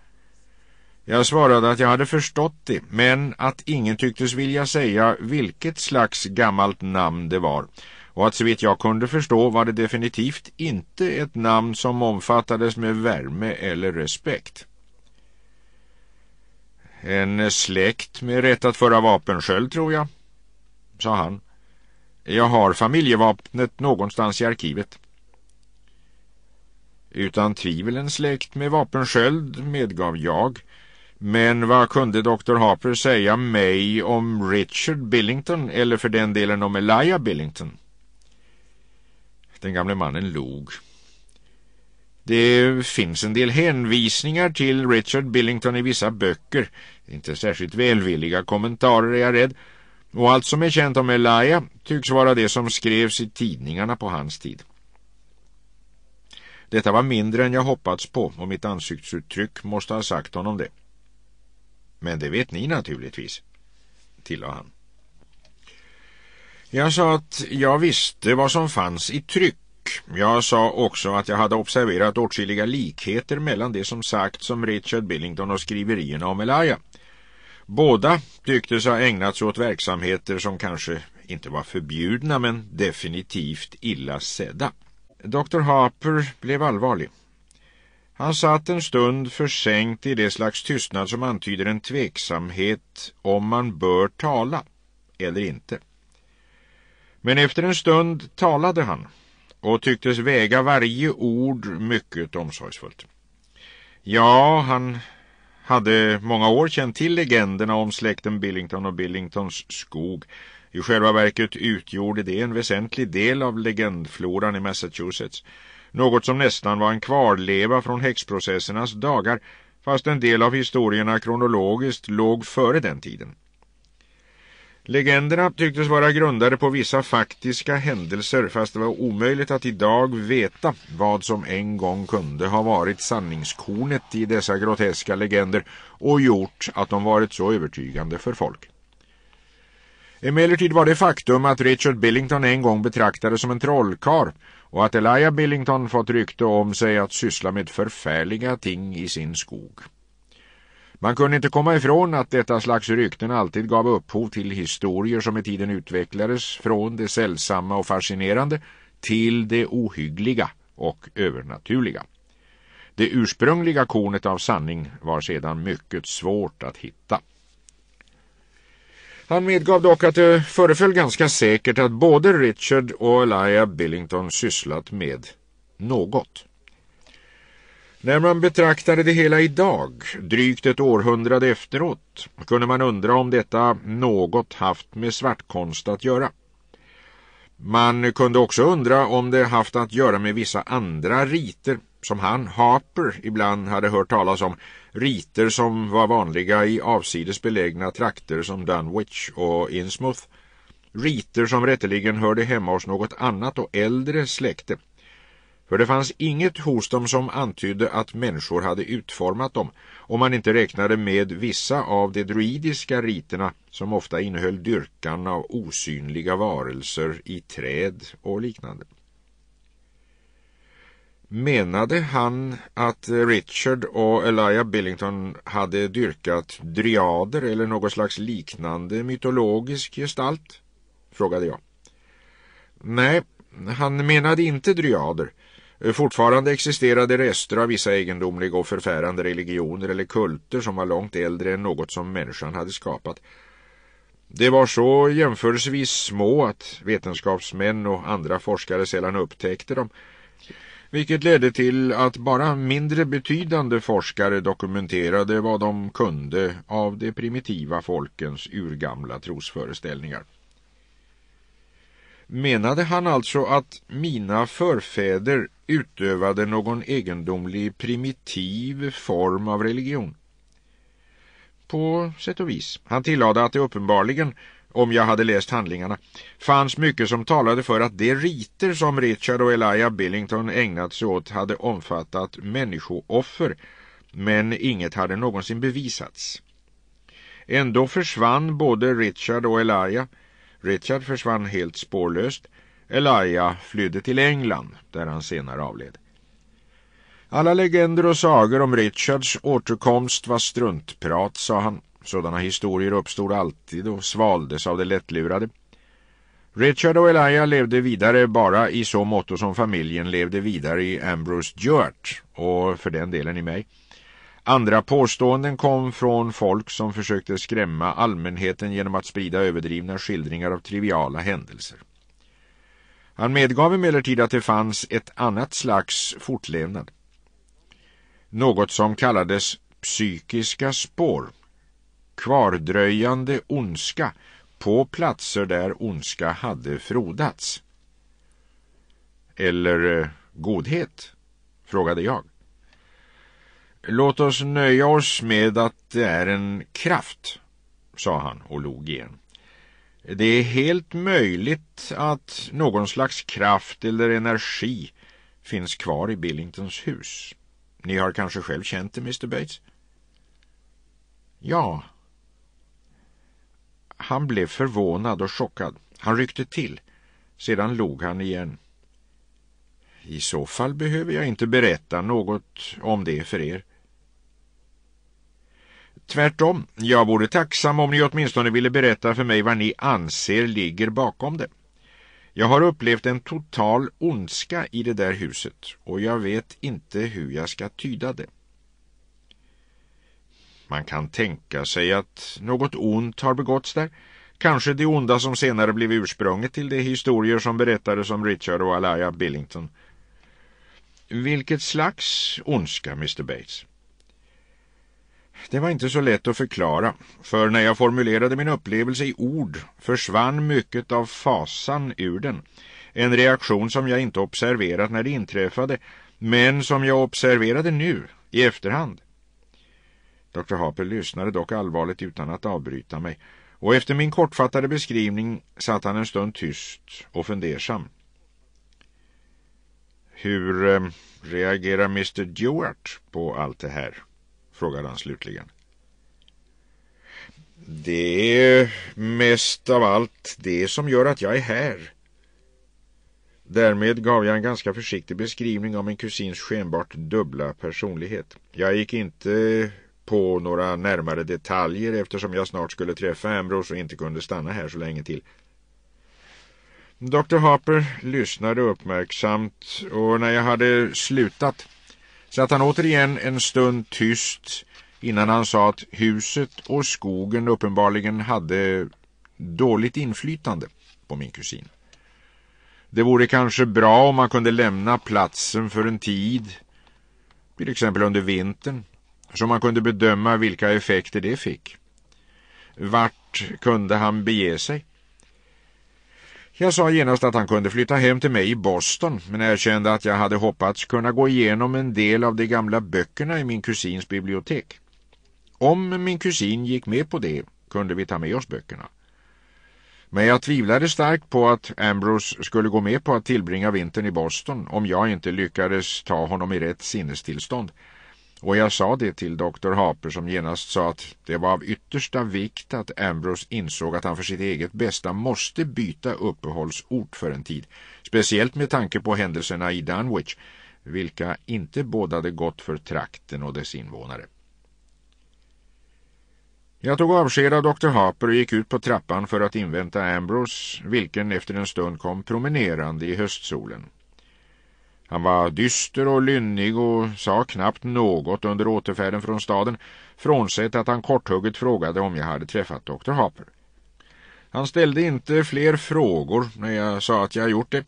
Jag svarade att jag hade förstått det, men att ingen tycktes vilja säga vilket slags gammalt namn det var och att så vitt jag kunde förstå var det definitivt inte ett namn som omfattades med värme eller respekt. En släkt med rätt att föra vapensköld, tror jag, sa han. Jag har familjevapnet någonstans i arkivet. Utan tvivel en släkt med vapensköld, medgav jag. Men vad kunde doktor Harper säga mig om Richard Billington eller för den delen om Elijah Billington? Den gamle mannen log. Det finns en del hänvisningar till Richard Billington i vissa böcker. Inte särskilt välvilliga kommentarer är jag rädd- och allt som är känt om Elia tycks vara det som skrevs i tidningarna på hans tid. Detta var mindre än jag hoppats på och mitt ansiktsuttryck måste ha sagt honom det. Men det vet ni naturligtvis, tillade han. Jag sa att jag visste vad som fanns i tryck. Jag sa också att jag hade observerat åtskilliga likheter mellan det som sagts om Richard Billington och skriverierna om Elijah. Båda tycktes ha ägnat sig åt verksamheter som kanske inte var förbjudna men definitivt illa sedda. Dr Harper blev allvarlig. Han satt en stund försänkt i det slags tystnad som antyder en tveksamhet om man bör tala eller inte. Men efter en stund talade han och tycktes väga varje ord mycket omsorgsfullt. Ja, han hade många år känt till legenderna om släkten Billington och Billingtons skog. I själva verket utgjorde det en väsentlig del av legendfloran i Massachusetts. Något som nästan var en kvarleva från häxprocessernas dagar, fast en del av historierna kronologiskt låg före den tiden. Legenderna tycktes vara grundade på vissa faktiska händelser fast det var omöjligt att idag veta vad som en gång kunde ha varit sanningskornet i dessa groteska legender och gjort att de varit så övertygande för folk. Emellertid var det faktum att Richard Billington en gång betraktades som en trollkar och att Elia Billington fått rykte om sig att syssla med förfärliga ting i sin skog. Man kunde inte komma ifrån att detta slags rykten alltid gav upphov till historier som i tiden utvecklades från det sällsamma och fascinerande till det ohyggliga och övernaturliga. Det ursprungliga kornet av sanning var sedan mycket svårt att hitta. Han medgav dock att det föreföll ganska säkert att både Richard och Elia Billington sysslat med något. När man betraktade det hela idag, drygt ett århundrade efteråt, kunde man undra om detta något haft med svartkonst att göra. Man kunde också undra om det haft att göra med vissa andra riter som han, Harper, ibland hade hört talas om, riter som var vanliga i avsides belägna trakter som Dunwich och Innsmouth, riter som rätteligen hörde hemma hos något annat och äldre släkte, för det fanns inget hos dem som antydde att människor hade utformat dem om man inte räknade med vissa av de druidiska riterna som ofta innehöll dyrkan av osynliga varelser i träd och liknande. Menade han att Richard och Elia Billington hade dyrkat dryader eller något slags liknande mytologisk gestalt? frågade jag. Nej, han menade inte dryader Eh, fortfarande existerade rester av vissa egendomliga och förfärande religioner eller kulter som var långt äldre än något som människan hade skapat. Det var så jämförelsevis små att vetenskapsmän och andra forskare sällan upptäckte dem vilket ledde till att bara mindre betydande forskare dokumenterade vad de kunde av de primitiva folkens urgamla trosföreställningar. Menade han alltså att mina förfäder utövade någon egendomlig primitiv form av religion? På sätt och vis. Han tillade att det uppenbarligen, om jag hade läst handlingarna, fanns mycket som talade för att de riter som Richard och Elijah Billington ägnat sig åt hade omfattat människooffer, men inget hade någonsin bevisats. Ändå försvann både Richard och Elijah Richard försvann helt spårlöst. Elijah flydde till England, där han senare avled. Alla legender och sagor om Richards återkomst var struntprat, sa han. Sådana historier uppstod alltid och svaldes av det lättlurade. Richard och Elijah levde vidare bara i så måtto som familjen levde vidare i Ambrose Duart och för den delen i mig. Andra påståenden kom från folk som försökte skrämma allmänheten genom att sprida överdrivna skildringar av triviala händelser. Han medgav emellertid att det fanns ett annat slags fortlevnad. Något som kallades psykiska spår, kvardröjande ondska på platser där ondska hade frodats. Eller eh, godhet, frågade jag. Låt oss nöja oss med att det är en kraft, sa han och log igen. Det är helt möjligt att någon slags kraft eller energi finns kvar i Billingtons hus. Ni har kanske själv känt det, Mr Bates? Ja. Han blev förvånad och chockad. Han ryckte till. Sedan log han igen. I så fall behöver jag inte berätta något om det för er. Tvärtom, jag vore tacksam om ni åtminstone ville berätta för mig vad ni anser ligger bakom det. Jag har upplevt en total ondska i det där huset och jag vet inte hur jag ska tyda det. Man kan tänka sig att något ont har begåtts där. Kanske det onda som senare blev ursprunget till de historier som berättades om Richard och Alaya Billington. Vilket slags ondska, Mr Bates? Det var inte så lätt att förklara, för när jag formulerade min upplevelse i ord försvann mycket av fasan ur den. En reaktion som jag inte observerat när det inträffade, men som jag observerade nu, i efterhand. Dr. Hapel lyssnade dock allvarligt utan att avbryta mig och efter min kortfattade beskrivning satt han en stund tyst och fundersam. Hur eh, reagerar Mr. Dewart på allt det här? frågade han slutligen. Det är mest av allt det som gör att jag är här. Därmed gav jag en ganska försiktig beskrivning av min kusins skenbart dubbla personlighet. Jag gick inte på några närmare detaljer eftersom jag snart skulle träffa Ambrose och inte kunde stanna här så länge till. Dr Harper lyssnade uppmärksamt och när jag hade slutat satt han återigen en stund tyst innan han sa att huset och skogen uppenbarligen hade dåligt inflytande på min kusin. Det vore kanske bra om man kunde lämna platsen för en tid, till exempel under vintern, så man kunde bedöma vilka effekter det fick. Vart kunde han bege sig? Jag sa genast att han kunde flytta hem till mig i Boston men erkände att jag hade hoppats kunna gå igenom en del av de gamla böckerna i min kusins bibliotek. Om min kusin gick med på det kunde vi ta med oss böckerna. Men jag tvivlade starkt på att Ambrose skulle gå med på att tillbringa vintern i Boston om jag inte lyckades ta honom i rätt sinnestillstånd. Och jag sa det till doktor Harper som genast sa att det var av yttersta vikt att Ambrose insåg att han för sitt eget bästa måste byta uppehållsort för en tid. Speciellt med tanke på händelserna i Dunwich, vilka inte bådade gott för trakten och dess invånare. Jag tog avsked av doktor Harper och gick ut på trappan för att invänta Ambrose, vilken efter en stund kom promenerande i höstsolen. Han var dyster och lynnig och sa knappt något under återfärden från staden, frånsett att han korthugget frågade om jag hade träffat Dr. Harper. Han ställde inte fler frågor när jag sa att jag gjort det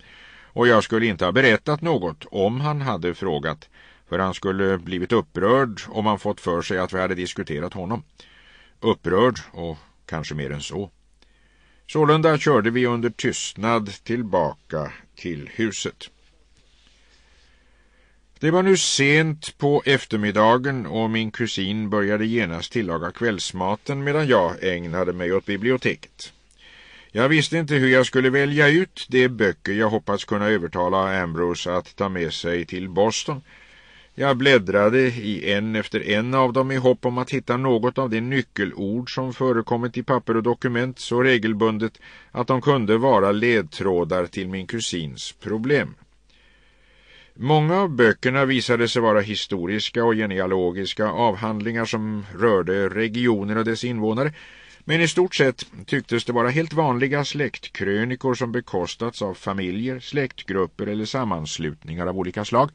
och jag skulle inte ha berättat något om han hade frågat för han skulle blivit upprörd om han fått för sig att vi hade diskuterat honom. Upprörd och kanske mer än så. Sålunda körde vi under tystnad tillbaka till huset. Det var nu sent på eftermiddagen och min kusin började genast tillaga kvällsmaten medan jag ägnade mig åt biblioteket. Jag visste inte hur jag skulle välja ut de böcker jag hoppats kunna övertala Ambrose att ta med sig till Boston. Jag bläddrade i en efter en av dem i hopp om att hitta något av de nyckelord som förekommit i papper och dokument så regelbundet att de kunde vara ledtrådar till min kusins problem. Många av böckerna visade sig vara historiska och genealogiska avhandlingar som rörde regioner och dess invånare, men i stort sett tycktes det vara helt vanliga släktkrönikor som bekostats av familjer, släktgrupper eller sammanslutningar av olika slag,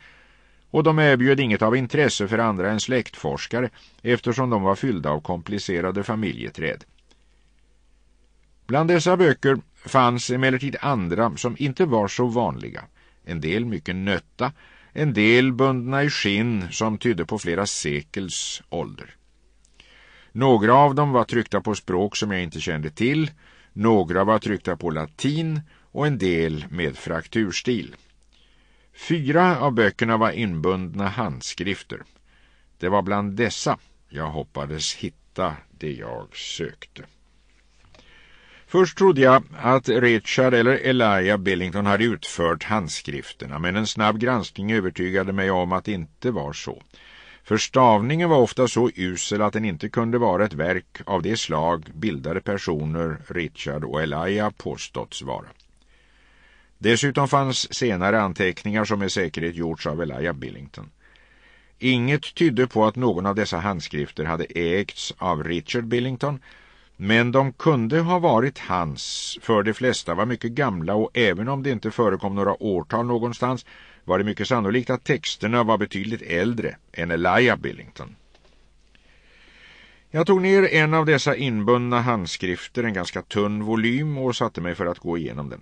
och de erbjöd inget av intresse för andra än släktforskare eftersom de var fyllda av komplicerade familjeträd. Bland dessa böcker fanns emellertid andra som inte var så vanliga en del mycket nötta, en del bundna i skinn som tydde på flera sekels ålder. Några av dem var tryckta på språk som jag inte kände till, några var tryckta på latin och en del med frakturstil. Fyra av böckerna var inbundna handskrifter. Det var bland dessa jag hoppades hitta det jag sökte. Först trodde jag att Richard eller Elia Billington hade utfört handskrifterna men en snabb granskning övertygade mig om att det inte var så. Förstavningen var ofta så usel att den inte kunde vara ett verk av det slag bildade personer Richard och Elia påståtts vara. Dessutom fanns senare anteckningar som med säkerhet gjorts av Elia Billington. Inget tydde på att någon av dessa handskrifter hade ägts av Richard Billington- men de kunde ha varit hans, för de flesta var mycket gamla och även om det inte förekom några årtal någonstans var det mycket sannolikt att texterna var betydligt äldre än Elijah Billington. Jag tog ner en av dessa inbundna handskrifter, en ganska tunn volym, och satte mig för att gå igenom den.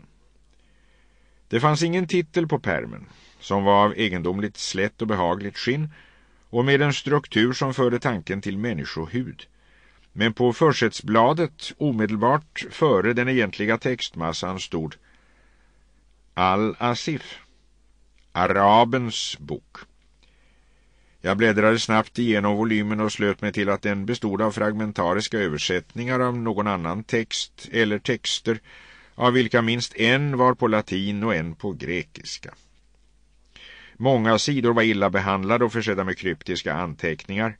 Det fanns ingen titel på permen, som var av egendomligt slätt och behagligt skinn och med en struktur som förde tanken till människohud. Men på försättsbladet omedelbart före den egentliga textmassan stod Al-Asif, Arabens bok. Jag bläddrade snabbt igenom volymen och slöt mig till att den bestod av fragmentariska översättningar av någon annan text eller texter av vilka minst en var på latin och en på grekiska. Många sidor var illa behandlade och försedda med kryptiska anteckningar.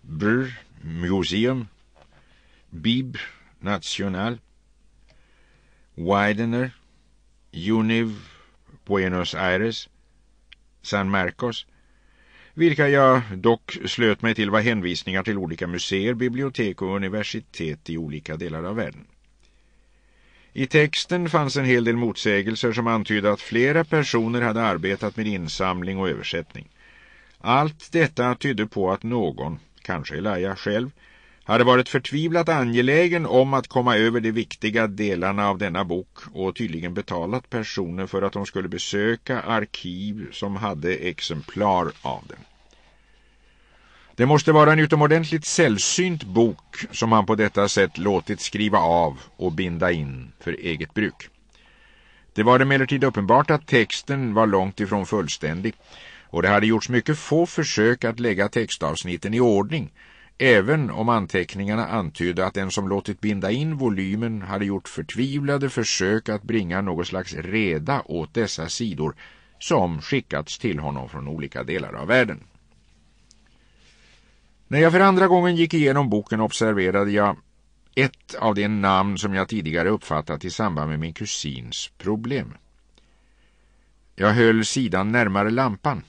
Brr, Museum, Bib National, Widener, Univ Buenos Aires, San Marcos, vilka jag dock slöt mig till var hänvisningar till olika museer, bibliotek och universitet i olika delar av världen. I texten fanns en hel del motsägelser som antydde att flera personer hade arbetat med insamling och översättning. Allt detta tydde på att någon, kanske Elaja själv, hade varit förtvivlat angelägen om att komma över de viktiga delarna av denna bok och tydligen betalat personer för att de skulle besöka arkiv som hade exemplar av den. Det måste vara en utomordentligt sällsynt bok som han på detta sätt låtit skriva av och binda in för eget bruk. Det var emellertid uppenbart att texten var långt ifrån fullständig och det hade gjorts mycket få försök att lägga textavsnitten i ordning även om anteckningarna antydde att den som låtit binda in volymen hade gjort förtvivlade försök att bringa något slags reda åt dessa sidor som skickats till honom från olika delar av världen. När jag för andra gången gick igenom boken observerade jag ett av de namn som jag tidigare uppfattat i samband med min kusins problem. Jag höll sidan närmare lampan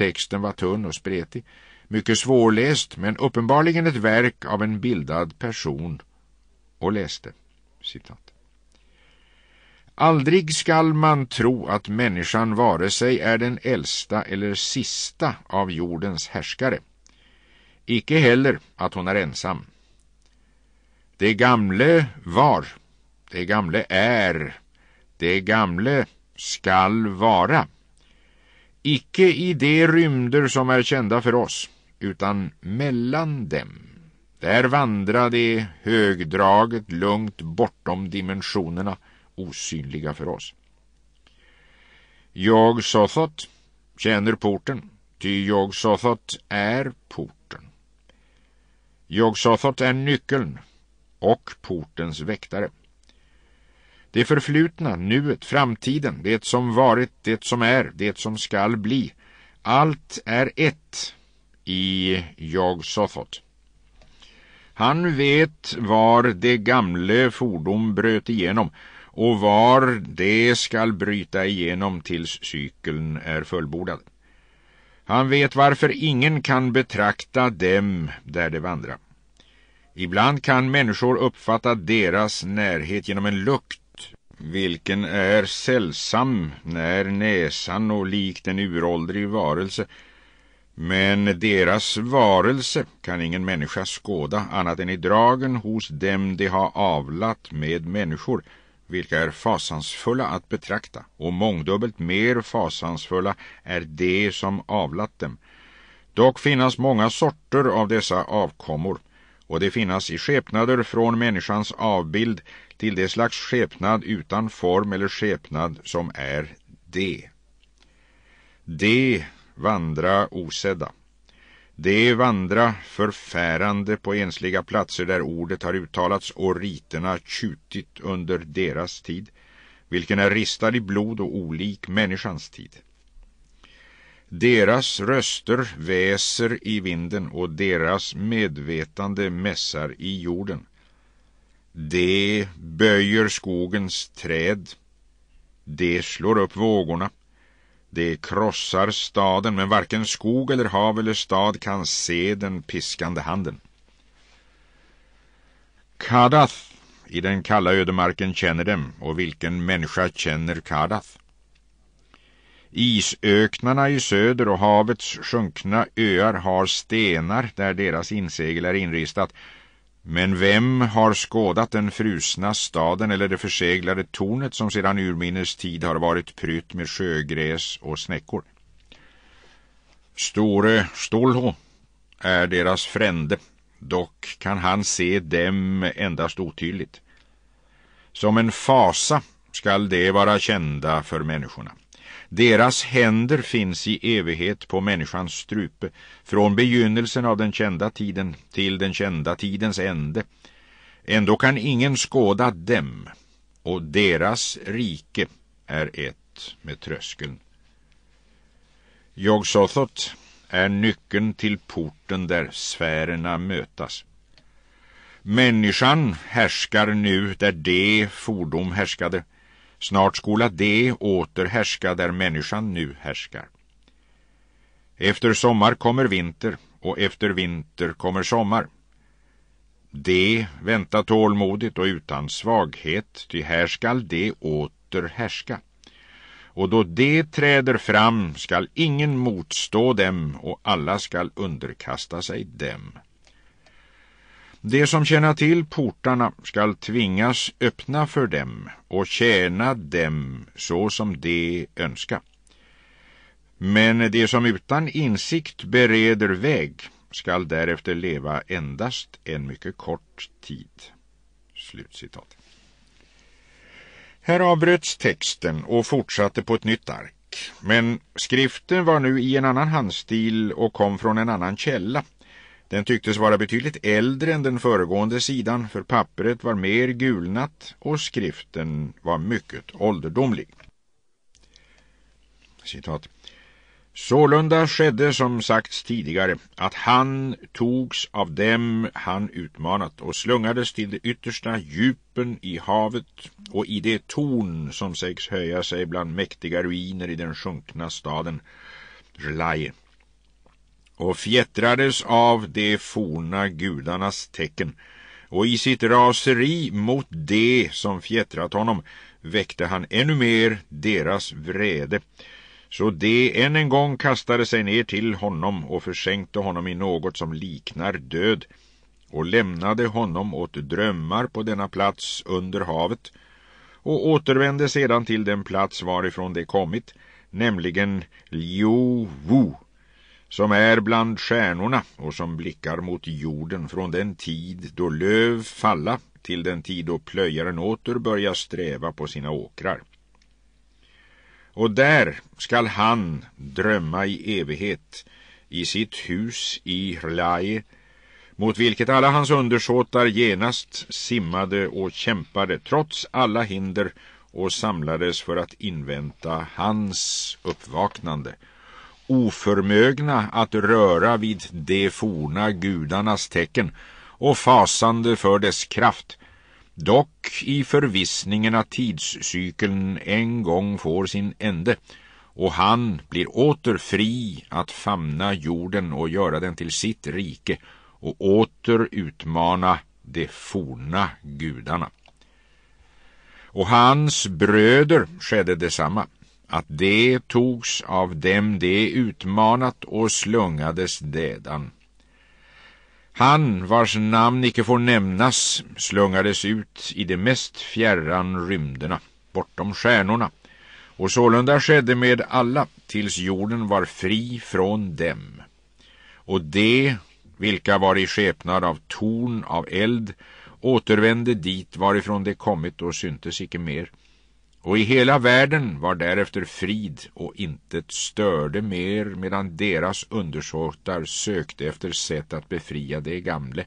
Texten var tunn och spretig, mycket svårläst men uppenbarligen ett verk av en bildad person och läste. Citat. Aldrig skall man tro att människan vare sig är den äldsta eller sista av jordens härskare. Icke heller att hon är ensam. Det gamle var, det gamle är, det gamle skall vara icke i de rymder som är kända för oss, utan mellan dem. Där vandrar det högdraget lugnt bortom dimensionerna, osynliga för oss. Jag, Sothot, känner porten, ty jag, Sothot, är porten. Jag, Sothot, är nyckeln och portens väktare. Det förflutna, nuet, framtiden, det som varit, det som är, det som skall bli. Allt är ett i Jag Sofot. Han vet var det gamle fordon bröt igenom och var det skall bryta igenom tills cykeln är fullbordad. Han vet varför ingen kan betrakta dem där de vandrar. Ibland kan människor uppfatta deras närhet genom en lukt vilken är sällsam när näsan och likt en uråldrig varelse. Men deras varelse kan ingen människa skåda annat än i dragen hos dem de har avlat med människor, vilka är fasansfulla att betrakta, och mångdubbelt mer fasansfulla är de som avlat dem. Dock finnas många sorter av dessa avkommor, och det finnas i skepnader från människans avbild till det slags skepnad utan form eller skepnad som är det. Det vandra osedda. Det vandra förfärande på ensliga platser där ordet har uttalats och riterna tjutit under deras tid, vilken är ristad i blod och olik människans tid. Deras röster väser i vinden och deras medvetande mässar i jorden. Det böjer skogens träd. Det slår upp vågorna. Det krossar staden, men varken skog eller hav eller stad kan se den piskande handen. Kadath i den kalla ödemarken känner dem, och vilken människa känner Kadath? Isöknarna i söder och havets sjunkna öar har stenar där deras insegel är inristat men vem har skådat den frusna staden eller det förseglade tornet som sedan urminnes tid har varit prytt med sjögräs och snäckor? Store Stolho är deras frände, dock kan han se dem endast otydligt. Som en fasa skall det vara kända för människorna. Deras händer finns i evighet på människans strupe, från begynnelsen av den kända tiden till den kända tidens ände. Ändå kan ingen skåda dem, och deras rike är ett med tröskeln. Jogsothot är nyckeln till porten där sfärerna mötas. Människan härskar nu där de fordom härskade Snart skola D återhärska där människan nu härskar. Efter sommar kommer vinter och efter vinter kommer sommar. D vänta tålmodigt och utan svaghet, ty här skall D åter härska. Och då D träder fram skall ingen motstå dem och alla skall underkasta sig dem. De som känner till portarna skall tvingas öppna för dem och tjäna dem så som de önska. Men de som utan insikt bereder väg skall därefter leva endast en mycket kort tid. Slutcitat. Här avbröts texten och fortsatte på ett nytt ark. Men skriften var nu i en annan handstil och kom från en annan källa den tycktes vara betydligt äldre än den föregående sidan för pappret var mer gulnat och skriften var mycket ålderdomlig. Citat. Sålunda skedde som sagts tidigare att han togs av dem han utmanat och slungades till de yttersta djupen i havet och i det torn som sägs höja sig bland mäktiga ruiner i den sjunkna staden Relaje och fjättrades av de forna gudarnas tecken och i sitt raseri mot det som fjättrat honom väckte han ännu mer deras vrede så det än en gång kastade sig ner till honom och försänkte honom i något som liknar död och lämnade honom åt drömmar på denna plats under havet och återvände sedan till den plats varifrån det kommit, nämligen Liu Wu som är bland stjärnorna och som blickar mot jorden från den tid då löv falla till den tid då plöjaren åter börjar sträva på sina åkrar. Och där skall han drömma i evighet i sitt hus i Hlai mot vilket alla hans undersåtar genast simmade och kämpade trots alla hinder och samlades för att invänta hans uppvaknande oförmögna att röra vid de forna gudarnas tecken och fasande för dess kraft, dock i förvissningen att tidscykeln en gång får sin ände och han blir åter fri att famna jorden och göra den till sitt rike och åter utmana de forna gudarna. Och hans bröder skedde detsamma att det togs av dem det utmanat och slungades dädan. Han, vars namn icke får nämnas, slungades ut i de mest fjärran rymderna, bortom stjärnorna, och sålunda skedde med alla tills jorden var fri från dem. Och de, vilka var i skepnad av torn av eld, återvände dit varifrån de kommit och syntes icke mer. Och i hela världen var därefter frid och intet störde mer medan deras undersåtar sökte efter sätt att befria det gamle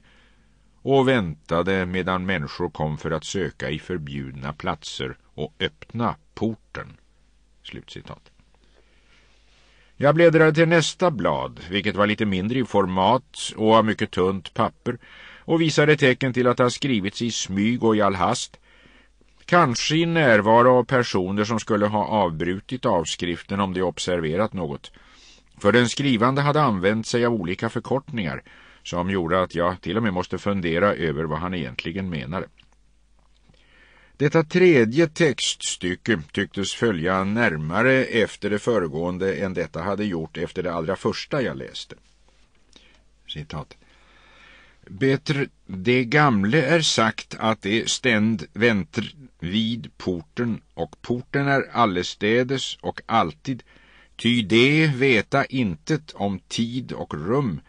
och väntade medan människor kom för att söka i förbjudna platser och öppna porten. Slutcitat. Jag bläddrade till nästa blad, vilket var lite mindre i format och av mycket tunt papper och visade tecken till att det har skrivits i smyg och i all hast Kanske i närvaro av personer som skulle ha avbrutit avskriften om de observerat något. För den skrivande hade använt sig av olika förkortningar som gjorde att jag till och med måste fundera över vad han egentligen menade. Detta tredje textstycke tycktes följa närmare efter det föregående än detta hade gjort efter det allra första jag läste. Citat. Beter det gamle är sagt att det ständ vänter vid porten, och porten är allestädes och alltid, ty det veta intet om tid och rum,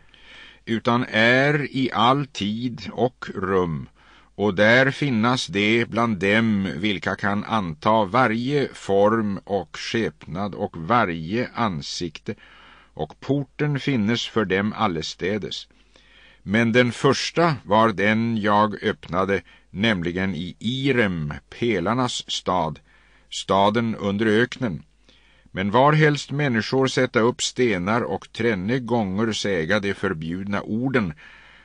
utan är i all tid och rum, och där finnas det bland dem vilka kan anta varje form och skepnad och varje ansikte, och porten finnes för dem allestädes. Men den första var den jag öppnade, nämligen i Irem, pelarnas stad, staden under öknen. Men varhelst människor sätta upp stenar och tränne gånger säga de förbjudna orden,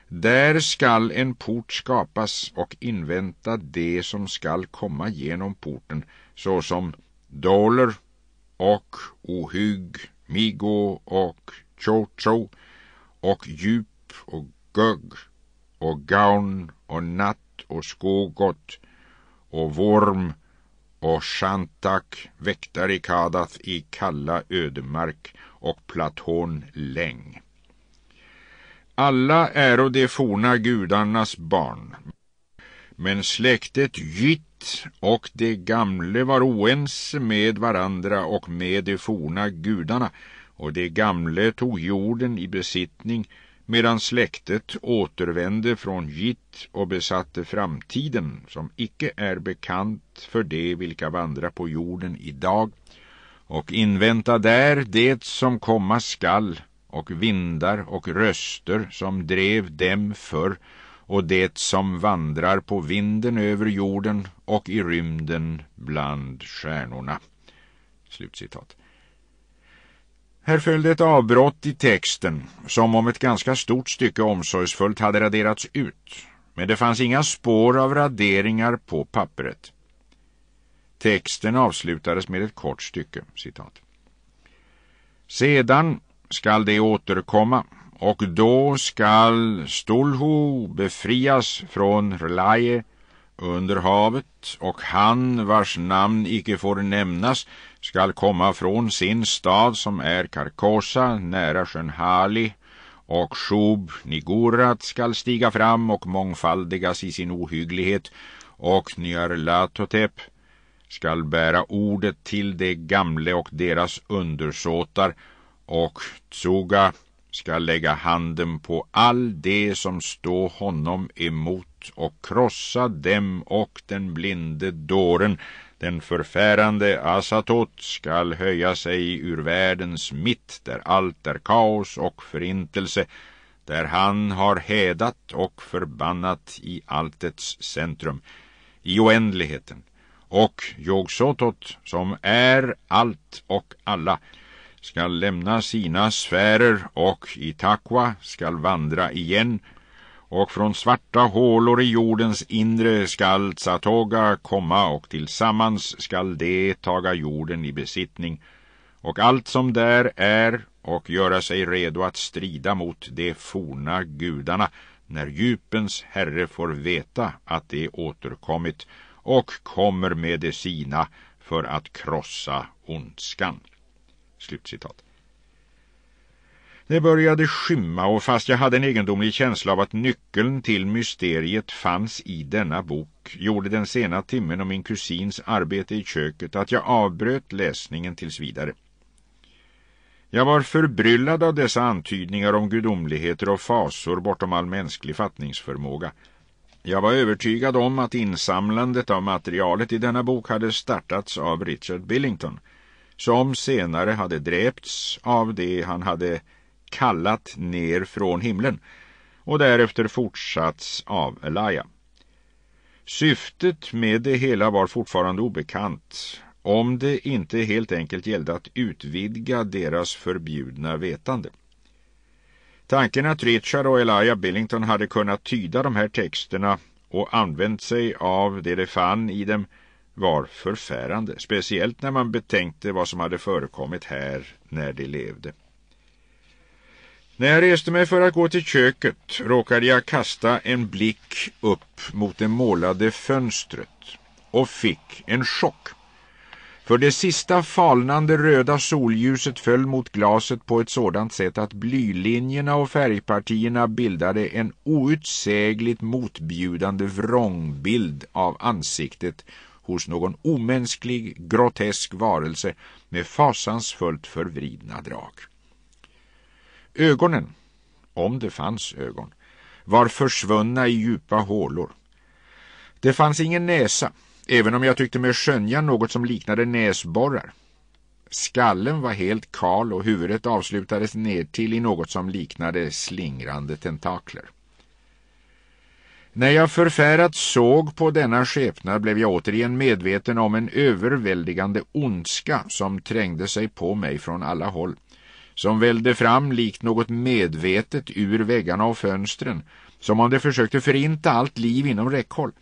där skall en port skapas och invänta det som skall komma genom porten, såsom doler och Ohygg, migo och Chocho, och djup Gugg och gaun och natt och skogot och vorm och Shantak väktar i Kadath i kalla ödemark och Platån läng. Alla äro de forna gudarnas barn. Men släktet Gitt och de gamle var oense med varandra och med de forna gudarna och de gamle tog jorden i besittning medan släktet återvände från Gitt och besatte framtiden som icke är bekant för de vilka vandrar på jorden idag och invänta där det som komma skall och vindar och röster som drev dem förr och det som vandrar på vinden över jorden och i rymden bland stjärnorna. Slutcitat. Här följde ett avbrott i texten, som om ett ganska stort stycke omsorgsfullt hade raderats ut. Men det fanns inga spår av raderingar på pappret. Texten avslutades med ett kort stycke, citat. Sedan skall det återkomma och då skall Stolho befrias från Relaje under havet och han vars namn icke får nämnas skall komma från sin stad som är Karkosa nära sjön Hali och Shub Nigurat skall stiga fram och mångfaldigas i sin ohygglighet och Nyarlathotep skall bära ordet till de gamle och deras undersåtar och Tsuga skall lägga handen på all det som står honom emot och krossa dem och den blinde dåren den förfärande Asatot skall höja sig ur världens mitt där allt är kaos och förintelse, där han har hädat och förbannat i alltets centrum, i oändligheten. Och Jogsotot, som är allt och alla, skall lämna sina sfärer och i Takwa skall vandra igen- och från svarta hålor i jordens inre skall Tsatoga komma och tillsammans skall de taga jorden i besittning och allt som där är och göra sig redo att strida mot de forna gudarna när djupens herre får veta att de återkommit och kommer med de sina för att krossa ondskan. Slutcitat. Det började skymma och fast jag hade en egendomlig känsla av att nyckeln till mysteriet fanns i denna bok gjorde den sena timmen och min kusins arbete i köket att jag avbröt läsningen tills vidare. Jag var förbryllad av dessa antydningar om gudomligheter och fasor bortom all mänsklig fattningsförmåga. Jag var övertygad om att insamlandet av materialet i denna bok hade startats av Richard Billington, som senare hade dräpts av det han hade kallat ner från himlen och därefter fortsatts av Elia. Syftet med det hela var fortfarande obekant om det inte helt enkelt gällde att utvidga deras förbjudna vetande. Tanken att Richard och Elia Billington hade kunnat tyda de här texterna och använt sig av det de fann i dem var förfärande, speciellt när man betänkte vad som hade förekommit här när de levde. När jag reste mig för att gå till köket råkade jag kasta en blick upp mot det målade fönstret och fick en chock. För det sista falnande röda solljuset föll mot glaset på ett sådant sätt att blylinjerna och färgpartierna bildade en outsägligt motbjudande vrångbild av ansiktet hos någon omänsklig, grotesk varelse med fasansfullt förvridna drag. Ögonen, om det fanns ögon, var försvunna i djupa hålor. Det fanns ingen näsa, även om jag tyckte mig skönja något som liknade näsborrar. Skallen var helt kal och huvudet avslutades nedtill i något som liknade slingrande tentakler. När jag förfärat såg på denna skepnad blev jag återigen medveten om en överväldigande ondska som trängde sig på mig från alla håll som välde fram likt något medvetet ur väggarna och fönstren, som om det försökte förinta allt liv inom räckhåll.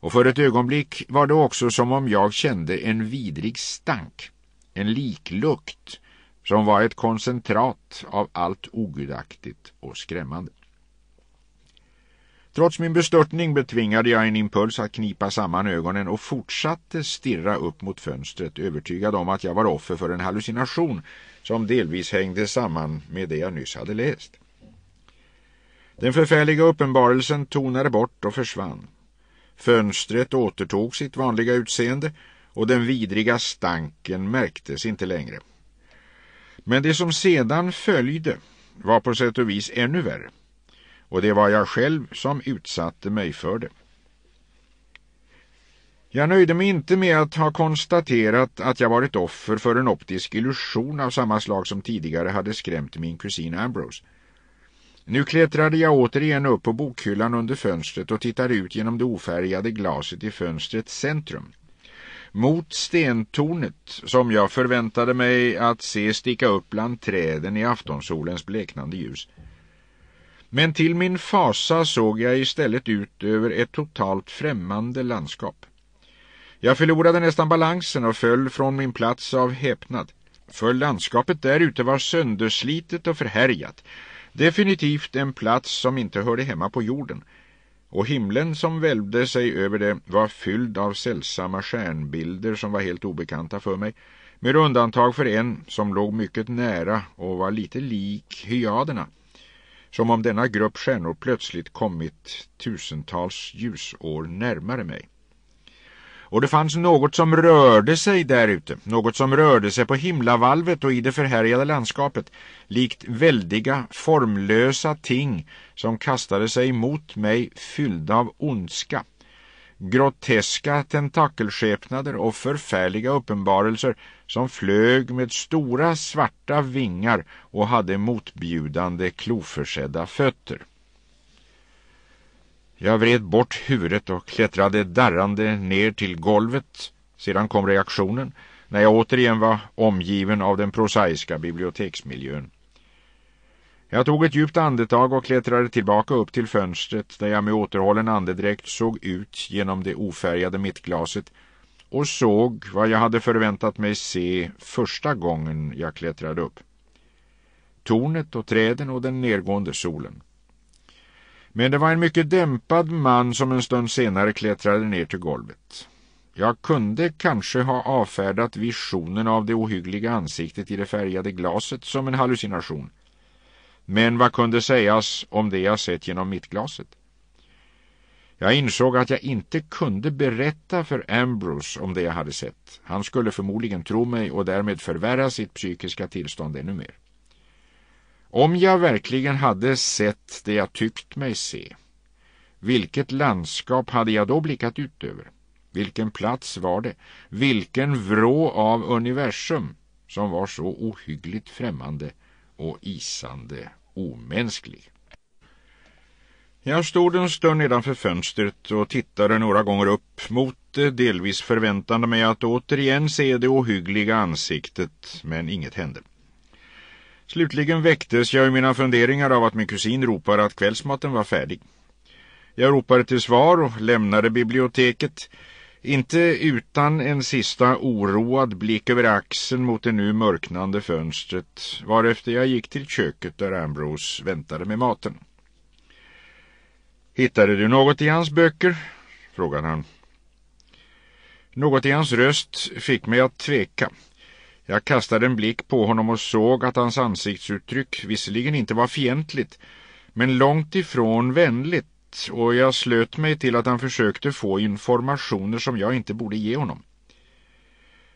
Och för ett ögonblick var det också som om jag kände en vidrig stank, en liklukt, som var ett koncentrat av allt ogudaktigt och skrämmande. Trots min bestörtning betvingade jag en impuls att knipa samman ögonen och fortsatte stirra upp mot fönstret, övertygad om att jag var offer för en hallucination som delvis hängde samman med det jag nyss hade läst. Den förfärliga uppenbarelsen tonade bort och försvann. Fönstret återtog sitt vanliga utseende och den vidriga stanken märktes inte längre. Men det som sedan följde var på sätt och vis ännu värre och det var jag själv som utsatte mig för det. Jag nöjde mig inte med att ha konstaterat att jag varit offer för en optisk illusion av samma slag som tidigare hade skrämt min kusin Ambrose. Nu klättrade jag återigen upp på bokhyllan under fönstret och tittade ut genom det ofärgade glaset i fönstrets centrum. Mot stentornet, som jag förväntade mig att se sticka upp bland träden i aftonsolens bleknande ljus. Men till min fasa såg jag istället ut över ett totalt främmande landskap. Jag förlorade nästan balansen och föll från min plats av häpnad. För landskapet där ute var sönderslitet och förhärjat. Definitivt en plats som inte hörde hemma på jorden. Och himlen som välvde sig över det var fylld av sällsamma stjärnbilder som var helt obekanta för mig. Med undantag för en som låg mycket nära och var lite lik hyaderna. Som om denna grupp stjärnor plötsligt kommit tusentals ljusår närmare mig och det fanns något som rörde sig därute, något som rörde sig på himlavalvet och i det förhärjade landskapet, likt väldiga, formlösa ting som kastade sig mot mig fyllda av ondska. Groteska tentakelskepnader och förfärliga uppenbarelser som flög med stora svarta vingar och hade motbjudande kloförsedda fötter. Jag vred bort huvudet och klättrade darrande ner till golvet. Sedan kom reaktionen när jag återigen var omgiven av den prosaiska biblioteksmiljön. Jag tog ett djupt andetag och klättrade tillbaka upp till fönstret där jag med återhållen andedräkt såg ut genom det ofärgade mittglaset och såg vad jag hade förväntat mig se första gången jag klättrade upp. Tornet och träden och den nedgående solen. Men det var en mycket dämpad man som en stund senare klättrade ner till golvet. Jag kunde kanske ha avfärdat visionen av det ohyggliga ansiktet i det färgade glaset som en hallucination. Men vad kunde sägas om det jag sett genom mittglaset? Jag insåg att jag inte kunde berätta för Ambrose om det jag hade sett. Han skulle förmodligen tro mig och därmed förvärra sitt psykiska tillstånd ännu mer. Om jag verkligen hade sett det jag tyckt mig se, vilket landskap hade jag då blickat ut över? Vilken plats var det? Vilken vrå av universum som var så ohyggligt främmande och isande omänsklig? Jag stod en stund nedanför fönstret och tittade några gånger upp mot det, delvis förväntande mig att återigen se det ohyggliga ansiktet, men inget hände. Slutligen väcktes jag i mina funderingar av att min kusin ropade att kvällsmaten var färdig. Jag ropade till svar och lämnade biblioteket, inte utan en sista oroad blick över axeln mot det nu mörknande fönstret, varefter jag gick till köket där Ambrose väntade med maten. Hittade du något i hans böcker? frågade han. Något i hans röst fick mig att tveka. Jag kastade en blick på honom och såg att hans ansiktsuttryck visserligen inte var fientligt, men långt ifrån vänligt och jag slöt mig till att han försökte få informationer som jag inte borde ge honom.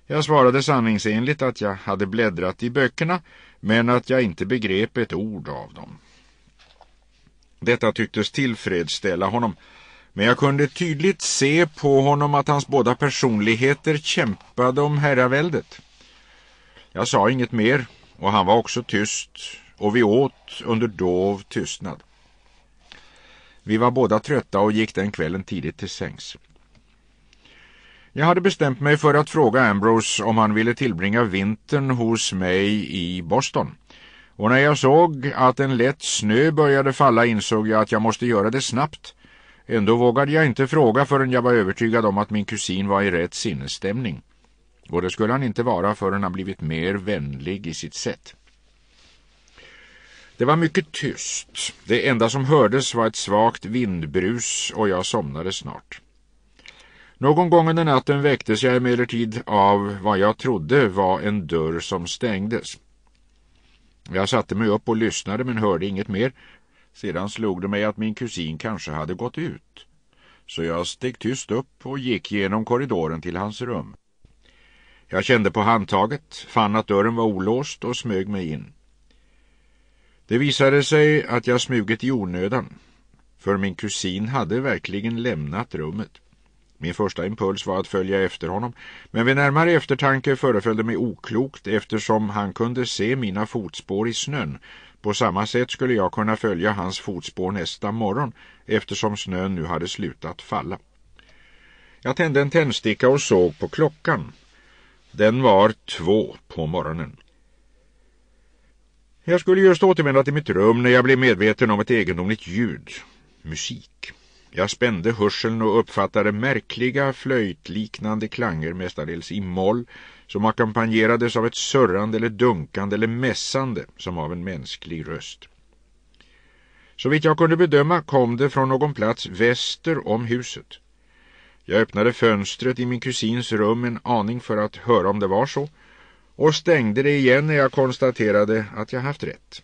Jag svarade sanningsenligt att jag hade bläddrat i böckerna men att jag inte begrep ett ord av dem. Detta tycktes tillfredsställa honom men jag kunde tydligt se på honom att hans båda personligheter kämpade om herraväldet. Jag sa inget mer och han var också tyst och vi åt under dov tystnad. Vi var båda trötta och gick den kvällen tidigt till sängs. Jag hade bestämt mig för att fråga Ambrose om han ville tillbringa vintern hos mig i Boston. Och när jag såg att en lätt snö började falla insåg jag att jag måste göra det snabbt. Ändå vågade jag inte fråga förrän jag var övertygad om att min kusin var i rätt sinnesstämning. Och det skulle han inte vara förrän han blivit mer vänlig i sitt sätt. Det var mycket tyst. Det enda som hördes var ett svagt vindbrus och jag somnade snart. Någon gång under natten väcktes jag emellertid av vad jag trodde var en dörr som stängdes. Jag satte mig upp och lyssnade men hörde inget mer. Sedan slog det mig att min kusin kanske hade gått ut. Så jag steg tyst upp och gick genom korridoren till hans rum. Jag kände på handtaget, fann att dörren var olåst och smög mig in. Det visade sig att jag smugit i onödan, för min kusin hade verkligen lämnat rummet. Min första impuls var att följa efter honom, men vid närmare eftertanke föreföll det mig oklokt eftersom han kunde se mina fotspår i snön. På samma sätt skulle jag kunna följa hans fotspår nästa morgon eftersom snön nu hade slutat falla. Jag tände en tändsticka och såg på klockan. Den var två på morgonen. Jag skulle just återvända till mitt rum när jag blev medveten om ett egendomligt ljud. Musik. Jag spände hörseln och uppfattade märkliga flöjtliknande klanger mestadels i moll som ackompanjerades av ett surrande eller dunkande eller mässande som av en mänsklig röst. Så vitt jag kunde bedöma kom det från någon plats väster om huset. Jag öppnade fönstret i min kusins rum en aning för att höra om det var så och stängde det igen när jag konstaterade att jag haft rätt.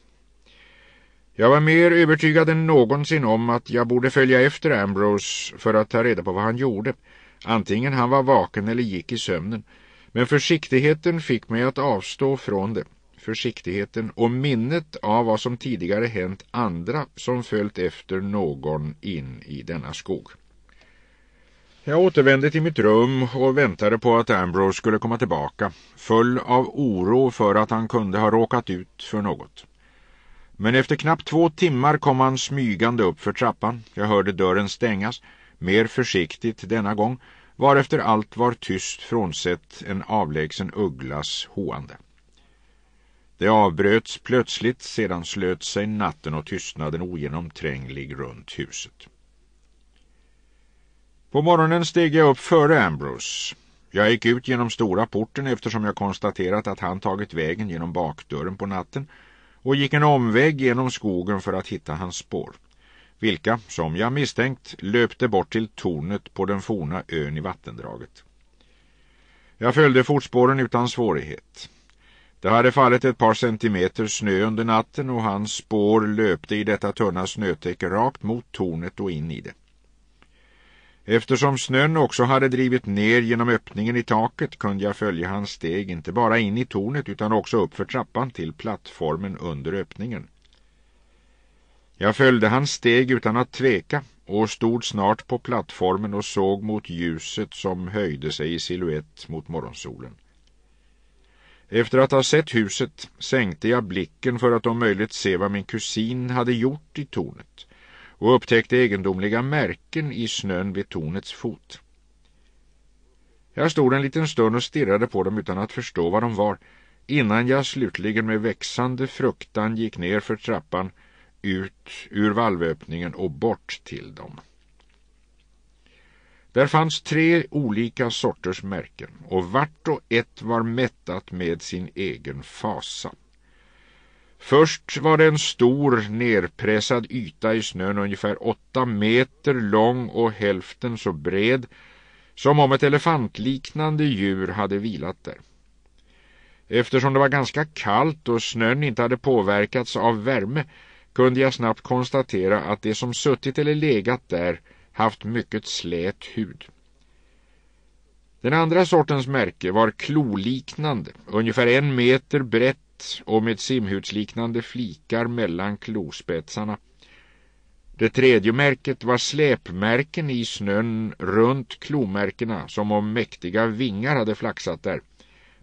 Jag var mer övertygad än någonsin om att jag borde följa efter Ambrose för att ta reda på vad han gjorde, antingen han var vaken eller gick i sömnen. Men försiktigheten fick mig att avstå från det. Försiktigheten och minnet av vad som tidigare hänt andra som följt efter någon in i denna skog. Jag återvände till mitt rum och väntade på att Ambrose skulle komma tillbaka, full av oro för att han kunde ha råkat ut för något. Men efter knappt två timmar kom han smygande upp för trappan. Jag hörde dörren stängas, mer försiktigt denna gång, varefter allt var tyst frånsett en avlägsen ugglas hoande. Det avbröts plötsligt, sedan slöt sig natten och tystnaden ogenomtränglig runt huset. På morgonen steg jag upp före Ambrose. Jag gick ut genom stora porten eftersom jag konstaterat att han tagit vägen genom bakdörren på natten och gick en omväg genom skogen för att hitta hans spår. Vilka, som jag misstänkt, löpte bort till tornet på den forna ön i vattendraget. Jag följde fotspåren utan svårighet. Det hade fallit ett par centimeter snö under natten och hans spår löpte i detta tunna snötäcke rakt mot tornet och in i det. Eftersom snön också hade drivit ner genom öppningen i taket kunde jag följa hans steg inte bara in i tornet utan också uppför trappan till plattformen under öppningen. Jag följde hans steg utan att tveka och stod snart på plattformen och såg mot ljuset som höjde sig i siluett mot morgonsolen. Efter att ha sett huset sänkte jag blicken för att om möjligt se vad min kusin hade gjort i tornet och upptäckte egendomliga märken i snön vid tornets fot. Jag stod en liten stund och stirrade på dem utan att förstå vad de var innan jag slutligen med växande fruktan gick ner för trappan ut ur valvöppningen och bort till dem. Där fanns tre olika sorters märken och vart och ett var mättat med sin egen fasa. Först var det en stor nerpressad yta i snön ungefär åtta meter lång och hälften så bred som om ett elefantliknande djur hade vilat där. Eftersom det var ganska kallt och snön inte hade påverkats av värme kunde jag snabbt konstatera att det som suttit eller legat där haft mycket slät hud. Den andra sortens märke var kloliknande, ungefär en meter brett vitt och med simhudsliknande flikar mellan klospetsarna. Det tredje märket var släpmärken i snön runt klomärkena som om mäktiga vingar hade flaxat där.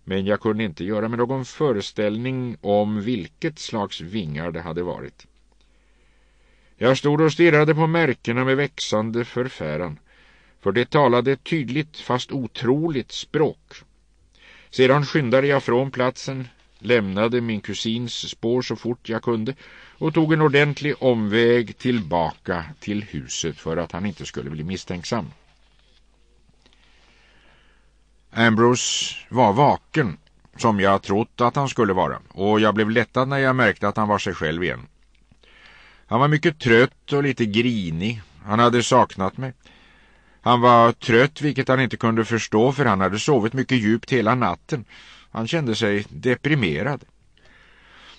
Men jag kunde inte göra mig någon föreställning om vilket slags vingar det hade varit. Jag stod och stirrade på märkena med växande förfäran, för det talade tydligt fast otroligt språk. Sedan skyndade jag från platsen, lämnade min kusins spår så fort jag kunde och tog en ordentlig omväg tillbaka till huset för att han inte skulle bli misstänksam. Ambrose var vaken, som jag trott att han skulle vara, och jag blev lättad när jag märkte att han var sig själv igen. Han var mycket trött och lite grinig. Han hade saknat mig. Han var trött, vilket han inte kunde förstå, för han hade sovit mycket djupt hela natten. Han kände sig deprimerad.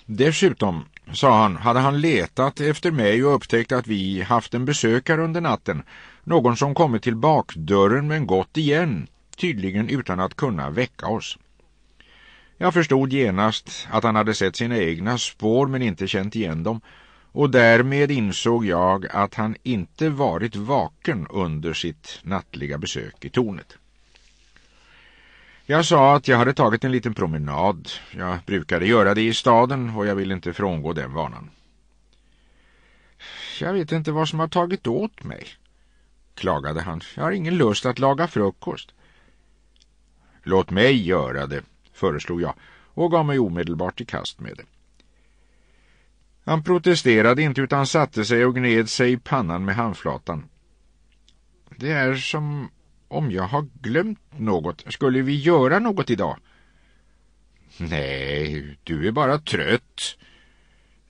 Dessutom, sa han, hade han letat efter mig och upptäckt att vi haft en besökare under natten, någon som kommit till bakdörren men gått igen, tydligen utan att kunna väcka oss. Jag förstod genast att han hade sett sina egna spår men inte känt igen dem och därmed insåg jag att han inte varit vaken under sitt nattliga besök i tornet. Jag sa att jag hade tagit en liten promenad. Jag brukade göra det i staden och jag ville inte frångå den vanan. Jag vet inte vad som har tagit åt mig, klagade han. Jag har ingen lust att laga frukost. Låt mig göra det, föreslog jag och gav mig omedelbart i kast med det. Han protesterade inte utan satte sig och gned sig i pannan med handflatan. Det är som om jag har glömt något, skulle vi göra något idag? Nej, du är bara trött.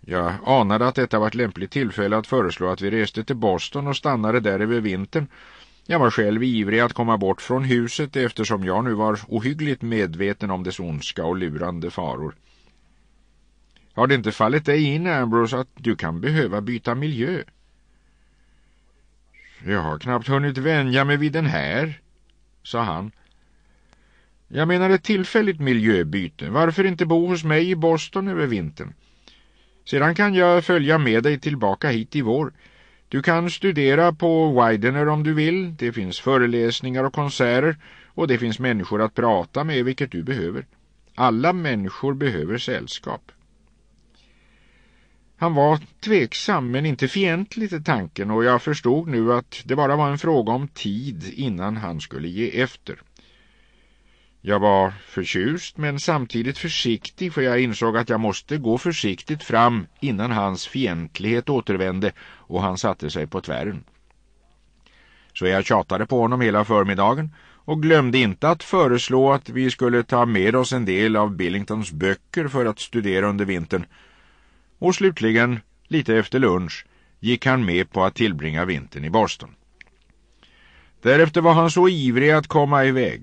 Jag anade att detta var ett lämpligt tillfälle att föreslå att vi reste till Boston och stannade där över vintern. Jag var själv ivrig att komma bort från huset eftersom jag nu var ohyggligt medveten om dess ondska och lurande faror. Har det inte fallit dig in, Ambrose, att du kan behöva byta miljö? Jag har knappt hunnit vänja mig vid den här, sa han. Jag menar ett tillfälligt miljöbyte. Varför inte bo hos mig i Boston över vintern? Sedan kan jag följa med dig tillbaka hit i vår. Du kan studera på Widener om du vill. Det finns föreläsningar och konserter och det finns människor att prata med vilket du behöver. Alla människor behöver sällskap. Han var tveksam men inte fientlig till tanken och jag förstod nu att det bara var en fråga om tid innan han skulle ge efter. Jag var förtjust men samtidigt försiktig för jag insåg att jag måste gå försiktigt fram innan hans fientlighet återvände och han satte sig på tvären. Så jag tjatade på honom hela förmiddagen och glömde inte att föreslå att vi skulle ta med oss en del av Billingtons böcker för att studera under vintern och slutligen, lite efter lunch, gick han med på att tillbringa vintern i Boston. Därefter var han så ivrig att komma iväg,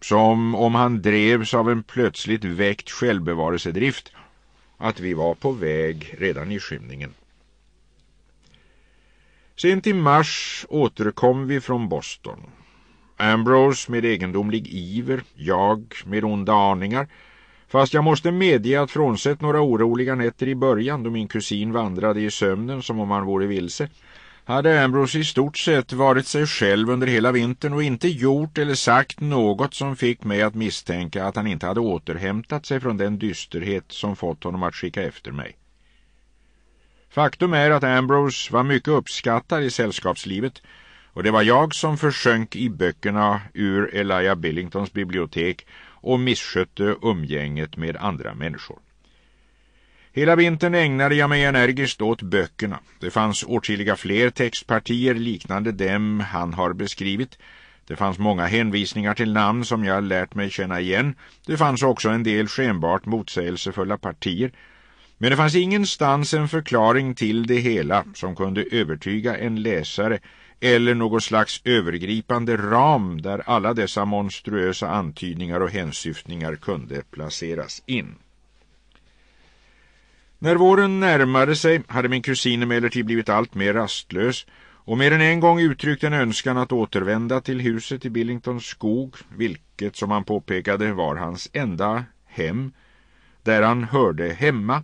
som om han drevs av en plötsligt väckt självbevarelsedrift, att vi var på väg redan i skymningen. Sent i mars återkom vi från Boston. Ambrose med egendomlig iver, jag med onda aningar- Fast jag måste medge att frånsett några oroliga nätter i början då min kusin vandrade i sömnen som om han vore vilse hade Ambrose i stort sett varit sig själv under hela vintern och inte gjort eller sagt något som fick mig att misstänka att han inte hade återhämtat sig från den dysterhet som fått honom att skicka efter mig. Faktum är att Ambrose var mycket uppskattad i sällskapslivet och det var jag som försönk i böckerna ur Elia Billingtons bibliotek och misskötte umgänget med andra människor. Hela vintern ägnade jag mig energiskt åt böckerna. Det fanns åtskilliga fler textpartier liknande dem han har beskrivit. Det fanns många hänvisningar till namn som jag lärt mig känna igen. Det fanns också en del skenbart motsägelsefulla partier. Men det fanns ingenstans en förklaring till det hela som kunde övertyga en läsare eller något slags övergripande ram där alla dessa monstruösa antydningar och hänsyftningar kunde placeras in. När våren närmade sig hade min kusin emellertid blivit allt mer rastlös och mer än en gång uttryckt en önskan att återvända till huset i Billingtons skog, vilket som han påpekade var hans enda hem, där han hörde hemma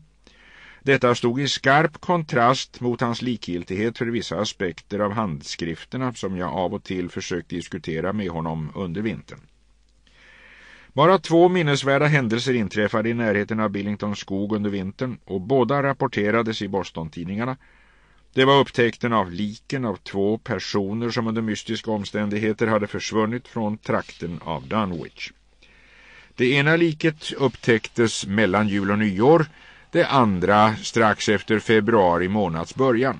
detta stod i skarp kontrast mot hans likgiltighet för vissa aspekter av handskrifterna som jag av och till försökt diskutera med honom under vintern. Bara två minnesvärda händelser inträffade i närheten av Billingtons skog under vintern och båda rapporterades i Boston-tidningarna. Det var upptäckten av liken av två personer som under mystiska omständigheter hade försvunnit från trakten av Dunwich. Det ena liket upptäcktes mellan jul och nyår det andra strax efter februari månads början.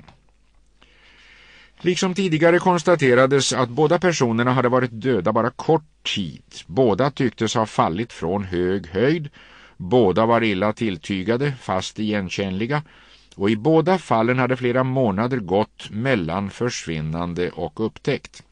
Liksom tidigare konstaterades att båda personerna hade varit döda bara kort tid. Båda tycktes ha fallit från hög höjd. Båda var illa tilltygade, fast igenkännliga. Och i båda fallen hade flera månader gått mellan försvinnande och upptäckt.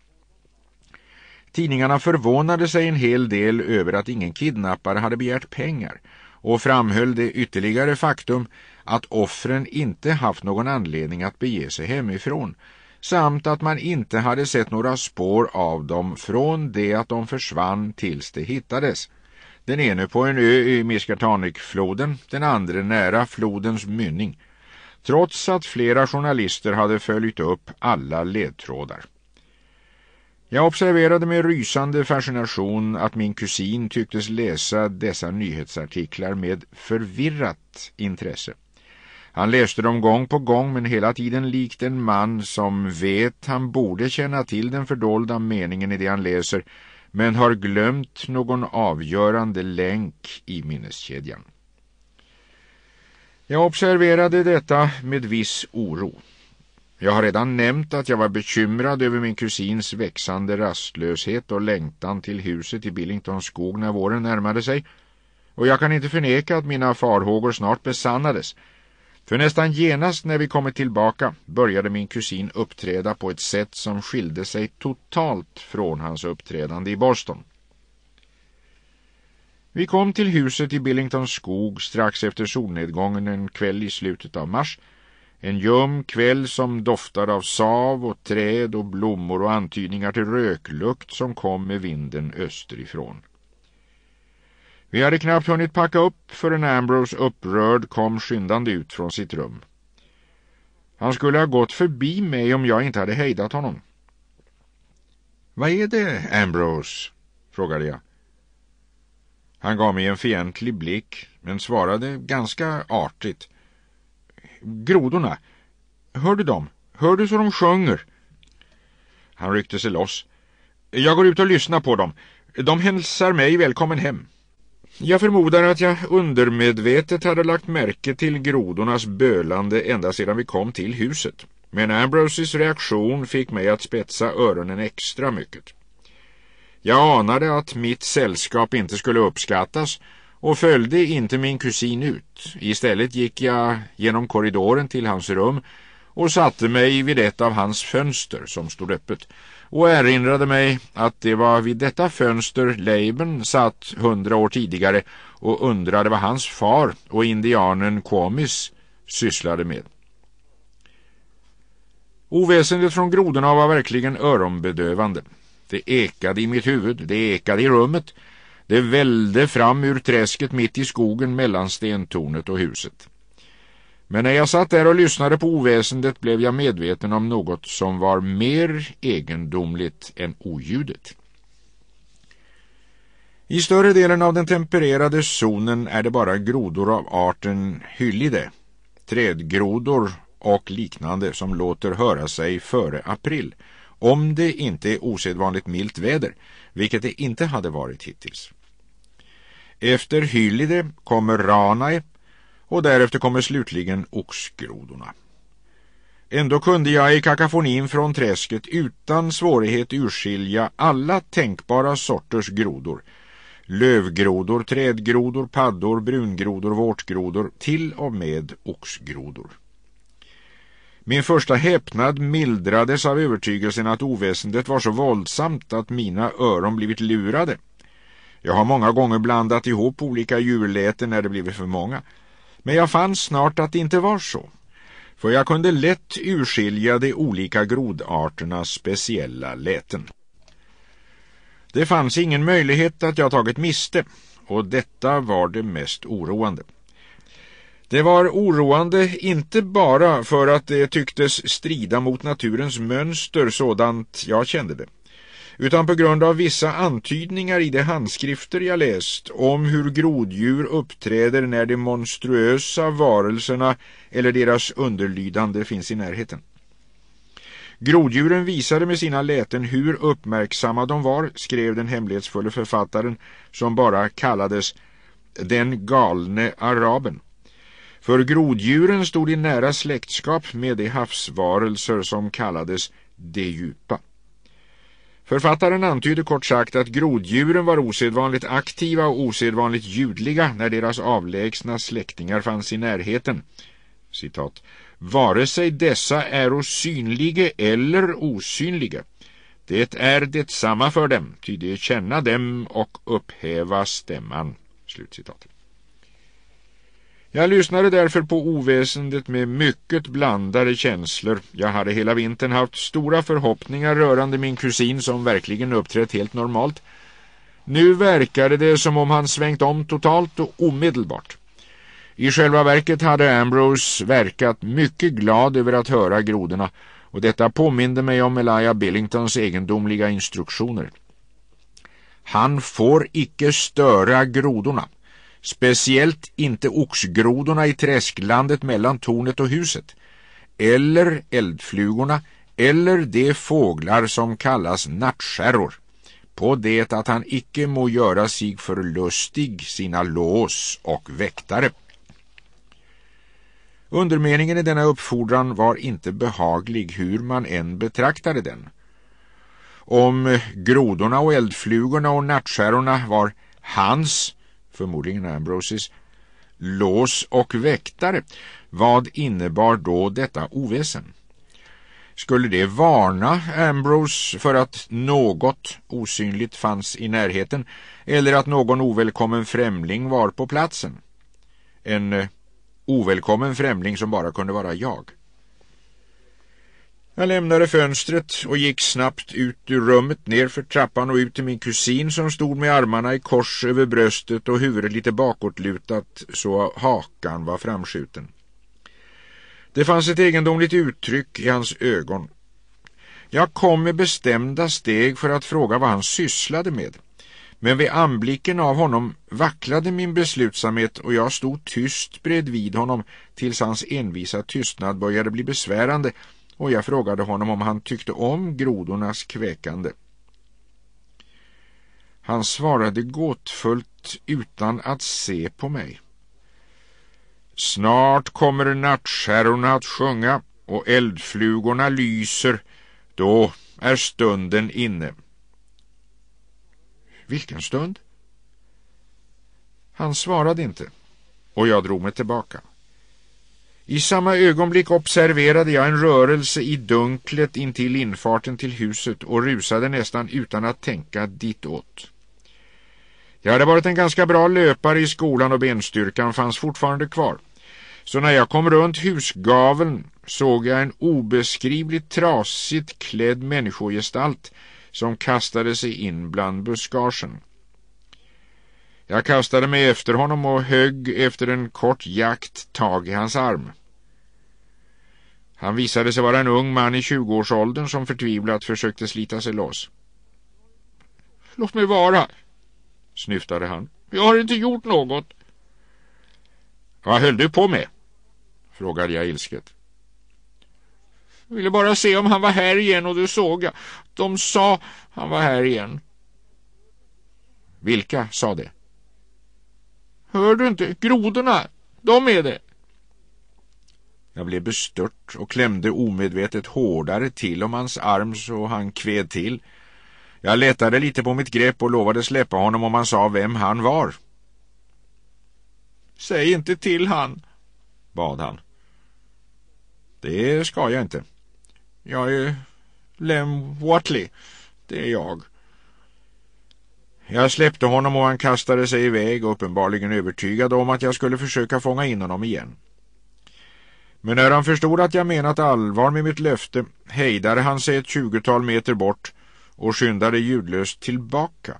Tidningarna förvånade sig en hel del över att ingen kidnappare hade begärt pengar- och framhöll det ytterligare faktum att offren inte haft någon anledning att bege sig hemifrån samt att man inte hade sett några spår av dem från det att de försvann tills de hittades. Den ene på en ö i Miskatanikfloden, den andra nära flodens mynning. Trots att flera journalister hade följt upp alla ledtrådar. Jag observerade med rysande fascination att min kusin tycktes läsa dessa nyhetsartiklar med förvirrat intresse. Han läste dem gång på gång men hela tiden likt en man som vet han borde känna till den fördolda meningen i det han läser men har glömt någon avgörande länk i minneskedjan. Jag observerade detta med viss oro. Jag har redan nämnt att jag var bekymrad över min kusins växande rastlöshet och längtan till huset i Billingtons skog när våren närmade sig. Och jag kan inte förneka att mina farhågor snart besannades. För nästan genast när vi kommit tillbaka började min kusin uppträda på ett sätt som skilde sig totalt från hans uppträdande i Boston. Vi kom till huset i Billingtons skog strax efter solnedgången en kväll i slutet av mars- en ljum kväll som doftar av sav och träd och blommor och antydningar till röklukt som kom med vinden österifrån. Vi hade knappt hunnit packa upp förrän Ambrose upprörd kom skyndande ut från sitt rum. Han skulle ha gått förbi mig om jag inte hade hejdat honom. Vad är det, Ambrose? frågade jag. Han gav mig en fientlig blick, men svarade ganska artigt grodorna. Hör du dem? Hör du så de sjunger? Han ryckte sig loss. Jag går ut och lyssnar på dem. De hälsar mig välkommen hem. Jag förmodar att jag undermedvetet hade lagt märke till grodornas bölande ända sedan vi kom till huset. Men Ambroses reaktion fick mig att spetsa öronen extra mycket. Jag anade att mitt sällskap inte skulle uppskattas och följde inte min kusin ut. Istället gick jag genom korridoren till hans rum och satte mig vid ett av hans fönster som stod öppet och erinrade mig att det var vid detta fönster Leiben satt hundra år tidigare och undrade vad hans far och indianen Komis sysslade med. Oväsendet från grodorna var verkligen öronbedövande. Det ekade i mitt huvud, det ekade i rummet det välde fram ur träsket mitt i skogen mellan stentornet och huset. Men när jag satt där och lyssnade på oväsendet blev jag medveten om något som var mer egendomligt än oljudet. I större delen av den tempererade zonen är det bara grodor av arten hyllide, trädgrodor och liknande som låter höra sig före april, om det inte är osedvanligt milt väder, vilket det inte hade varit hittills. Efter Hylide kommer Ranae och därefter kommer slutligen oxgrodorna. Ändå kunde jag i kakafonin från träsket utan svårighet urskilja alla tänkbara sorters grodor. Lövgrodor, trädgrodor, paddor, brungrodor, vårtgrodor, till och med oxgrodor. Min första häpnad mildrades av övertygelsen att oväsendet var så våldsamt att mina öron blivit lurade. Jag har många gånger blandat ihop olika djurläten när det blivit för många. Men jag fann snart att det inte var så. För jag kunde lätt urskilja de olika grodarternas speciella läten. Det fanns ingen möjlighet att jag tagit miste och detta var det mest oroande. Det var oroande inte bara för att det tycktes strida mot naturens mönster sådant jag kände det utan på grund av vissa antydningar i de handskrifter jag läst om hur groddjur uppträder när de monstruösa varelserna eller deras underlydande finns i närheten. Groddjuren visade med sina läten hur uppmärksamma de var, skrev den hemlighetsfulle författaren som bara kallades den galne araben. För groddjuren stod i nära släktskap med de havsvarelser som kallades de djupa. Författaren antyder kort sagt att groddjuren var osedvanligt aktiva och osedvanligt ljudliga när deras avlägsna släktingar fanns i närheten. Citat. Vare sig dessa är synlige eller osynliga. Det är detsamma för dem, ty det känna dem och upphäva stämman. Slutcitat. Jag lyssnade därför på oväsendet med mycket blandade känslor. Jag hade hela vintern haft stora förhoppningar rörande min kusin som verkligen uppträtt helt normalt. Nu verkade det som om han svängt om totalt och omedelbart. I själva verket hade Ambrose verkat mycket glad över att höra grodorna och detta påminde mig om Elijah Billingtons egendomliga instruktioner. Han får icke störa grodorna speciellt inte oxgrodorna i träsklandet mellan tornet och huset, eller eldflugorna, eller de fåglar som kallas nattskärror, på det att han icke må göra sig förlustig sina lås och väktare. Undermeningen i denna uppfordran var inte behaglig hur man än betraktade den. Om grodorna och eldflugorna och nattskärorna var hans förmodligen Ambroses, lås och väktare. Vad innebar då detta oväsen? Skulle det varna Ambrose för att något osynligt fanns i närheten eller att någon ovälkommen främling var på platsen? En eh, ovälkommen främling som bara kunde vara jag. Jag lämnade fönstret och gick snabbt ut ur rummet ner för trappan och ut till min kusin som stod med armarna i kors över bröstet och huvudet lite bakåtlutat så hakan var framskjuten. Det fanns ett egendomligt uttryck i hans ögon. Jag kom med bestämda steg för att fråga vad han sysslade med. Men vid anblicken av honom vacklade min beslutsamhet och jag stod tyst bredvid honom tills hans envisa tystnad började bli besvärande- och jag frågade honom om han tyckte om grodornas kväkande. Han svarade gåtfullt utan att se på mig. Snart kommer nattskärrorna att sjunga och eldflugorna lyser. Då är stunden inne. Vilken stund? Han svarade inte och jag drog mig tillbaka. I samma ögonblick observerade jag en rörelse i dunklet intill infarten till huset och rusade nästan utan att tänka ditåt. Jag hade varit en ganska bra löpare i skolan och benstyrkan fanns fortfarande kvar. Så när jag kom runt husgaveln såg jag en obeskrivligt trasigt klädd människogestalt som kastade sig in bland buskagen. Jag kastade mig efter honom och högg efter en kort jakt tag i hans arm. Han visade sig vara en ung man i 20-årsåldern som förtvivlat försökte slita sig loss. Låt mig vara, snyftade han. Jag har inte gjort något. Vad höll du på med? frågade jag ilsket. Jag ville bara se om han var här igen och det såg jag. De sa han var här igen. Vilka sa det? Hör du inte? Grodorna, de är det. Jag blev bestört och klämde omedvetet hårdare till om hans arm så han kved till. Jag lättade lite på mitt grepp och lovade släppa honom om han sa vem han var. Säg inte till han, bad han. Det ska jag inte. Jag är Lem Watley. Det är jag. Jag släppte honom och han kastade sig iväg, uppenbarligen övertygad om att jag skulle försöka fånga in honom igen. Men när han förstod att jag menat allvar med mitt löfte hejdade han sig ett tjugotal meter bort och skyndade ljudlöst tillbaka.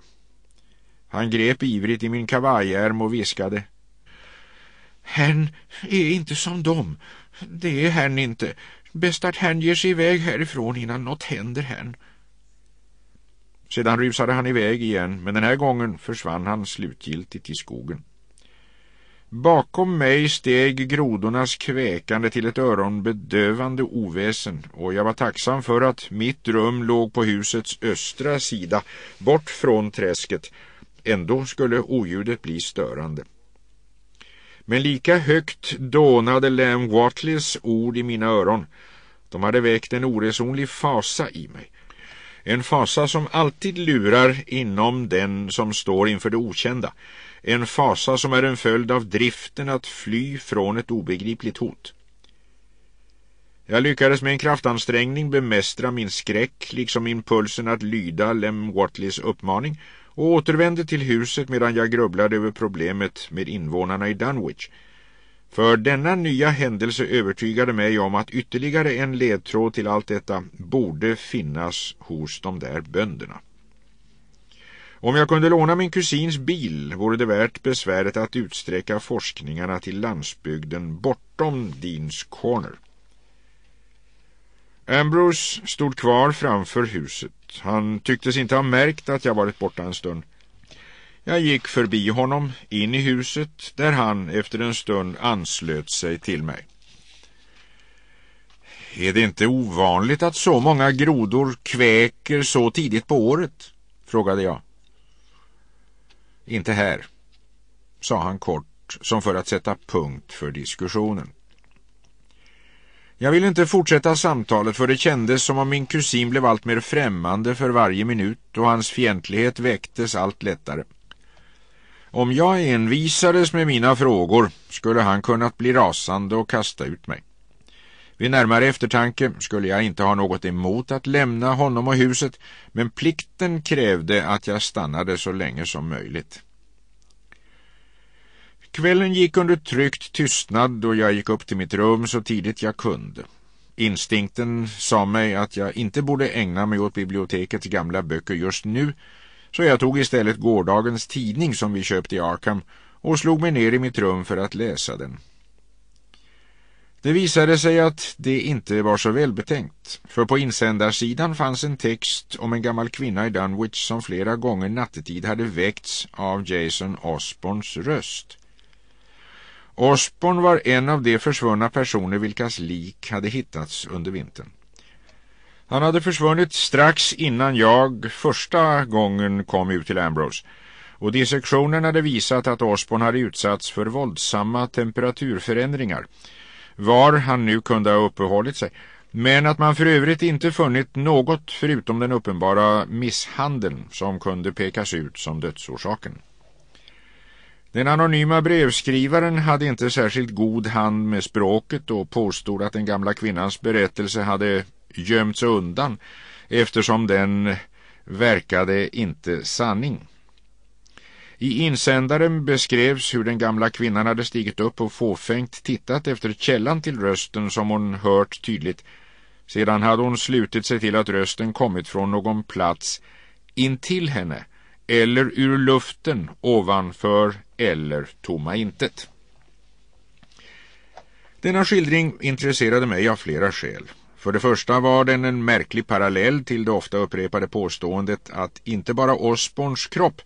Han grep ivrigt i min kavajärm och viskade. Herrn är inte som dem. Det är herrn inte. Bäst att herrn ger sig iväg härifrån innan något händer herrn. Sedan rusade han iväg igen, men den här gången försvann han slutgiltigt i skogen. Bakom mig steg grodornas kväkande till ett öronbedövande oväsen och jag var tacksam för att mitt rum låg på husets östra sida, bort från träsket. Ändå skulle oljudet bli störande. Men lika högt dånade Lam Watleys ord i mina öron. De hade väckt en oresonlig fasa i mig. En fasa som alltid lurar inom den som står inför det okända. En fasa som är en följd av driften att fly från ett obegripligt hot. Jag lyckades med en kraftansträngning bemästra min skräck liksom impulsen att lyda Lem Watleys uppmaning och återvände till huset medan jag grubblade över problemet med invånarna i Dunwich. För denna nya händelse övertygade mig om att ytterligare en ledtråd till allt detta borde finnas hos de där bönderna. Om jag kunde låna min kusins bil vore det värt besväret att utsträcka forskningarna till landsbygden bortom Deans Corner. Ambrose stod kvar framför huset. Han tycktes inte ha märkt att jag varit borta en stund. Jag gick förbi honom in i huset där han efter en stund anslöt sig till mig. Är det inte ovanligt att så många grodor kväker så tidigt på året? frågade jag. Inte här, sa han kort, som för att sätta punkt för diskussionen. Jag ville inte fortsätta samtalet för det kändes som om min kusin blev allt mer främmande för varje minut och hans fientlighet väcktes allt lättare. Om jag envisades med mina frågor skulle han kunnat bli rasande och kasta ut mig. Vid närmare eftertanke skulle jag inte ha något emot att lämna honom och huset, men plikten krävde att jag stannade så länge som möjligt. Kvällen gick under tryckt tystnad då jag gick upp till mitt rum så tidigt jag kunde. Instinkten sa mig att jag inte borde ägna mig åt bibliotekets gamla böcker just nu, så jag tog istället gårdagens tidning som vi köpte i Arkham och slog mig ner i mitt rum för att läsa den. Det visade sig att det inte var så välbetänkt, för på insändarsidan fanns en text om en gammal kvinna i Dunwich som flera gånger nattetid hade väckts av Jason Osborns röst. Osborn var en av de försvunna personer vilkas lik hade hittats under vintern. Han hade försvunnit strax innan jag första gången kom ut till Ambrose och dissektionen hade visat att Osborn hade utsatts för våldsamma temperaturförändringar- var han nu kunde ha uppehållit sig, men att man för övrigt inte funnit något förutom den uppenbara misshandeln som kunde pekas ut som dödsorsaken. Den anonyma brevskrivaren hade inte särskilt god hand med språket och påstod att den gamla kvinnans berättelse hade gömts undan eftersom den verkade inte sanning. I insändaren beskrevs hur den gamla kvinnan hade stigit upp och fåfängt tittat efter källan till rösten som hon hört tydligt. Sedan hade hon slutit sig till att rösten kommit från någon plats intill henne eller ur luften ovanför eller tomma intet. Denna skildring intresserade mig av flera skäl. För det första var den en märklig parallell till det ofta upprepade påståendet att inte bara Osborns kropp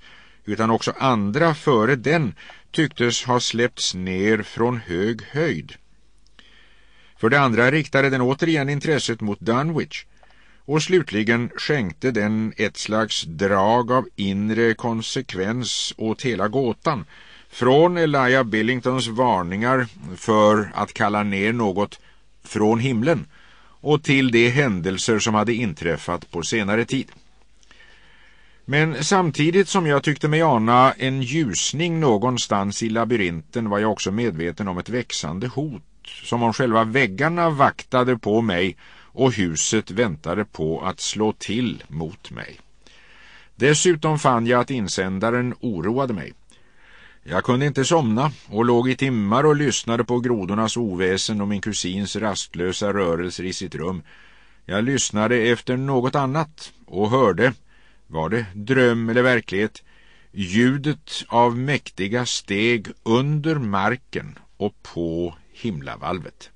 utan också andra före den tycktes ha släppts ner från hög höjd. För det andra riktade den återigen intresset mot Dunwich och slutligen skänkte den ett slags drag av inre konsekvens åt hela gåtan från Elia Billingtons varningar för att kalla ner något från himlen och till de händelser som hade inträffat på senare tid. Men samtidigt som jag tyckte mig ana en ljusning någonstans i labyrinten var jag också medveten om ett växande hot, som om själva väggarna vaktade på mig och huset väntade på att slå till mot mig. Dessutom fann jag att insändaren oroade mig. Jag kunde inte somna och låg i timmar och lyssnade på grodornas oväsen och min kusins rastlösa rörelser i sitt rum. Jag lyssnade efter något annat och hörde var det dröm eller verklighet, ljudet av mäktiga steg under marken och på himlavalvet.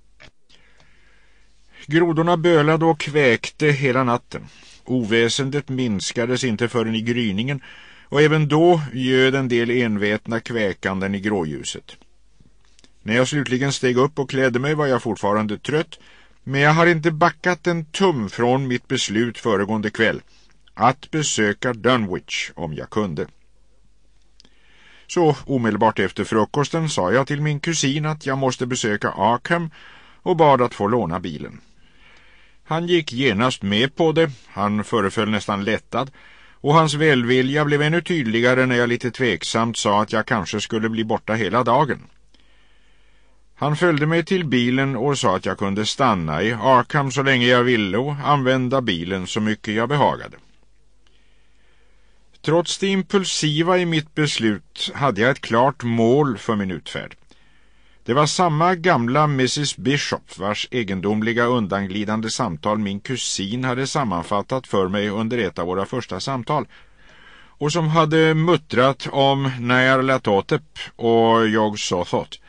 Grodorna bölade och kväkte hela natten. Oväsendet minskades inte förrän i gryningen och även då göd en del envetna kväkanden i gråljuset. När jag slutligen steg upp och klädde mig var jag fortfarande trött men jag har inte backat en tum från mitt beslut föregående kväll att besöka Dunwich om jag kunde. Så omedelbart efter frukosten sa jag till min kusin att jag måste besöka Arkham och bad att få låna bilen. Han gick genast med på det, han föreföll nästan lättad och hans välvilja blev ännu tydligare när jag lite tveksamt sa att jag kanske skulle bli borta hela dagen. Han följde mig till bilen och sa att jag kunde stanna i Arkham så länge jag ville och använda bilen så mycket jag behagade. Trots det impulsiva i mitt beslut hade jag ett klart mål för min utfärd. Det var samma gamla Mrs Bishop vars egendomliga undanglidande samtal min kusin hade sammanfattat för mig under ett av våra första samtal och som hade muttrat om när latotep och jag så thought.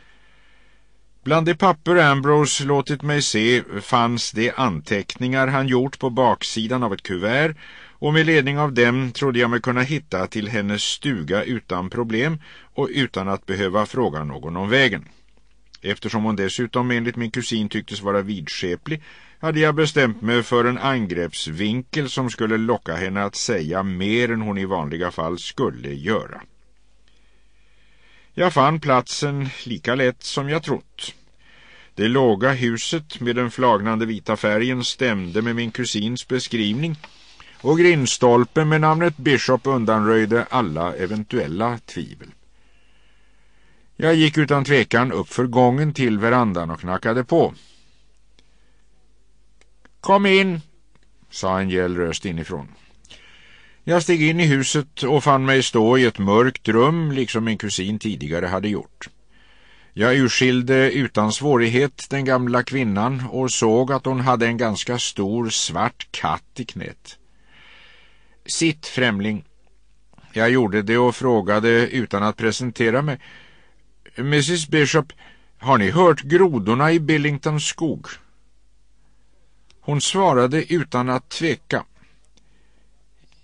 Bland de papper Ambrose låtit mig se fanns de anteckningar han gjort på baksidan av ett kuvert och med ledning av dem trodde jag mig kunna hitta till hennes stuga utan problem och utan att behöva fråga någon om vägen. Eftersom hon dessutom enligt min kusin tycktes vara vidskeplig hade jag bestämt mig för en angreppsvinkel som skulle locka henne att säga mer än hon i vanliga fall skulle göra. Jag fann platsen lika lätt som jag trott. Det låga huset med den flagnande vita färgen stämde med min kusins beskrivning- och grindstolpen med namnet Bishop undanröjde alla eventuella tvivel. Jag gick utan tvekan upp för gången till verandan och knackade på. Kom in, sa en gäll röst inifrån. Jag steg in i huset och fann mig stå i ett mörkt rum, liksom min kusin tidigare hade gjort. Jag urskilde utan svårighet den gamla kvinnan och såg att hon hade en ganska stor svart katt i knät. Sitt, främling. Jag gjorde det och frågade utan att presentera mig. Mrs Bishop, har ni hört grodorna i Billingtons skog? Hon svarade utan att tveka.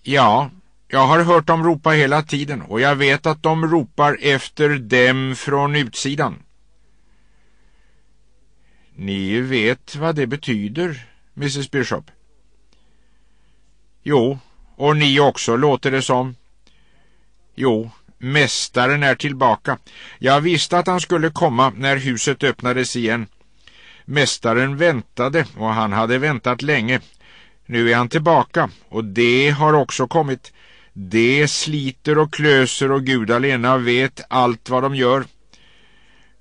Ja, jag har hört dem ropa hela tiden och jag vet att de ropar efter dem från utsidan. Ni vet vad det betyder, Mrs Bishop. Jo, och ni också låter det som. Jo, mästaren är tillbaka. Jag visste att han skulle komma när huset öppnades igen. Mästaren väntade och han hade väntat länge. Nu är han tillbaka och det har också kommit. Det sliter och klöser och gud gudalena vet allt vad de gör.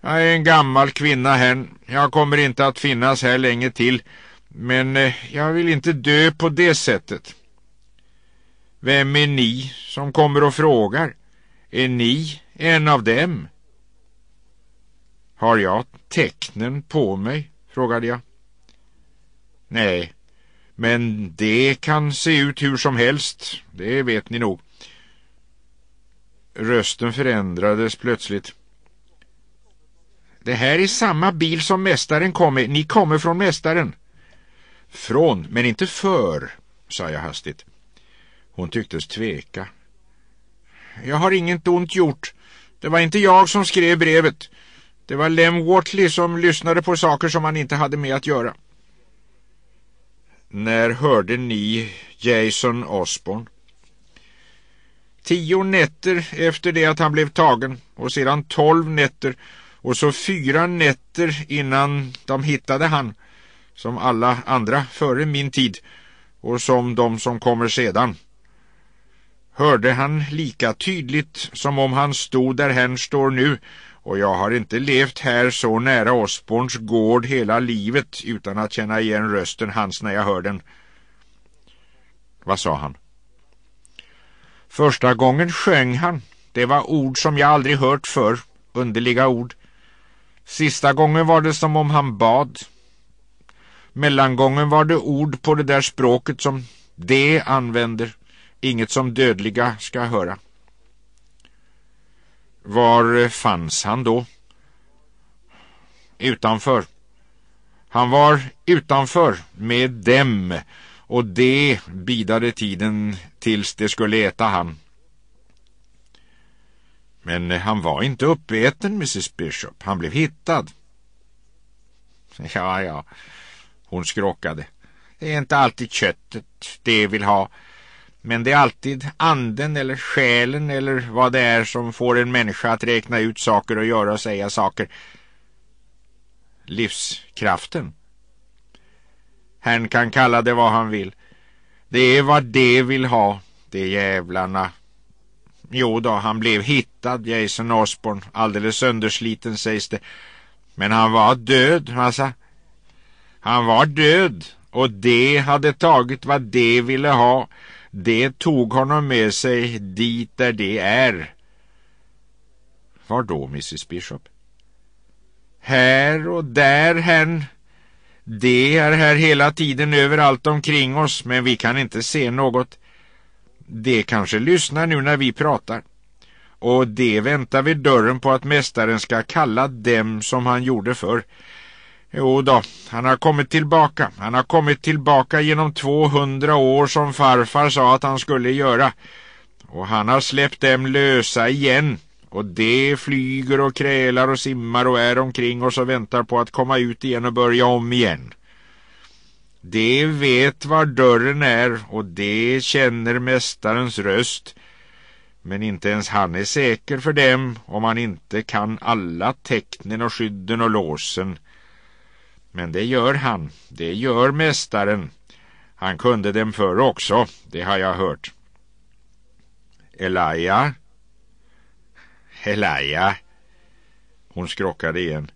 Jag är en gammal kvinna här. Jag kommer inte att finnas här länge till. Men eh, jag vill inte dö på det sättet. Vem är ni som kommer och frågar? Är ni en av dem? Har jag tecknen på mig? frågade jag. Nej, men det kan se ut hur som helst, det vet ni nog. Rösten förändrades plötsligt. Det här är samma bil som mästaren kom i. Ni kommer från mästaren. Från, men inte för, sa jag hastigt. Hon tycktes tveka. Jag har inget ont gjort. Det var inte jag som skrev brevet. Det var Lem Watley som lyssnade på saker som han inte hade med att göra. När hörde ni Jason Osborne? Tio nätter efter det att han blev tagen och sedan tolv nätter och så fyra nätter innan de hittade han som alla andra före min tid och som de som kommer sedan hörde han lika tydligt som om han stod där hen står nu och jag har inte levt här så nära Osborns gård hela livet utan att känna igen rösten hans när jag hör den. Vad sa han? Första gången sjöng han. Det var ord som jag aldrig hört förr, underliga ord. Sista gången var det som om han bad. Mellangången var det ord på det där språket som de använder. Inget som dödliga ska höra. Var fanns han då? Utanför. Han var utanför med dem och det bidade tiden tills det skulle äta han. Men han var inte uppäten, mrs Bishop. Han blev hittad. Ja, ja. Hon skrockade. Det är inte alltid köttet det vill ha. Men det är alltid anden eller själen eller vad det är som får en människa att räkna ut saker och göra och säga saker. Livskraften. Han kan kalla det vad han vill. Det är vad det vill ha, de jävlarna. Jo då, han blev hittad, Jason Osborn, alldeles söndersliten sägs det. Men han var död, massa. Han var död och det hade tagit vad det ville ha. Det tog honom med sig dit där det är. Var då, mrs Bishop? Här och där herrn. Det är här hela tiden överallt omkring oss, men vi kan inte se något. Det kanske lyssnar nu när vi pratar. Och det väntar vid dörren på att mästaren ska kalla dem som han gjorde förr. Jo då, han har kommit tillbaka. Han har kommit tillbaka genom 200 år som farfar sa att han skulle göra. Och han har släppt dem lösa igen. Och det flyger och krälar och simmar och är omkring och så väntar på att komma ut igen och börja om igen. Det vet var dörren är och det känner mästarens röst. Men inte ens han är säker för dem om han inte kan alla tecknen och skydden och låsen. Men det gör han, det gör mästaren. Han kunde dem förr också, det har jag hört. Elaja? Elaja? Hon skrockade igen.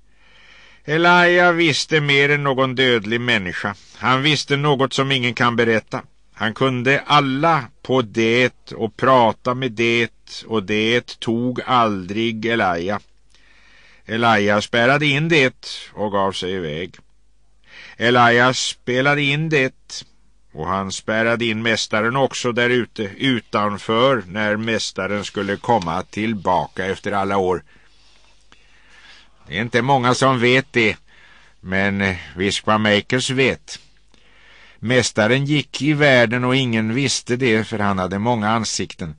Elaja visste mer än någon dödlig människa. Han visste något som ingen kan berätta. Han kunde alla på det och prata med det och det tog aldrig Elaja. Elaja spärrade in det och gav sig iväg. Elias spelade in det och han spärrade in mästaren också där ute utanför när mästaren skulle komma tillbaka efter alla år. Det är inte många som vet det, men Viskva Makers vet. Mästaren gick i världen och ingen visste det för han hade många ansikten.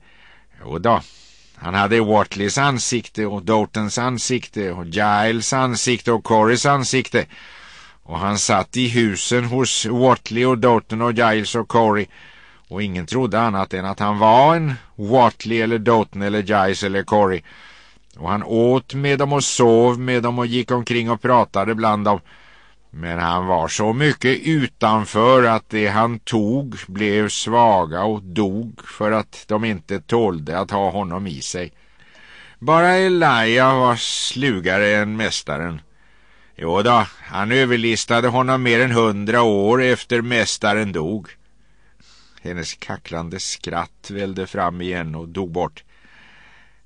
Jo då, han hade Watleys ansikte och Dotons ansikte och Giles ansikte och Corys ansikte- och han satt i husen hos Watley och Doughton och Giles och Corey och ingen trodde annat än att han var en Watley eller Doughton eller Giles eller Corey och han åt med dem och sov med dem och gick omkring och pratade bland dem men han var så mycket utanför att det han tog blev svaga och dog för att de inte tålde att ha honom i sig. Bara Elia var slugare än mästaren. Jo då, han överlistade honom mer än hundra år efter mästaren dog. Hennes kacklande skratt välde fram igen och dog bort.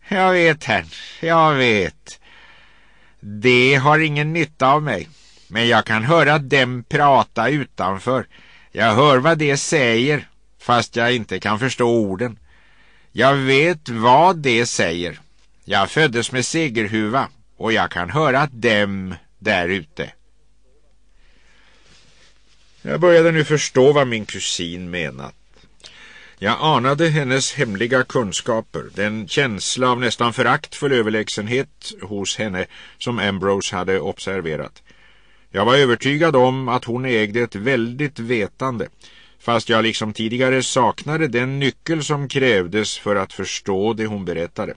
Jag vet, herrn, jag vet. Det har ingen nytta av mig. Men jag kan höra dem prata utanför. Jag hör vad de säger, fast jag inte kan förstå orden. Jag vet vad de säger. Jag föddes med segerhuva och jag kan höra dem där ute. Jag började nu förstå vad min kusin menat. Jag anade hennes hemliga kunskaper, den känsla av nästan föraktfull överlägsenhet hos henne som Ambrose hade observerat. Jag var övertygad om att hon ägde ett väldigt vetande, fast jag liksom tidigare saknade den nyckel som krävdes för att förstå det hon berättade.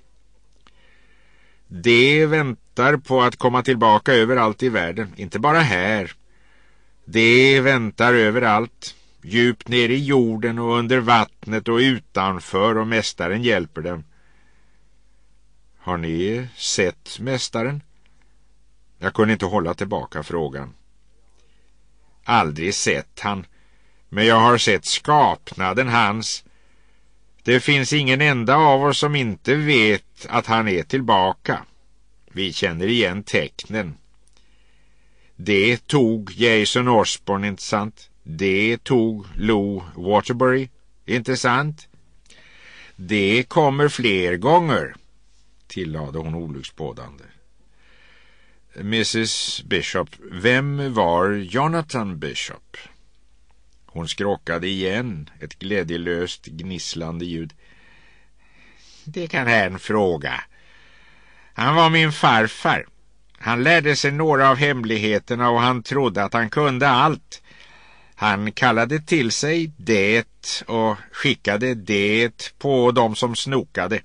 Det väntade väntar på att komma tillbaka överallt i världen, inte bara här. Det väntar överallt, djupt ner i jorden och under vattnet och utanför och mästaren hjälper dem. Har ni sett mästaren? Jag kunde inte hålla tillbaka frågan. Aldrig sett han, men jag har sett skapnaden hans. Det finns ingen enda av oss som inte vet att han är tillbaka. Vi känner igen tecknen. Det tog Jason Osborne, inte sant? Det tog Lou Waterbury, inte sant? Det kommer fler gånger, tillade hon olycksbådande. Mrs Bishop, vem var Jonathan Bishop? Hon skråkade igen, ett glädjelöst gnisslande ljud. Det kan här en fråga, han var min farfar. Han lärde sig några av hemligheterna och han trodde att han kunde allt. Han kallade till sig det och skickade det på dem som snokade.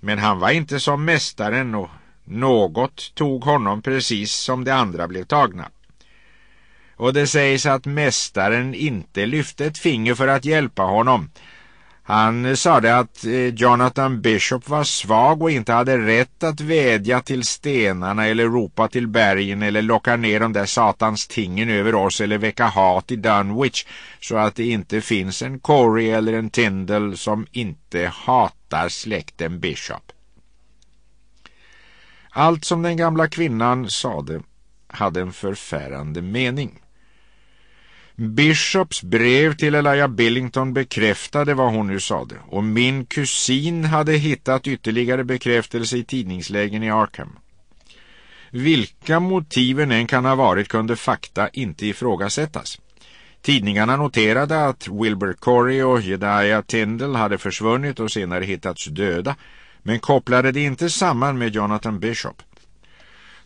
Men han var inte som mästaren och något tog honom precis som de andra blev tagna. Och det sägs att mästaren inte lyfte ett finger för att hjälpa honom- han eh, sade att eh, Jonathan Bishop var svag och inte hade rätt att vädja till stenarna eller ropa till bergen eller locka ner de där satans tingen över oss eller väcka hat i Dunwich så att det inte finns en Corey eller en Tindall som inte hatar släkten Bishop. Allt som den gamla kvinnan sade hade en förfärande mening. Bishops brev till Elijah Billington bekräftade vad hon nu sade och min kusin hade hittat ytterligare bekräftelse i tidningslägen i Arkham. Vilka motiven än kan ha varit kunde fakta inte ifrågasättas. Tidningarna noterade att Wilbur Corey och Jedediah Tindall hade försvunnit och senare hittats döda men kopplade det inte samman med Jonathan Bishop.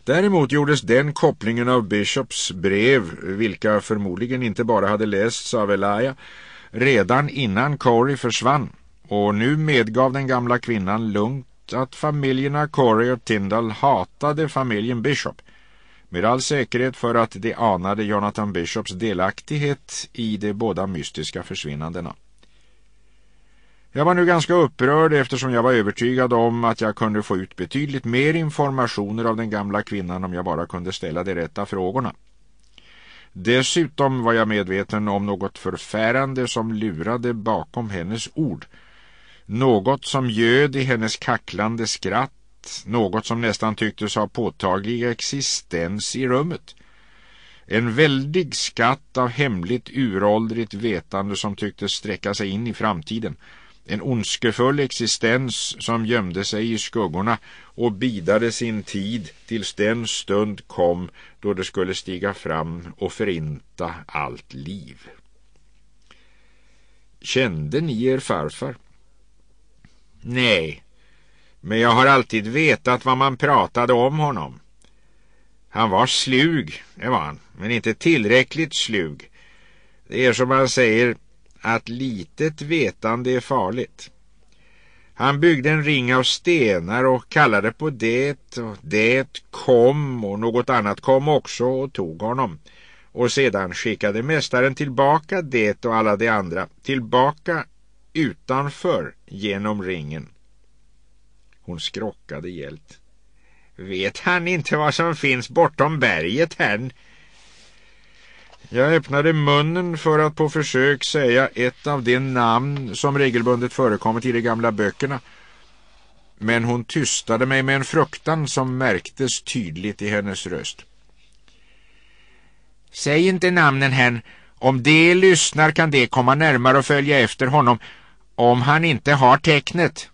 Däremot gjordes den kopplingen av Bishops brev, vilka förmodligen inte bara hade lästs av Elia, redan innan Corey försvann. Och nu medgav den gamla kvinnan lugnt att familjerna Corey och Tyndall hatade familjen Bishop. Med all säkerhet för att de anade Jonathan Bishops delaktighet i de båda mystiska försvinnandena. Jag var nu ganska upprörd eftersom jag var övertygad om att jag kunde få ut betydligt mer informationer av den gamla kvinnan om jag bara kunde ställa de rätta frågorna. Dessutom var jag medveten om något förfärande som lurade bakom hennes ord. Något som ljöd i hennes kacklande skratt, något som nästan tycktes ha påtaglig existens i rummet. En väldig skatt av hemligt uråldrigt vetande som tycktes sträcka sig in i framtiden- en ondskefull existens som gömde sig i skuggorna och bidade sin tid tills den stund kom då det skulle stiga fram och förinta allt liv. Kände ni er farfar? Nej, men jag har alltid vetat vad man pratade om honom. Han var slug, det var han, men inte tillräckligt slug. Det är som man säger, att litet vetande är farligt. Han byggde en ring av stenar och kallade på det och det kom och något annat kom också och tog honom. Och sedan skickade mästaren tillbaka det och alla de andra tillbaka utanför genom ringen. Hon skrockade hjält. Vet han inte vad som finns bortom berget, herrn? Jag öppnade munnen för att på försök säga ett av de namn som regelbundet förekommit i de gamla böckerna. Men hon tystade mig med en fruktan som märktes tydligt i hennes röst. Säg inte namnen hän. Om det lyssnar kan det komma närmare och följa efter honom om han inte har tecknet.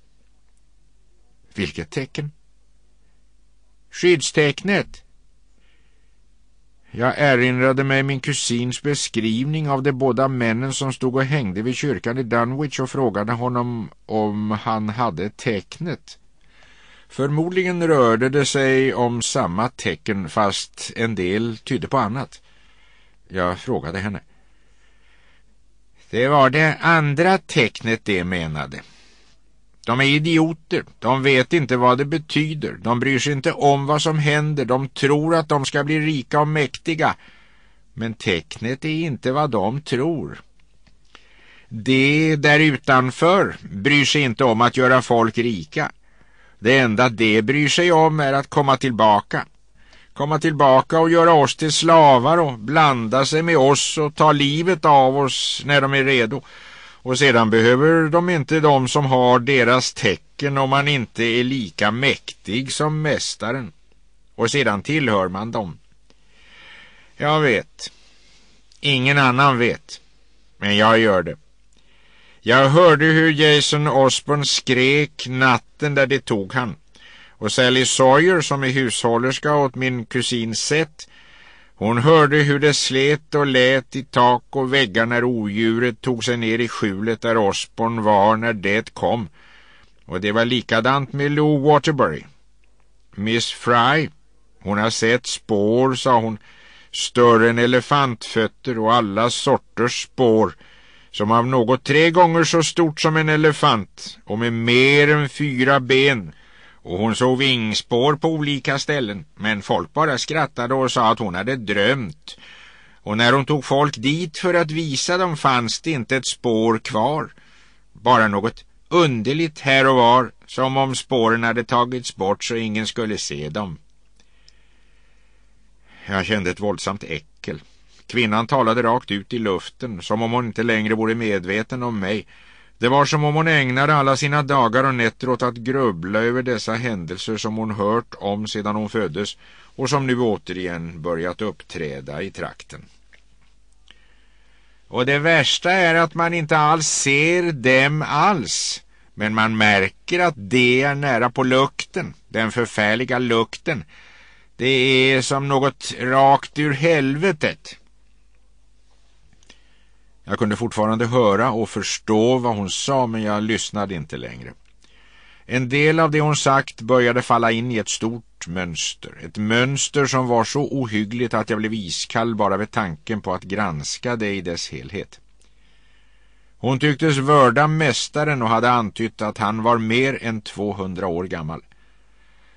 Vilket tecken? Skyddstecknet. Jag erinrade mig min kusins beskrivning av de båda männen som stod och hängde vid kyrkan i Dunwich och frågade honom om han hade tecknet. Förmodligen rörde det sig om samma tecken fast en del tydde på annat. Jag frågade henne. Det var det andra tecknet det menade. De är idioter. De vet inte vad det betyder. De bryr sig inte om vad som händer. De tror att de ska bli rika och mäktiga. Men tecknet är inte vad de tror. Det där utanför bryr sig inte om att göra folk rika. Det enda det bryr sig om är att komma tillbaka. Komma tillbaka och göra oss till slavar och blanda sig med oss och ta livet av oss när de är redo. Och sedan behöver de inte de som har deras tecken om man inte är lika mäktig som mästaren. Och sedan tillhör man dem. Jag vet. Ingen annan vet. Men jag gör det. Jag hörde hur Jason Osborn skrek natten där det tog han. Och Sally Sawyer som är hushållerska åt min kusin Seth hon hörde hur det slet och lät i tak och väggar när odjuret tog sig ner i skjulet där Osborn var när det kom. Och det var likadant med Lou Waterbury. Miss Fry, hon har sett spår, sa hon, större än elefantfötter och alla sorters spår, som av något tre gånger så stort som en elefant och med mer än fyra ben- och hon såg vingspår på olika ställen, men folk bara skrattade och sa att hon hade drömt. Och när hon tog folk dit för att visa dem fanns det inte ett spår kvar. Bara något underligt här och var, som om spåren hade tagits bort så ingen skulle se dem. Jag kände ett våldsamt äckel. Kvinnan talade rakt ut i luften, som om hon inte längre vore medveten om mig- det var som om hon ägnade alla sina dagar och nätter åt att grubbla över dessa händelser som hon hört om sedan hon föddes och som nu återigen börjat uppträda i trakten. Och det värsta är att man inte alls ser dem alls. Men man märker att det är nära på lukten, den förfärliga lukten. Det är som något rakt ur helvetet. Jag kunde fortfarande höra och förstå vad hon sa men jag lyssnade inte längre. En del av det hon sagt började falla in i ett stort mönster. Ett mönster som var så ohyggligt att jag blev iskall bara vid tanken på att granska det i dess helhet. Hon tycktes vörda mästaren och hade antytt att han var mer än 200 år gammal.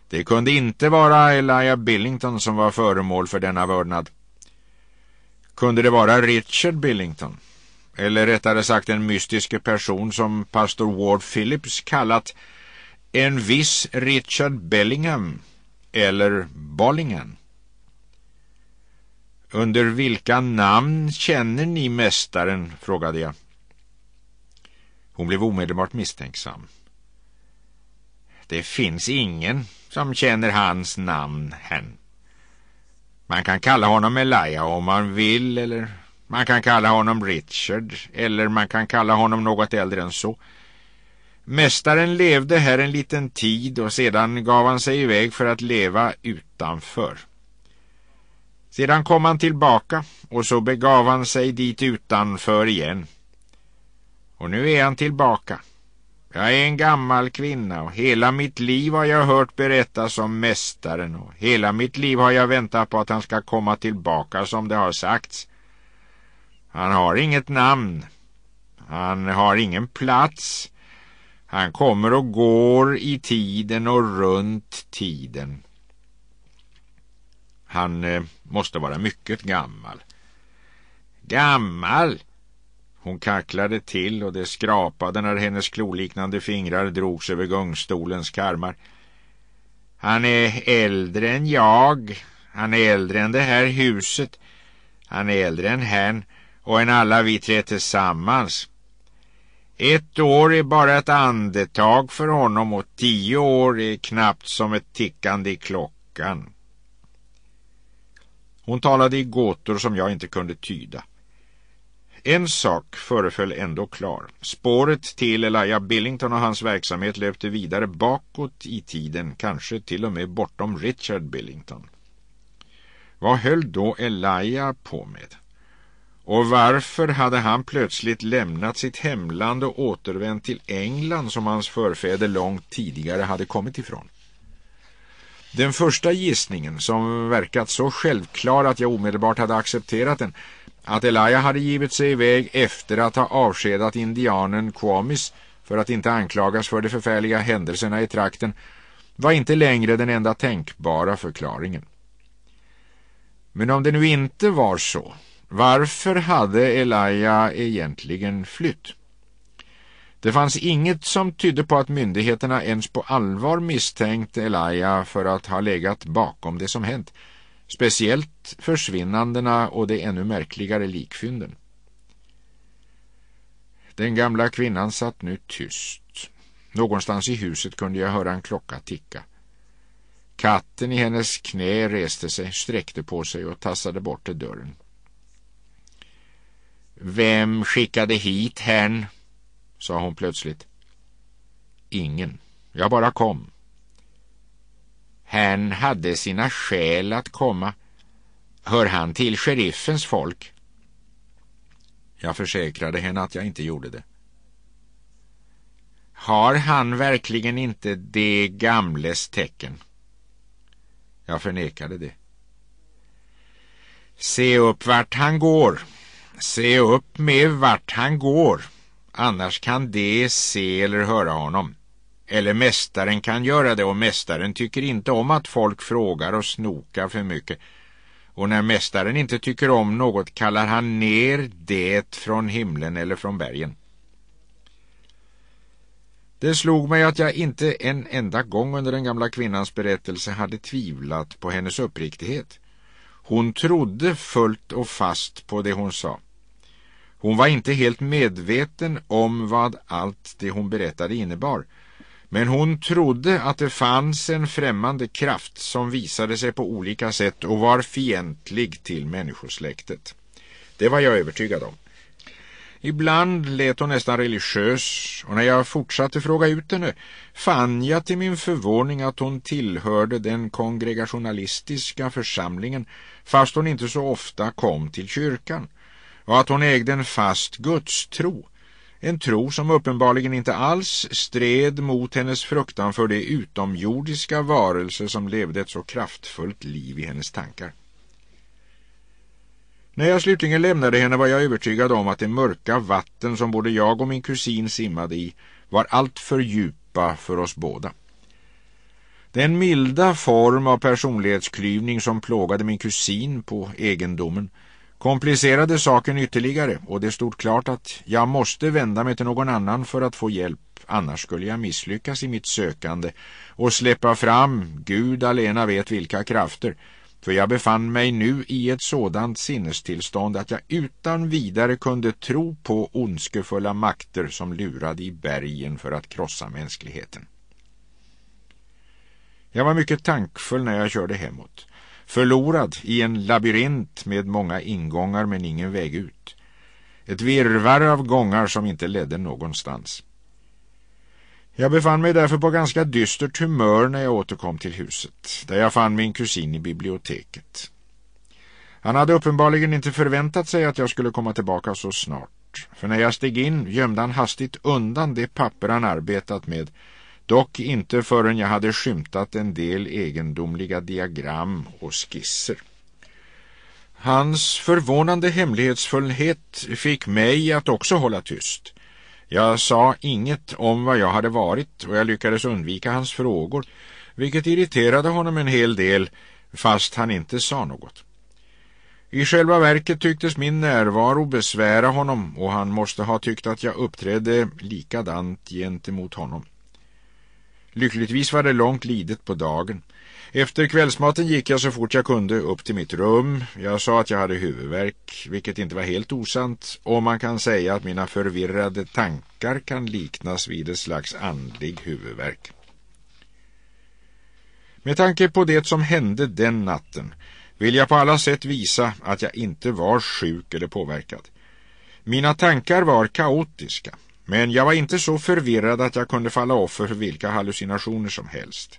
Det kunde inte vara Elijah Billington som var föremål för denna vördnad. Kunde det vara Richard Billington? eller rättare sagt en mystiske person som pastor Ward Phillips kallat en viss Richard Bellingham eller Bollingham. Under vilka namn känner ni mästaren? frågade jag. Hon blev omedelbart misstänksam. Det finns ingen som känner hans namn hän. Man kan kalla honom Elia om man vill eller man kan kalla honom Richard eller man kan kalla honom något äldre än så. Mästaren levde här en liten tid och sedan gav han sig iväg för att leva utanför. Sedan kom han tillbaka och så begav han sig dit utanför igen. Och nu är han tillbaka. Jag är en gammal kvinna och hela mitt liv har jag hört berättas om mästaren och hela mitt liv har jag väntat på att han ska komma tillbaka som det har sagts. Han har inget namn. Han har ingen plats. Han kommer och går i tiden och runt tiden. Han eh, måste vara mycket gammal. Gammal! Hon kacklade till och det skrapade när hennes kloliknande fingrar drogs över gungstolens karmar. Han är äldre än jag. Han är äldre än det här huset. Han är äldre än herrn och än alla vi tre tillsammans. Ett år är bara ett andetag för honom och tio år är knappt som ett tickande i klockan. Hon talade i gåtor som jag inte kunde tyda. En sak föreföll ändå klar. Spåret till Elijah Billington och hans verksamhet löpte vidare bakåt i tiden, kanske till och med bortom Richard Billington. Vad höll då Elijah på med? Och varför hade han plötsligt lämnat sitt hemland och återvänt till England som hans förfäder långt tidigare hade kommit ifrån? Den första gissningen, som verkat så självklar att jag omedelbart hade accepterat den, att Elia hade givit sig iväg efter att ha avskedat indianen Kwamis för att inte anklagas för de förfärliga händelserna i trakten, var inte längre den enda tänkbara förklaringen. Men om det nu inte var så, varför hade Elia egentligen flytt? Det fanns inget som tydde på att myndigheterna ens på allvar misstänkte Elia för att ha legat bakom det som hänt. Speciellt försvinnandena och de ännu märkligare likfynden. Den gamla kvinnan satt nu tyst. Någonstans i huset kunde jag höra en klocka ticka. Katten i hennes knä reste sig, sträckte på sig och tassade bort till dörren. Vem skickade hit herrn? sa hon plötsligt. Ingen. Jag bara kom. Herrn hade sina skäl att komma. Hör han till sheriffens folk? Jag försäkrade henne att jag inte gjorde det. Har han verkligen inte det gamles tecken? Jag förnekade det. Se upp vart han går, Se upp med vart han går, annars kan de se eller höra honom. Eller mästaren kan göra det och mästaren tycker inte om att folk frågar och snokar för mycket. Och när mästaren inte tycker om något kallar han ner det från himlen eller från bergen. Det slog mig att jag inte en enda gång under den gamla kvinnans berättelse hade tvivlat på hennes uppriktighet. Hon trodde fullt och fast på det hon sa. Hon var inte helt medveten om vad allt det hon berättade innebar. Men hon trodde att det fanns en främmande kraft som visade sig på olika sätt och var fientlig till människosläktet. Det var jag övertygad om. Ibland lät hon nästan religiös och när jag fortsatte fråga ut henne fann jag till min förvåning att hon tillhörde den kongregationalistiska församlingen fast hon inte så ofta kom till kyrkan och att hon ägde en fast gudstro, en tro som uppenbarligen inte alls stred mot hennes fruktan för de utomjordiska varelser som levde ett så kraftfullt liv i hennes tankar. När jag slutligen lämnade henne var jag övertygad om att det mörka vatten som både jag och min kusin simmade i var alltför djupa för oss båda. Den milda form av personlighetsklyvning som plågade min kusin på egendomen komplicerade saken ytterligare och det stod klart att jag måste vända mig till någon annan för att få hjälp annars skulle jag misslyckas i mitt sökande och släppa fram, Gud alena vet vilka krafter, för jag befann mig nu i ett sådant sinnestillstånd att jag utan vidare kunde tro på ondskefulla makter som lurade i bergen för att krossa mänskligheten. Jag var mycket tankfull när jag körde hemåt. Förlorad i en labyrint med många ingångar men ingen väg ut. Ett virvar av gångar som inte ledde någonstans. Jag befann mig därför på ganska dystert humör när jag återkom till huset, där jag fann min kusin i biblioteket. Han hade uppenbarligen inte förväntat sig att jag skulle komma tillbaka så snart, för när jag steg in gömde han hastigt undan det papper han arbetat med Dock inte förrän jag hade skymtat en del egendomliga diagram och skisser. Hans förvånande hemlighetsfullhet fick mig att också hålla tyst. Jag sa inget om vad jag hade varit och jag lyckades undvika hans frågor, vilket irriterade honom en hel del, fast han inte sa något. I själva verket tycktes min närvaro besvära honom och han måste ha tyckt att jag uppträdde likadant gentemot honom. Lyckligtvis var det långt lidet på dagen. Efter kvällsmaten gick jag så fort jag kunde upp till mitt rum. Jag sa att jag hade huvudvärk, vilket inte var helt osant. Och man kan säga att mina förvirrade tankar kan liknas vid ett slags andlig huvudvärk. Med tanke på det som hände den natten vill jag på alla sätt visa att jag inte var sjuk eller påverkad. Mina tankar var kaotiska. Men jag var inte så förvirrad att jag kunde falla offer för vilka hallucinationer som helst.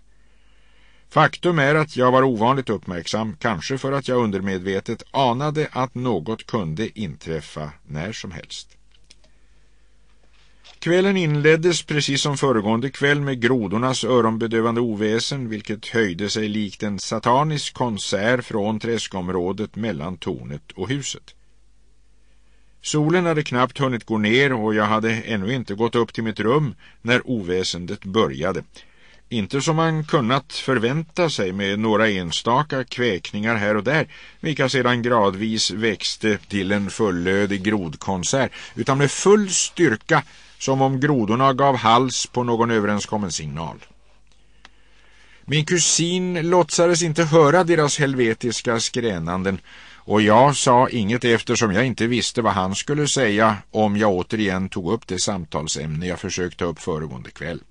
Faktum är att jag var ovanligt uppmärksam, kanske för att jag undermedvetet anade att något kunde inträffa när som helst. Kvällen inleddes precis som föregående kväll med grodornas öronbedövande oväsen vilket höjde sig likt en satanisk konsert från träskområdet mellan tornet och huset. Solen hade knappt hunnit gå ner och jag hade ännu inte gått upp till mitt rum när oväsendet började. Inte som man kunnat förvänta sig med några enstaka kväkningar här och där, vilka sedan gradvis växte till en fullödig grodkonsert, utan med full styrka som om grodorna gav hals på någon överenskommen signal. Min kusin låtsades inte höra deras helvetiska skränanden och jag sa inget eftersom jag inte visste vad han skulle säga om jag återigen tog upp det samtalsämne jag försökt ta upp föregående kväll.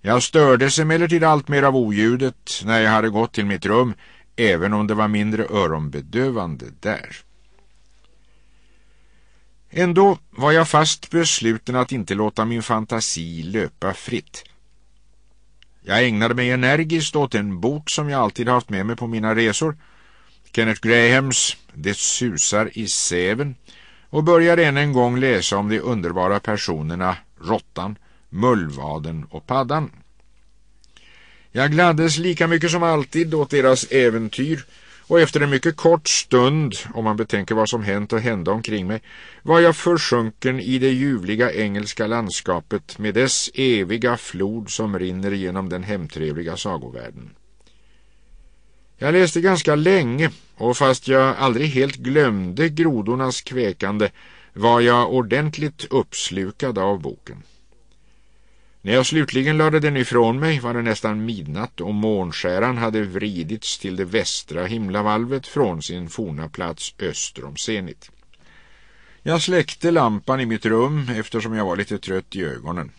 Jag stördes emellertid allt mer av oljudet när jag hade gått till mitt rum, även om det var mindre öronbedövande där. Ändå var jag fast besluten att inte låta min fantasi löpa fritt. Jag ägnade mig energiskt åt en bok som jag alltid haft med mig på mina resor- Kenneth Grahams Det susar i säven och börjar än en gång läsa om de underbara personerna Råttan, Mullvaden och Paddan. Jag gladdes lika mycket som alltid åt deras äventyr och efter en mycket kort stund, om man betänker vad som hänt och hände omkring mig, var jag försjunken i det ljuvliga engelska landskapet med dess eviga flod som rinner genom den hemtrevliga sagovärlden. Jag läste ganska länge och fast jag aldrig helt glömde grodornas kväkande var jag ordentligt uppslukad av boken. När jag slutligen lade den ifrån mig var det nästan midnatt och månskäran hade vridits till det västra himlavalvet från sin forna plats öster om Zenit. Jag släckte lampan i mitt rum eftersom jag var lite trött i ögonen.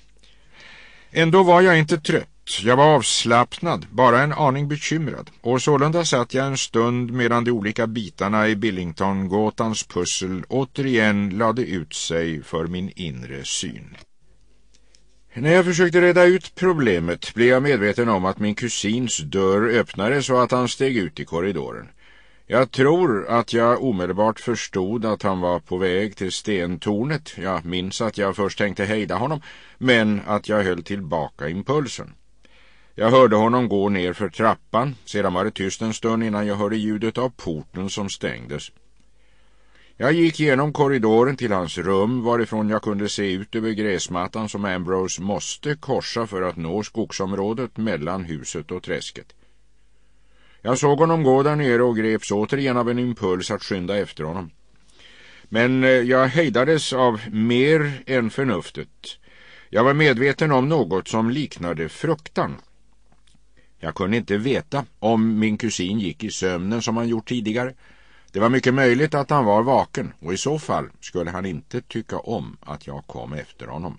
Ändå var jag inte trött jag var avslappnad, bara en aning bekymrad och sålunda satt jag en stund medan de olika bitarna i Billingtongåtans pussel återigen lade ut sig för min inre syn. När jag försökte reda ut problemet blev jag medveten om att min kusins dörr öppnades och att han steg ut i korridoren. Jag tror att jag omedelbart förstod att han var på väg till stentornet. Jag minns att jag först tänkte hejda honom, men att jag höll tillbaka impulsen. Jag hörde honom gå ner för trappan. Sedan var det tyst en stund innan jag hörde ljudet av porten som stängdes. Jag gick genom korridoren till hans rum varifrån jag kunde se ut över gräsmattan som Ambrose måste korsa för att nå skogsområdet mellan huset och träsket. Jag såg honom gå där nere och greps återigen av en impuls att skynda efter honom. Men eh, jag hejdades av mer än förnuftet. Jag var medveten om något som liknade fruktan. Jag kunde inte veta om min kusin gick i sömnen som han gjort tidigare. Det var mycket möjligt att han var vaken och i så fall skulle han inte tycka om att jag kom efter honom.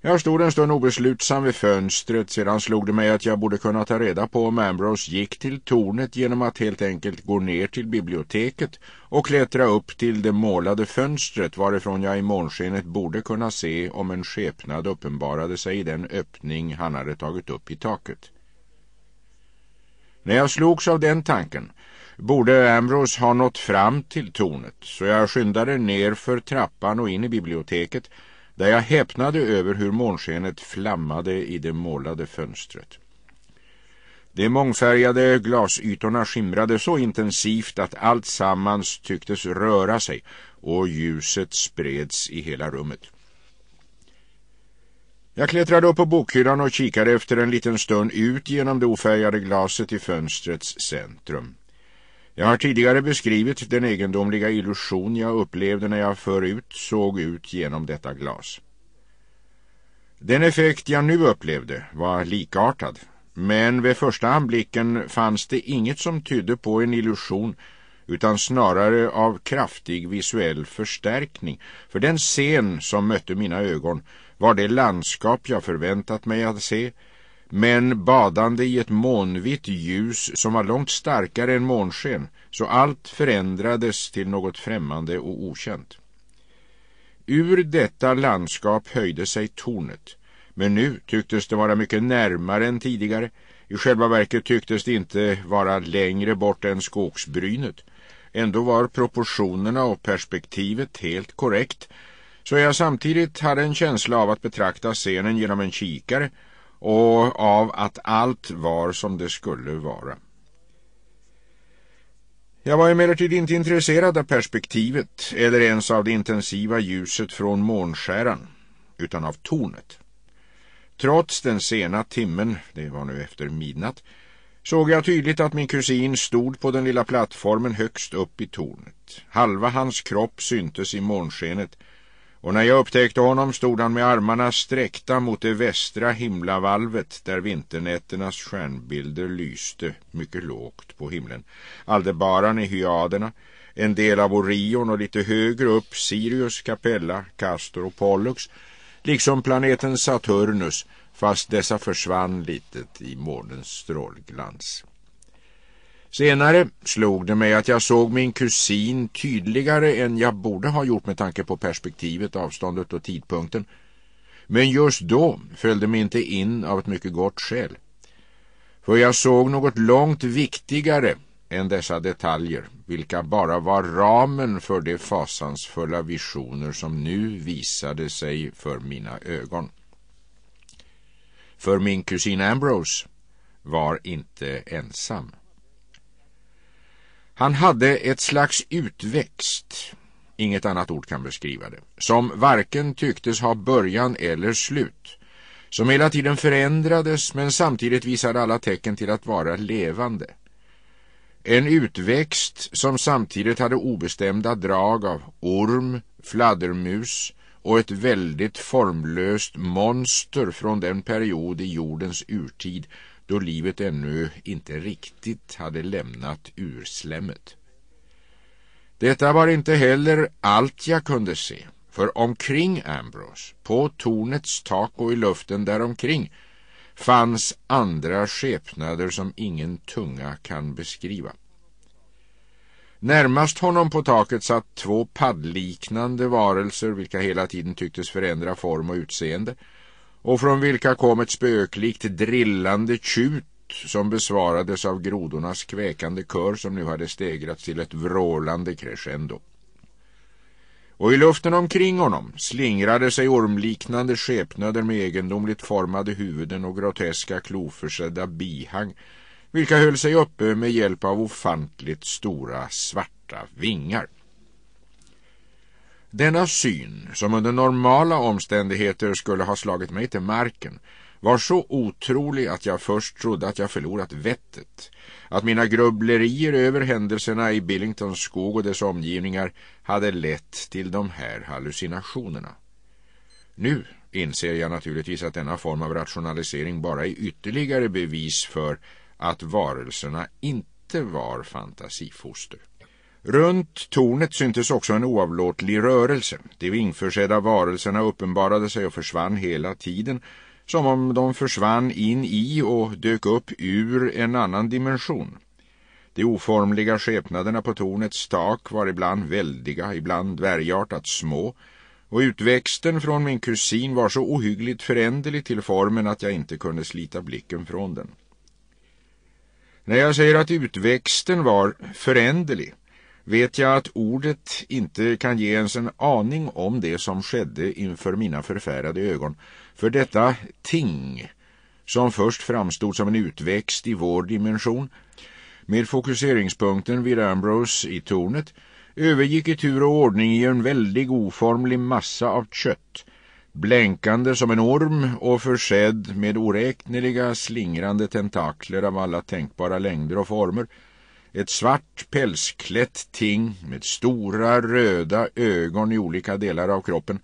Jag stod en stund obeslutsam vid fönstret, sedan slog det mig att jag borde kunna ta reda på om Ambrose gick till tornet genom att helt enkelt gå ner till biblioteket och klättra upp till det målade fönstret varifrån jag i månskenet borde kunna se om en skepnad uppenbarade sig i den öppning han hade tagit upp i taket. När jag slogs av den tanken borde Ambrose ha nått fram till tornet, så jag skyndade ner för trappan och in i biblioteket där jag häpnade över hur månskenet flammade i det målade fönstret. De mångfärgade glasytorna skimrade så intensivt att allt sammans tycktes röra sig och ljuset spreds i hela rummet. Jag klättrade upp på bokhyllan och kikade efter en liten stund ut genom det ofärgade glaset i fönstrets centrum. Jag har tidigare beskrivit den egendomliga illusion jag upplevde när jag förut såg ut genom detta glas. Den effekt jag nu upplevde var likartad, men vid första anblicken fanns det inget som tydde på en illusion utan snarare av kraftig visuell förstärkning, för den scen som mötte mina ögon var det landskap jag förväntat mig att se men badande i ett månvitt ljus som var långt starkare än månsken, så allt förändrades till något främmande och okänt. Ur detta landskap höjde sig tornet, men nu tycktes det vara mycket närmare än tidigare. I själva verket tycktes det inte vara längre bort än skogsbrynet. Ändå var proportionerna och perspektivet helt korrekt, så jag samtidigt hade en känsla av att betrakta scenen genom en kikare och av att allt var som det skulle vara. Jag var emellertid inte intresserad av perspektivet eller ens av det intensiva ljuset från månskäran, utan av tornet. Trots den sena timmen, det var nu efter midnatt, såg jag tydligt att min kusin stod på den lilla plattformen högst upp i tornet. Halva hans kropp syntes i månskenet och när jag upptäckte honom stod han med armarna sträckta mot det västra himlavalvet där vinternätternas stjärnbilder lyste mycket lågt på himlen. Aldebaran i hyaderna, en del av Orion och lite högre upp Sirius, Capella, Castor och Pollux, liksom planeten Saturnus, fast dessa försvann litet i månens strålglans. Senare slog det mig att jag såg min kusin tydligare än jag borde ha gjort med tanke på perspektivet, avståndet och tidpunkten. Men just då följde mig inte in av ett mycket gott skäl. För jag såg något långt viktigare än dessa detaljer, vilka bara var ramen för de fasansfulla visioner som nu visade sig för mina ögon. För min kusin Ambrose var inte ensam. Han hade ett slags utväxt, inget annat ord kan beskriva det, som varken tycktes ha början eller slut, som hela tiden förändrades men samtidigt visade alla tecken till att vara levande. En utväxt som samtidigt hade obestämda drag av orm, fladdermus och ett väldigt formlöst monster från den period i jordens urtid då livet ännu inte riktigt hade lämnat urslämmet. Detta var inte heller allt jag kunde se, för omkring Ambrose, på tornets tak och i luften däromkring, fanns andra skepnader som ingen tunga kan beskriva. Närmast honom på taket satt två paddliknande varelser vilka hela tiden tycktes förändra form och utseende- och från vilka kom ett spöklikt drillande tjut som besvarades av grodornas kväkande kör som nu hade stegrats till ett vrålande crescendo. Och i luften omkring honom slingrade sig ormliknande skepnader med egendomligt formade huvuden och groteska kloförsedda bihang vilka höll sig uppe med hjälp av ofantligt stora svarta vingar. Denna syn, som under normala omständigheter skulle ha slagit mig till marken, var så otrolig att jag först trodde att jag förlorat vettet, att mina grubblerier över händelserna i Billingtons skog och dess omgivningar hade lett till de här hallucinationerna. Nu inser jag naturligtvis att denna form av rationalisering bara är ytterligare bevis för att varelserna inte var fantasifoster. Runt tornet syntes också en oavlåtlig rörelse. De vingförsedda varelserna uppenbarade sig och försvann hela tiden, som om de försvann in i och dök upp ur en annan dimension. De oformliga skepnaderna på tornets tak var ibland väldiga, ibland dvärgartat små, och utväxten från min kusin var så ohyggligt föränderlig till formen att jag inte kunde slita blicken från den. När jag säger att utväxten var föränderlig vet jag att ordet inte kan ge ens en aning om det som skedde inför mina förfärade ögon, för detta ting, som först framstod som en utväxt i vår dimension, med fokuseringspunkten vid Ambrose i tornet, övergick i tur och ordning i en väldig oformlig massa av kött, blänkande som en orm och försedd med oräkneliga slingrande tentakler av alla tänkbara längder och former, ett svart pälsklätt ting med stora röda ögon i olika delar av kroppen.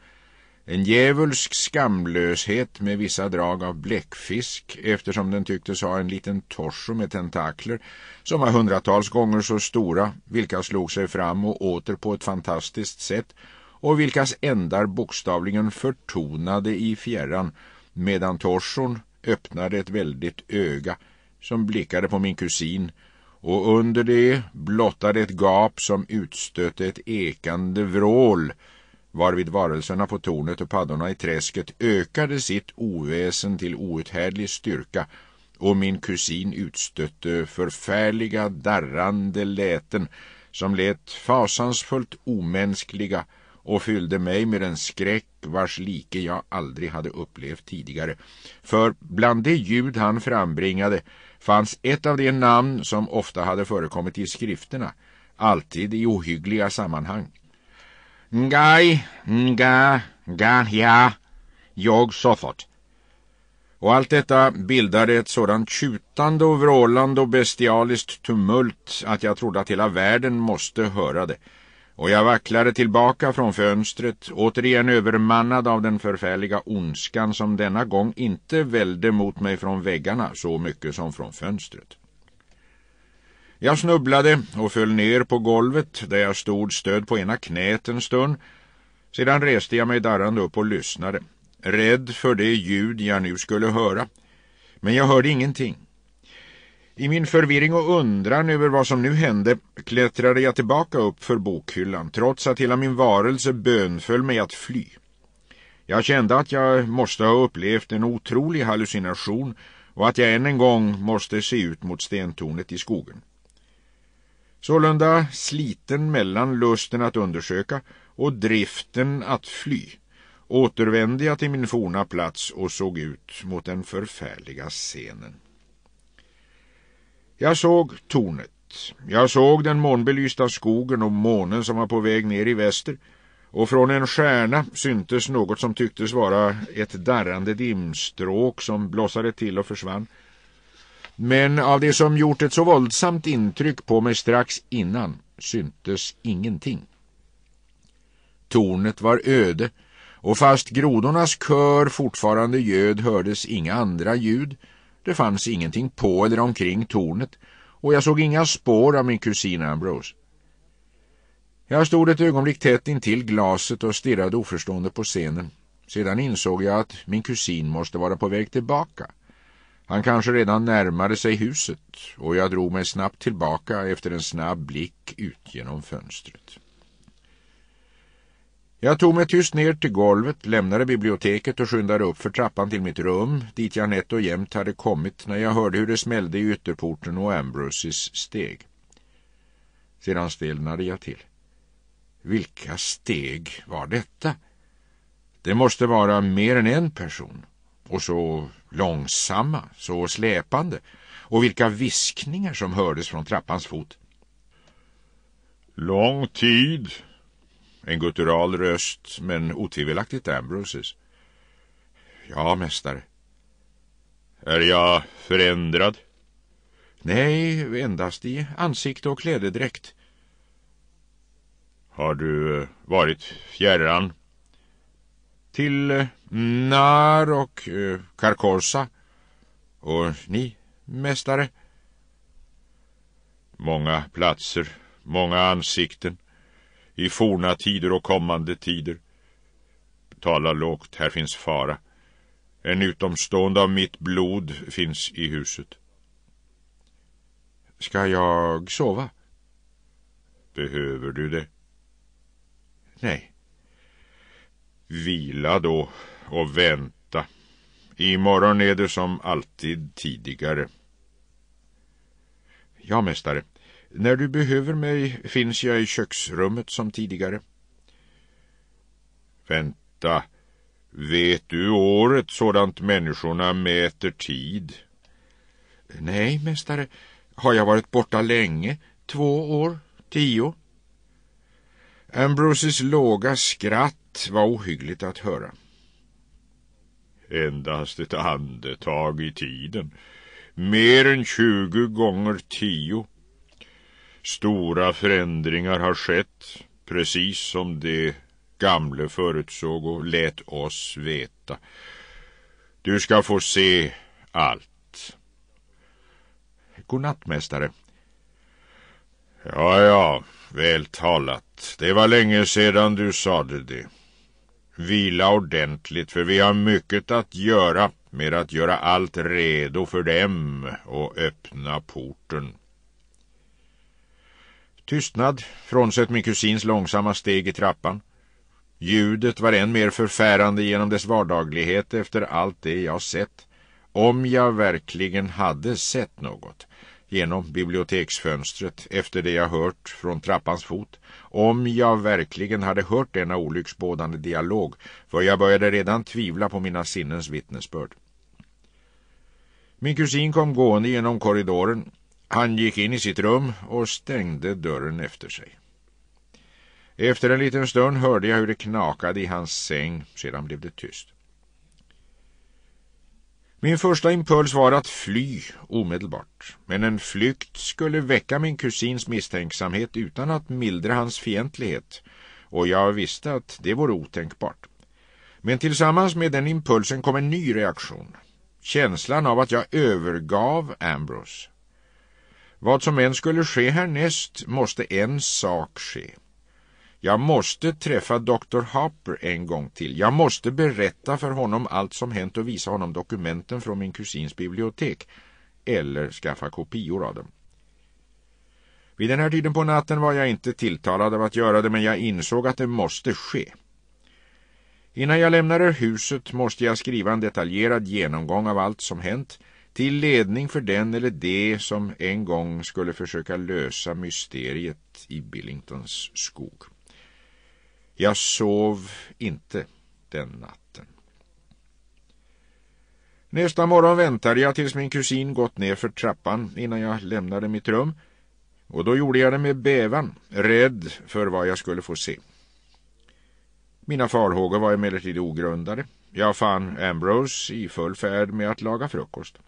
En djävulsk skamlöshet med vissa drag av bläckfisk eftersom den tycktes ha en liten torso med tentakler som var hundratals gånger så stora vilka slog sig fram och åter på ett fantastiskt sätt och vilkas ändar bokstavligen förtonade i fjärran medan torson öppnade ett väldigt öga som blickade på min kusin och under det blottade ett gap som utstötte ett ekande vrål varvid varelserna på tornet och paddorna i träsket ökade sitt oväsen till outhärdlig styrka och min kusin utstötte förfärliga darrande läten som lät fasansfullt omänskliga och fyllde mig med en skräck vars like jag aldrig hade upplevt tidigare. För bland det ljud han frambringade fanns ett av de namn som ofta hade förekommit i skrifterna, alltid i ohyggliga sammanhang. Ngai, nga, gahja, jag Sofot. Och allt detta bildade ett sådant tjutande och vrålande och bestialiskt tumult att jag trodde att hela världen måste höra det och jag vacklade tillbaka från fönstret, återigen övermannad av den förfärliga ondskan som denna gång inte välde mot mig från väggarna så mycket som från fönstret. Jag snubblade och föll ner på golvet där jag stod stöd på ena knät en stund. Sedan reste jag mig darrande upp och lyssnade, rädd för det ljud jag nu skulle höra. Men jag hörde ingenting. I min förvirring och undran över vad som nu hände klättrade jag tillbaka upp för bokhyllan trots att hela min varelse bönföll mig att fly. Jag kände att jag måste ha upplevt en otrolig hallucination och att jag än en gång måste se ut mot stentornet i skogen. Sålunda sliten mellan lusten att undersöka och driften att fly återvände jag till min forna plats och såg ut mot den förfärliga scenen. Jag såg tornet. Jag såg den månbelysta skogen och månen som var på väg ner i väster och från en stjärna syntes något som tycktes vara ett darrande dimstråk som blossade till och försvann. Men av det som gjort ett så våldsamt intryck på mig strax innan syntes ingenting. Tornet var öde och fast grodornas kör fortfarande ljöd hördes inga andra ljud- det fanns ingenting på eller omkring tornet och jag såg inga spår av min kusin Ambrose. Jag stod ett ögonblick tätt intill glaset och stirrade oförstående på scenen. Sedan insåg jag att min kusin måste vara på väg tillbaka. Han kanske redan närmade sig huset och jag drog mig snabbt tillbaka efter en snabb blick ut genom fönstret. Jag tog mig tyst ner till golvet, lämnade biblioteket och skyndade upp för trappan till mitt rum, dit jag nätt och jämt hade kommit när jag hörde hur det smällde i ytterporten och Ambroses steg. Sedan stelnade jag till. Vilka steg var detta? Det måste vara mer än en person. Och så långsamma, så släpande. Och vilka viskningar som hördes från trappans fot. Lång tid, en guttural röst, men otvivelaktigt Ambroses. Ja, mästare. Är jag förändrad? Nej, endast i ansikte och klädedräkt. Har du eh, varit fjärran? Till eh, Nar och Karkorsa. Eh, och ni, mästare? Många platser, många ansikten i forna tider och kommande tider. Tala lågt, här finns fara. En utomstående av mitt blod finns i huset. Ska jag sova? Behöver du det? Nej. Vila då och vänta. Imorgon är det som alltid tidigare. Ja, mästare. När du behöver mig finns jag i köksrummet som tidigare. Vänta, vet du året sådant människorna mäter tid? Nej, mästare. Har jag varit borta länge? Två år? Tio? Ambroses låga skratt var ohyggligt att höra. Endast ett andetag i tiden. Mer än tjugo gånger tio. Stora förändringar har skett, precis som det gamle förutsåg och lät oss veta. Du ska få se allt. Godnatt, mästare. Ja, ja, väl talat. Det var länge sedan du sade det. Vila ordentligt, för vi har mycket att göra med att göra allt redo för dem och öppna porten. Tystnad, frånsett min kusins långsamma steg i trappan. Ljudet var än mer förfärande genom dess vardaglighet efter allt det jag sett. Om jag verkligen hade sett något genom biblioteksfönstret efter det jag hört från trappans fot. Om jag verkligen hade hört denna olycksbådande dialog, för jag började redan tvivla på mina sinnens vittnesbörd. Min kusin kom gående genom korridoren han gick in i sitt rum och stängde dörren efter sig. Efter en liten stund hörde jag hur det knakade i hans säng. Sedan blev det tyst. Min första impuls var att fly omedelbart. Men en flykt skulle väcka min kusins misstänksamhet utan att mildra hans fientlighet. Och jag visste att det vore otänkbart. Men tillsammans med den impulsen kom en ny reaktion. Känslan av att jag övergav Ambrose. Vad som än skulle ske härnäst måste en sak ske. Jag måste träffa Dr. Harper en gång till. Jag måste berätta för honom allt som hänt och visa honom dokumenten från min kusins bibliotek. Eller skaffa kopior av dem. Vid den här tiden på natten var jag inte tilltalad av att göra det men jag insåg att det måste ske. Innan jag lämnade huset måste jag skriva en detaljerad genomgång av allt som hänt- till ledning för den eller de som en gång skulle försöka lösa mysteriet i Billingtons skog. Jag sov inte den natten. Nästa morgon väntade jag tills min kusin gått ner för trappan innan jag lämnade mitt rum och då gjorde jag det med bävan, rädd för vad jag skulle få se. Mina farhågor var emellertid ogrundade. Jag fann Ambrose i full färd med att laga frukost.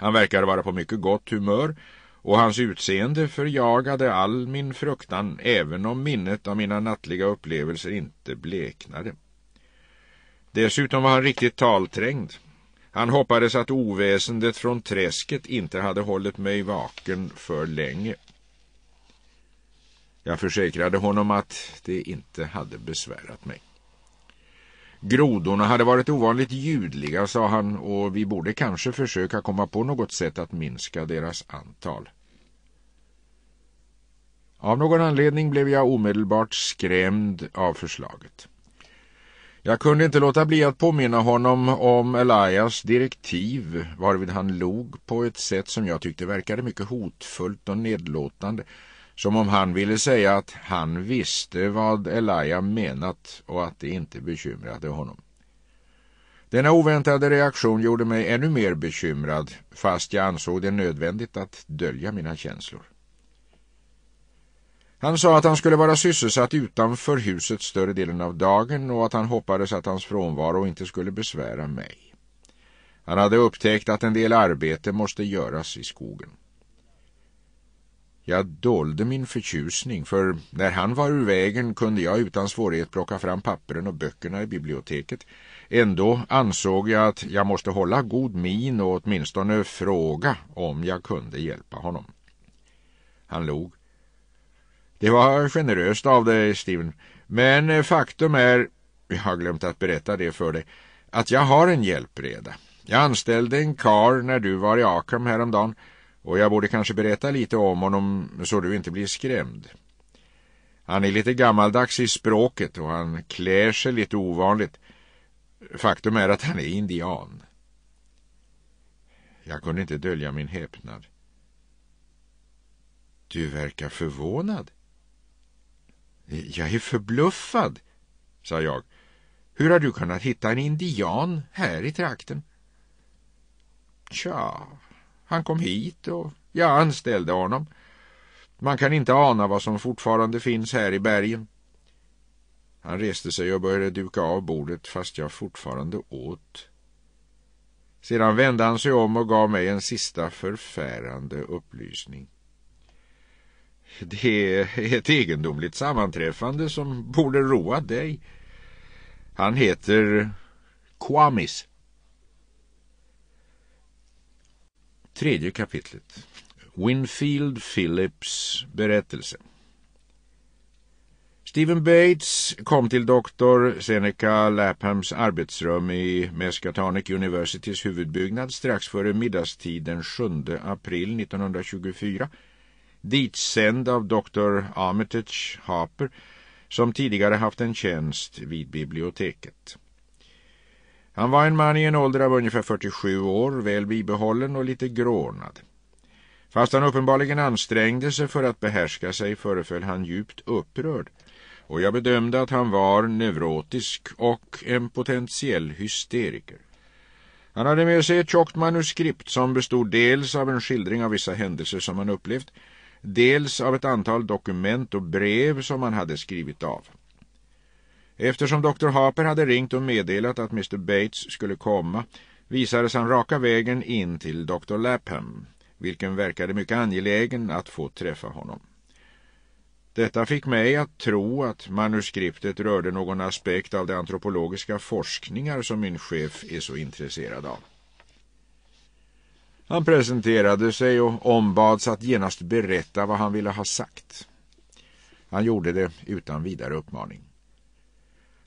Han verkade vara på mycket gott humör och hans utseende förjagade all min fruktan även om minnet av mina nattliga upplevelser inte bleknade. Dessutom var han riktigt talträngd. Han hoppades att oväsendet från träsket inte hade hållit mig vaken för länge. Jag försäkrade honom att det inte hade besvärat mig. Grodorna hade varit ovanligt ljudliga, sa han, och vi borde kanske försöka komma på något sätt att minska deras antal. Av någon anledning blev jag omedelbart skrämd av förslaget. Jag kunde inte låta bli att påminna honom om Elias direktiv varvid han log på ett sätt som jag tyckte verkade mycket hotfullt och nedlåtande som om han ville säga att han visste vad Elia menat och att det inte bekymrade honom. Denna oväntade reaktion gjorde mig ännu mer bekymrad fast jag ansåg det nödvändigt att dölja mina känslor. Han sa att han skulle vara sysselsatt utanför huset större delen av dagen och att han hoppades att hans frånvaro inte skulle besvära mig. Han hade upptäckt att en del arbete måste göras i skogen. Jag dolde min förtjusning, för när han var ur vägen kunde jag utan svårighet plocka fram papperen och böckerna i biblioteket. Ändå ansåg jag att jag måste hålla god min och åtminstone fråga om jag kunde hjälpa honom. Han log. Det var generöst av dig, Steven, men faktum är, jag har glömt att berätta det för dig, att jag har en hjälpreda. Jag anställde en kar när du var i Akram häromdagen. Och jag borde kanske berätta lite om honom så du inte blir skrämd. Han är lite gammaldags i språket och han klär sig lite ovanligt. Faktum är att han är indian. Jag kunde inte dölja min häpnad. Du verkar förvånad. Jag är förbluffad, sa jag. Hur har du kunnat hitta en indian här i trakten? Tja, han kom hit och jag anställde honom. Man kan inte ana vad som fortfarande finns här i bergen. Han reste sig och började duka av bordet fast jag fortfarande åt. Sedan vände han sig om och gav mig en sista förfärande upplysning. Det är ett egendomligt sammanträffande som borde roa dig. Han heter Kwamis. Tredje kapitlet. Winfield Phillips berättelse. Stephen Bates kom till doktor Seneca Laphams arbetsrum i Mescatonic Universitys huvudbyggnad strax före middagstid den 7 april 1924 ditsänd av doktor Armitage Harper som tidigare haft en tjänst vid biblioteket. Han var en man i en ålder av ungefär 47 år, väl bibehållen och lite grånad. Fast han uppenbarligen ansträngde sig för att behärska sig föreföll han djupt upprörd och jag bedömde att han var neurotisk och en potentiell hysteriker. Han hade med sig ett tjockt manuskript som bestod dels av en skildring av vissa händelser som han upplevt, dels av ett antal dokument och brev som han hade skrivit av. Eftersom Dr. Harper hade ringt och meddelat att Mr. Bates skulle komma visades han raka vägen in till Dr. Lapham, vilken verkade mycket angelägen att få träffa honom. Detta fick mig att tro att manuskriptet rörde någon aspekt av de antropologiska forskningar som min chef är så intresserad av. Han presenterade sig och ombads att genast berätta vad han ville ha sagt. Han gjorde det utan vidare uppmaning.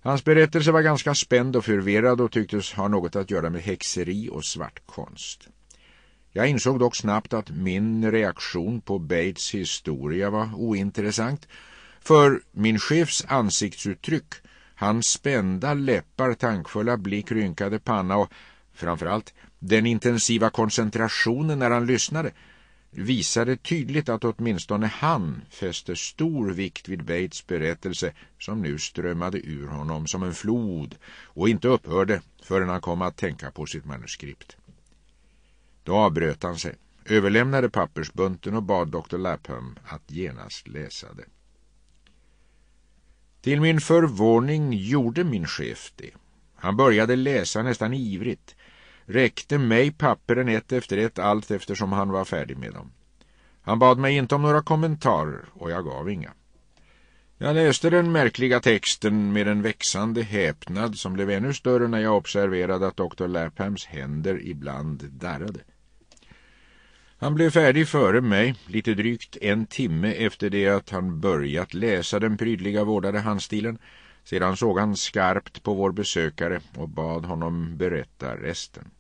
Hans berättelse var ganska spänd och förvirrad och tycktes ha något att göra med häxeri och svartkonst. Jag insåg dock snabbt att min reaktion på Bates historia var ointressant för min chefs ansiktsuttryck, hans spända läppar, tankfulla blick, rynkade panna och framförallt den intensiva koncentrationen när han lyssnade visade tydligt att åtminstone han fäste stor vikt vid Bates berättelse som nu strömmade ur honom som en flod och inte upphörde förrän han kom att tänka på sitt manuskript. Då avbröt han sig, överlämnade pappersbunten och bad Dr. Lapham att genast läsa det. Till min förvåning gjorde min chef det. Han började läsa nästan ivrigt räckte mig papperen ett efter ett allt eftersom han var färdig med dem. Han bad mig inte om några kommentarer och jag gav inga. Jag läste den märkliga texten med en växande häpnad som blev ännu större när jag observerade att doktor Laphams händer ibland darrade. Han blev färdig före mig, lite drygt en timme efter det att han börjat läsa den prydliga vårdade handstilen- sedan såg han skarpt på vår besökare och bad honom berätta resten.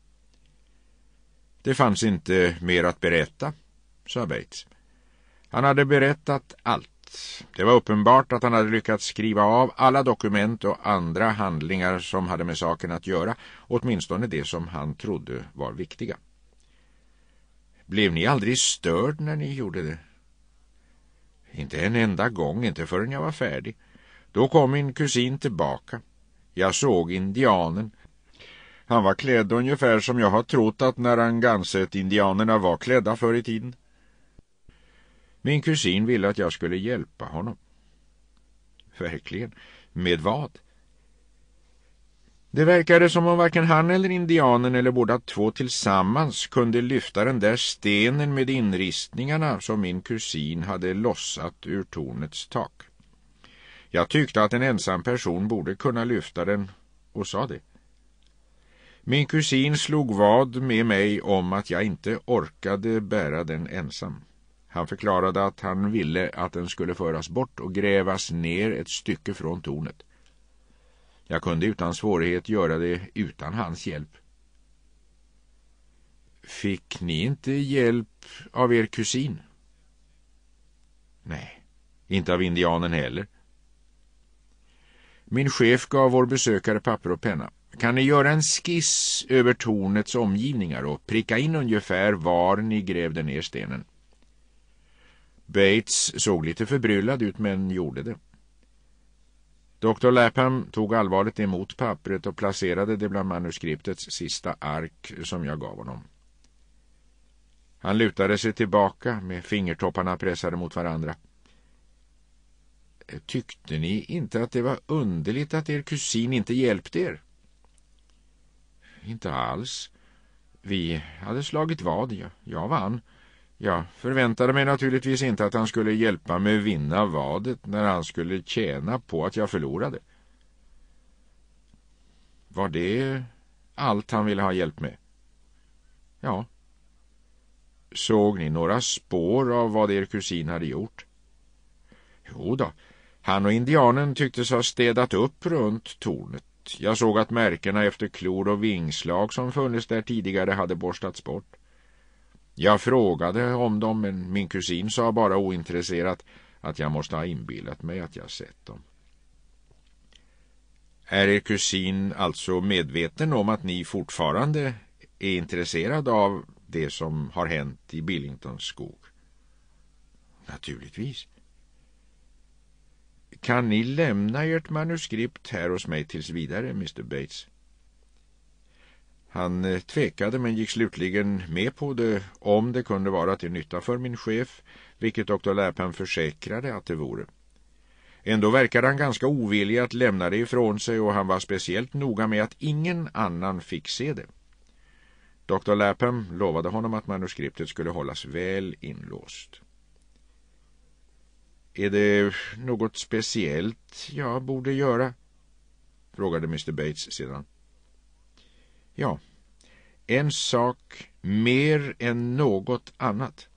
Det fanns inte mer att berätta, sa Bates. Han hade berättat allt. Det var uppenbart att han hade lyckats skriva av alla dokument och andra handlingar som hade med saken att göra, åtminstone det som han trodde var viktiga. Blev ni aldrig störd när ni gjorde det? Inte en enda gång, inte förrän jag var färdig. Då kom min kusin tillbaka. Jag såg indianen. Han var klädd ungefär som jag har trott att Narragansett-indianerna var klädda förr i tiden. Min kusin ville att jag skulle hjälpa honom. Verkligen. Med vad? Det verkade som om varken han eller indianen eller båda två tillsammans kunde lyfta den där stenen med inristningarna som min kusin hade lossat ur tornets tak. Jag tyckte att en ensam person borde kunna lyfta den och sa det. Min kusin slog vad med mig om att jag inte orkade bära den ensam. Han förklarade att han ville att den skulle föras bort och grävas ner ett stycke från tornet. Jag kunde utan svårighet göra det utan hans hjälp. Fick ni inte hjälp av er kusin? Nej, inte av indianen heller. Min chef gav vår besökare papper och penna. Kan ni göra en skiss över tornets omgivningar och pricka in ungefär var ni grävde ner stenen? Bates såg lite förbryllad ut men gjorde det. Dr. Lapham tog allvarligt emot pappret och placerade det bland manuskriptets sista ark som jag gav honom. Han lutade sig tillbaka med fingertopparna pressade mot varandra. Eh, tyckte ni inte att det var underligt att er kusin inte hjälpte er? Inte alls. Vi hade slagit vad. Jag, jag vann. Jag förväntade mig naturligtvis inte att han skulle hjälpa mig vinna vadet när han skulle tjäna på att jag förlorade. Var det allt han ville ha hjälp med? Ja. Såg ni några spår av vad er kusin hade gjort? Jo då, han och indianen tycktes ha städat upp runt tornet. Jag såg att märkena efter klor och vingslag som funnits där tidigare hade borstats bort. Jag frågade om dem, men min kusin sa bara ointresserat att jag måste ha inbillat mig att jag sett dem. Är er kusin alltså medveten om att ni fortfarande är intresserad av det som har hänt i Billingtons skog? Naturligtvis. Kan ni lämna ert manuskript här hos mig tills vidare, Mr. Bates? Han eh, tvekade men gick slutligen med på det om det kunde vara till nytta för min chef, vilket dr Lapham försäkrade att det vore. Ändå verkade han ganska ovillig att lämna det ifrån sig och han var speciellt noga med att ingen annan fick se det. Dr Lapham lovade honom att manuskriptet skulle hållas väl inlåst. Är det något speciellt jag borde göra? Frågade Mr Bates sedan. Ja, en sak mer än något annat.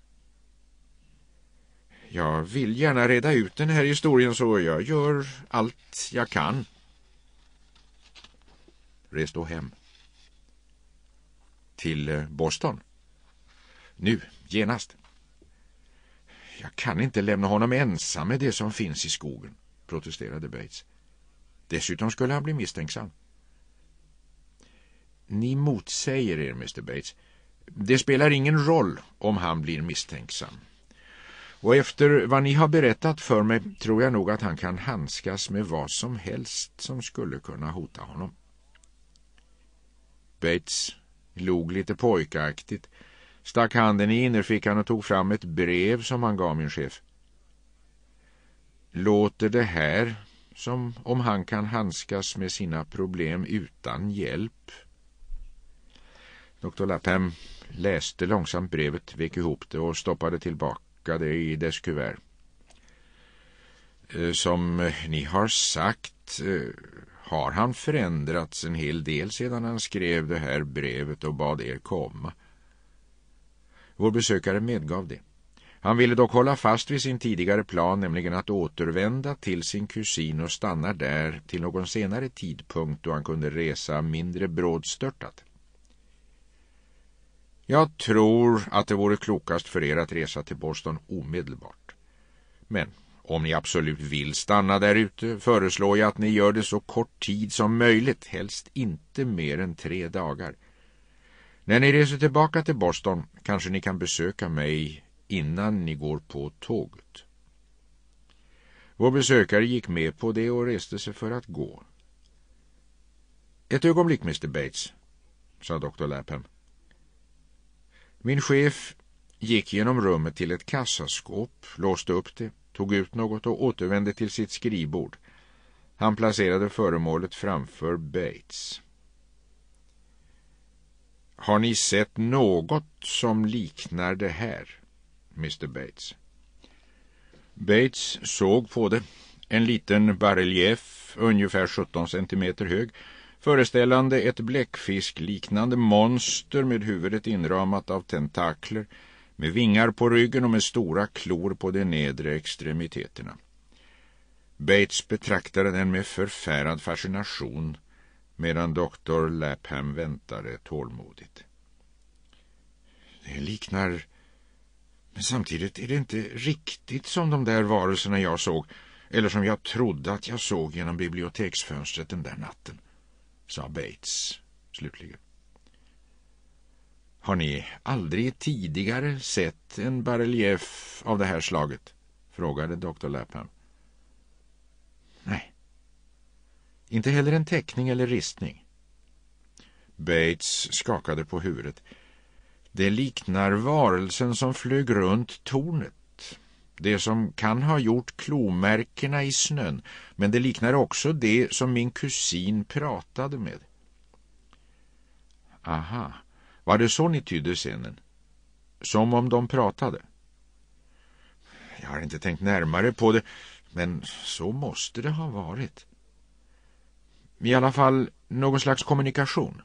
Jag vill gärna reda ut den här historien så jag gör allt jag kan. Res då hem. Till eh, Boston? Nu, genast. Jag kan inte lämna honom ensam med det som finns i skogen, protesterade Bates. Dessutom skulle han bli misstänksam. Ni motsäger er, Mr Bates. Det spelar ingen roll om han blir misstänksam. Och efter vad ni har berättat för mig tror jag nog att han kan handskas med vad som helst som skulle kunna hota honom. Bates log lite pojkaktigt stack handen i innerfickan och tog fram ett brev som han gav min chef. Låter det här som om han kan handskas med sina problem utan hjälp? Dr Lapham läste långsamt brevet, vek ihop det och stoppade tillbaka det i dess kuvert. Eh, som ni har sagt eh, har han förändrats en hel del sedan han skrev det här brevet och bad er komma. Vår besökare medgav det. Han ville dock hålla fast vid sin tidigare plan, nämligen att återvända till sin kusin och stanna där till någon senare tidpunkt då han kunde resa mindre brådstörtat. Jag tror att det vore klokast för er att resa till Boston omedelbart. Men om ni absolut vill stanna där ute föreslår jag att ni gör det så kort tid som möjligt, helst inte mer än tre dagar. När ni reser tillbaka till Boston kanske ni kan besöka mig innan ni går på tåget. Vår besökare gick med på det och reste sig för att gå. Ett ögonblick, Mr Bates, sa doktor Lapham. Min chef gick genom rummet till ett kassaskåp, låste upp det, tog ut något och återvände till sitt skrivbord. Han placerade föremålet framför Bates. Har ni sett något som liknar det här? Mr Bates. Bates såg på det. En liten barrelief, ungefär 17 centimeter hög, föreställande ett bläckfiskliknande monster med huvudet inramat av tentakler, med vingar på ryggen och med stora klor på de nedre extremiteterna. Bates betraktade den med förfärad fascination medan doktor Lapham väntade tålmodigt. Det liknar... Men samtidigt är det inte riktigt som de där varelserna jag såg eller som jag trodde att jag såg genom biblioteksfönstret den där natten, sa Bates slutligen. Har ni aldrig tidigare sett en barrelief av det här slaget? frågade doktor Lapham. Inte heller en teckning eller ristning. Bates skakade på huvudet. Det liknar varelsen som flög runt tornet. Det som kan ha gjort klomärkena i snön, men det liknar också det som min kusin pratade med. Aha, var det så ni tydde scenen? Som om de pratade? Jag har inte tänkt närmare på det, men så måste det ha varit. I alla fall någon slags kommunikation.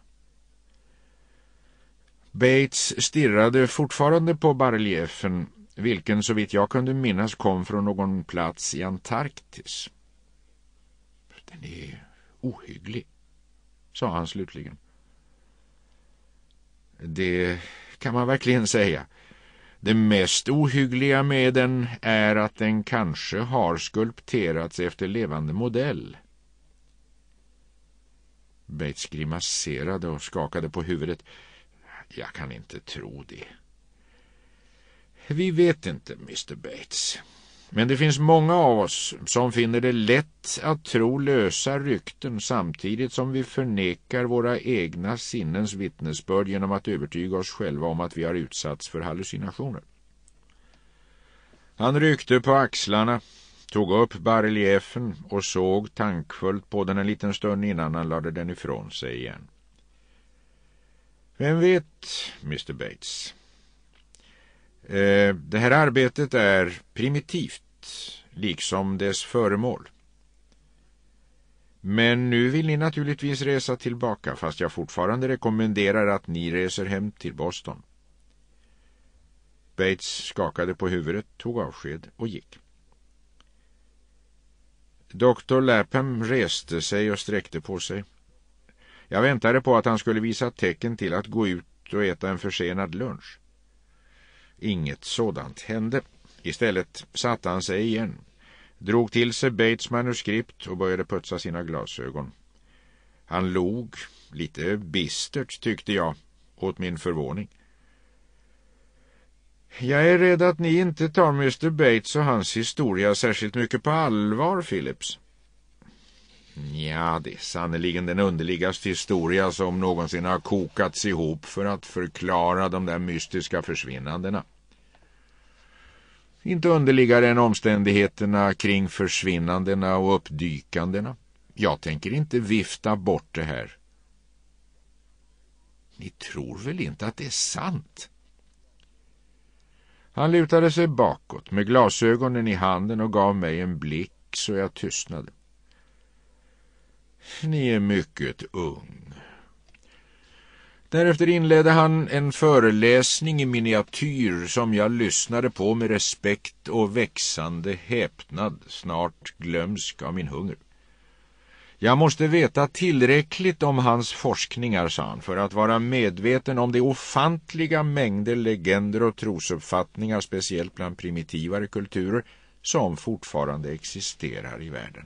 Bates stirrade fortfarande på bareliefen, vilken såvitt jag kunde minnas kom från någon plats i Antarktis. Den är ohygglig, sa han slutligen. Det kan man verkligen säga. Det mest ohyggliga med den är att den kanske har skulpterats efter levande modell- Bates grimaserade och skakade på huvudet. Jag kan inte tro det. Vi vet inte, Mr Bates. Men det finns många av oss som finner det lätt att tro lösa rykten samtidigt som vi förnekar våra egna sinnens vittnesbörd genom att övertyga oss själva om att vi har utsatts för hallucinationer. Han ryckte på axlarna tog upp bareliefen och såg tankfullt på den en liten stund innan han lade den ifrån sig igen. Vem vet, Mr Bates? Eh, det här arbetet är primitivt, liksom dess föremål. Men nu vill ni naturligtvis resa tillbaka fast jag fortfarande rekommenderar att ni reser hem till Boston. Bates skakade på huvudet, tog avsked och gick. Doktor Lapham reste sig och sträckte på sig. Jag väntade på att han skulle visa tecken till att gå ut och äta en försenad lunch. Inget sådant hände. Istället satte han sig igen, drog till sig Bates manuskript och började putsa sina glasögon. Han log, lite bistert tyckte jag, åt min förvåning. Jag är rädd att ni inte tar Mr Bates och hans historia särskilt mycket på allvar, Philips. Ja, det är sannerligen den underligaste historia som någonsin har kokats ihop för att förklara de där mystiska försvinnandena. Inte underligare än omständigheterna kring försvinnandena och uppdykandena. Jag tänker inte vifta bort det här. Ni tror väl inte att det är sant? Han lutade sig bakåt med glasögonen i handen och gav mig en blick så jag tystnade. Ni är mycket ung. Därefter inledde han en föreläsning i miniatyr som jag lyssnade på med respekt och växande häpnad, snart glömsk av min hunger. Jag måste veta tillräckligt om hans forskningar, sa han, för att vara medveten om de ofantliga mängder legender och trosuppfattningar, speciellt bland primitivare kulturer, som fortfarande existerar i världen.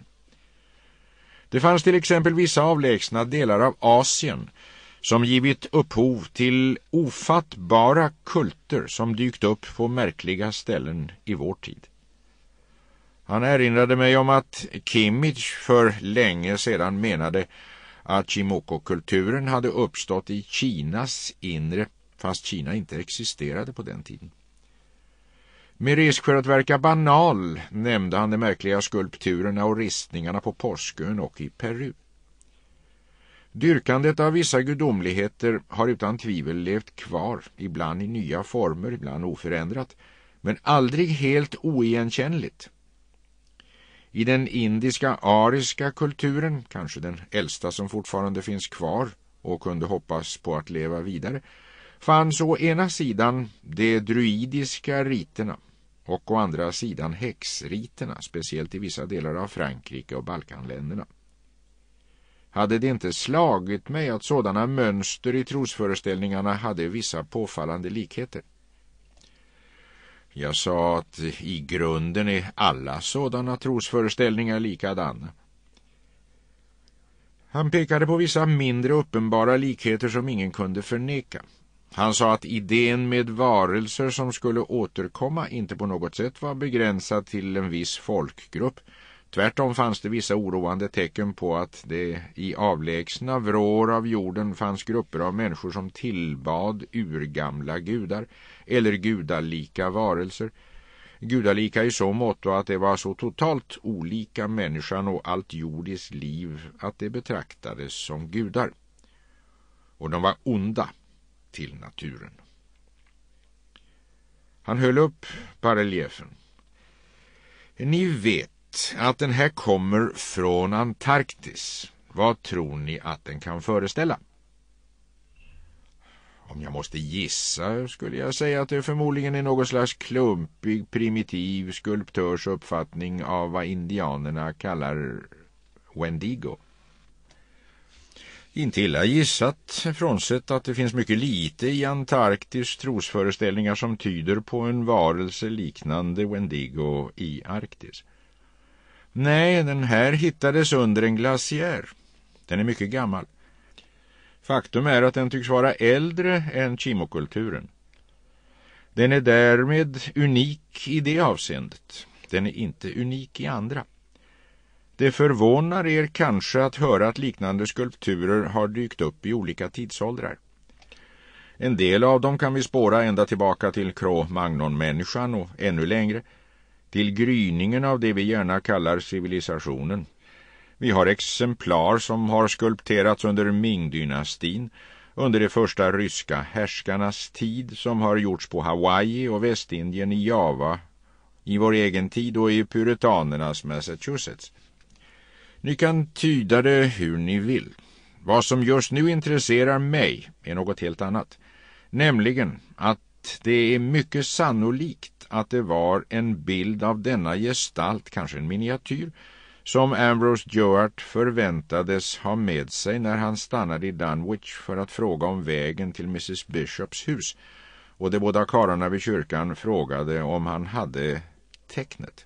Det fanns till exempel vissa avlägsna delar av Asien som givit upphov till ofattbara kulter som dykt upp på märkliga ställen i vår tid. Han erinrade mig om att Kimmich för länge sedan menade att Chimoko-kulturen hade uppstått i Kinas inre, fast Kina inte existerade på den tiden. Med risk för att verka banal nämnde han de märkliga skulpturerna och ristningarna på Påskön och i Peru. Dyrkandet av vissa gudomligheter har utan tvivel levt kvar, ibland i nya former, ibland oförändrat, men aldrig helt oigenkännligt. I den indiska ariska kulturen, kanske den äldsta som fortfarande finns kvar och kunde hoppas på att leva vidare, fanns å ena sidan de druidiska riterna och å andra sidan häxriterna, speciellt i vissa delar av Frankrike och Balkanländerna. Hade det inte slagit mig att sådana mönster i trosföreställningarna hade vissa påfallande likheter. Jag sa att i grunden är alla sådana trosföreställningar likadana. Han pekade på vissa mindre uppenbara likheter som ingen kunde förneka. Han sa att idén med varelser som skulle återkomma inte på något sätt var begränsad till en viss folkgrupp Tvärtom fanns det vissa oroande tecken på att det i avlägsna vrår av jorden fanns grupper av människor som tillbad urgamla gudar eller gudalika varelser. Gudalika i så mått att det var så totalt olika människan och allt jordiskt liv att det betraktades som gudar. Och de var onda till naturen. Han höll upp bareliefen. Ni vet att den här kommer från Antarktis. Vad tror ni att den kan föreställa? Om jag måste gissa skulle jag säga att det förmodligen är någon slags klumpig, primitiv skulptörs uppfattning av vad indianerna kallar Wendigo. Inte illa gissat, frånsett att det finns mycket lite i Antarktis trosföreställningar som tyder på en varelse liknande Wendigo i Arktis. Nej, den här hittades under en glaciär. Den är mycket gammal. Faktum är att den tycks vara äldre än Kimokulturen. Den är därmed unik i det avseendet. Den är inte unik i andra. Det förvånar er kanske att höra att liknande skulpturer har dykt upp i olika tidsåldrar. En del av dem kan vi spåra ända tillbaka till Cro-Magnon-människan och ännu längre till gryningen av det vi gärna kallar civilisationen. Vi har exemplar som har skulpterats under Ming-dynastin, under de första ryska härskarnas tid som har gjorts på Hawaii och Västindien i Java, i vår egen tid och i puritanernas Massachusetts. Ni kan tyda det hur ni vill. Vad som just nu intresserar mig är något helt annat, nämligen att det är mycket sannolikt att det var en bild av denna gestalt, kanske en miniatyr, som Ambrose Joart förväntades ha med sig när han stannade i Dunwich för att fråga om vägen till mrs Bishops hus och de båda karlarna vid kyrkan frågade om han hade tecknet.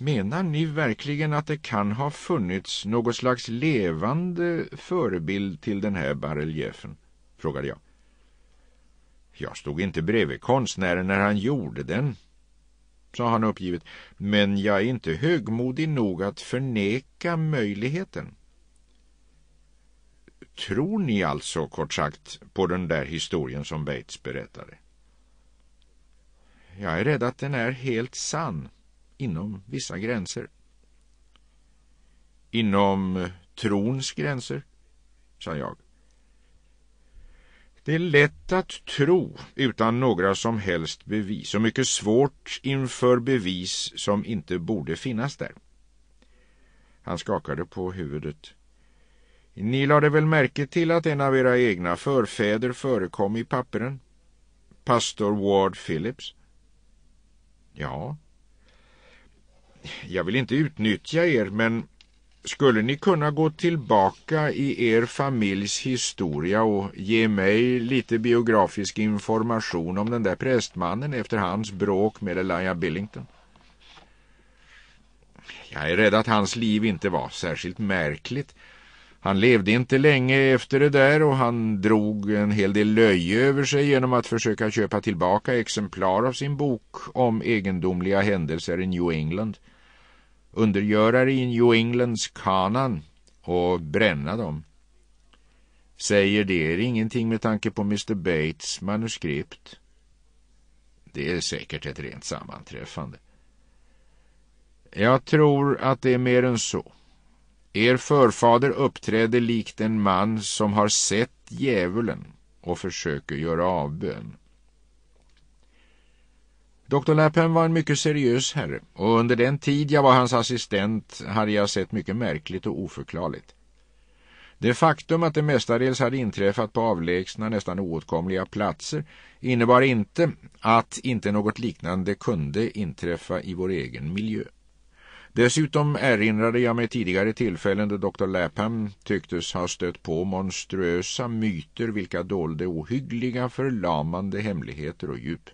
Menar ni verkligen att det kan ha funnits något slags levande förebild till den här bareljefen? frågade jag. Jag stod inte bredvid konstnären när han gjorde den, sa han uppgivet, men jag är inte högmodig nog att förneka möjligheten. Tror ni alltså, kort sagt, på den där historien som Bates berättade? Jag är rädd att den är helt sann, inom vissa gränser. Inom trons gränser, sa jag. Det är lätt att tro utan några som helst bevis och mycket svårt inför bevis som inte borde finnas där. Han skakade på huvudet. Ni lade väl märke till att en av era egna förfäder förekom i papperen? Pastor Ward Phillips? Ja. Jag vill inte utnyttja er, men skulle ni kunna gå tillbaka i er familjs historia och ge mig lite biografisk information om den där prästmannen efter hans bråk med Elijah Billington? Jag är rädd att hans liv inte var särskilt märkligt. Han levde inte länge efter det där och han drog en hel del löje över sig genom att försöka köpa tillbaka exemplar av sin bok om egendomliga händelser i New England- undergörare i New Englands kanan och bränna dem. Säger det er ingenting med tanke på Mr Bates manuskript. Det är säkert ett rent sammanträffande. Jag tror att det är mer än så. Er förfader uppträder likt en man som har sett djävulen och försöker göra avbön. Dr Lapham var en mycket seriös herre och under den tid jag var hans assistent hade jag sett mycket märkligt och oförklarligt. Det faktum att det mestadels hade inträffat på avlägsna, nästan oåtkomliga platser innebar inte att inte något liknande kunde inträffa i vår egen miljö. Dessutom erinrade jag mig tidigare tillfällen då Dr Lapham tycktes ha stött på monstruösa myter vilka dolde ohyggliga, förlamande hemligheter och djup.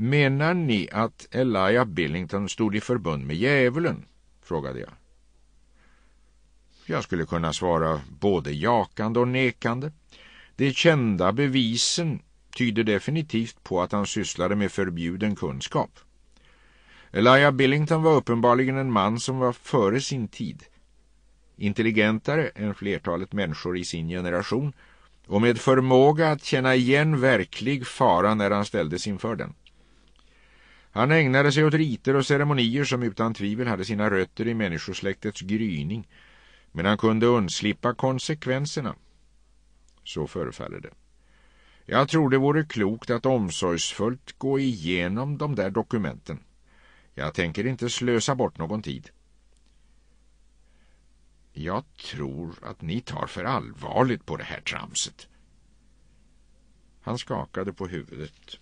Menar ni att Elia Billington stod i förbund med djävulen? frågade jag. Jag skulle kunna svara både jakande och nekande. De kända bevisen tyder definitivt på att han sysslade med förbjuden kunskap. Elia Billington var uppenbarligen en man som var före sin tid. Intelligentare än flertalet människor i sin generation och med förmåga att känna igen verklig fara när han ställdes inför den. Han ägnade sig åt riter och ceremonier som utan tvivel hade sina rötter i människosläktets gryning, men han kunde undslippa konsekvenserna. Så förefaller det. Jag tror det vore klokt att omsorgsfullt gå igenom de där dokumenten. Jag tänker inte slösa bort någon tid. Jag tror att ni tar för allvarligt på det här tramset. Han skakade på huvudet.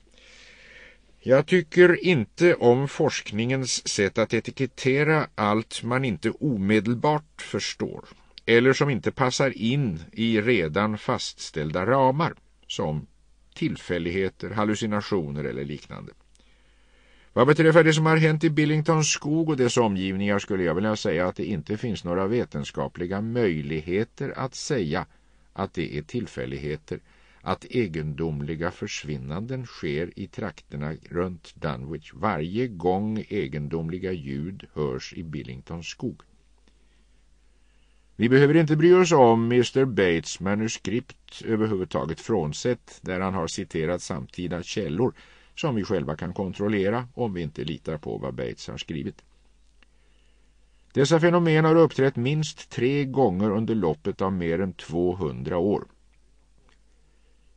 Jag tycker inte om forskningens sätt att etikettera allt man inte omedelbart förstår eller som inte passar in i redan fastställda ramar som tillfälligheter, hallucinationer eller liknande. Vad beträffar det som har hänt i Billingtons skog och dess omgivningar skulle jag vilja säga att det inte finns några vetenskapliga möjligheter att säga att det är tillfälligheter att egendomliga försvinnanden sker i trakterna runt Dunwich varje gång egendomliga ljud hörs i Billingtons skog. Vi behöver inte bry oss om Mr Bates manuskript överhuvudtaget frånsett där han har citerat samtida källor som vi själva kan kontrollera om vi inte litar på vad Bates har skrivit. Dessa fenomen har uppträtt minst tre gånger under loppet av mer än 200 år.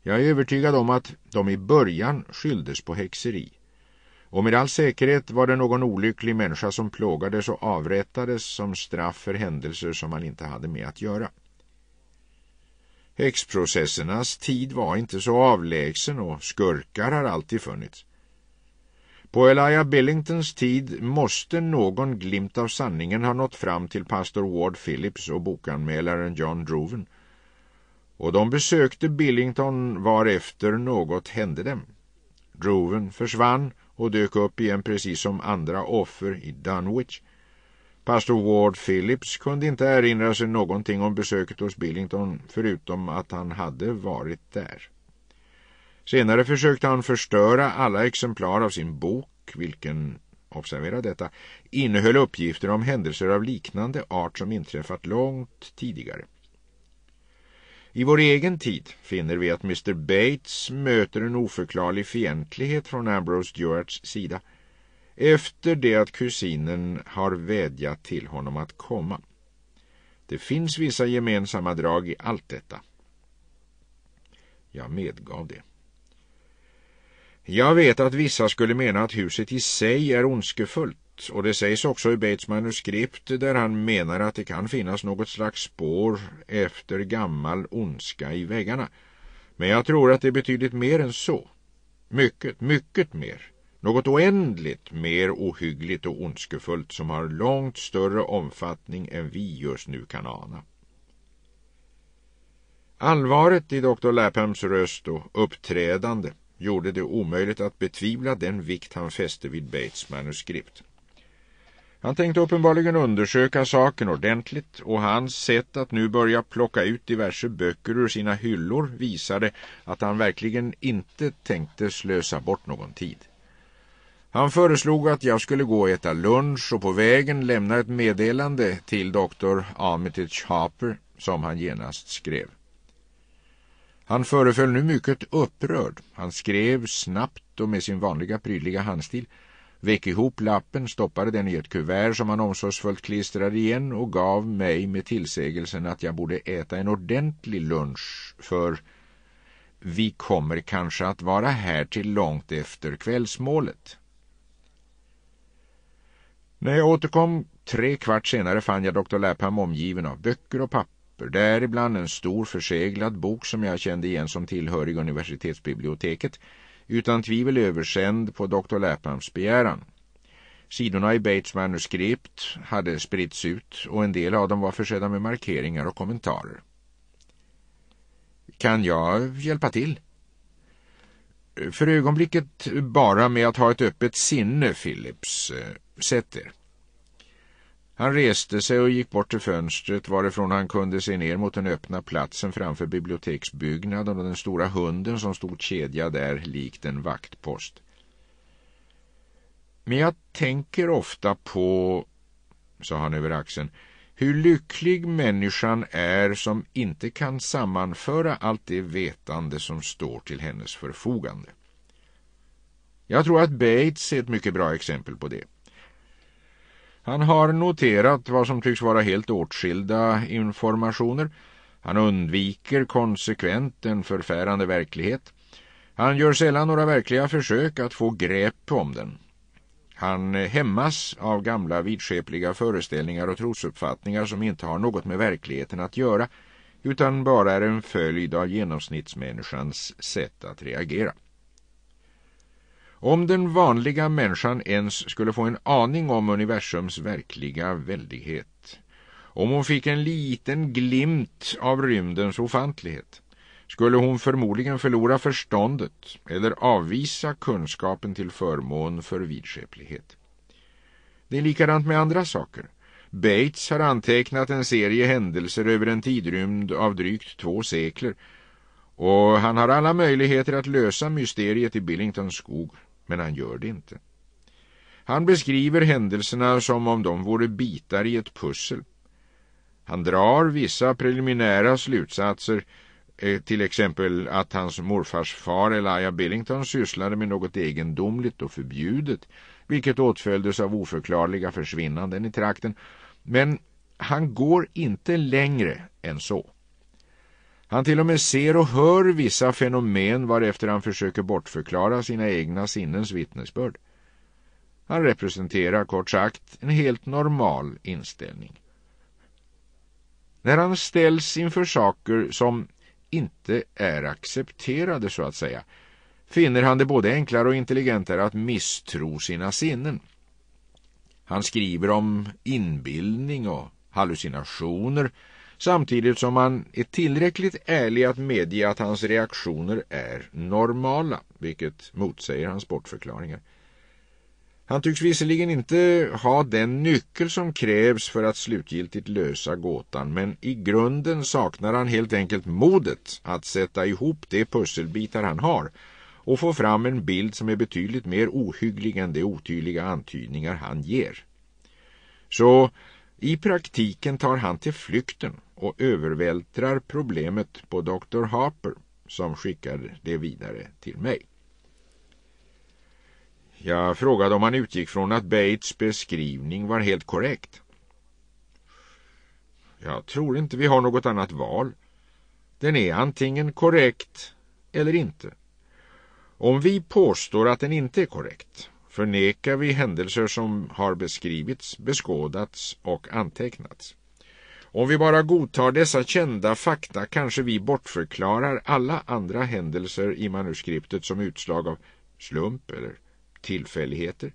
Jag är övertygad om att de i början skylldes på häxeri. Och med all säkerhet var det någon olycklig människa som plågades och avrättades som straff för händelser som man inte hade med att göra. Häxprocessernas tid var inte så avlägsen och skurkar har alltid funnits. På Elijah Billingtons tid måste någon glimt av sanningen ha nått fram till pastor Ward Phillips och bokanmälaren John Droven och de besökte Billington varefter något hände dem. Droven försvann och dök upp igen precis som andra offer i Dunwich. Pastor Ward Phillips kunde inte erinra sig någonting om besöket hos Billington förutom att han hade varit där. Senare försökte han förstöra alla exemplar av sin bok, vilken, observera detta, innehöll uppgifter om händelser av liknande art som inträffat långt tidigare. I vår egen tid finner vi att Mr Bates möter en oförklarlig fientlighet från Ambrose Stuarts sida efter det att kusinen har vädjat till honom att komma. Det finns vissa gemensamma drag i allt detta. Jag medgav det. Jag vet att vissa skulle mena att huset i sig är ondskefullt och det sägs också i Bates manuskript där han menar att det kan finnas något slags spår efter gammal ondska i väggarna. Men jag tror att det är betydligt mer än så. Mycket, mycket mer. Något oändligt mer ohyggligt och ondskefullt som har långt större omfattning än vi just nu kan ana. Allvaret i Dr. Laphams röst och uppträdande gjorde det omöjligt att betvivla den vikt han fäste vid Bates manuskript. Han tänkte uppenbarligen undersöka saken ordentligt och hans sätt att nu börja plocka ut diverse böcker ur sina hyllor visade att han verkligen inte tänkte slösa bort någon tid. Han föreslog att jag skulle gå och äta lunch och på vägen lämna ett meddelande till doktor Armitage Harper som han genast skrev. Han föreföll nu mycket upprörd. Han skrev snabbt och med sin vanliga prydliga handstil vek ihop lappen, stoppade den i ett kuvert som han omsorgsfullt klistrade igen och gav mig med tillsägelsen att jag borde äta en ordentlig lunch för vi kommer kanske att vara här till långt efter kvällsmålet. När jag återkom tre kvart senare fann jag doktor Lapham omgiven av böcker och papper, däribland en stor förseglad bok som jag kände igen som tillhörig universitetsbiblioteket, utan tvivel översänd på Dr. Laphams begäran. Sidorna i Bates manuskript hade spritts ut och en del av dem var försedda med markeringar och kommentarer. Kan jag hjälpa till? För ögonblicket bara med att ha ett öppet sinne, Philips. Eh, sätt er. Han reste sig och gick bort till fönstret varifrån han kunde se ner mot den öppna platsen framför biblioteksbyggnaden och den stora hunden som stod kedja där likt en vaktpost. Men jag tänker ofta på, sa han över axeln, hur lycklig människan är som inte kan sammanföra allt det vetande som står till hennes förfogande. Jag tror att Bates är ett mycket bra exempel på det. Han har noterat vad som tycks vara helt åtskilda informationer. Han undviker konsekvent en förfärande verklighet. Han gör sällan några verkliga försök att få grepp om den. Han hämmas av gamla vidskepliga föreställningar och trosuppfattningar som inte har något med verkligheten att göra utan bara är en följd av genomsnittsmänniskans sätt att reagera. Om den vanliga människan ens skulle få en aning om universums verkliga väldighet, om hon fick en liten glimt av rymdens ofantlighet, skulle hon förmodligen förlora förståndet eller avvisa kunskapen till förmån för vidskeplighet. Det är likadant med andra saker. Bates har antecknat en serie händelser över en tidrymd av drygt två sekler och han har alla möjligheter att lösa mysteriet i Billingtons skog men han gör det inte. Han beskriver händelserna som om de vore bitar i ett pussel. Han drar vissa preliminära slutsatser, eh, till exempel att hans morfars far Elijah Billington sysslade med något egendomligt och förbjudet, vilket åtföljdes av oförklarliga försvinnanden i trakten, men han går inte längre än så. Han till och med ser och hör vissa fenomen varefter han försöker bortförklara sina egna sinnens vittnesbörd. Han representerar kort sagt en helt normal inställning. När han ställs inför saker som inte är accepterade så att säga finner han det både enklare och intelligentare att misstro sina sinnen. Han skriver om inbildning och hallucinationer samtidigt som han är tillräckligt ärlig att medge att hans reaktioner är normala, vilket motsäger hans bortförklaringar. Han tycks visserligen inte ha den nyckel som krävs för att slutgiltigt lösa gåtan, men i grunden saknar han helt enkelt modet att sätta ihop de pusselbitar han har och få fram en bild som är betydligt mer ohygglig än de otydliga antydningar han ger. Så i praktiken tar han till flykten och övervältrar problemet på Dr. Harper som skickar det vidare till mig. Jag frågade om han utgick från att Bates beskrivning var helt korrekt. Jag tror inte vi har något annat val. Den är antingen korrekt eller inte. Om vi påstår att den inte är korrekt förnekar vi händelser som har beskrivits, beskådats och antecknats. Om vi bara godtar dessa kända fakta kanske vi bortförklarar alla andra händelser i manuskriptet som utslag av slump eller tillfälligheter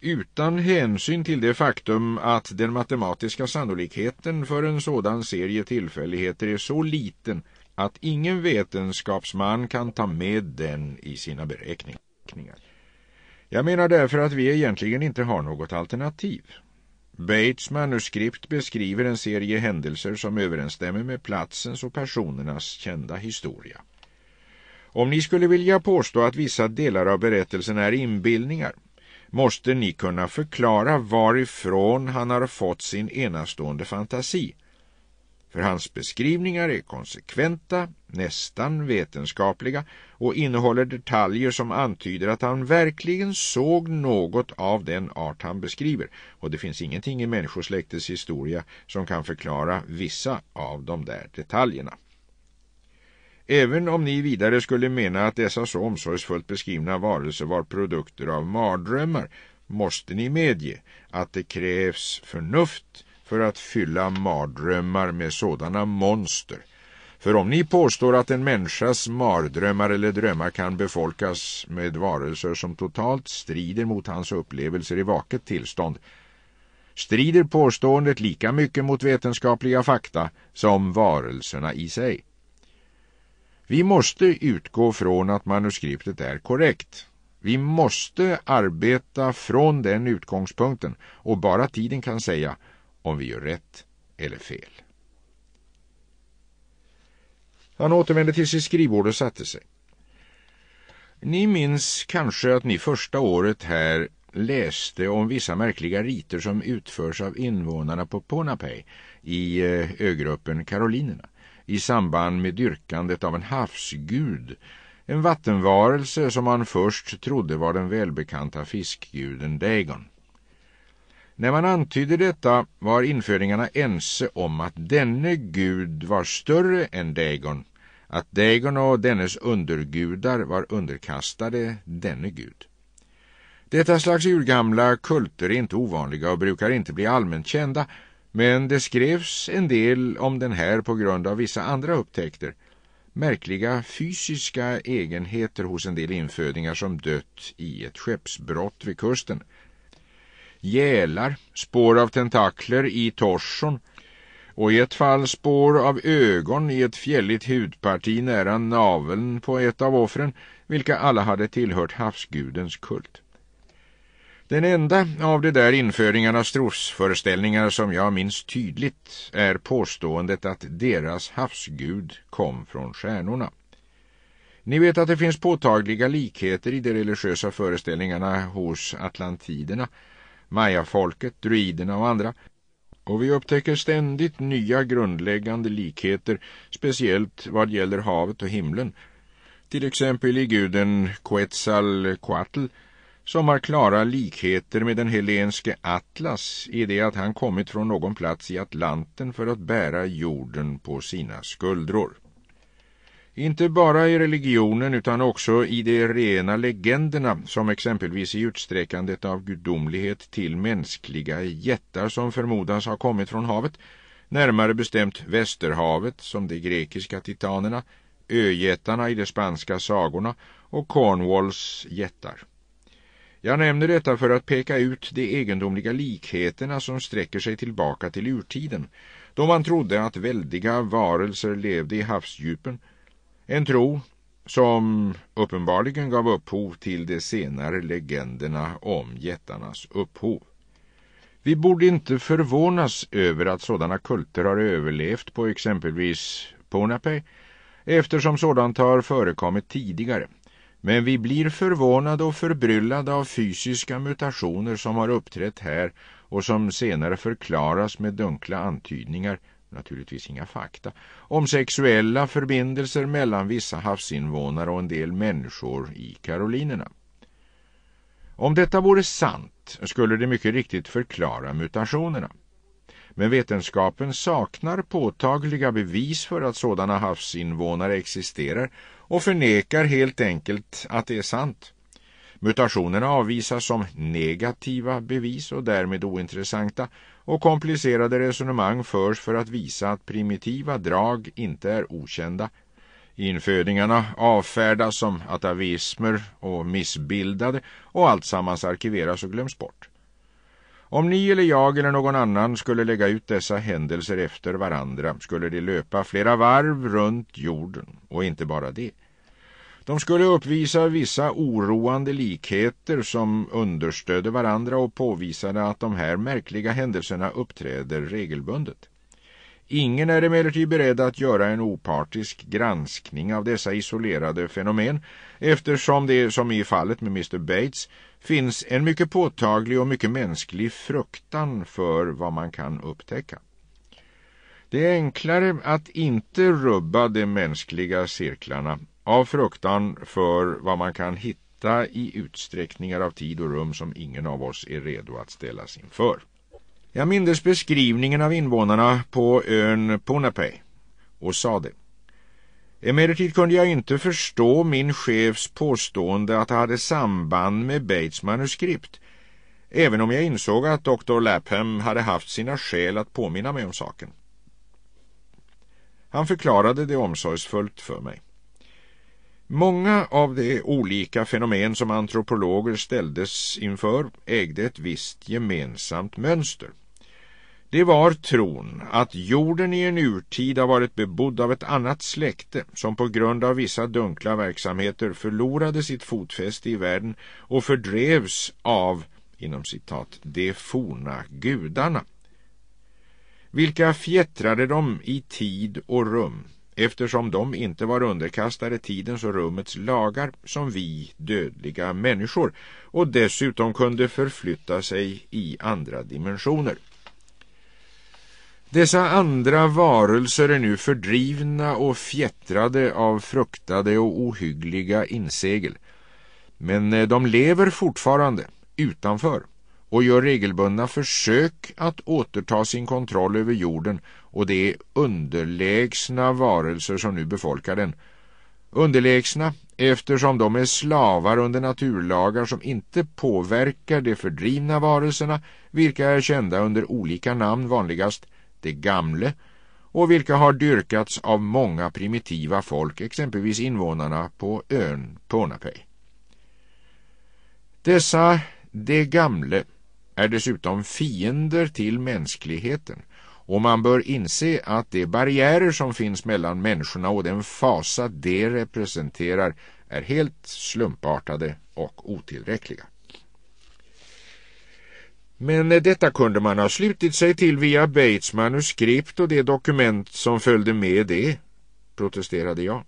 utan hänsyn till det faktum att den matematiska sannolikheten för en sådan serie tillfälligheter är så liten att ingen vetenskapsman kan ta med den i sina beräkningar. Jag menar därför att vi egentligen inte har något alternativ. Bates manuskript beskriver en serie händelser som överensstämmer med platsens och personernas kända historia. Om ni skulle vilja påstå att vissa delar av berättelsen är inbildningar måste ni kunna förklara varifrån han har fått sin enastående fantasi. För hans beskrivningar är konsekventa, nästan vetenskapliga och innehåller detaljer som antyder att han verkligen såg något av den art han beskriver och det finns ingenting i människosläktets historia som kan förklara vissa av de där detaljerna. Även om ni vidare skulle mena att dessa så omsorgsfullt beskrivna varelser var produkter av mardrömmar måste ni medge att det krävs förnuft för att fylla mardrömmar med sådana monster för om ni påstår att en människas mardrömmar eller drömmar kan befolkas med varelser som totalt strider mot hans upplevelser i vaket tillstånd, strider påståendet lika mycket mot vetenskapliga fakta som varelserna i sig. Vi måste utgå från att manuskriptet är korrekt. Vi måste arbeta från den utgångspunkten och bara tiden kan säga om vi gör rätt eller fel. Han återvände till sitt skrivbord och satte sig. Ni minns kanske att ni första året här läste om vissa märkliga riter som utförs av invånarna på Ponapei i eh, ögruppen Karolinerna i samband med dyrkandet av en havsgud, en vattenvarelse som man först trodde var den välbekanta fiskguden Dagon. När man antydde detta var infödingarna ense om att denne gud var större än Dagon, att Dagon och dennes undergudar var underkastade denne gud. Detta slags urgamla kulter är inte ovanliga och brukar inte bli allmänt kända, men det skrevs en del om den här på grund av vissa andra upptäckter. Märkliga fysiska egenheter hos en del infödingar som dött i ett skeppsbrott vid kusten gälar, spår av tentakler i torson och i ett fall spår av ögon i ett fjälligt hudparti nära naveln på ett av offren, vilka alla hade tillhört havsgudens kult. Den enda av de där införingarna trosföreställningar som jag minns tydligt är påståendet att deras havsgud kom från stjärnorna. Ni vet att det finns påtagliga likheter i de religiösa föreställningarna hos atlantiderna mayafolket, druiderna och andra. Och vi upptäcker ständigt nya grundläggande likheter, speciellt vad gäller havet och himlen. Till exempel i guden Quetzalcoatl som har klara likheter med den helenske Atlas i det att han kommit från någon plats i Atlanten för att bära jorden på sina skuldror. Inte bara i religionen utan också i de rena legenderna som exempelvis i utsträckandet av gudomlighet till mänskliga jättar som förmodas ha kommit från havet, närmare bestämt Västerhavet som de grekiska titanerna, öjättarna i de spanska sagorna och Cornwalls jättar. Jag nämner detta för att peka ut de egendomliga likheterna som sträcker sig tillbaka till urtiden, då man trodde att väldiga varelser levde i havsdjupen en tro som uppenbarligen gav upphov till de senare legenderna om jättarnas upphov. Vi borde inte förvånas över att sådana kulter har överlevt på exempelvis Ponape eftersom sådant har förekommit tidigare. Men vi blir förvånade och förbryllade av fysiska mutationer som har uppträtt här och som senare förklaras med dunkla antydningar naturligtvis inga fakta, om sexuella förbindelser mellan vissa havsinvånare och en del människor i Karolinerna. Om detta vore sant skulle det mycket riktigt förklara mutationerna. Men vetenskapen saknar påtagliga bevis för att sådana havsinvånare existerar och förnekar helt enkelt att det är sant. Mutationerna avvisas som negativa bevis och därmed ointressanta och komplicerade resonemang förs för att visa att primitiva drag inte är okända. Infödingarna avfärdas som atavismer och missbildade och alltsammans arkiveras och glöms bort. Om ni eller jag eller någon annan skulle lägga ut dessa händelser efter varandra skulle de löpa flera varv runt jorden och inte bara det. De skulle uppvisa vissa oroande likheter som understödde varandra och påvisade att de här märkliga händelserna uppträder regelbundet. Ingen är emellertid beredd att göra en opartisk granskning av dessa isolerade fenomen eftersom det, som i fallet med Mr Bates, finns en mycket påtaglig och mycket mänsklig fruktan för vad man kan upptäcka. Det är enklare att inte rubba de mänskliga cirklarna av fruktan för vad man kan hitta i utsträckningar av tid och rum som ingen av oss är redo att ställas inför. Jag mindes beskrivningen av invånarna på ön Punapei och sa det. Emellertid kunde jag inte förstå min chefs påstående att det hade samband med Bates manuskript, även om jag insåg att Dr. Lapham hade haft sina skäl att påminna mig om saken. Han förklarade det omsorgsfullt för mig. Många av de olika fenomen som antropologer ställdes inför ägde ett visst gemensamt mönster. Det var tron att jorden i en urtid har varit bebodd av ett annat släkte som på grund av vissa dunkla verksamheter förlorade sitt fotfäste i världen och fördrevs av, inom citat, de forna gudarna. Vilka fjättrade dem i tid och rum eftersom de inte var underkastade tidens och rummets lagar som vi dödliga människor och dessutom kunde förflytta sig i andra dimensioner. Dessa andra varelser är nu fördrivna och fjättrade av fruktade och ohyggliga insegel. Men eh, de lever fortfarande utanför och gör regelbundna försök att återta sin kontroll över jorden och det är underlägsna varelser som nu befolkar den. Underlägsna eftersom de är slavar under naturlagar som inte påverkar de fördrivna varelserna vilka är kända under olika namn vanligast det gamle och vilka har dyrkats av många primitiva folk, exempelvis invånarna på ön Ponapei. Dessa de gamle är dessutom fiender till mänskligheten och man bör inse att de barriärer som finns mellan människorna och den fasa de representerar är helt slumpartade och otillräckliga. Men detta kunde man ha slutit sig till via Bates manuskript och det dokument som följde med det, protesterade jag.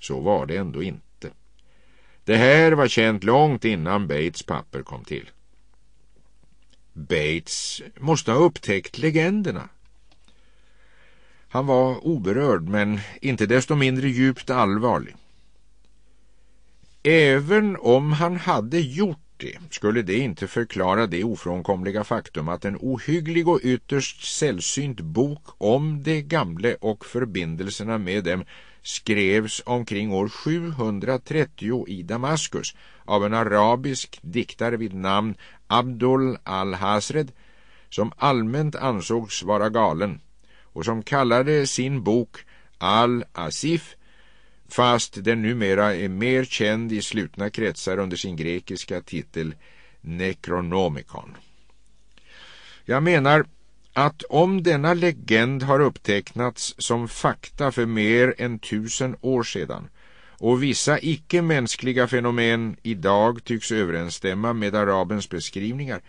Så var det ändå inte. Det här var känt långt innan Bates papper kom till. Bates måste ha upptäckt legenderna. Han var oberörd, men inte desto mindre djupt allvarlig. Även om han hade gjort det skulle det inte förklara det ofrånkomliga faktum att en ohygglig och ytterst sällsynt bok om det gamle och förbindelserna med dem skrevs omkring år 730 i Damaskus av en arabisk diktare vid namn Abdul al-Hasred som allmänt ansågs vara galen och som kallade sin bok Al-Asif fast den numera är mer känd i slutna kretsar under sin grekiska titel Necronomicon. Jag menar att om denna legend har upptecknats som fakta för mer än tusen år sedan och vissa icke-mänskliga fenomen idag tycks överensstämma med arabens beskrivningar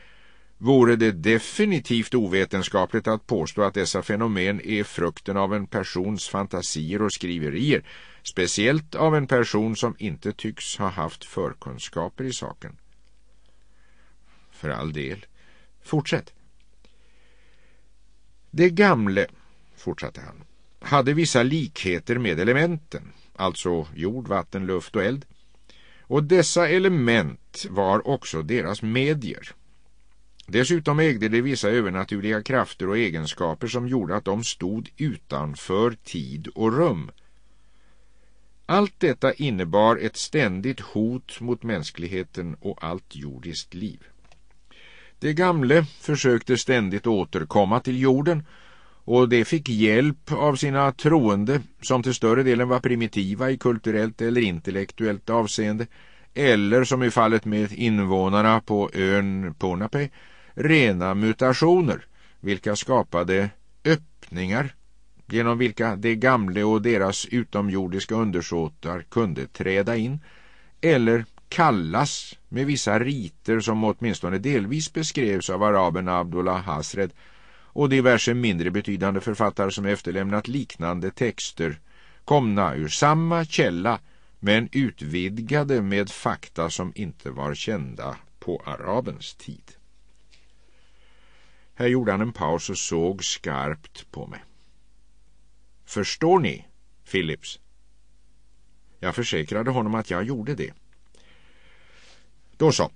vore det definitivt ovetenskapligt att påstå att dessa fenomen är frukten av en persons fantasier och skriverier, speciellt av en person som inte tycks ha haft förkunskaper i saken. För all del. Fortsätt. Det gamle, fortsatte han, hade vissa likheter med elementen alltså jord, vatten, luft och eld. Och dessa element var också deras medier. Dessutom ägde de vissa övernaturliga krafter och egenskaper som gjorde att de stod utanför tid och rum. Allt detta innebar ett ständigt hot mot mänskligheten och allt jordiskt liv. Det gamle försökte ständigt återkomma till jorden och det fick hjälp av sina troende, som till större delen var primitiva i kulturellt eller intellektuellt avseende, eller som i fallet med invånarna på ön Ponape, rena mutationer, vilka skapade öppningar genom vilka de gamle och deras utomjordiska undersåtar kunde träda in, eller kallas med vissa riter som åtminstone delvis beskrevs av araben Abdullah Hasred och diverse mindre betydande författare som efterlämnat liknande texter komna ur samma källa men utvidgade med fakta som inte var kända på arabens tid. Här gjorde han en paus och såg skarpt på mig. Förstår ni, Philips? Jag försäkrade honom att jag gjorde det. Då så.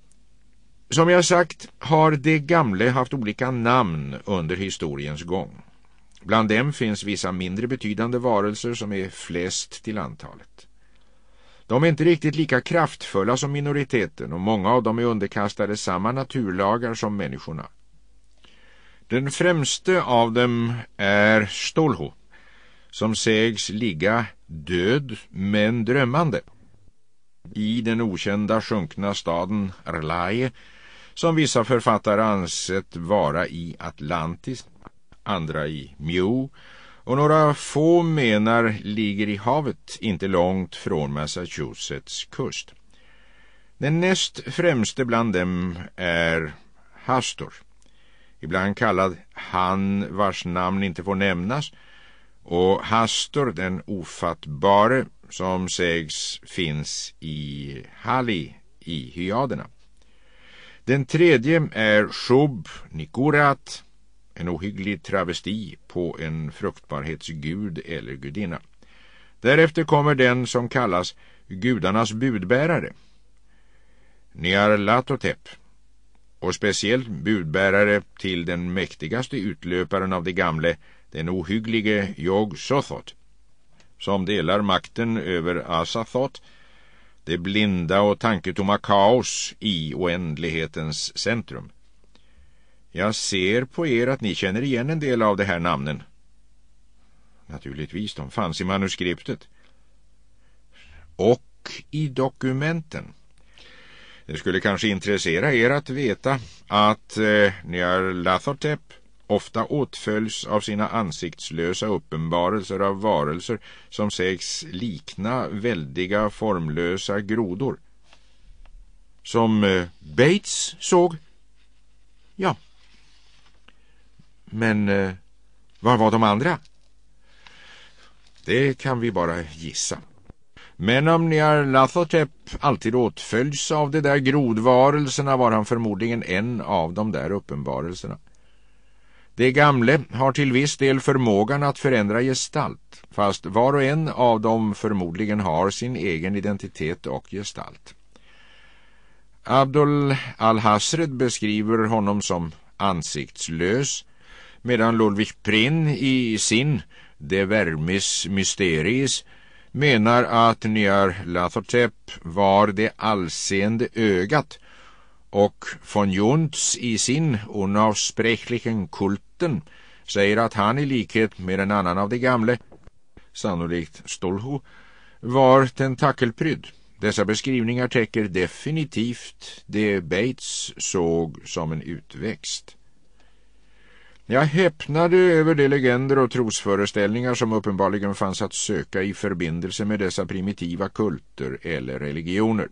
Som jag sagt har de gamle haft olika namn under historiens gång. Bland dem finns vissa mindre betydande varelser som är flest till antalet. De är inte riktigt lika kraftfulla som minoriteten och många av dem är underkastade samma naturlagar som människorna. Den främste av dem är Stolho, som sägs ligga död men drömmande i den okända sjunkna staden Rlaje som vissa författare ansett vara i Atlantis, andra i Mew och några få menar ligger i havet inte långt från Massachusetts kust. Den näst främste bland dem är Hastor, ibland kallad han vars namn inte får nämnas och Hastor den ofattbare som sägs finns i Halli i Hyaderna. Den tredje är Shub Nikorat, en ohygglig travesti på en fruktbarhetsgud eller gudinna. Därefter kommer den som kallas gudarnas budbärare, Nyarlathotep, och speciellt budbärare till den mäktigaste utlöparen av det gamle, den ohygglige Yog Sothot, som delar makten över Asathot, det blinda och tanketomma kaos i oändlighetens centrum. Jag ser på er att ni känner igen en del av de här namnen. Naturligtvis, de fanns i manuskriptet. Och i dokumenten. Det skulle kanske intressera er att veta att eh, Nyarlathotep ofta åtföljs av sina ansiktslösa uppenbarelser av varelser som sägs likna väldiga formlösa grodor. Som eh, Bates såg? Ja. Men eh, var var de andra? Det kan vi bara gissa. Men om Niar Lathotep alltid åtföljs av de där grodvarelserna var han förmodligen en av de där uppenbarelserna. Det gamle har till viss del förmågan att förändra gestalt, fast var och en av dem förmodligen har sin egen identitet och gestalt. Abdul al-Hasred beskriver honom som ansiktslös, medan Ludwig Prinn i sin De Vermis Mysteries menar att Nyar Lathotep var det allseende ögat och von Junts i sin Onavsprechlichen kulten säger att han i likhet med en annan av de gamle, sannolikt Stolho, var tentakelprydd. Dessa beskrivningar täcker definitivt det Bates såg som en utväxt. Jag häpnade över de legender och trosföreställningar som uppenbarligen fanns att söka i förbindelse med dessa primitiva kulter eller religioner.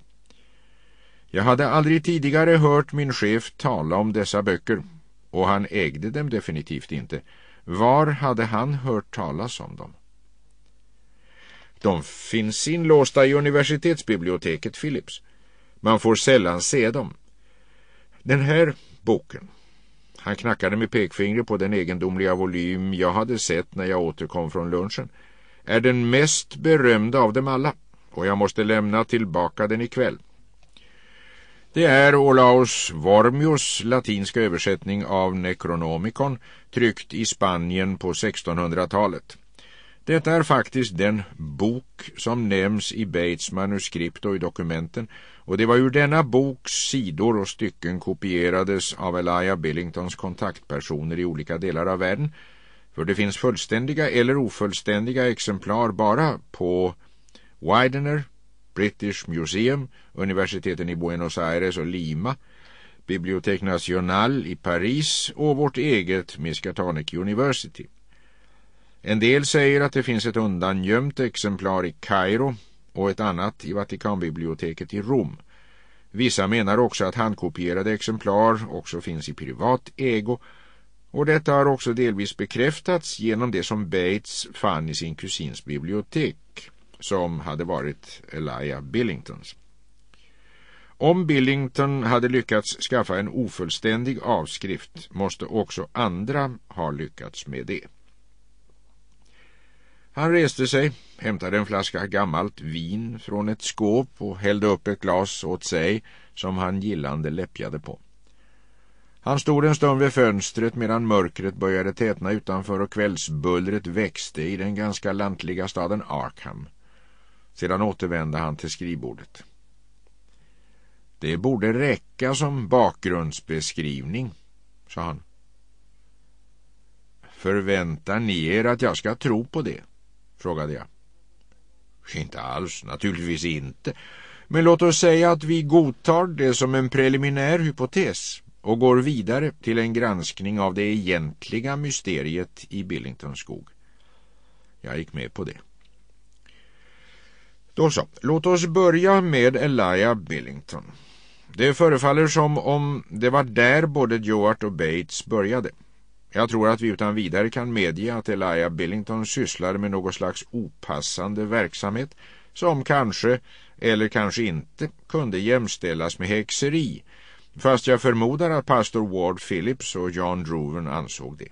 Jag hade aldrig tidigare hört min chef tala om dessa böcker och han ägde dem definitivt inte. Var hade han hört talas om dem? De finns inlåsta i universitetsbiblioteket Philips. Man får sällan se dem. Den här boken. Han knackade med pekfingret på den egendomliga volym jag hade sett när jag återkom från lunchen. Är den mest berömda av dem alla och jag måste lämna tillbaka den ikväll. Det är Olaus Vormius latinska översättning av Necronomicon tryckt i Spanien på 1600-talet. Detta är faktiskt den bok som nämns i Bates manuskript och i dokumenten och det var ur denna boks sidor och stycken kopierades av Elia Billingtons kontaktpersoner i olika delar av världen för det finns fullständiga eller ofullständiga exemplar bara på Widener, British Museum, universiteten i Buenos Aires och Lima, Bibliothèque National i Paris och vårt eget Miskatonic University. En del säger att det finns ett undangömt exemplar i Kairo och ett annat i Vatikanbiblioteket i Rom. Vissa menar också att handkopierade exemplar också finns i privat ägo och detta har också delvis bekräftats genom det som Bates fann i sin kusins bibliotek som hade varit Elia Billingtons. Om Billington hade lyckats skaffa en ofullständig avskrift måste också andra ha lyckats med det. Han reste sig, hämtade en flaska gammalt vin från ett skåp och hällde upp ett glas åt sig som han gillande läppjade på. Han stod en stund vid fönstret medan mörkret började tätna utanför och kvällsbullret växte i den ganska lantliga staden Arkham. Sedan återvände han till skrivbordet. Det borde räcka som bakgrundsbeskrivning, sa han. Förväntar ni er att jag ska tro på det? frågade jag. Inte alls, naturligtvis inte. Men låt oss säga att vi godtar det som en preliminär hypotes och går vidare till en granskning av det egentliga mysteriet i Billingtons skog. Jag gick med på det. Då så, låt oss börja med Elia Billington. Det förefaller som om det var där både Joart och Bates började. Jag tror att vi utan vidare kan medge att Elia Billington sysslade med något slags opassande verksamhet som kanske, eller kanske inte, kunde jämställas med häxeri fast jag förmodar att pastor Ward Phillips och John Droven ansåg det.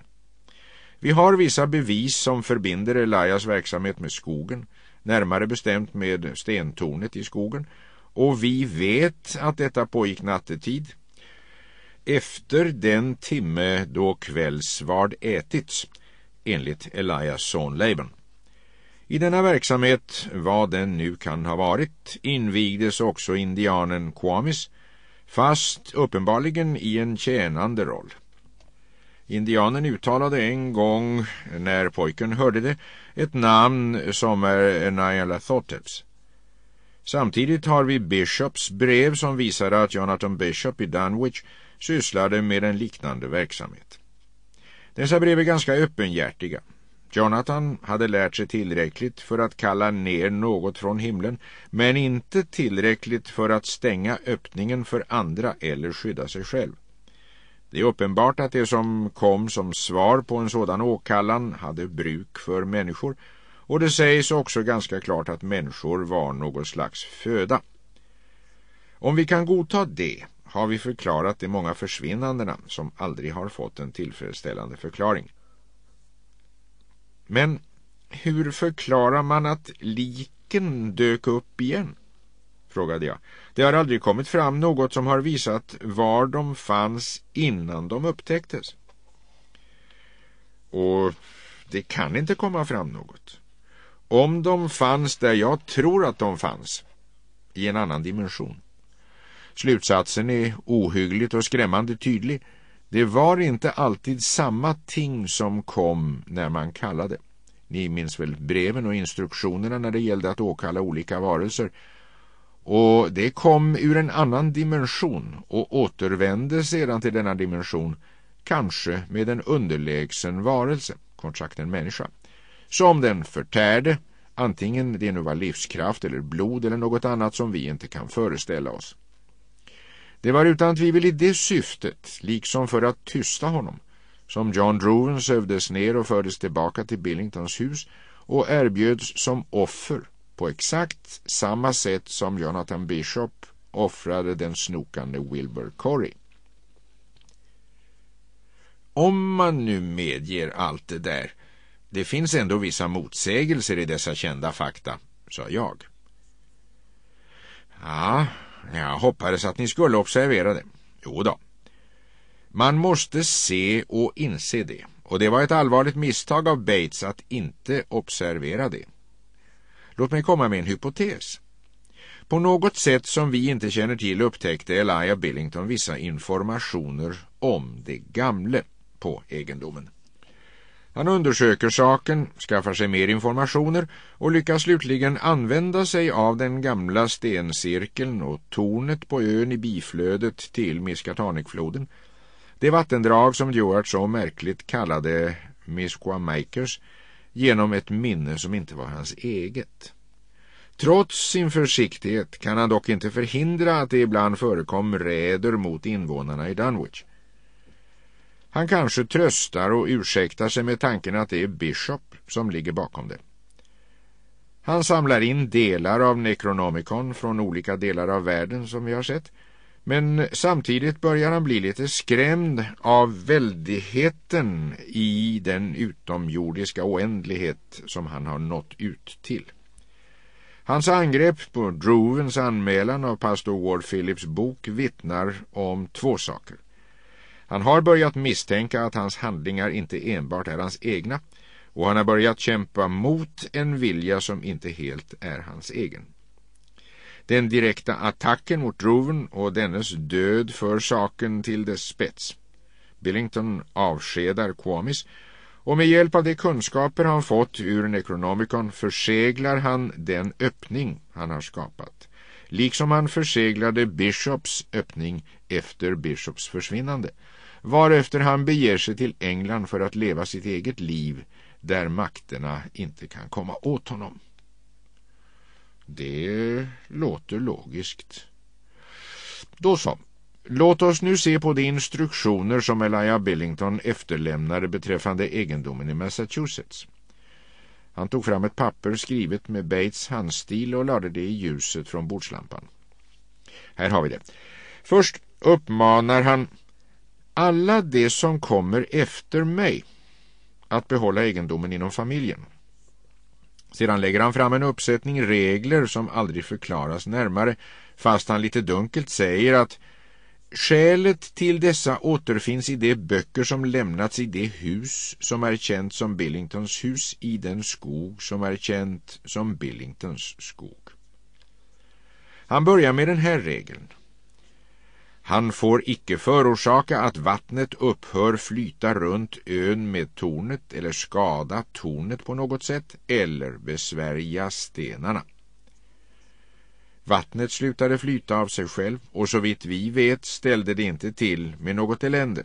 Vi har vissa bevis som förbinder Elias verksamhet med skogen närmare bestämt med stentornet i skogen. Och vi vet att detta pågick nattetid. Efter den timme då kvällsvard ätits, enligt Elias son Laban. I denna verksamhet, vad den nu kan ha varit, invigdes också indianen Kwamis, fast uppenbarligen i en tjänande roll. Indianen uttalade en gång, när pojken hörde det, ett namn som är Nyalathotels. Samtidigt har vi Bishops brev som visar att Jonathan Bishop i Dunwich sysslade med en liknande verksamhet. Dessa brev är ganska öppenhjärtiga. Jonathan hade lärt sig tillräckligt för att kalla ner något från himlen men inte tillräckligt för att stänga öppningen för andra eller skydda sig själv. Det är uppenbart att det som kom som svar på en sådan åkallan hade bruk för människor och det sägs också ganska klart att människor var något slags föda. Om vi kan godta det har vi förklarat de många försvinnandena som aldrig har fått en tillfredsställande förklaring. Men hur förklarar man att liken dök upp igen? frågade jag. Det har aldrig kommit fram något som har visat var de fanns innan de upptäcktes. Och det kan inte komma fram något. Om de fanns där jag tror att de fanns, i en annan dimension. Slutsatsen är ohyggligt och skrämmande tydlig. Det var inte alltid samma ting som kom när man kallade. Ni minns väl breven och instruktionerna när det gällde att åkalla olika varelser och det kom ur en annan dimension och återvände sedan till denna dimension, kanske med en underlägsen varelse, kort sagt en människa, som den förtärde, antingen det nu var livskraft eller blod eller något annat som vi inte kan föreställa oss. Det var utan tvivel i det syftet, liksom för att tysta honom, som John Droven sövdes ner och fördes tillbaka till Billingtons hus och erbjöds som offer på exakt samma sätt som Jonathan Bishop offrade den snokande Wilbur Corry. Om man nu medger allt det där, det finns ändå vissa motsägelser i dessa kända fakta, sa jag. Ja, jag hoppades att ni skulle observera det. Jo då. Man måste se och inse det, och det var ett allvarligt misstag av Bates att inte observera det. Låt mig komma med en hypotes. På något sätt som vi inte känner till upptäckte Elia Billington vissa informationer om det gamle på egendomen. Han undersöker saken, skaffar sig mer informationer och lyckas slutligen använda sig av den gamla stencirkeln och tornet på ön i biflödet till Miskatanikfloden. Det vattendrag som Dewart så märkligt kallade Misquamakers genom ett minne som inte var hans eget. Trots sin försiktighet kan han dock inte förhindra att det ibland förekom räder mot invånarna i Dunwich. Han kanske tröstar och ursäktar sig med tanken att det är Bishop som ligger bakom det. Han samlar in delar av Necronomicon från olika delar av världen som vi har sett men samtidigt börjar han bli lite skrämd av väldigheten i den utomjordiska oändlighet som han har nått ut till. Hans angrepp på Druvens anmälan av pastor Ward Phillips bok vittnar om två saker. Han har börjat misstänka att hans handlingar inte enbart är hans egna och han har börjat kämpa mot en vilja som inte helt är hans egen. Den direkta attacken mot Droven och dennes död för saken till dess spets. Billington avskedar Quamis och med hjälp av de kunskaper han fått ur Necronomicon förseglar han den öppning han har skapat. Liksom han förseglade Bishops öppning efter Bishops försvinnande. Varefter han beger sig till England för att leva sitt eget liv där makterna inte kan komma åt honom. Det låter logiskt. Då så. Låt oss nu se på de instruktioner som Elijah Billington efterlämnade beträffande egendomen i Massachusetts. Han tog fram ett papper skrivet med Bates handstil och lade det i ljuset från bordslampan. Här har vi det. Först uppmanar han alla de som kommer efter mig att behålla egendomen inom familjen. Sedan lägger han fram en uppsättning regler som aldrig förklaras närmare, fast han lite dunkelt säger att Skälet till dessa återfinns i de böcker som lämnats i det hus som är känt som Billingtons hus i den skog som är känt som Billingtons skog. Han börjar med den här regeln. Han får icke förorsaka att vattnet upphör flyta runt ön med tornet eller skada tornet på något sätt eller besvärja stenarna. Vattnet slutade flyta av sig själv och så vitt vi vet ställde det inte till med något elände.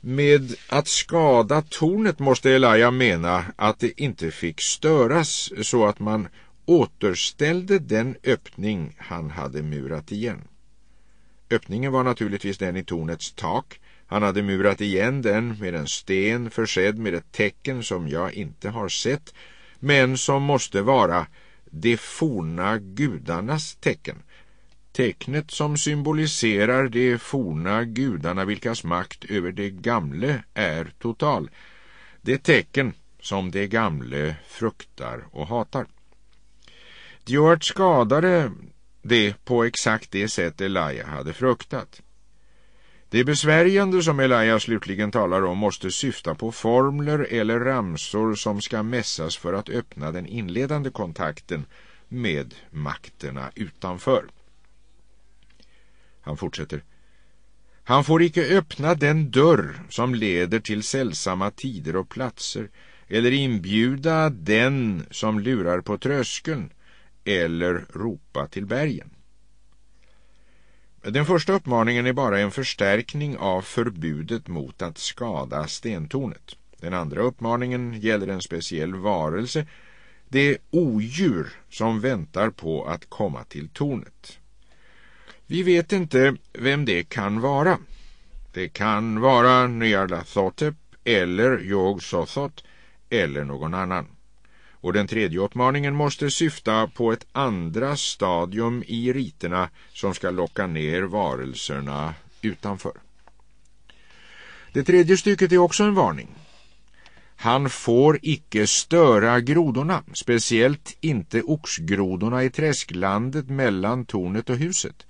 Med att skada tornet måste Elia mena att det inte fick störas så att man återställde den öppning han hade murat igen. Öppningen var naturligtvis den i tornets tak. Han hade murat igen den med en sten försedd med ett tecken som jag inte har sett, men som måste vara de forna gudarnas tecken. Tecknet som symboliserar de forna gudarna vilkas makt över det gamle är total. Det tecken som det gamle fruktar och hatar. Djort skadade det på exakt det sätt Elia hade fruktat. Det besvärjande som Elia slutligen talar om måste syfta på formler eller ramsor som ska mässas för att öppna den inledande kontakten med makterna utanför. Han fortsätter. Han får icke öppna den dörr som leder till sällsamma tider och platser eller inbjuda den som lurar på tröskeln eller ropa till bergen. Den första uppmaningen är bara en förstärkning av förbudet mot att skada stentornet. Den andra uppmaningen gäller en speciell varelse, det odjur som väntar på att komma till tornet. Vi vet inte vem det kan vara. Det kan vara Nyarlathotep eller Yog Sothoth eller någon annan. Och den tredje uppmaningen måste syfta på ett andra stadium i riterna som ska locka ner varelserna utanför. Det tredje stycket är också en varning. Han får icke störa grodorna, speciellt inte oxgrodorna i träsklandet mellan tornet och huset,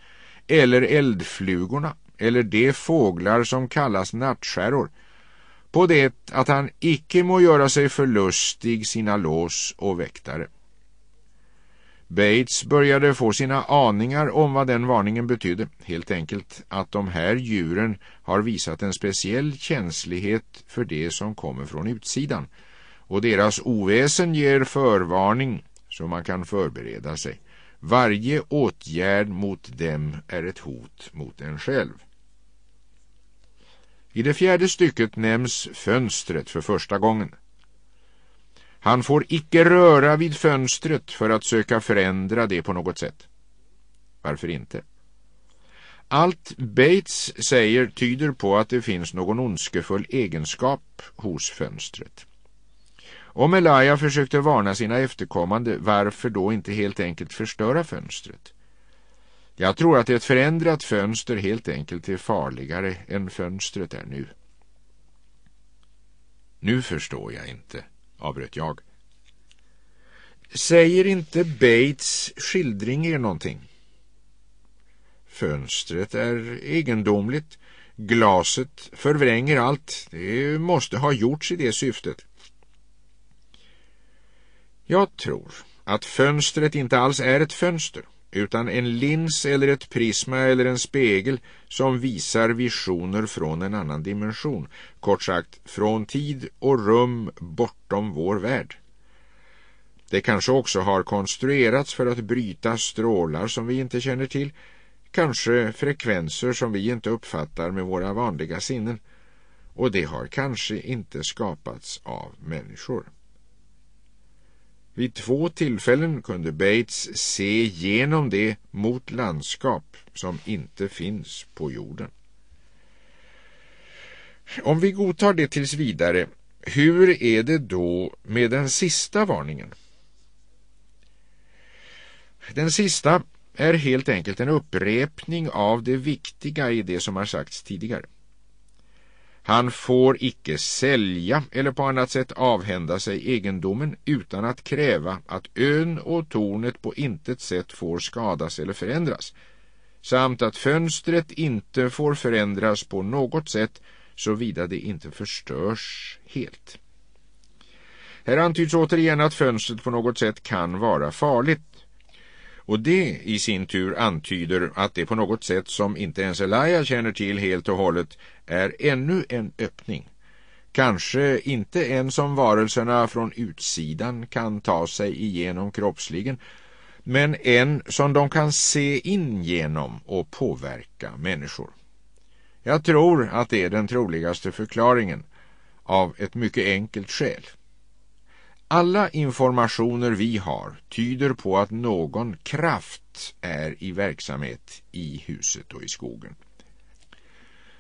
eller eldflugorna, eller de fåglar som kallas nattskärror, på det att han icke må göra sig förlustig sina lås och väktare. Bates började få sina aningar om vad den varningen betydde, helt enkelt att de här djuren har visat en speciell känslighet för det som kommer från utsidan och deras oväsen ger förvarning så man kan förbereda sig. Varje åtgärd mot dem är ett hot mot en själv. I det fjärde stycket nämns fönstret för första gången. Han får icke röra vid fönstret för att söka förändra det på något sätt. Varför inte? Allt Bates säger tyder på att det finns någon ondskefull egenskap hos fönstret. Om Elia försökte varna sina efterkommande, varför då inte helt enkelt förstöra fönstret? Jag tror att ett förändrat fönster helt enkelt är farligare än fönstret är nu. Nu förstår jag inte, avbröt jag. Säger inte Bates skildring er någonting? Fönstret är egendomligt. Glaset förvränger allt. Det måste ha gjorts i det syftet. Jag tror att fönstret inte alls är ett fönster utan en lins eller ett prisma eller en spegel som visar visioner från en annan dimension, kort sagt från tid och rum bortom vår värld. Det kanske också har konstruerats för att bryta strålar som vi inte känner till, kanske frekvenser som vi inte uppfattar med våra vanliga sinnen och det har kanske inte skapats av människor. Vid två tillfällen kunde Bates se genom det mot landskap som inte finns på jorden. Om vi godtar det tills vidare, hur är det då med den sista varningen? Den sista är helt enkelt en upprepning av det viktiga i det som har sagts tidigare. Han får icke sälja eller på annat sätt avhända sig egendomen utan att kräva att ön och tornet på intet sätt får skadas eller förändras samt att fönstret inte får förändras på något sätt såvida det inte förstörs helt. Här antyds återigen att fönstret på något sätt kan vara farligt och det i sin tur antyder att det på något sätt som inte ens Elia känner till helt och hållet är ännu en öppning. Kanske inte en som varelserna från utsidan kan ta sig igenom kroppsligen men en som de kan se in genom och påverka människor. Jag tror att det är den troligaste förklaringen av ett mycket enkelt skäl. Alla informationer vi har tyder på att någon kraft är i verksamhet i huset och i skogen.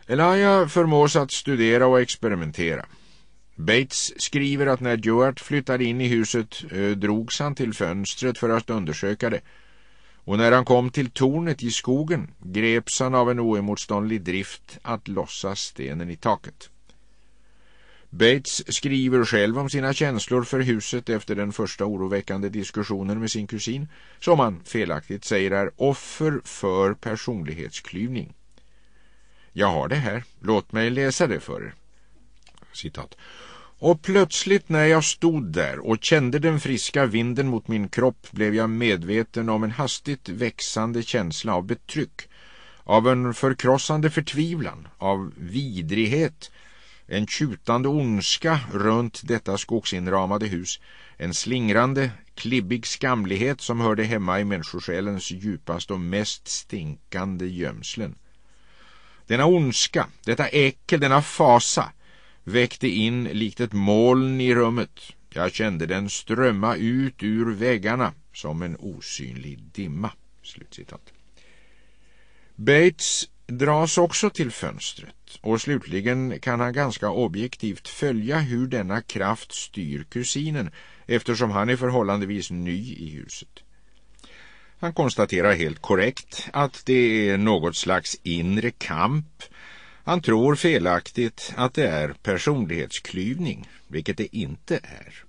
Elia förmås att studera och experimentera. Bates skriver att när Duart flyttade in i huset eh, drogs han till fönstret för att undersöka det och när han kom till tornet i skogen greps han av en oemotståndlig drift att lossa stenen i taket. Bates skriver själv om sina känslor för huset efter den första oroväckande diskussionen med sin kusin, som han felaktigt säger är offer för personlighetsklyvning. Jag har det här. Låt mig läsa det för er. Citat. Och plötsligt när jag stod där och kände den friska vinden mot min kropp blev jag medveten om en hastigt växande känsla av betryck, av en förkrossande förtvivlan, av vidrighet, en tjutande ondska runt detta skogsinramade hus. En slingrande, klibbig skamlighet som hörde hemma i människosjälens djupaste och mest stinkande gömslen. Denna ondska, detta äckel, denna fasa väckte in likt ett moln i rummet. Jag kände den strömma ut ur väggarna som en osynlig dimma." Slutcitat. Bates dras också till fönstret och slutligen kan han ganska objektivt följa hur denna kraft styr kusinen eftersom han är förhållandevis ny i huset. Han konstaterar helt korrekt att det är något slags inre kamp. Han tror felaktigt att det är personlighetsklyvning, vilket det inte är.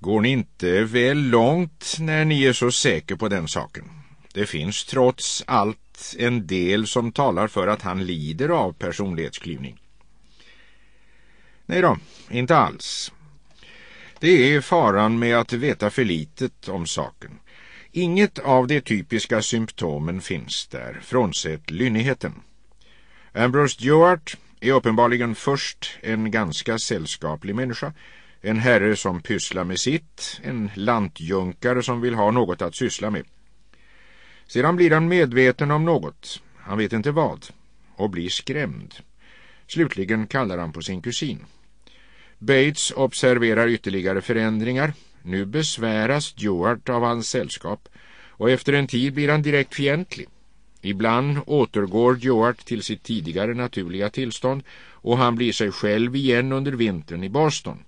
Går ni inte väl långt när ni är så säker på den saken? Det finns trots allt en del som talar för att han lider av personlighetsklyvning. Nej då, inte alls. Det är faran med att veta för litet om saken. Inget av de typiska symptomen finns där, frånsett lynnigheten. Ambrose Stewart är uppenbarligen först en ganska sällskaplig människa. En herre som pysslar med sitt, en lantjunkare som vill ha något att syssla med. Sedan blir han medveten om något, han vet inte vad, och blir skrämd. Slutligen kallar han på sin kusin. Bates observerar ytterligare förändringar. Nu besväras Stewart av hans sällskap och efter en tid blir han direkt fientlig. Ibland återgår Stewart till sitt tidigare naturliga tillstånd och han blir sig själv igen under vintern i Boston.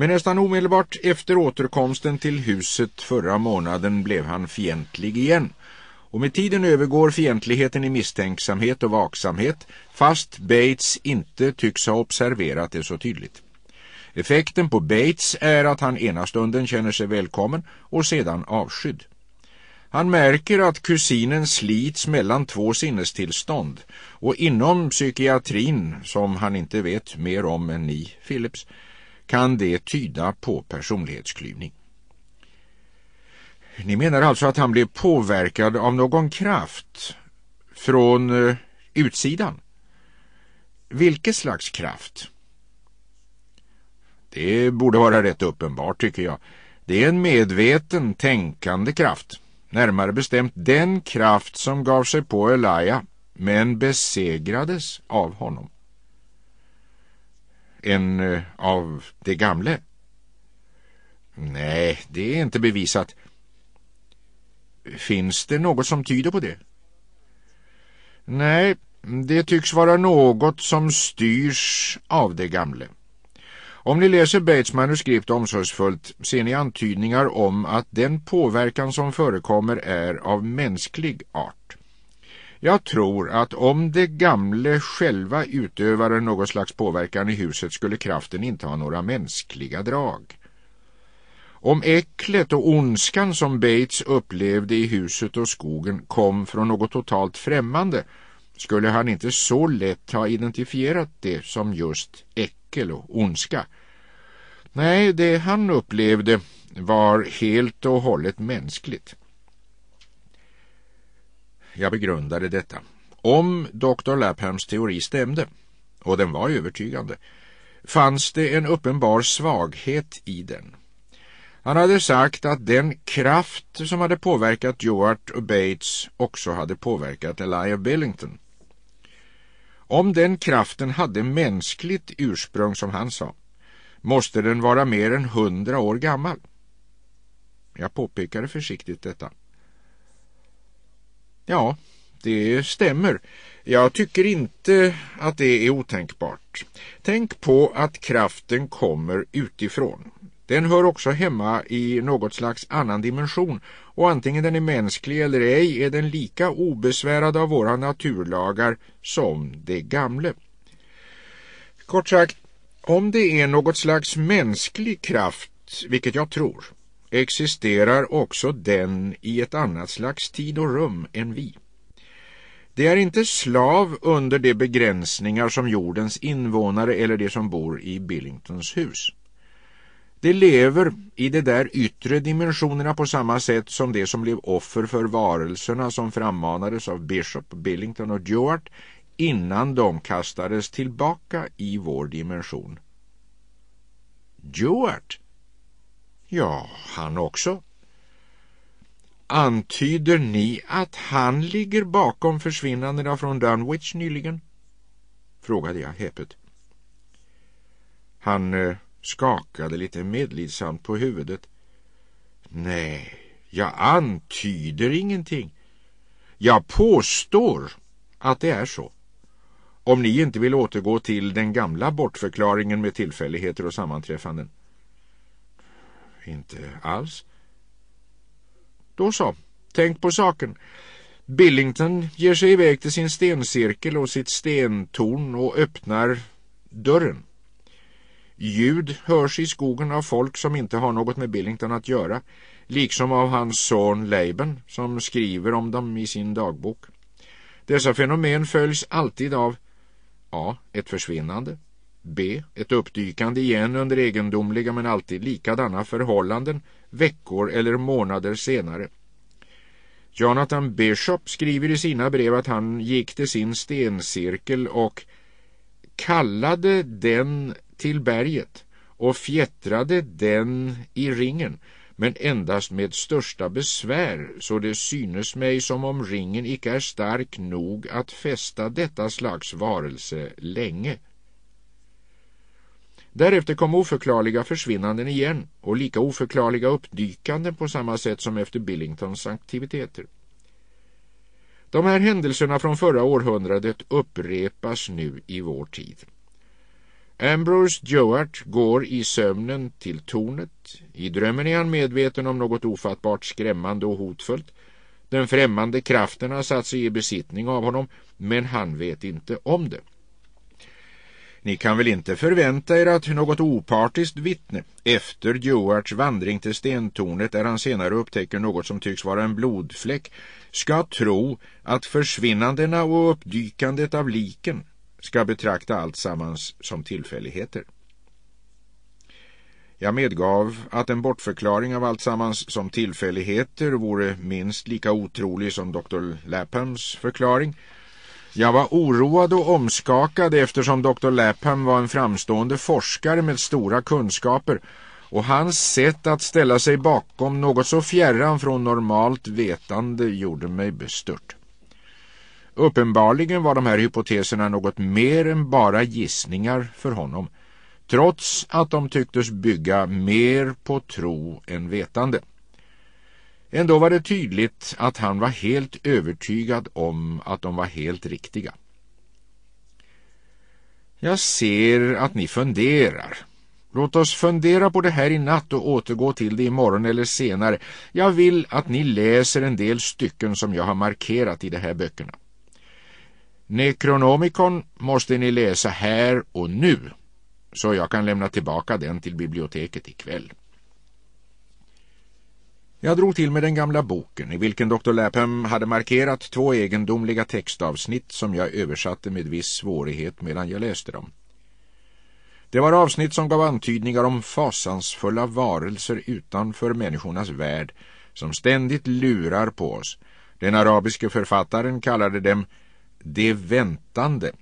Men nästan omedelbart efter återkomsten till huset förra månaden blev han fientlig igen. Och med tiden övergår fientligheten i misstänksamhet och vaksamhet, fast Bates inte tycks ha observerat det så tydligt. Effekten på Bates är att han ena stunden känner sig välkommen och sedan avskydd. Han märker att kusinen slits mellan två sinnestillstånd och inom psykiatrin, som han inte vet mer om än ni, Philips, kan det tyda på personlighetsklyvning. Ni menar alltså att han blev påverkad av någon kraft från eh, utsidan? Vilket slags kraft? Det borde vara rätt uppenbart tycker jag. Det är en medveten, tänkande kraft. Närmare bestämt den kraft som gav sig på Elia men besegrades av honom en eh, av det gamle? Nej, det är inte bevisat. Finns det något som tyder på det? Nej, det tycks vara något som styrs av det gamle. Om ni läser Bates manuskript omsorgsfullt ser ni antydningar om att den påverkan som förekommer är av mänsklig art. Jag tror att om de gamle själva utövade någon slags påverkan i huset skulle kraften inte ha några mänskliga drag. Om äcklet och ondskan som Bates upplevde i huset och skogen kom från något totalt främmande skulle han inte så lätt ha identifierat det som just äckel och ondska. Nej, det han upplevde var helt och hållet mänskligt jag begrundade detta. Om Dr. Laphams teori stämde, och den var övertygande, fanns det en uppenbar svaghet i den. Han hade sagt att den kraft som hade påverkat Joart och Bates också hade påverkat Elia Billington. Om den kraften hade mänskligt ursprung, som han sa, måste den vara mer än hundra år gammal. Jag påpekade försiktigt detta. Ja, det stämmer. Jag tycker inte att det är otänkbart. Tänk på att kraften kommer utifrån. Den hör också hemma i något slags annan dimension och antingen den är mänsklig eller ej är den lika obesvärad av våra naturlagar som det gamle. Kort sagt, om det är något slags mänsklig kraft, vilket jag tror, existerar också den i ett annat slags tid och rum än vi. Det är inte slav under de begränsningar som jordens invånare eller de som bor i Billingtons hus. Det lever i de där yttre dimensionerna på samma sätt som det som blev offer för varelserna som frammanades av Bishop Billington och Dewart innan de kastades tillbaka i vår dimension. Dewart? Ja, han också. Antyder ni att han ligger bakom försvinnandena från Dunwich nyligen? frågade jag häpet. Han eh, skakade lite medlidsamt på huvudet. Nej, jag antyder ingenting. Jag påstår att det är så. Om ni inte vill återgå till den gamla bortförklaringen med tillfälligheter och sammanträffanden. Inte alls. Då så, tänk på saken. Billington ger sig iväg till sin stencirkel och sitt stentorn och öppnar dörren. Ljud hörs i skogen av folk som inte har något med Billington att göra, liksom av hans son Leiben som skriver om dem i sin dagbok. Dessa fenomen följs alltid av A. Ett försvinnande B. Ett uppdykande igen under egendomliga men alltid likadana förhållanden veckor eller månader senare. Jonathan Bishop skriver i sina brev att han gick till sin stencirkel och kallade den till berget och fjättrade den i ringen men endast med största besvär så det synes mig som om ringen icke är stark nog att fästa detta slags varelse länge. Därefter kom oförklarliga försvinnanden igen och lika oförklarliga uppdykanden på samma sätt som efter Billingtons aktiviteter. De här händelserna från förra århundradet upprepas nu i vår tid. Ambrose Joart går i sömnen till tornet. I drömmen är han medveten om något ofattbart skrämmande och hotfullt. Den främmande kraften har satt sig i besittning av honom, men han vet inte om det. Ni kan väl inte förvänta er att något opartiskt vittne efter Duarts vandring till stentornet där han senare upptäcker något som tycks vara en blodfläck ska tro att försvinnandena och uppdykandet av liken ska betrakta allt sammans som tillfälligheter. Jag medgav att en bortförklaring av allt sammans som tillfälligheter vore minst lika otrolig som Dr. Laphams förklaring- jag var oroad och omskakad eftersom Dr. Lapham var en framstående forskare med stora kunskaper och hans sätt att ställa sig bakom något så fjärran från normalt vetande gjorde mig bestört. Uppenbarligen var de här hypoteserna något mer än bara gissningar för honom, trots att de tycktes bygga mer på tro än vetande. Ändå var det tydligt att han var helt övertygad om att de var helt riktiga. Jag ser att ni funderar. Låt oss fundera på det här i natt och återgå till det imorgon eller senare. Jag vill att ni läser en del stycken som jag har markerat i de här böckerna. Necronomicon måste ni läsa här och nu, så jag kan lämna tillbaka den till biblioteket ikväll. Jag drog till med den gamla boken i vilken Dr. Lapham hade markerat två egendomliga textavsnitt som jag översatte med viss svårighet medan jag läste dem. Det var avsnitt som gav antydningar om fasansfulla varelser utanför människornas värld som ständigt lurar på oss. Den arabiske författaren kallade dem ”de väntande”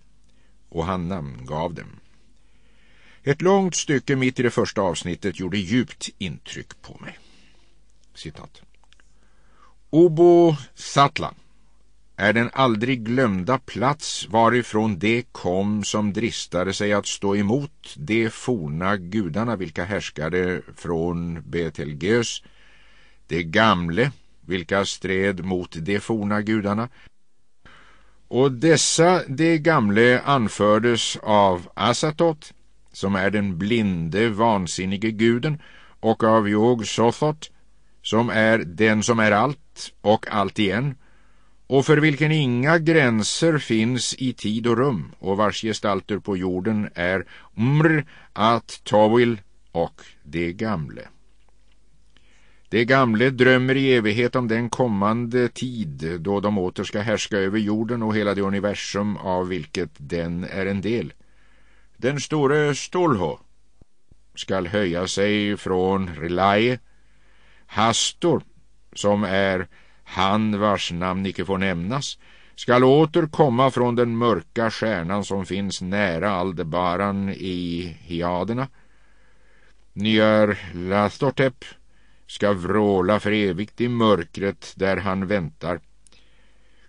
och han namngav dem. Ett långt stycke mitt i det första avsnittet gjorde djupt intryck på mig. Citat. Obo Satla är den aldrig glömda plats varifrån det kom som dristade sig att stå emot de forna gudarna vilka härskade från Betelgeus, de gamle vilka stred mot de forna gudarna. Och dessa de gamle anfördes av Asatot, som är den blinde vansinnige guden, och av Jog Sothot, som är den som är allt och allt igen och för vilken inga gränser finns i tid och rum och vars gestalter på jorden är Mr, At, Tawil och det gamle. Det gamle drömmer i evighet om den kommande tid då de åter ska härska över jorden och hela det universum av vilket den är en del. Den store Stolho skall höja sig från Relaje Hastor, som är han vars namn icke får nämnas, skall åter komma från den mörka stjärnan som finns nära Aldebaran i Hiaderna. Nyar Lastortep ska vråla för evigt i mörkret där han väntar.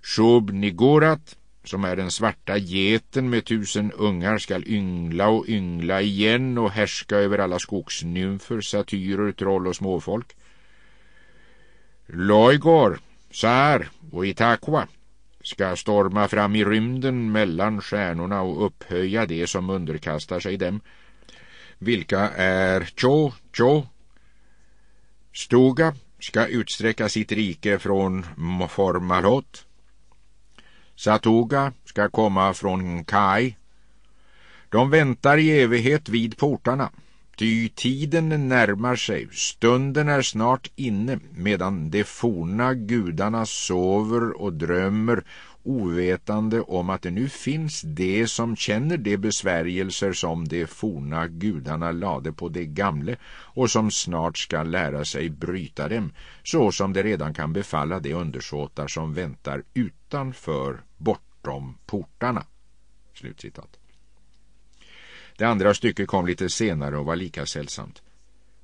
Shub Nigorat, som är den svarta geten med tusen ungar, skall yngla och yngla igen och härska över alla skogsnymfer, satyrer, troll och småfolk. Loigor, Sar och Itakwa ska storma fram i rymden mellan stjärnorna och upphöja det som underkastar sig dem. Vilka är Cho, Cho? Stuga ska utsträcka sitt rike från Formalot. Satuga ska komma från Kai. De väntar i evighet vid portarna. Ty tiden närmar sig, stunden är snart inne, medan de forna gudarna sover och drömmer, ovetande om att det nu finns de som känner de besvärjelser som de forna gudarna lade på de gamle och som snart ska lära sig bryta dem, så som det redan kan befalla de undersåtar som väntar utanför, bortom portarna." Slutcitat. Det andra stycket kom lite senare och var lika sällsamt.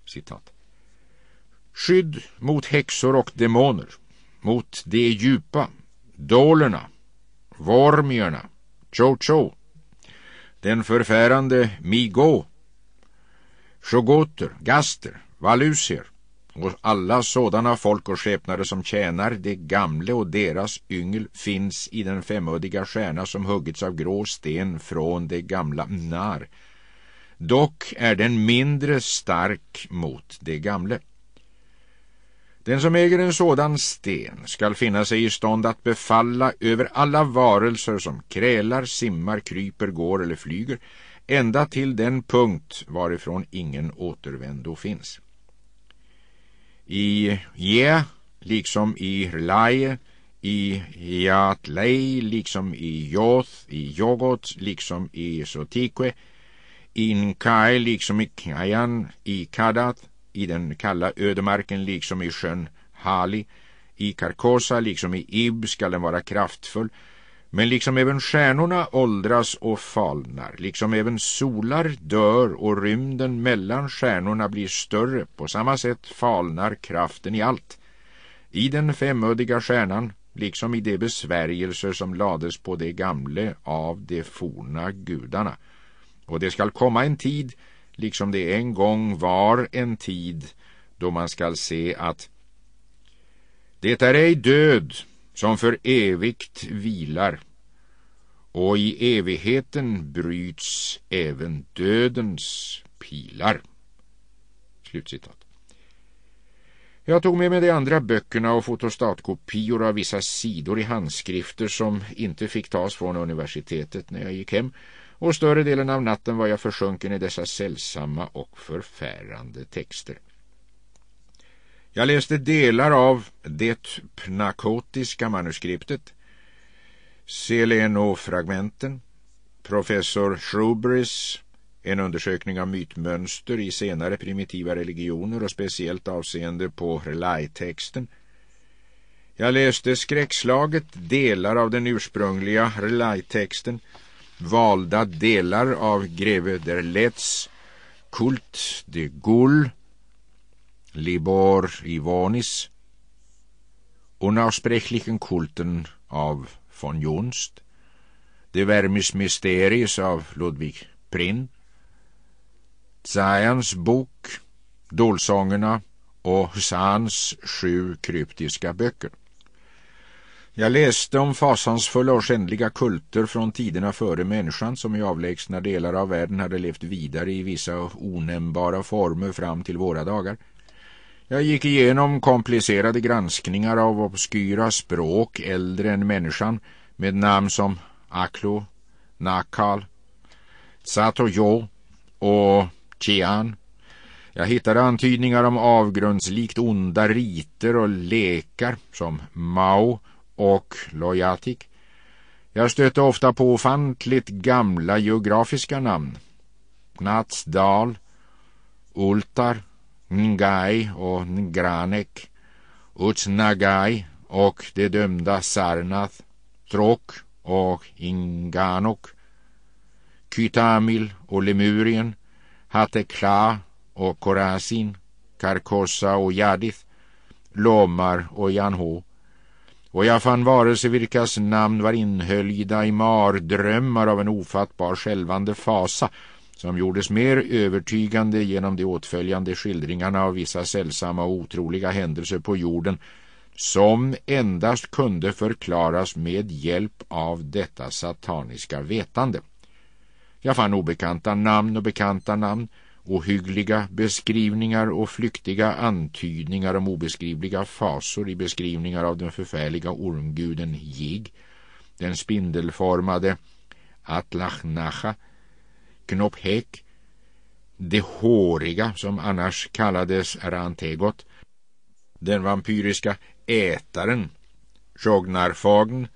Citat. Skydd mot häxor och demoner, mot de djupa, dolerna, vormierna, chocho, den förfärande migo, chogoter, gaster, valusier, och alla sådana folk och skepnader som tjänar det gamle och deras yngel finns i den femuddiga stjärna som huggits av grå sten från det gamla nar. Dock är den mindre stark mot det gamle. Den som äger en sådan sten skall finna sig i stånd att befalla över alla varelser som krälar, simmar, kryper, går eller flyger, ända till den punkt varifrån ingen återvändo finns i Je, liksom i Lai, i Jatlei, liksom i Joth, i Jogot, liksom i Sotikwe, i Nkai, liksom i kajan, i Kadat, i den kalla ödemarken, liksom i sjön Hali, i Karkosa, liksom i Ib, skall den vara kraftfull, men liksom även stjärnorna åldras och falnar, liksom även solar dör och rymden mellan stjärnorna blir större, på samma sätt falnar kraften i allt. I den femödiga stjärnan, liksom i de besvärjelser som lades på det gamle av de forna gudarna. Och det skall komma en tid, liksom det en gång var en tid, då man skall se att det är ej död, som för evigt vilar och i evigheten bryts även dödens pilar. Slutcitat. Jag tog med mig de andra böckerna och fotostatkopior av vissa sidor i handskrifter som inte fick tas från universitetet när jag gick hem och större delen av natten var jag försjunken i dessa sällsamma och förfärande texter. Jag läste delar av det pnakotiska manuskriptet, Seleno-fragmenten, professor Shrubris, en undersökning av mytmönster i senare primitiva religioner och speciellt avseende på relai-texten. Jag läste skräckslaget delar av den ursprungliga relai-texten, valda delar av greve der Letts Kult de Gull Libor Ivanis, unaussprechlichen Kulten av von Jonst, De Vermis Mysteries av Ludwig Prinn, Zayans bok, Dolsångerna och Husans sju kryptiska böcker. Jag läste om fasansfulla och skändliga kulter från tiderna före människan som i avlägsna delar av världen hade levt vidare i vissa onämnbara former fram till våra dagar. Jag gick igenom komplicerade granskningar av obskyra språk äldre än människan med namn som Aklo, Nakal, Satojo och Chian. Jag hittade antydningar om avgrundslikt onda riter och lekar som Mao och Loyatik. Jag stötte ofta på ofantligt gamla geografiska namn. Natsdal, Ultar, Ngai och Ngranek, Utsnagai och de dömda Sarnath, Trok och Inganok, Kytamil och Lemurien, Hatekla och Korasin, Karkossa och Jadith, Lomar och Janho. Och jag fann varelser vilkas namn var inhöljda i mardrömmar av en ofattbar skälvande fasa som gjordes mer övertygande genom de åtföljande skildringarna av vissa sällsamma och otroliga händelser på jorden som endast kunde förklaras med hjälp av detta sataniska vetande. Jag fann obekanta namn och bekanta namn, ohyggliga beskrivningar och flyktiga antydningar om obeskrivliga fasor i beskrivningar av den förfärliga ormguden Jig, den spindelformade Atlachnacha Knophek, det håriga som annars kallades Rantegot, den vampyriska ätaren, Sjognarfagn,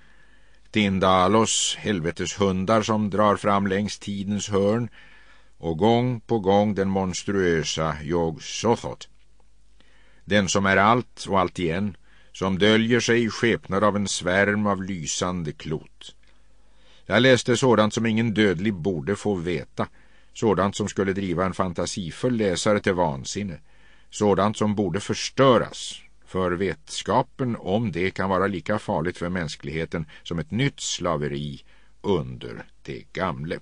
Tindalos helveteshundar som drar fram längs tidens hörn och gång på gång den monstruösa Jog Sothot. Den som är allt och allt igen, som döljer sig i skepnad av en svärm av lysande klot. Jag läste sådant som ingen dödlig borde få veta. Sådant som skulle driva en fantasifull läsare till vansinne. Sådant som borde förstöras. För vetskapen om det kan vara lika farligt för mänskligheten som ett nytt slaveri under det gamle.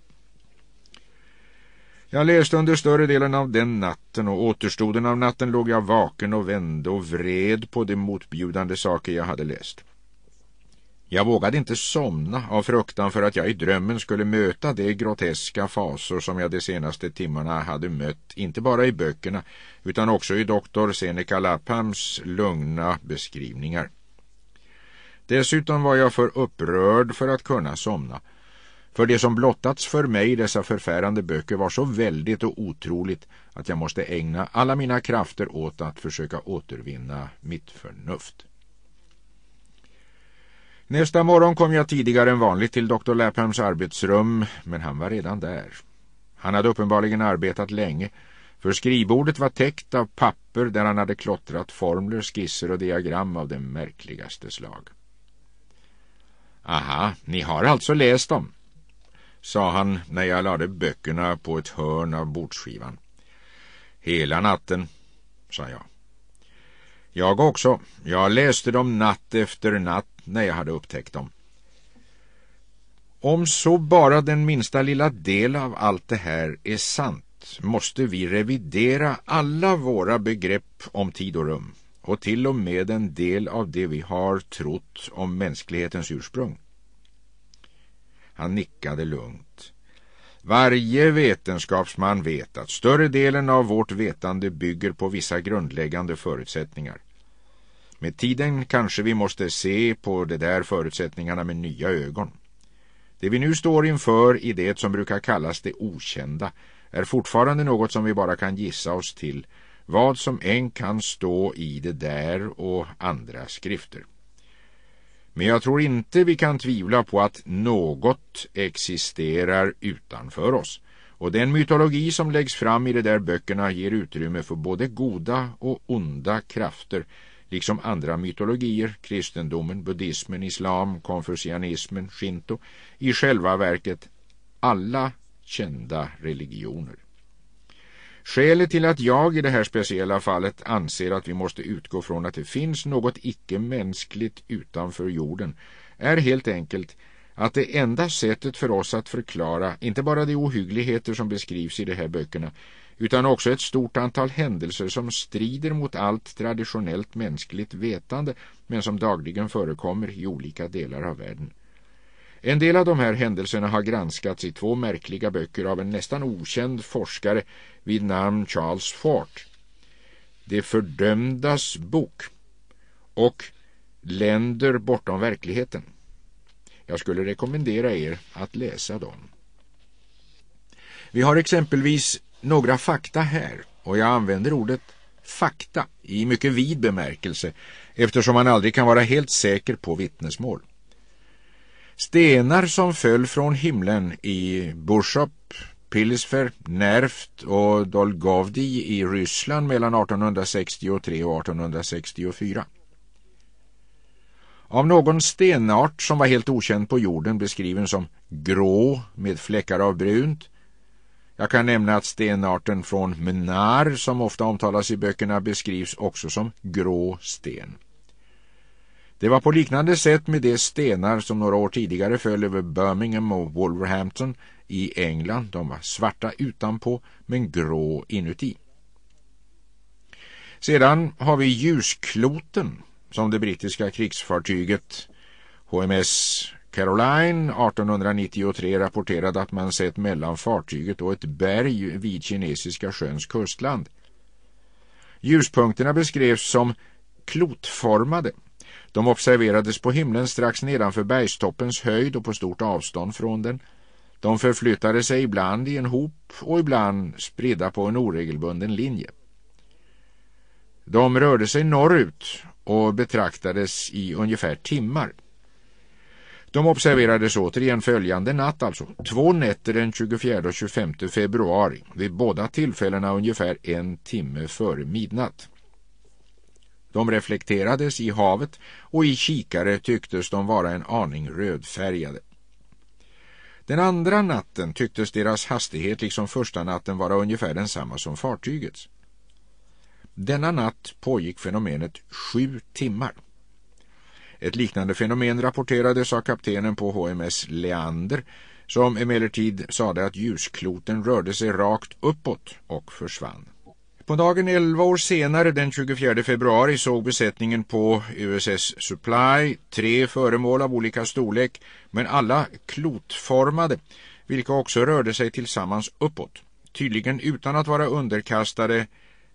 Jag läste under större delen av den natten och återstoden av natten låg jag vaken och vände och vred på de motbjudande saker jag hade läst. Jag vågade inte somna av fruktan för att jag i drömmen skulle möta de groteska fasor som jag de senaste timmarna hade mött, inte bara i böckerna utan också i doktor Seneca Laphams lugna beskrivningar. Dessutom var jag för upprörd för att kunna somna. För det som blottats för mig i dessa förfärande böcker var så väldigt och otroligt att jag måste ägna alla mina krafter åt att försöka återvinna mitt förnuft. Nästa morgon kom jag tidigare än vanligt till dr Laphams arbetsrum, men han var redan där. Han hade uppenbarligen arbetat länge, för skrivbordet var täckt av papper där han hade klottrat formler, skisser och diagram av det märkligaste slag. Aha, ni har alltså läst dem, sa han när jag lade böckerna på ett hörn av bordsskivan. Hela natten, sa jag. Jag också. Jag läste dem natt efter natt när jag hade upptäckt dem. Om så bara den minsta lilla del av allt det här är sant måste vi revidera alla våra begrepp om tid och rum och till och med en del av det vi har trott om mänsklighetens ursprung. Han nickade lugnt. Varje vetenskapsman vet att större delen av vårt vetande bygger på vissa grundläggande förutsättningar. Med tiden kanske vi måste se på de där förutsättningarna med nya ögon. Det vi nu står inför i det som brukar kallas det okända är fortfarande något som vi bara kan gissa oss till vad som än kan stå i det där och andra skrifter. Men jag tror inte vi kan tvivla på att något existerar utanför oss. Och den mytologi som läggs fram i de där böckerna ger utrymme för både goda och onda krafter liksom andra mytologier, kristendomen, buddhismen, islam, konfucianismen, shinto, i själva verket alla kända religioner. Skälet till att jag i det här speciella fallet anser att vi måste utgå från att det finns något icke-mänskligt utanför jorden är helt enkelt att det enda sättet för oss att förklara inte bara de ohyggligheter som beskrivs i de här böckerna utan också ett stort antal händelser som strider mot allt traditionellt mänskligt vetande men som dagligen förekommer i olika delar av världen. En del av de här händelserna har granskats i två märkliga böcker av en nästan okänd forskare vid namn Charles Fort. Det fördömdas bok och Länder bortom verkligheten. Jag skulle rekommendera er att läsa dem. Vi har exempelvis några fakta här och jag använder ordet fakta i mycket vid bemärkelse eftersom man aldrig kan vara helt säker på vittnesmål. Stenar som föll från himlen i Burshop, Pilisfer, Nerft och Dolgovdi i Ryssland mellan 1863 och 1864. Av någon stenart som var helt okänd på jorden beskriven som grå med fläckar av brunt jag kan nämna att stenarten från Menar som ofta omtalas i böckerna beskrivs också som grå sten. Det var på liknande sätt med de stenar som några år tidigare föll över Birmingham och Wolverhampton i England. De var svarta utanpå men grå inuti. Sedan har vi ljuskloten som det brittiska krigsfartyget HMS Caroline 1893 rapporterade att man sett mellan fartyget och ett berg vid kinesiska sjöns kustland. Ljuspunkterna beskrevs som klotformade. De observerades på himlen strax nedanför bergstoppens höjd och på stort avstånd från den. De förflyttade sig ibland i en hop och ibland spridda på en oregelbunden linje. De rörde sig norrut och betraktades i ungefär timmar. De observerades återigen följande natt, alltså två nätter den 24 och 25 februari, vid båda tillfällena ungefär en timme före midnatt. De reflekterades i havet och i kikare tycktes de vara en aning rödfärgade. Den andra natten tycktes deras hastighet liksom första natten vara ungefär densamma som fartygets. Denna natt pågick fenomenet sju timmar. Ett liknande fenomen rapporterades av kaptenen på HMS Leander som emellertid sade att ljuskloten rörde sig rakt uppåt och försvann. På dagen 11 år senare, den 24 februari, såg besättningen på USS Supply tre föremål av olika storlek, men alla klotformade, vilka också rörde sig tillsammans uppåt, tydligen utan att vara underkastade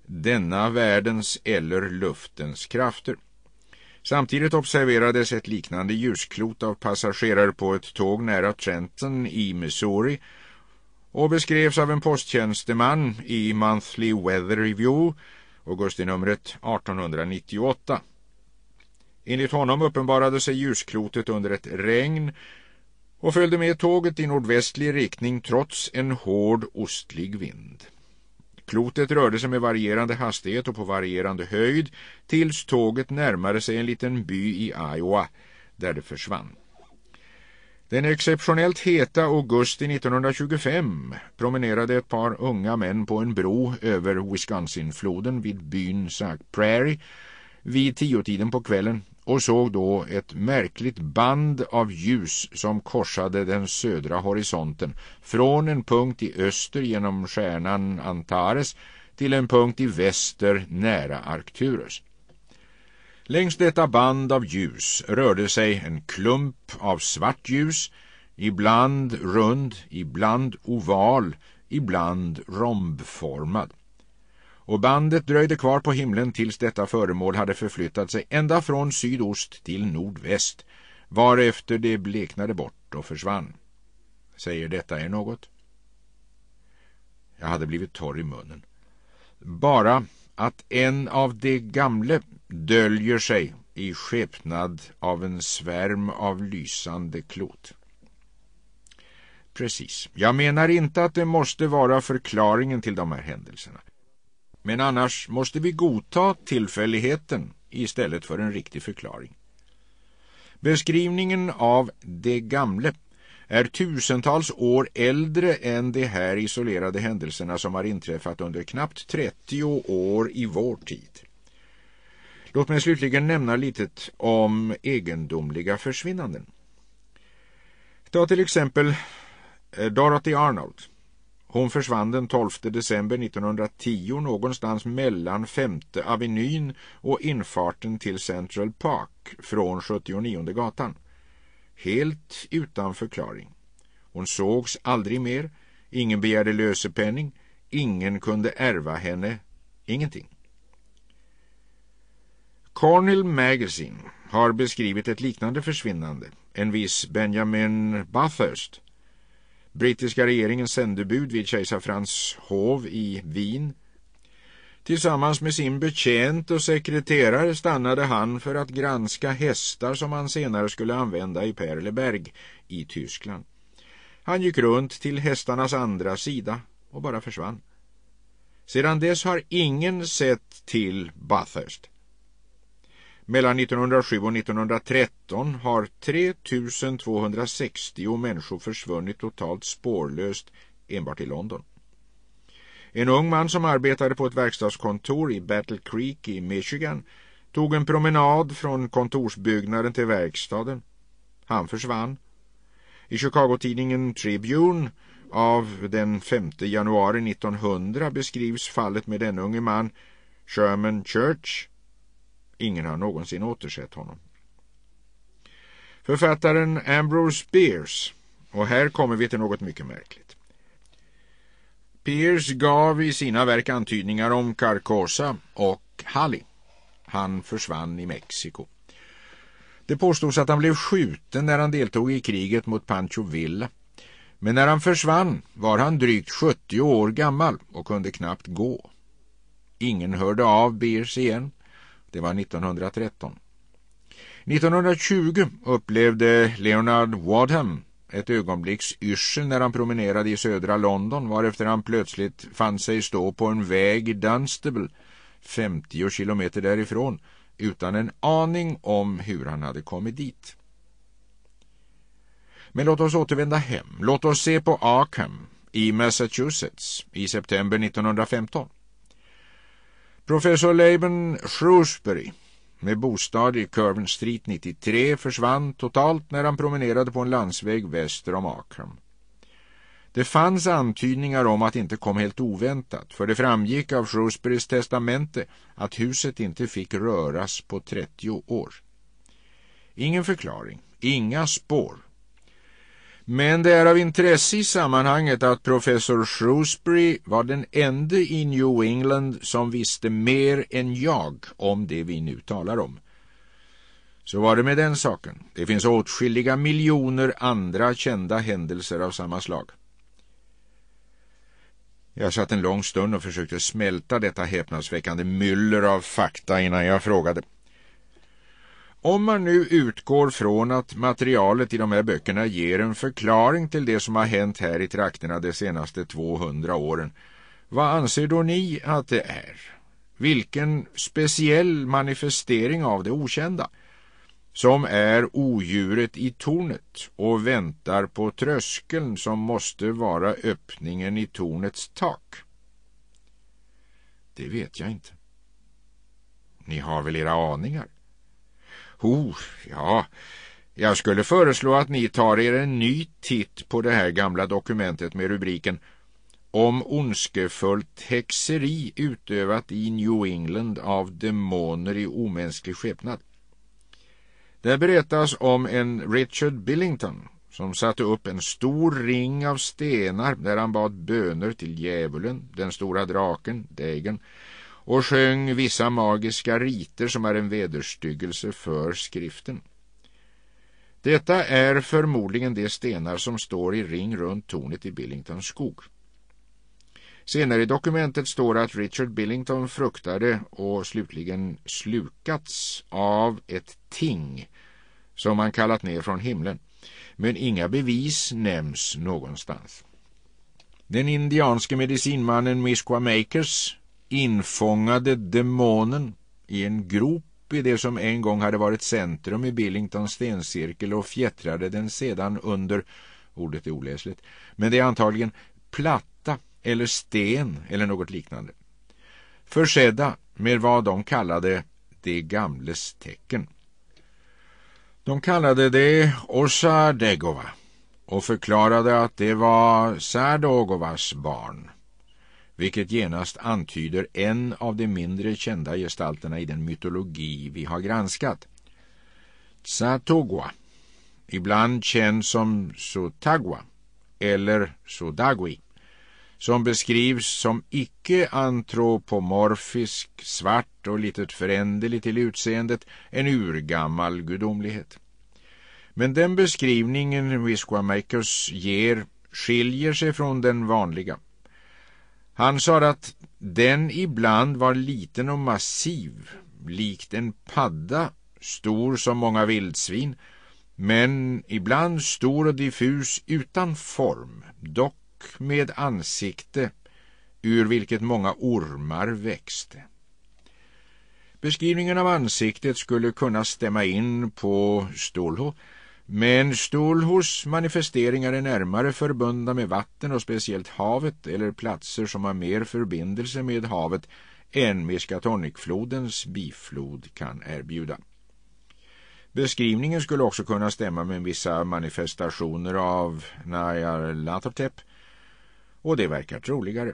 denna världens eller luftens krafter. Samtidigt observerades ett liknande ljusklot av passagerare på ett tåg nära Trenton i Missouri och beskrevs av en posttjänsteman i Monthly Weather Review, augustinumret 1898. Enligt honom uppenbarade sig ljusklotet under ett regn och följde med tåget i nordvästlig riktning trots en hård ostlig vind. Klotet rörde sig med varierande hastighet och på varierande höjd tills tåget närmade sig en liten by i Iowa där det försvann. Den exceptionellt heta augusti 1925 promenerade ett par unga män på en bro över Wisconsinfloden vid byn Sac Prairie vid tiotiden på kvällen och såg då ett märkligt band av ljus som korsade den södra horisonten från en punkt i öster genom stjärnan Antares till en punkt i väster nära Arcturus. Längs detta band av ljus rörde sig en klump av svart ljus, ibland rund, ibland oval, ibland rombformad och bandet dröjde kvar på himlen tills detta föremål hade förflyttat sig ända från sydost till nordväst, varefter det bleknade bort och försvann. Säger detta er något? Jag hade blivit torr i munnen. Bara att en av de gamle döljer sig i skepnad av en svärm av lysande klot. Precis. Jag menar inte att det måste vara förklaringen till de här händelserna. Men annars måste vi godta tillfälligheten istället för en riktig förklaring. Beskrivningen av det gamle är tusentals år äldre än de här isolerade händelserna som har inträffat under knappt 30 år i vår tid. Låt mig slutligen nämna lite om egendomliga försvinnanden. Ta till exempel eh, Dorothy Arnold hon försvann den 12 december 1910 någonstans mellan femte avenyn och infarten till Central Park från 79 gatan. Helt utan förklaring. Hon sågs aldrig mer. Ingen begärde lösepenning. Ingen kunde ärva henne. Ingenting. Cornell Magazine har beskrivit ett liknande försvinnande. En viss Benjamin Bathurst brittiska regeringens sändebud vid kejsar Frans hov i Wien. Tillsammans med sin betjänt och sekreterare stannade han för att granska hästar som han senare skulle använda i Perleberg i Tyskland. Han gick runt till hästarnas andra sida och bara försvann. Sedan dess har ingen sett till Bathurst. Mellan 1907 och 1913 har 3260 människor försvunnit totalt spårlöst enbart i London. En ung man som arbetade på ett verkstadskontor i Battle Creek i Michigan tog en promenad från kontorsbyggnaden till verkstaden. Han försvann. I Chicago-tidningen Tribune av den 5 januari 1900 beskrivs fallet med den unge man Sherman Church Ingen har någonsin återsett honom. Författaren Ambrose Bierce, och här kommer vi till något mycket märkligt. Pierce gav i sina verk antydningar om Carcosa och Halli. Han försvann i Mexiko. Det påstods att han blev skjuten när han deltog i kriget mot Pancho Villa. Men när han försvann var han drygt 70 år gammal och kunde knappt gå. Ingen hörde av Beers igen det var 1913. 1920 upplevde Leonard Wadham ett ögonblicks yrsel när han promenerade i södra London varefter han plötsligt fann sig stå på en väg i Dunstable 50 kilometer därifrån utan en aning om hur han hade kommit dit. Men låt oss återvända hem. Låt oss se på Arkham i Massachusetts i september 1915. Professor Laban Shrewsbury med bostad i Curven Street 93 försvann totalt när han promenerade på en landsväg väster om Akham. Det fanns antydningar om att det inte kom helt oväntat för det framgick av Shrewsburys testamente att huset inte fick röras på 30 år. Ingen förklaring, inga spår men det är av intresse i sammanhanget att professor Shrewsbury var den enda i New England som visste mer än jag om det vi nu talar om. Så var det med den saken. Det finns åtskilliga miljoner andra kända händelser av samma slag. Jag satt en lång stund och försökte smälta detta häpnadsväckande myller av fakta innan jag frågade. Om man nu utgår från att materialet i de här böckerna ger en förklaring till det som har hänt här i trakterna de senaste 200 åren, vad anser då ni att det är? Vilken speciell manifestering av det okända som är odjuret i tornet och väntar på tröskeln som måste vara öppningen i tornets tak? Det vet jag inte. Ni har väl era aningar? Oh, ja. Jag skulle föreslå att ni tar er en ny titt på det här gamla dokumentet med rubriken Om ondskefullt häxeri utövat i New England av demoner i omänsklig skepnad. Där berättas om en Richard Billington som satte upp en stor ring av stenar där han bad böner till djävulen, den stora draken, Dagen och sjöng vissa magiska riter som är en vederstyggelse för skriften. Detta är förmodligen de stenar som står i ring runt tornet i Billingtons skog. Senare i dokumentet står att Richard Billington fruktade och slutligen slukats av ett ting som han kallat ner från himlen. Men inga bevis nämns någonstans. Den indianske medicinmannen Mishkwa Makers infångade demonen i en grop i det som en gång hade varit centrum i Billingtons stencirkel och fjättrade den sedan under, ordet är oläsligt, men det är antagligen platta eller sten eller något liknande. Försedda med vad de kallade det gamles tecken. De kallade det Osadegova och förklarade att det var Sardogovas barn vilket genast antyder en av de mindre kända gestalterna i den mytologi vi har granskat. Tsatogwa, ibland känd som Sotagwa eller Sodagwi, som beskrivs som icke-antropomorfisk, svart och litet föränderlig till utseendet, en urgammal gudomlighet. Men den beskrivningen Visquamacus ger skiljer sig från den vanliga. Han sa att den ibland var liten och massiv, likt en padda, stor som många vildsvin, men ibland stor och diffus utan form, dock med ansikte, ur vilket många ormar växte. Beskrivningen av ansiktet skulle kunna stämma in på Stolho men Stolhos manifesteringar är närmare förbundna med vatten och speciellt havet eller platser som har mer förbindelse med havet än Miskatonikflodens biflod kan erbjuda. Beskrivningen skulle också kunna stämma med vissa manifestationer av Latotep och det verkar troligare.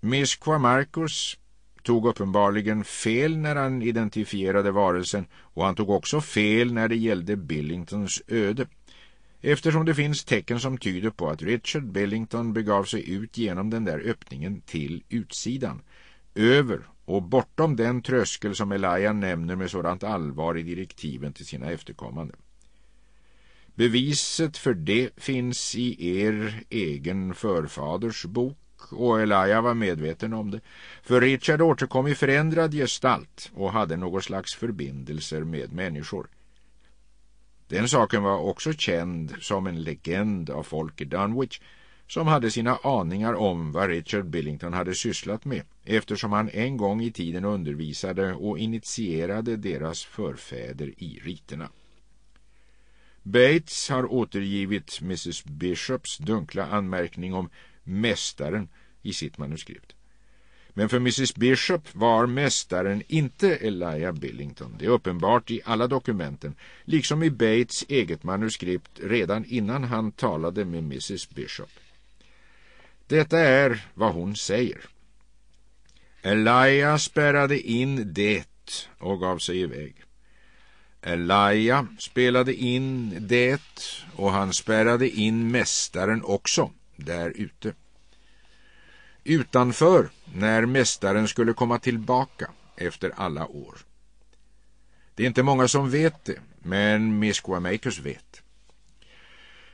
Misquamarcus tog uppenbarligen fel när han identifierade varelsen och han tog också fel när det gällde Billingtons öde. Eftersom det finns tecken som tyder på att Richard Billington begav sig ut genom den där öppningen till utsidan, över och bortom den tröskel som Elijah nämner med sådant allvar i direktiven till sina efterkommande. Beviset för det finns i er egen förfaders bok och Elia var medveten om det. För Richard återkom i förändrad gestalt och hade något slags förbindelser med människor. Den saken var också känd som en legend av folk i Dunwich som hade sina aningar om vad Richard Billington hade sysslat med eftersom han en gång i tiden undervisade och initierade deras förfäder i riterna. Bates har återgivit Mrs Bishops dunkla anmärkning om mästaren i sitt manuskript. Men för mrs Bishop var mästaren inte Elia Billington. Det är uppenbart i alla dokumenten, liksom i Bates eget manuskript redan innan han talade med mrs Bishop. Detta är vad hon säger. Elia spärrade in det och gav sig iväg. Elia spelade in det och han spärrade in mästaren också där ute. Utanför, när mästaren skulle komma tillbaka efter alla år. Det är inte många som vet det, men Mesquamakers vet.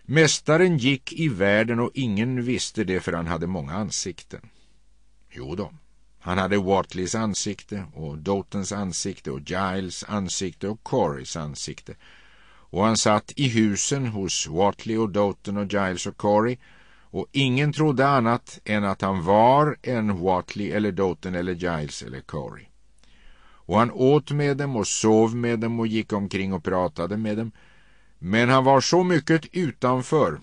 Mästaren gick i världen och ingen visste det för han hade många ansikten. Jo då, han hade Watleys ansikte och Dotons ansikte och Giles ansikte och Corys ansikte. Och han satt i husen hos Watley och Doton och Giles och Corey och ingen trodde annat än att han var en Watley eller Doughton eller Giles eller Corey. Och han åt med dem och sov med dem och gick omkring och pratade med dem. Men han var så mycket utanför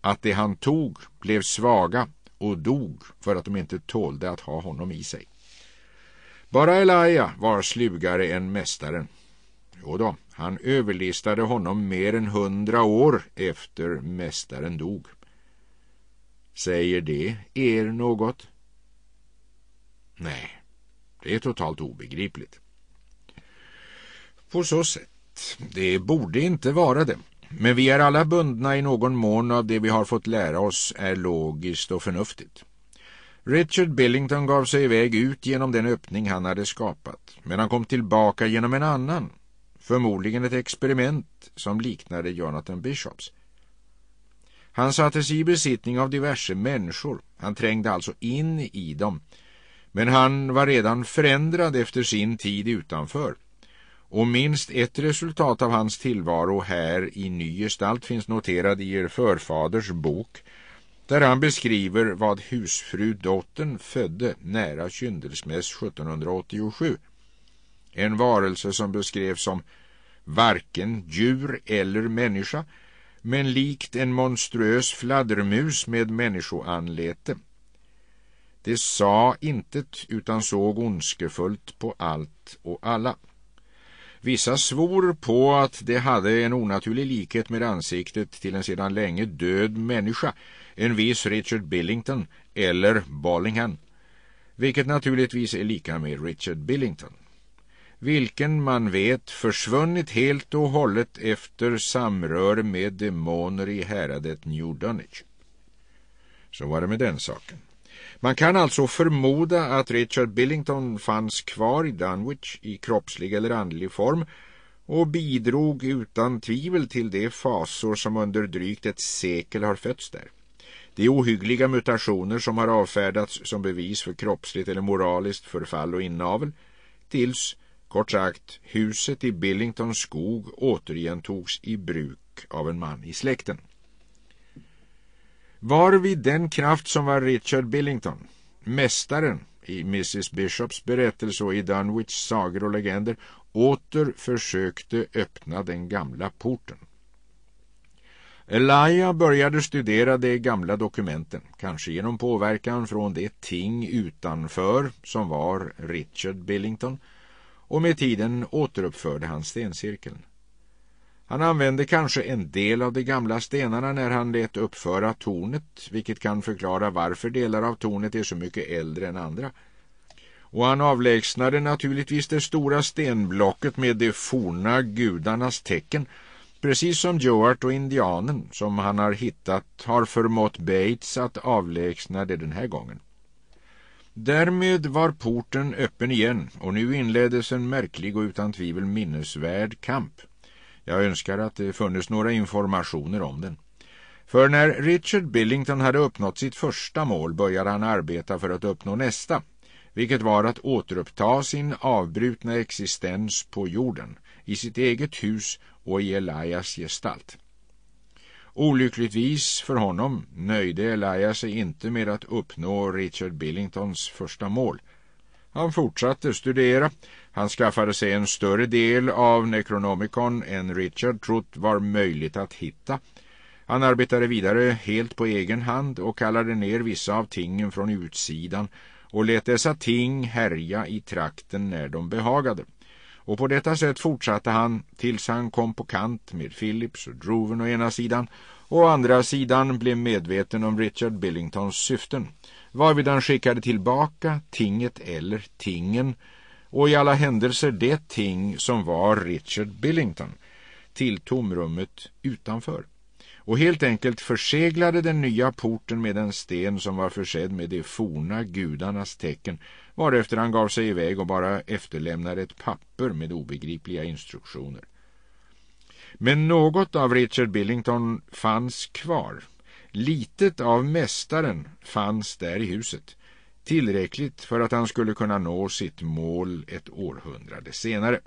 att det han tog blev svaga och dog för att de inte tålde att ha honom i sig. Bara Elia var slugare än mästaren. Jo då, han överlistade honom mer än hundra år efter mästaren dog. Säger det er något? Nej, det är totalt obegripligt. På så sätt, det borde inte vara det. Men vi är alla bundna i någon mån av det vi har fått lära oss är logiskt och förnuftigt. Richard Billington gav sig iväg ut genom den öppning han hade skapat, men han kom tillbaka genom en annan, förmodligen ett experiment som liknade Jonathan Bishops. Han sattes i besittning av diverse människor. Han trängde alltså in i dem. Men han var redan förändrad efter sin tid utanför. Och minst ett resultat av hans tillvaro här i ny gestalt finns noterad i er förfaders bok där han beskriver vad husfru dottern födde nära kyndelsmäss 1787. En varelse som beskrevs som varken djur eller människa men likt en monstruös fladdermus med människoanlete. Det sa intet utan såg ondskefullt på allt och alla. Vissa svor på att det hade en onaturlig likhet med ansiktet till en sedan länge död människa, en viss Richard Billington eller Ballingham, vilket naturligtvis är lika med Richard Billington vilken man vet försvunnit helt och hållet efter samröre med demoner i häradet New Dunwich. Så var det med den saken. Man kan alltså förmoda att Richard Billington fanns kvar i Dunwich i kroppslig eller andlig form och bidrog utan tvivel till de fasor som under drygt ett sekel har fötts där. De ohyggliga mutationer som har avfärdats som bevis för kroppsligt eller moraliskt förfall och inavel tills Kort sagt, huset i Billingtons skog återigen togs i bruk av en man i släkten. Varvid den kraft som var Richard Billington, mästaren i Mrs Bishops berättelse och i Dunwichs sagor och legender, åter försökte öppna den gamla porten. Elia började studera de gamla dokumenten, kanske genom påverkan från det ting utanför som var Richard Billington- och med tiden återuppförde han stencirkeln. Han använde kanske en del av de gamla stenarna när han lät uppföra tornet, vilket kan förklara varför delar av tornet är så mycket äldre än andra. Och han avlägsnade naturligtvis det stora stenblocket med de forna gudarnas tecken, precis som Joart och indianen som han har hittat har förmått Bates att avlägsna det den här gången. Därmed var porten öppen igen och nu inleddes en märklig och utan tvivel minnesvärd kamp. Jag önskar att det funnits några informationer om den. För när Richard Billington hade uppnått sitt första mål började han arbeta för att uppnå nästa, vilket var att återuppta sin avbrutna existens på jorden, i sitt eget hus och i Elias gestalt. Olyckligtvis för honom nöjde Elia sig inte med att uppnå Richard Billingtons första mål. Han fortsatte studera. Han skaffade sig en större del av Necronomicon än Richard trott var möjligt att hitta. Han arbetade vidare helt på egen hand och kallade ner vissa av tingen från utsidan och lät dessa ting härja i trakten när de behagade och på detta sätt fortsatte han tills han kom på kant med Philips och Droven å ena sidan och å andra sidan blev medveten om Richard Billingtons syften varvid han skickade tillbaka tinget eller tingen och i alla händelser det ting som var Richard Billington till tomrummet utanför och helt enkelt förseglade den nya porten med en sten som var försedd med de forna gudarnas tecken varefter han gav sig iväg och bara efterlämnade ett papper med obegripliga instruktioner. Men något av Richard Billington fanns kvar. Litet av mästaren fanns där i huset. Tillräckligt för att han skulle kunna nå sitt mål ett århundrade senare.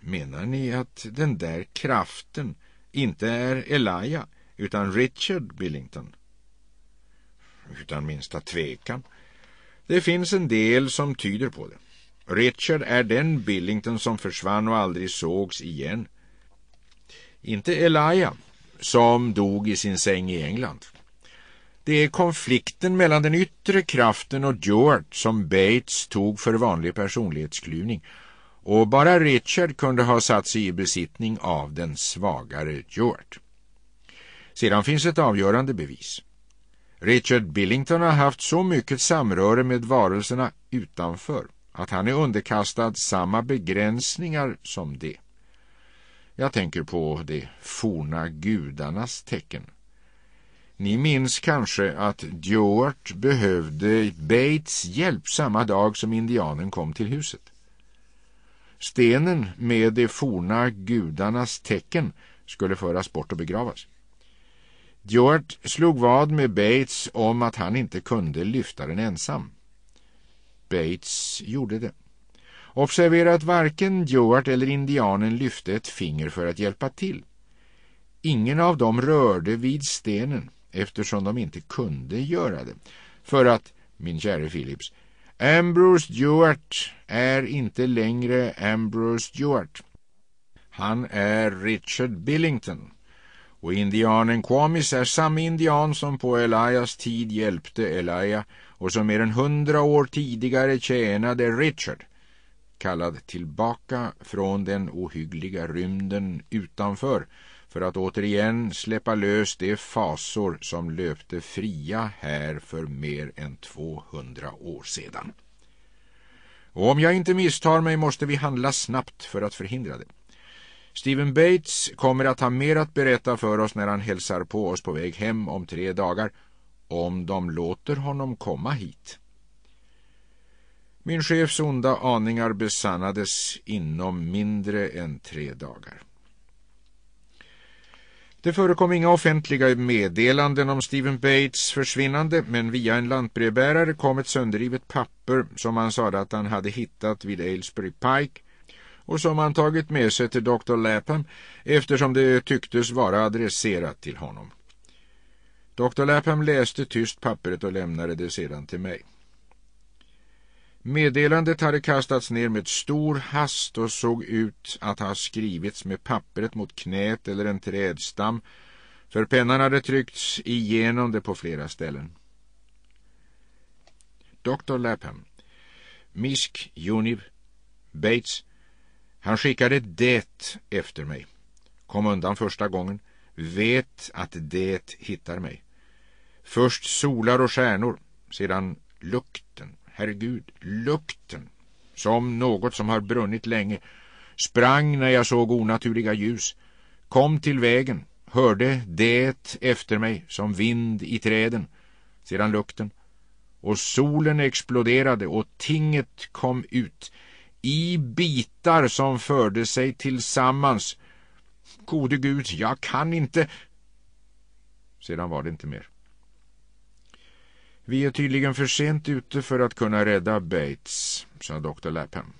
Menar ni att den där kraften inte är Elia utan Richard Billington? Utan minsta tvekan. Det finns en del som tyder på det. Richard är den Billington som försvann och aldrig sågs igen. Inte Elia, som dog i sin säng i England. Det är konflikten mellan den yttre kraften och George som Bates tog för vanlig personlighetsklyvning och bara Richard kunde ha satt sig i besittning av den svagare George. Sedan finns ett avgörande bevis. Richard Billington har haft så mycket samröre med varelserna utanför att han är underkastad samma begränsningar som det. Jag tänker på de forna gudarnas tecken. Ni minns kanske att Dewart behövde Bates hjälp samma dag som indianen kom till huset. Stenen med de forna gudarnas tecken skulle föras bort och begravas. George slog vad med Bates om att han inte kunde lyfta den ensam. Bates gjorde det. Observera att varken George eller indianen lyfte ett finger för att hjälpa till. Ingen av dem rörde vid stenen eftersom de inte kunde göra det. För att, min käre Philips, Ambrose Stewart är inte längre Ambrose Stewart. Han är Richard Billington. Och indianen Kwamis är samma indian som på Elias tid hjälpte Elia och som mer än hundra år tidigare tjänade Richard, kallad tillbaka från den ohyggliga rymden utanför för att återigen släppa lös de fasor som löpte fria här för mer än 200 år sedan. Och om jag inte misstar mig måste vi handla snabbt för att förhindra det. Steven Bates kommer att ha mer att berätta för oss när han hälsar på oss på väg hem om tre dagar, om de låter honom komma hit. Min chefs onda aningar besannades inom mindre än tre dagar. Det förekom inga offentliga meddelanden om Steven Bates försvinnande men via en lantbrevbärare kom ett sönderrivet papper som han sade att han hade hittat vid Aylesbury Pike och som han tagit med sig till Dr. Lapham eftersom det tycktes vara adresserat till honom. Dr. Lapham läste tyst pappret och lämnade det sedan till mig. Meddelandet hade kastats ner med stor hast och såg ut att ha skrivits med pappret mot knät eller en trädstam, för pennan hade tryckts igenom det på flera ställen. Dr. Lapham, Misk Junib, Bates, han skickade det efter mig. Kom undan första gången. Vet att det hittar mig. Först solar och stjärnor, sedan lukten. Herregud, lukten. Som något som har brunnit länge. Sprang när jag såg onaturliga ljus. Kom till vägen. Hörde det efter mig som vind i träden. Sedan lukten. Och solen exploderade och tinget kom ut i bitar som förde sig tillsammans. Gode Gud, jag kan inte... Sedan var det inte mer. Vi är tydligen för sent ute för att kunna rädda Bates, sa doktor Lapham.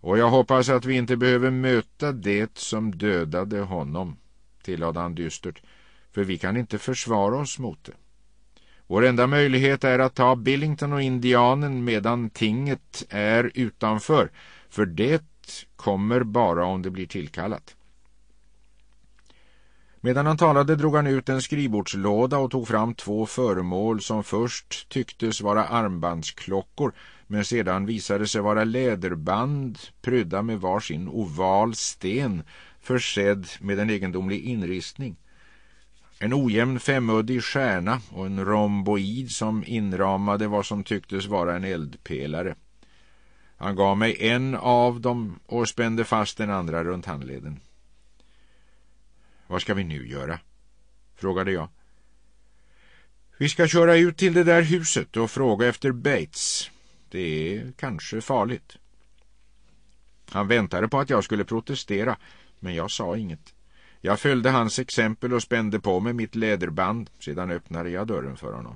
Och jag hoppas att vi inte behöver möta det som dödade honom, tillade han dystert, för vi kan inte försvara oss mot det. Vår enda möjlighet är att ta Billington och indianen medan tinget är utanför, för det kommer bara om det blir tillkallat. Medan han talade drog han ut en skrivbordslåda och tog fram två föremål som först tycktes vara armbandsklockor men sedan visade sig vara läderband prydda med varsin oval sten försedd med en egendomlig inristning. En ojämn femuddig stjärna och en romboid som inramade vad som tycktes vara en eldpelare. Han gav mig en av dem och spände fast den andra runt handleden. Vad ska vi nu göra? frågade jag. Vi ska köra ut till det där huset och fråga efter Bates. Det är kanske farligt. Han väntade på att jag skulle protestera, men jag sa inget. Jag följde hans exempel och spände på mig mitt läderband. Sedan öppnade jag dörren för honom.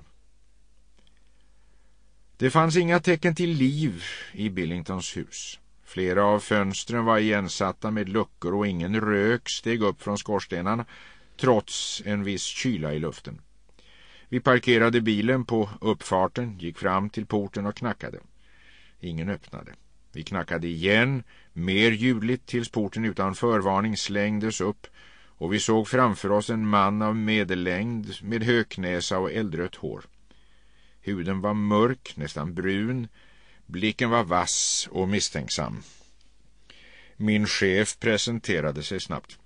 Det fanns inga tecken till liv i Billingtons hus. Flera av fönstren var igensatta med luckor och ingen rök steg upp från skorstenarna trots en viss kyla i luften. Vi parkerade bilen på uppfarten, gick fram till porten och knackade. Ingen öppnade. Vi knackade igen, mer ljudligt tills porten utan förvarning slängdes upp och vi såg framför oss en man av medellängd med höknäsa och eldrött hår. Huden var mörk, nästan brun, blicken var vass och misstänksam. Min chef presenterade sig snabbt.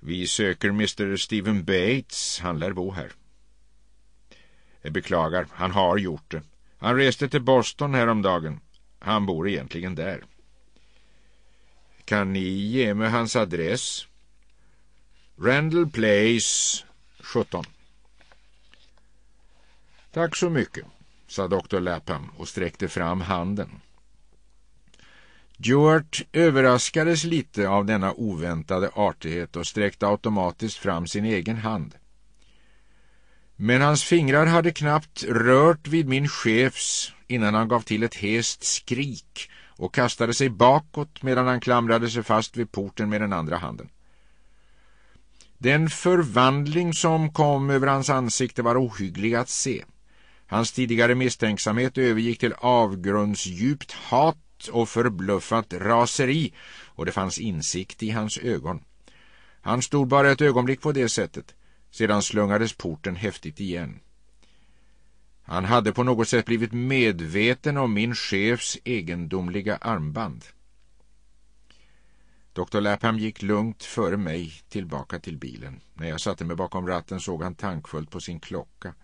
Vi söker Mr. Stephen Bates, han lär bo här. Jag beklagar, han har gjort det. Han reste till Boston häromdagen. Han bor egentligen där. Kan ni ge mig hans adress? Randall Place, 17. Tack så mycket, sa doktor Lapham och sträckte fram handen. Stuart överraskades lite av denna oväntade artighet och sträckte automatiskt fram sin egen hand. Men hans fingrar hade knappt rört vid min chefs innan han gav till ett hest skrik och kastade sig bakåt medan han klamrade sig fast vid porten med den andra handen. Den förvandling som kom över hans ansikte var ohygglig att se. Hans tidigare misstänksamhet övergick till avgrundsdjupt hat och förbluffat raseri och det fanns insikt i hans ögon. Han stod bara ett ögonblick på det sättet. Sedan slungades porten häftigt igen. Han hade på något sätt blivit medveten om min chefs egendomliga armband. Dr Lapham gick lugnt före mig tillbaka till bilen. När jag satte mig bakom ratten såg han tankfullt på sin klocka.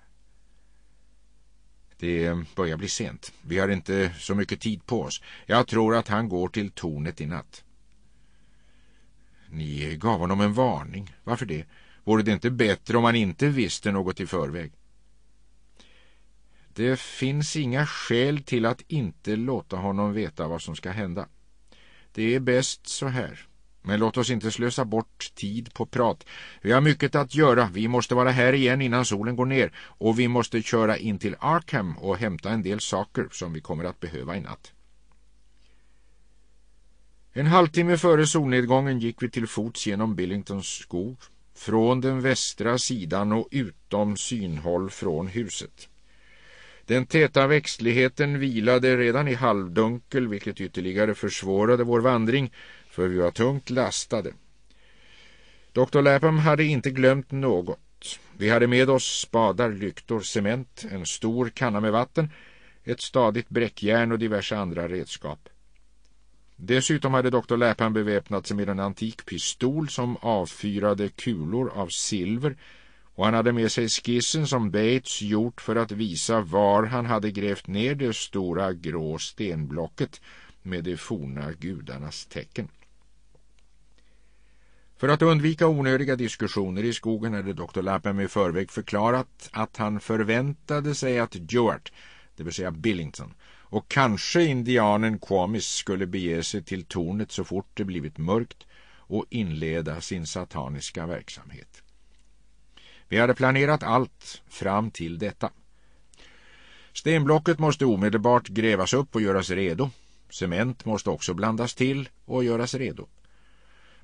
Det börjar bli sent. Vi har inte så mycket tid på oss. Jag tror att han går till tornet i natt. Ni gav honom en varning. Varför det? Vore det inte bättre om han inte visste något i förväg? Det finns inga skäl till att inte låta honom veta vad som ska hända. Det är bäst så här. Men låt oss inte slösa bort tid på prat. Vi har mycket att göra. Vi måste vara här igen innan solen går ner. Och vi måste köra in till Arkham och hämta en del saker som vi kommer att behöva i natt. En halvtimme före solnedgången gick vi till fots genom Billingtons skog. Från den västra sidan och utom synhåll från huset. Den täta växtligheten vilade redan i halvdunkel, vilket ytterligare försvårade vår vandring, för vi var tungt lastade. Dr. Lapham hade inte glömt något. Vi hade med oss spadar, lyktor, cement, en stor kanna med vatten, ett stadigt bräckjärn och diverse andra redskap. Dessutom hade Dr. Lapham beväpnat sig med en antik pistol som avfyrade kulor av silver och han hade med sig skissen som Bates gjort för att visa var han hade grävt ner det stora grå stenblocket med de forna gudarnas tecken. För att undvika onödiga diskussioner i skogen hade Dr Lapham i förväg förklarat att han förväntade sig att Stuart, det vill säga Billington, och kanske indianen Quamis skulle bege sig till tornet så fort det blivit mörkt och inleda sin sataniska verksamhet. Vi hade planerat allt fram till detta. Stenblocket måste omedelbart grävas upp och göras redo. Cement måste också blandas till och göras redo.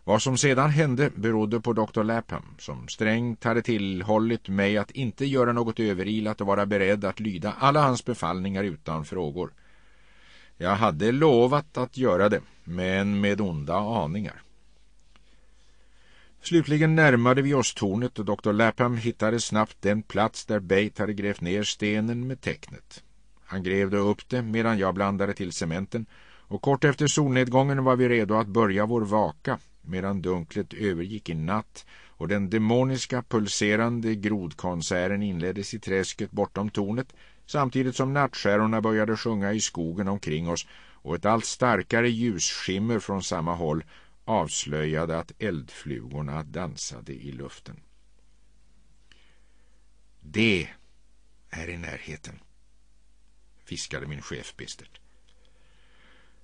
Vad som sedan hände berodde på Dr. Lapham som strängt hade tillhållit mig att inte göra något överilat och vara beredd att lyda alla hans befallningar utan frågor. Jag hade lovat att göra det, men med onda aningar. Slutligen närmade vi oss tornet och doktor Lapham hittade snabbt den plats där Bate hade grävt ner stenen med tecknet. Han grävde upp det medan jag blandade till cementen och kort efter solnedgången var vi redo att börja vår vaka medan dunklet övergick i natt och den demoniska pulserande grodkonserten inleddes i träsket bortom tornet samtidigt som nattskärorna började sjunga i skogen omkring oss och ett allt starkare ljusskimmer från samma håll avslöjade att eldflugorna dansade i luften. Det är i närheten, viskade min chef bistert.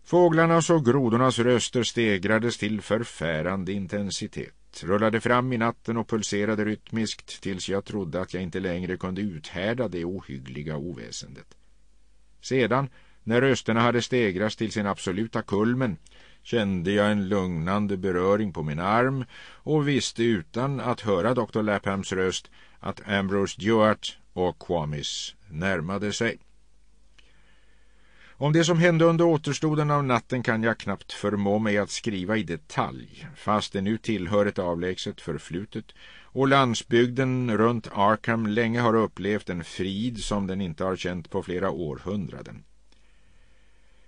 Fåglarnas och grodornas röster stegrades till förfärande intensitet, rullade fram i natten och pulserade rytmiskt tills jag trodde att jag inte längre kunde uthärda det ohyggliga oväsendet. Sedan, när rösterna hade stegrats till sin absoluta kulmen, kände jag en lugnande beröring på min arm och visste utan att höra Dr. Laphams röst att Ambrose Stewart och Quamis närmade sig. Om det som hände under återstoden av natten kan jag knappt förmå mig att skriva i detalj, fast det nu tillhör ett avlägset förflutet och landsbygden runt Arkham länge har upplevt en frid som den inte har känt på flera århundraden.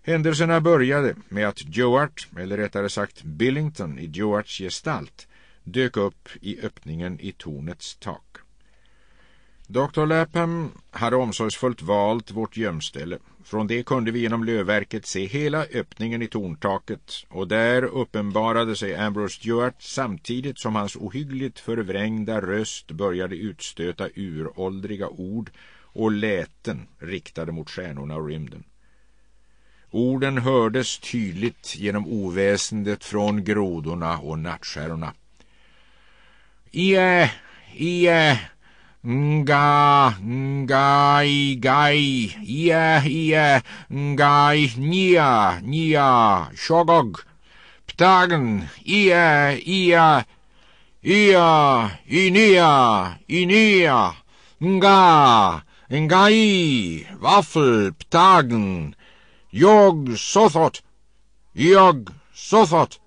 Händelserna började med att Joart, eller rättare sagt Billington i Joarts gestalt, dök upp i öppningen i tornets tak. Dr Lapham hade omsorgsfullt valt vårt gömställe. Från det kunde vi genom lövverket se hela öppningen i torntaket och där uppenbarade sig Ambrose Stewart samtidigt som hans ohyggligt förvrängda röst började utstöta uråldriga ord och läten riktade mot stjärnorna och rymden. Orden hördes tydligt genom oväsendet från grodorna och nattskärorna. Ie, ie, nga, ngai, gai, ie, ie, ngai, nia, nia, shogog, ptagen, ie, ie, ia, inia, inia, nga, ngai, waffel, ptagen, jag Sothoth! Jag Sothoth!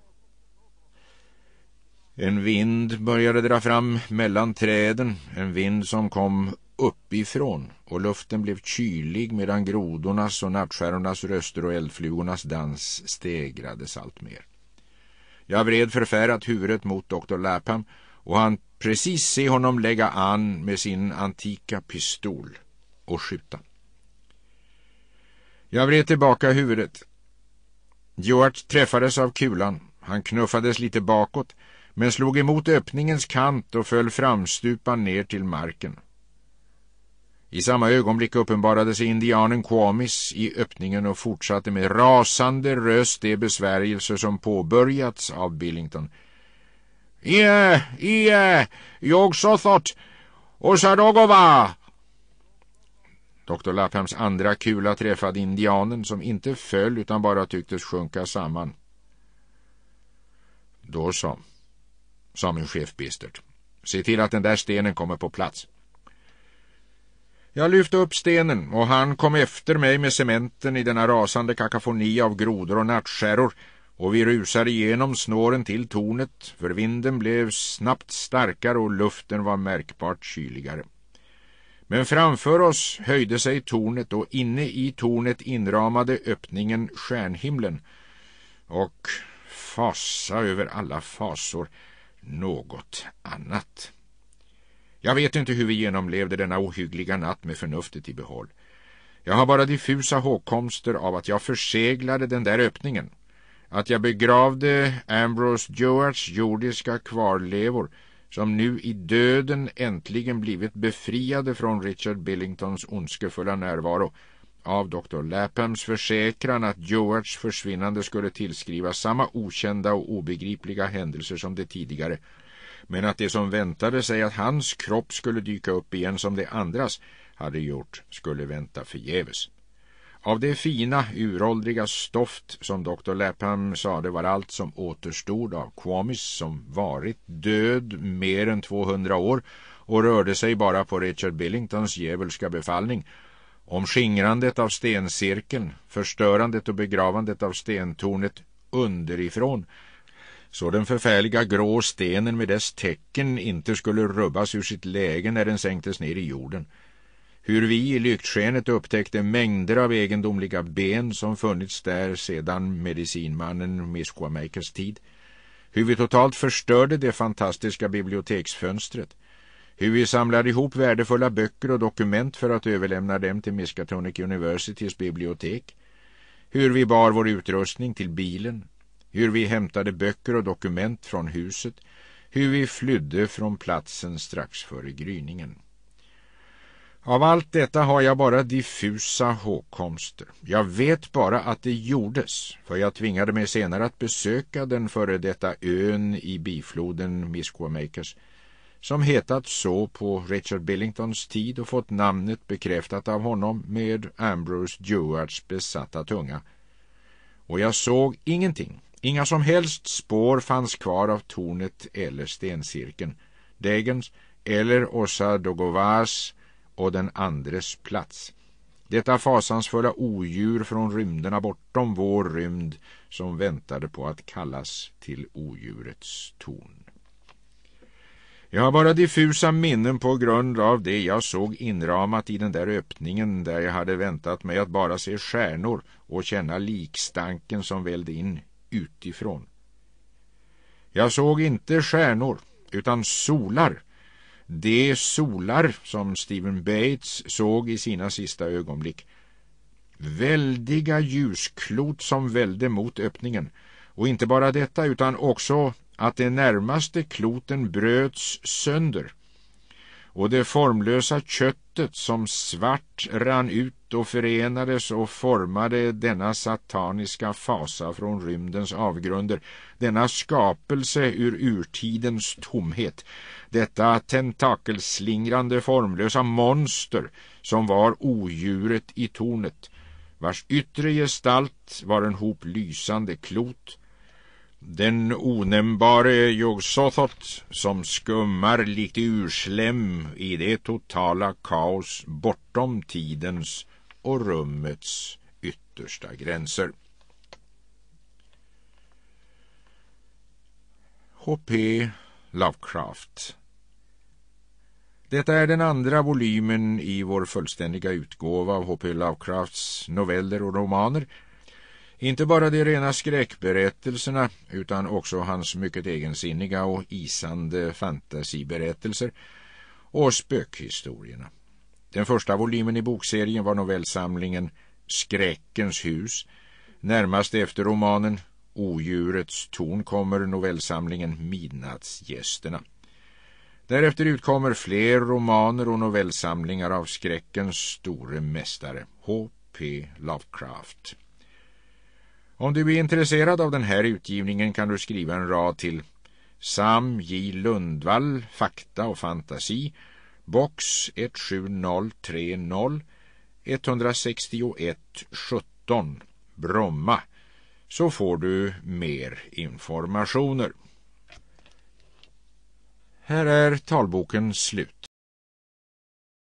En vind började dra fram mellan träden, en vind som kom uppifrån och luften blev kylig medan grodornas och nattskärornas röster och eldflugornas dans stegrades allt mer. Jag vred förfärat huvudet mot doktor Lapham och han precis se honom lägga an med sin antika pistol och skjuta. Jag vred tillbaka huvudet. George träffades av kulan. Han knuffades lite bakåt men slog emot öppningens kant och föll framstupan ner till marken. I samma ögonblick uppenbarade sig indianen Kwamis i öppningen och fortsatte med rasande röst de besvärjelser som påbörjats av Billington. Ie, ie, jag så thought, Osadogova, Doktor Laphams andra kula träffade indianen som inte föll utan bara tycktes sjunka samman. Då så, sa min chef bistert. Se till att den där stenen kommer på plats. Jag lyfte upp stenen och han kom efter mig med cementen i denna rasande kakafoni av grodor och nattskärror och vi rusade igenom snåren till tornet för vinden blev snabbt starkare och luften var märkbart kyligare. Men framför oss höjde sig tornet och inne i tornet inramade öppningen stjärnhimlen. Och fasa över alla fasor, något annat. Jag vet inte hur vi genomlevde denna ohyggliga natt med förnuftet i behåll. Jag har bara diffusa hågkomster av att jag förseglade den där öppningen. Att jag begravde Ambrose Joards jordiska kvarlevor- som nu i döden äntligen blivit befriade från Richard Billingtons ondskefulla närvaro av Dr. Laphams försäkran att Georges försvinnande skulle tillskrivas samma okända och obegripliga händelser som det tidigare men att det som väntade sig att hans kropp skulle dyka upp igen som det andras hade gjort skulle vänta förgäves. Av det fina, uråldriga stoft som doktor Lapham sade var allt som återstod av Quamis som varit död mer än 200 år och rörde sig bara på Richard Billingtons djävulska befallning om skingrandet av stencirkeln, förstörandet och begravandet av stentornet underifrån så den förfärliga grå stenen med dess tecken inte skulle rubbas ur sitt läge när den sänktes ner i jorden hur vi i lyktskenet upptäckte mängder av egendomliga ben som funnits där sedan medicinmannen Missquamakers tid, hur vi totalt förstörde det fantastiska biblioteksfönstret, hur vi samlade ihop värdefulla böcker och dokument för att överlämna dem till Miskatonic Universitys bibliotek, hur vi bar vår utrustning till bilen, hur vi hämtade böcker och dokument från huset, hur vi flydde från platsen strax före gryningen. Av allt detta har jag bara diffusa hågkomster. Jag vet bara att det gjordes, för jag tvingade mig senare att besöka den före detta ön i bifloden Misquamakers, som hetat så på Richard Billingtons tid och fått namnet bekräftat av honom med Ambrose Dewards besatta tunga. Och jag såg ingenting. Inga som helst spår fanns kvar av tornet eller stencirkeln, Dagens eller Ossa Dogovas och den andres plats. Detta fasansfulla odjur från rymderna bortom vår rymd som väntade på att kallas till odjurets torn. Jag har bara diffusa minnen på grund av det jag såg inramat i den där öppningen där jag hade väntat mig att bara se stjärnor och känna likstanken som vällde in utifrån. Jag såg inte stjärnor utan solar de solar som Stephen Bates såg i sina sista ögonblick. Väldiga ljusklot som välde mot öppningen. Och inte bara detta utan också att de närmaste kloten bröts sönder och det formlösa köttet som svart rann ut och förenades och formade denna sataniska fasa från rymdens avgrunder, denna skapelse ur urtidens tomhet, detta tentakelslingrande formlösa monster som var odjuret i tornet, vars yttre gestalt var en hop lysande klot, den onämnbare yogg som skummar likt urslem i det totala kaos bortom tidens och rummets yttersta gränser. H.P. Lovecraft Detta är den andra volymen i vår fullständiga utgåva av H.P. Lovecrafts noveller och romaner- inte bara de rena skräckberättelserna utan också hans mycket egensinniga och isande fantasiberättelser och spökhistorierna. Den första volymen i bokserien var novellsamlingen Skräckens hus. Närmast efter romanen Odjurets torn kommer novellsamlingen Midnattsgästerna. Därefter utkommer fler romaner och novellsamlingar av skräckens store mästare H.P. Lovecraft. Om du är intresserad av den här utgivningen kan du skriva en rad till Sam J. Lundvall, Fakta och fantasi, box 17030, 161 17, Bromma, så får du mer informationer. Här är talboken slut.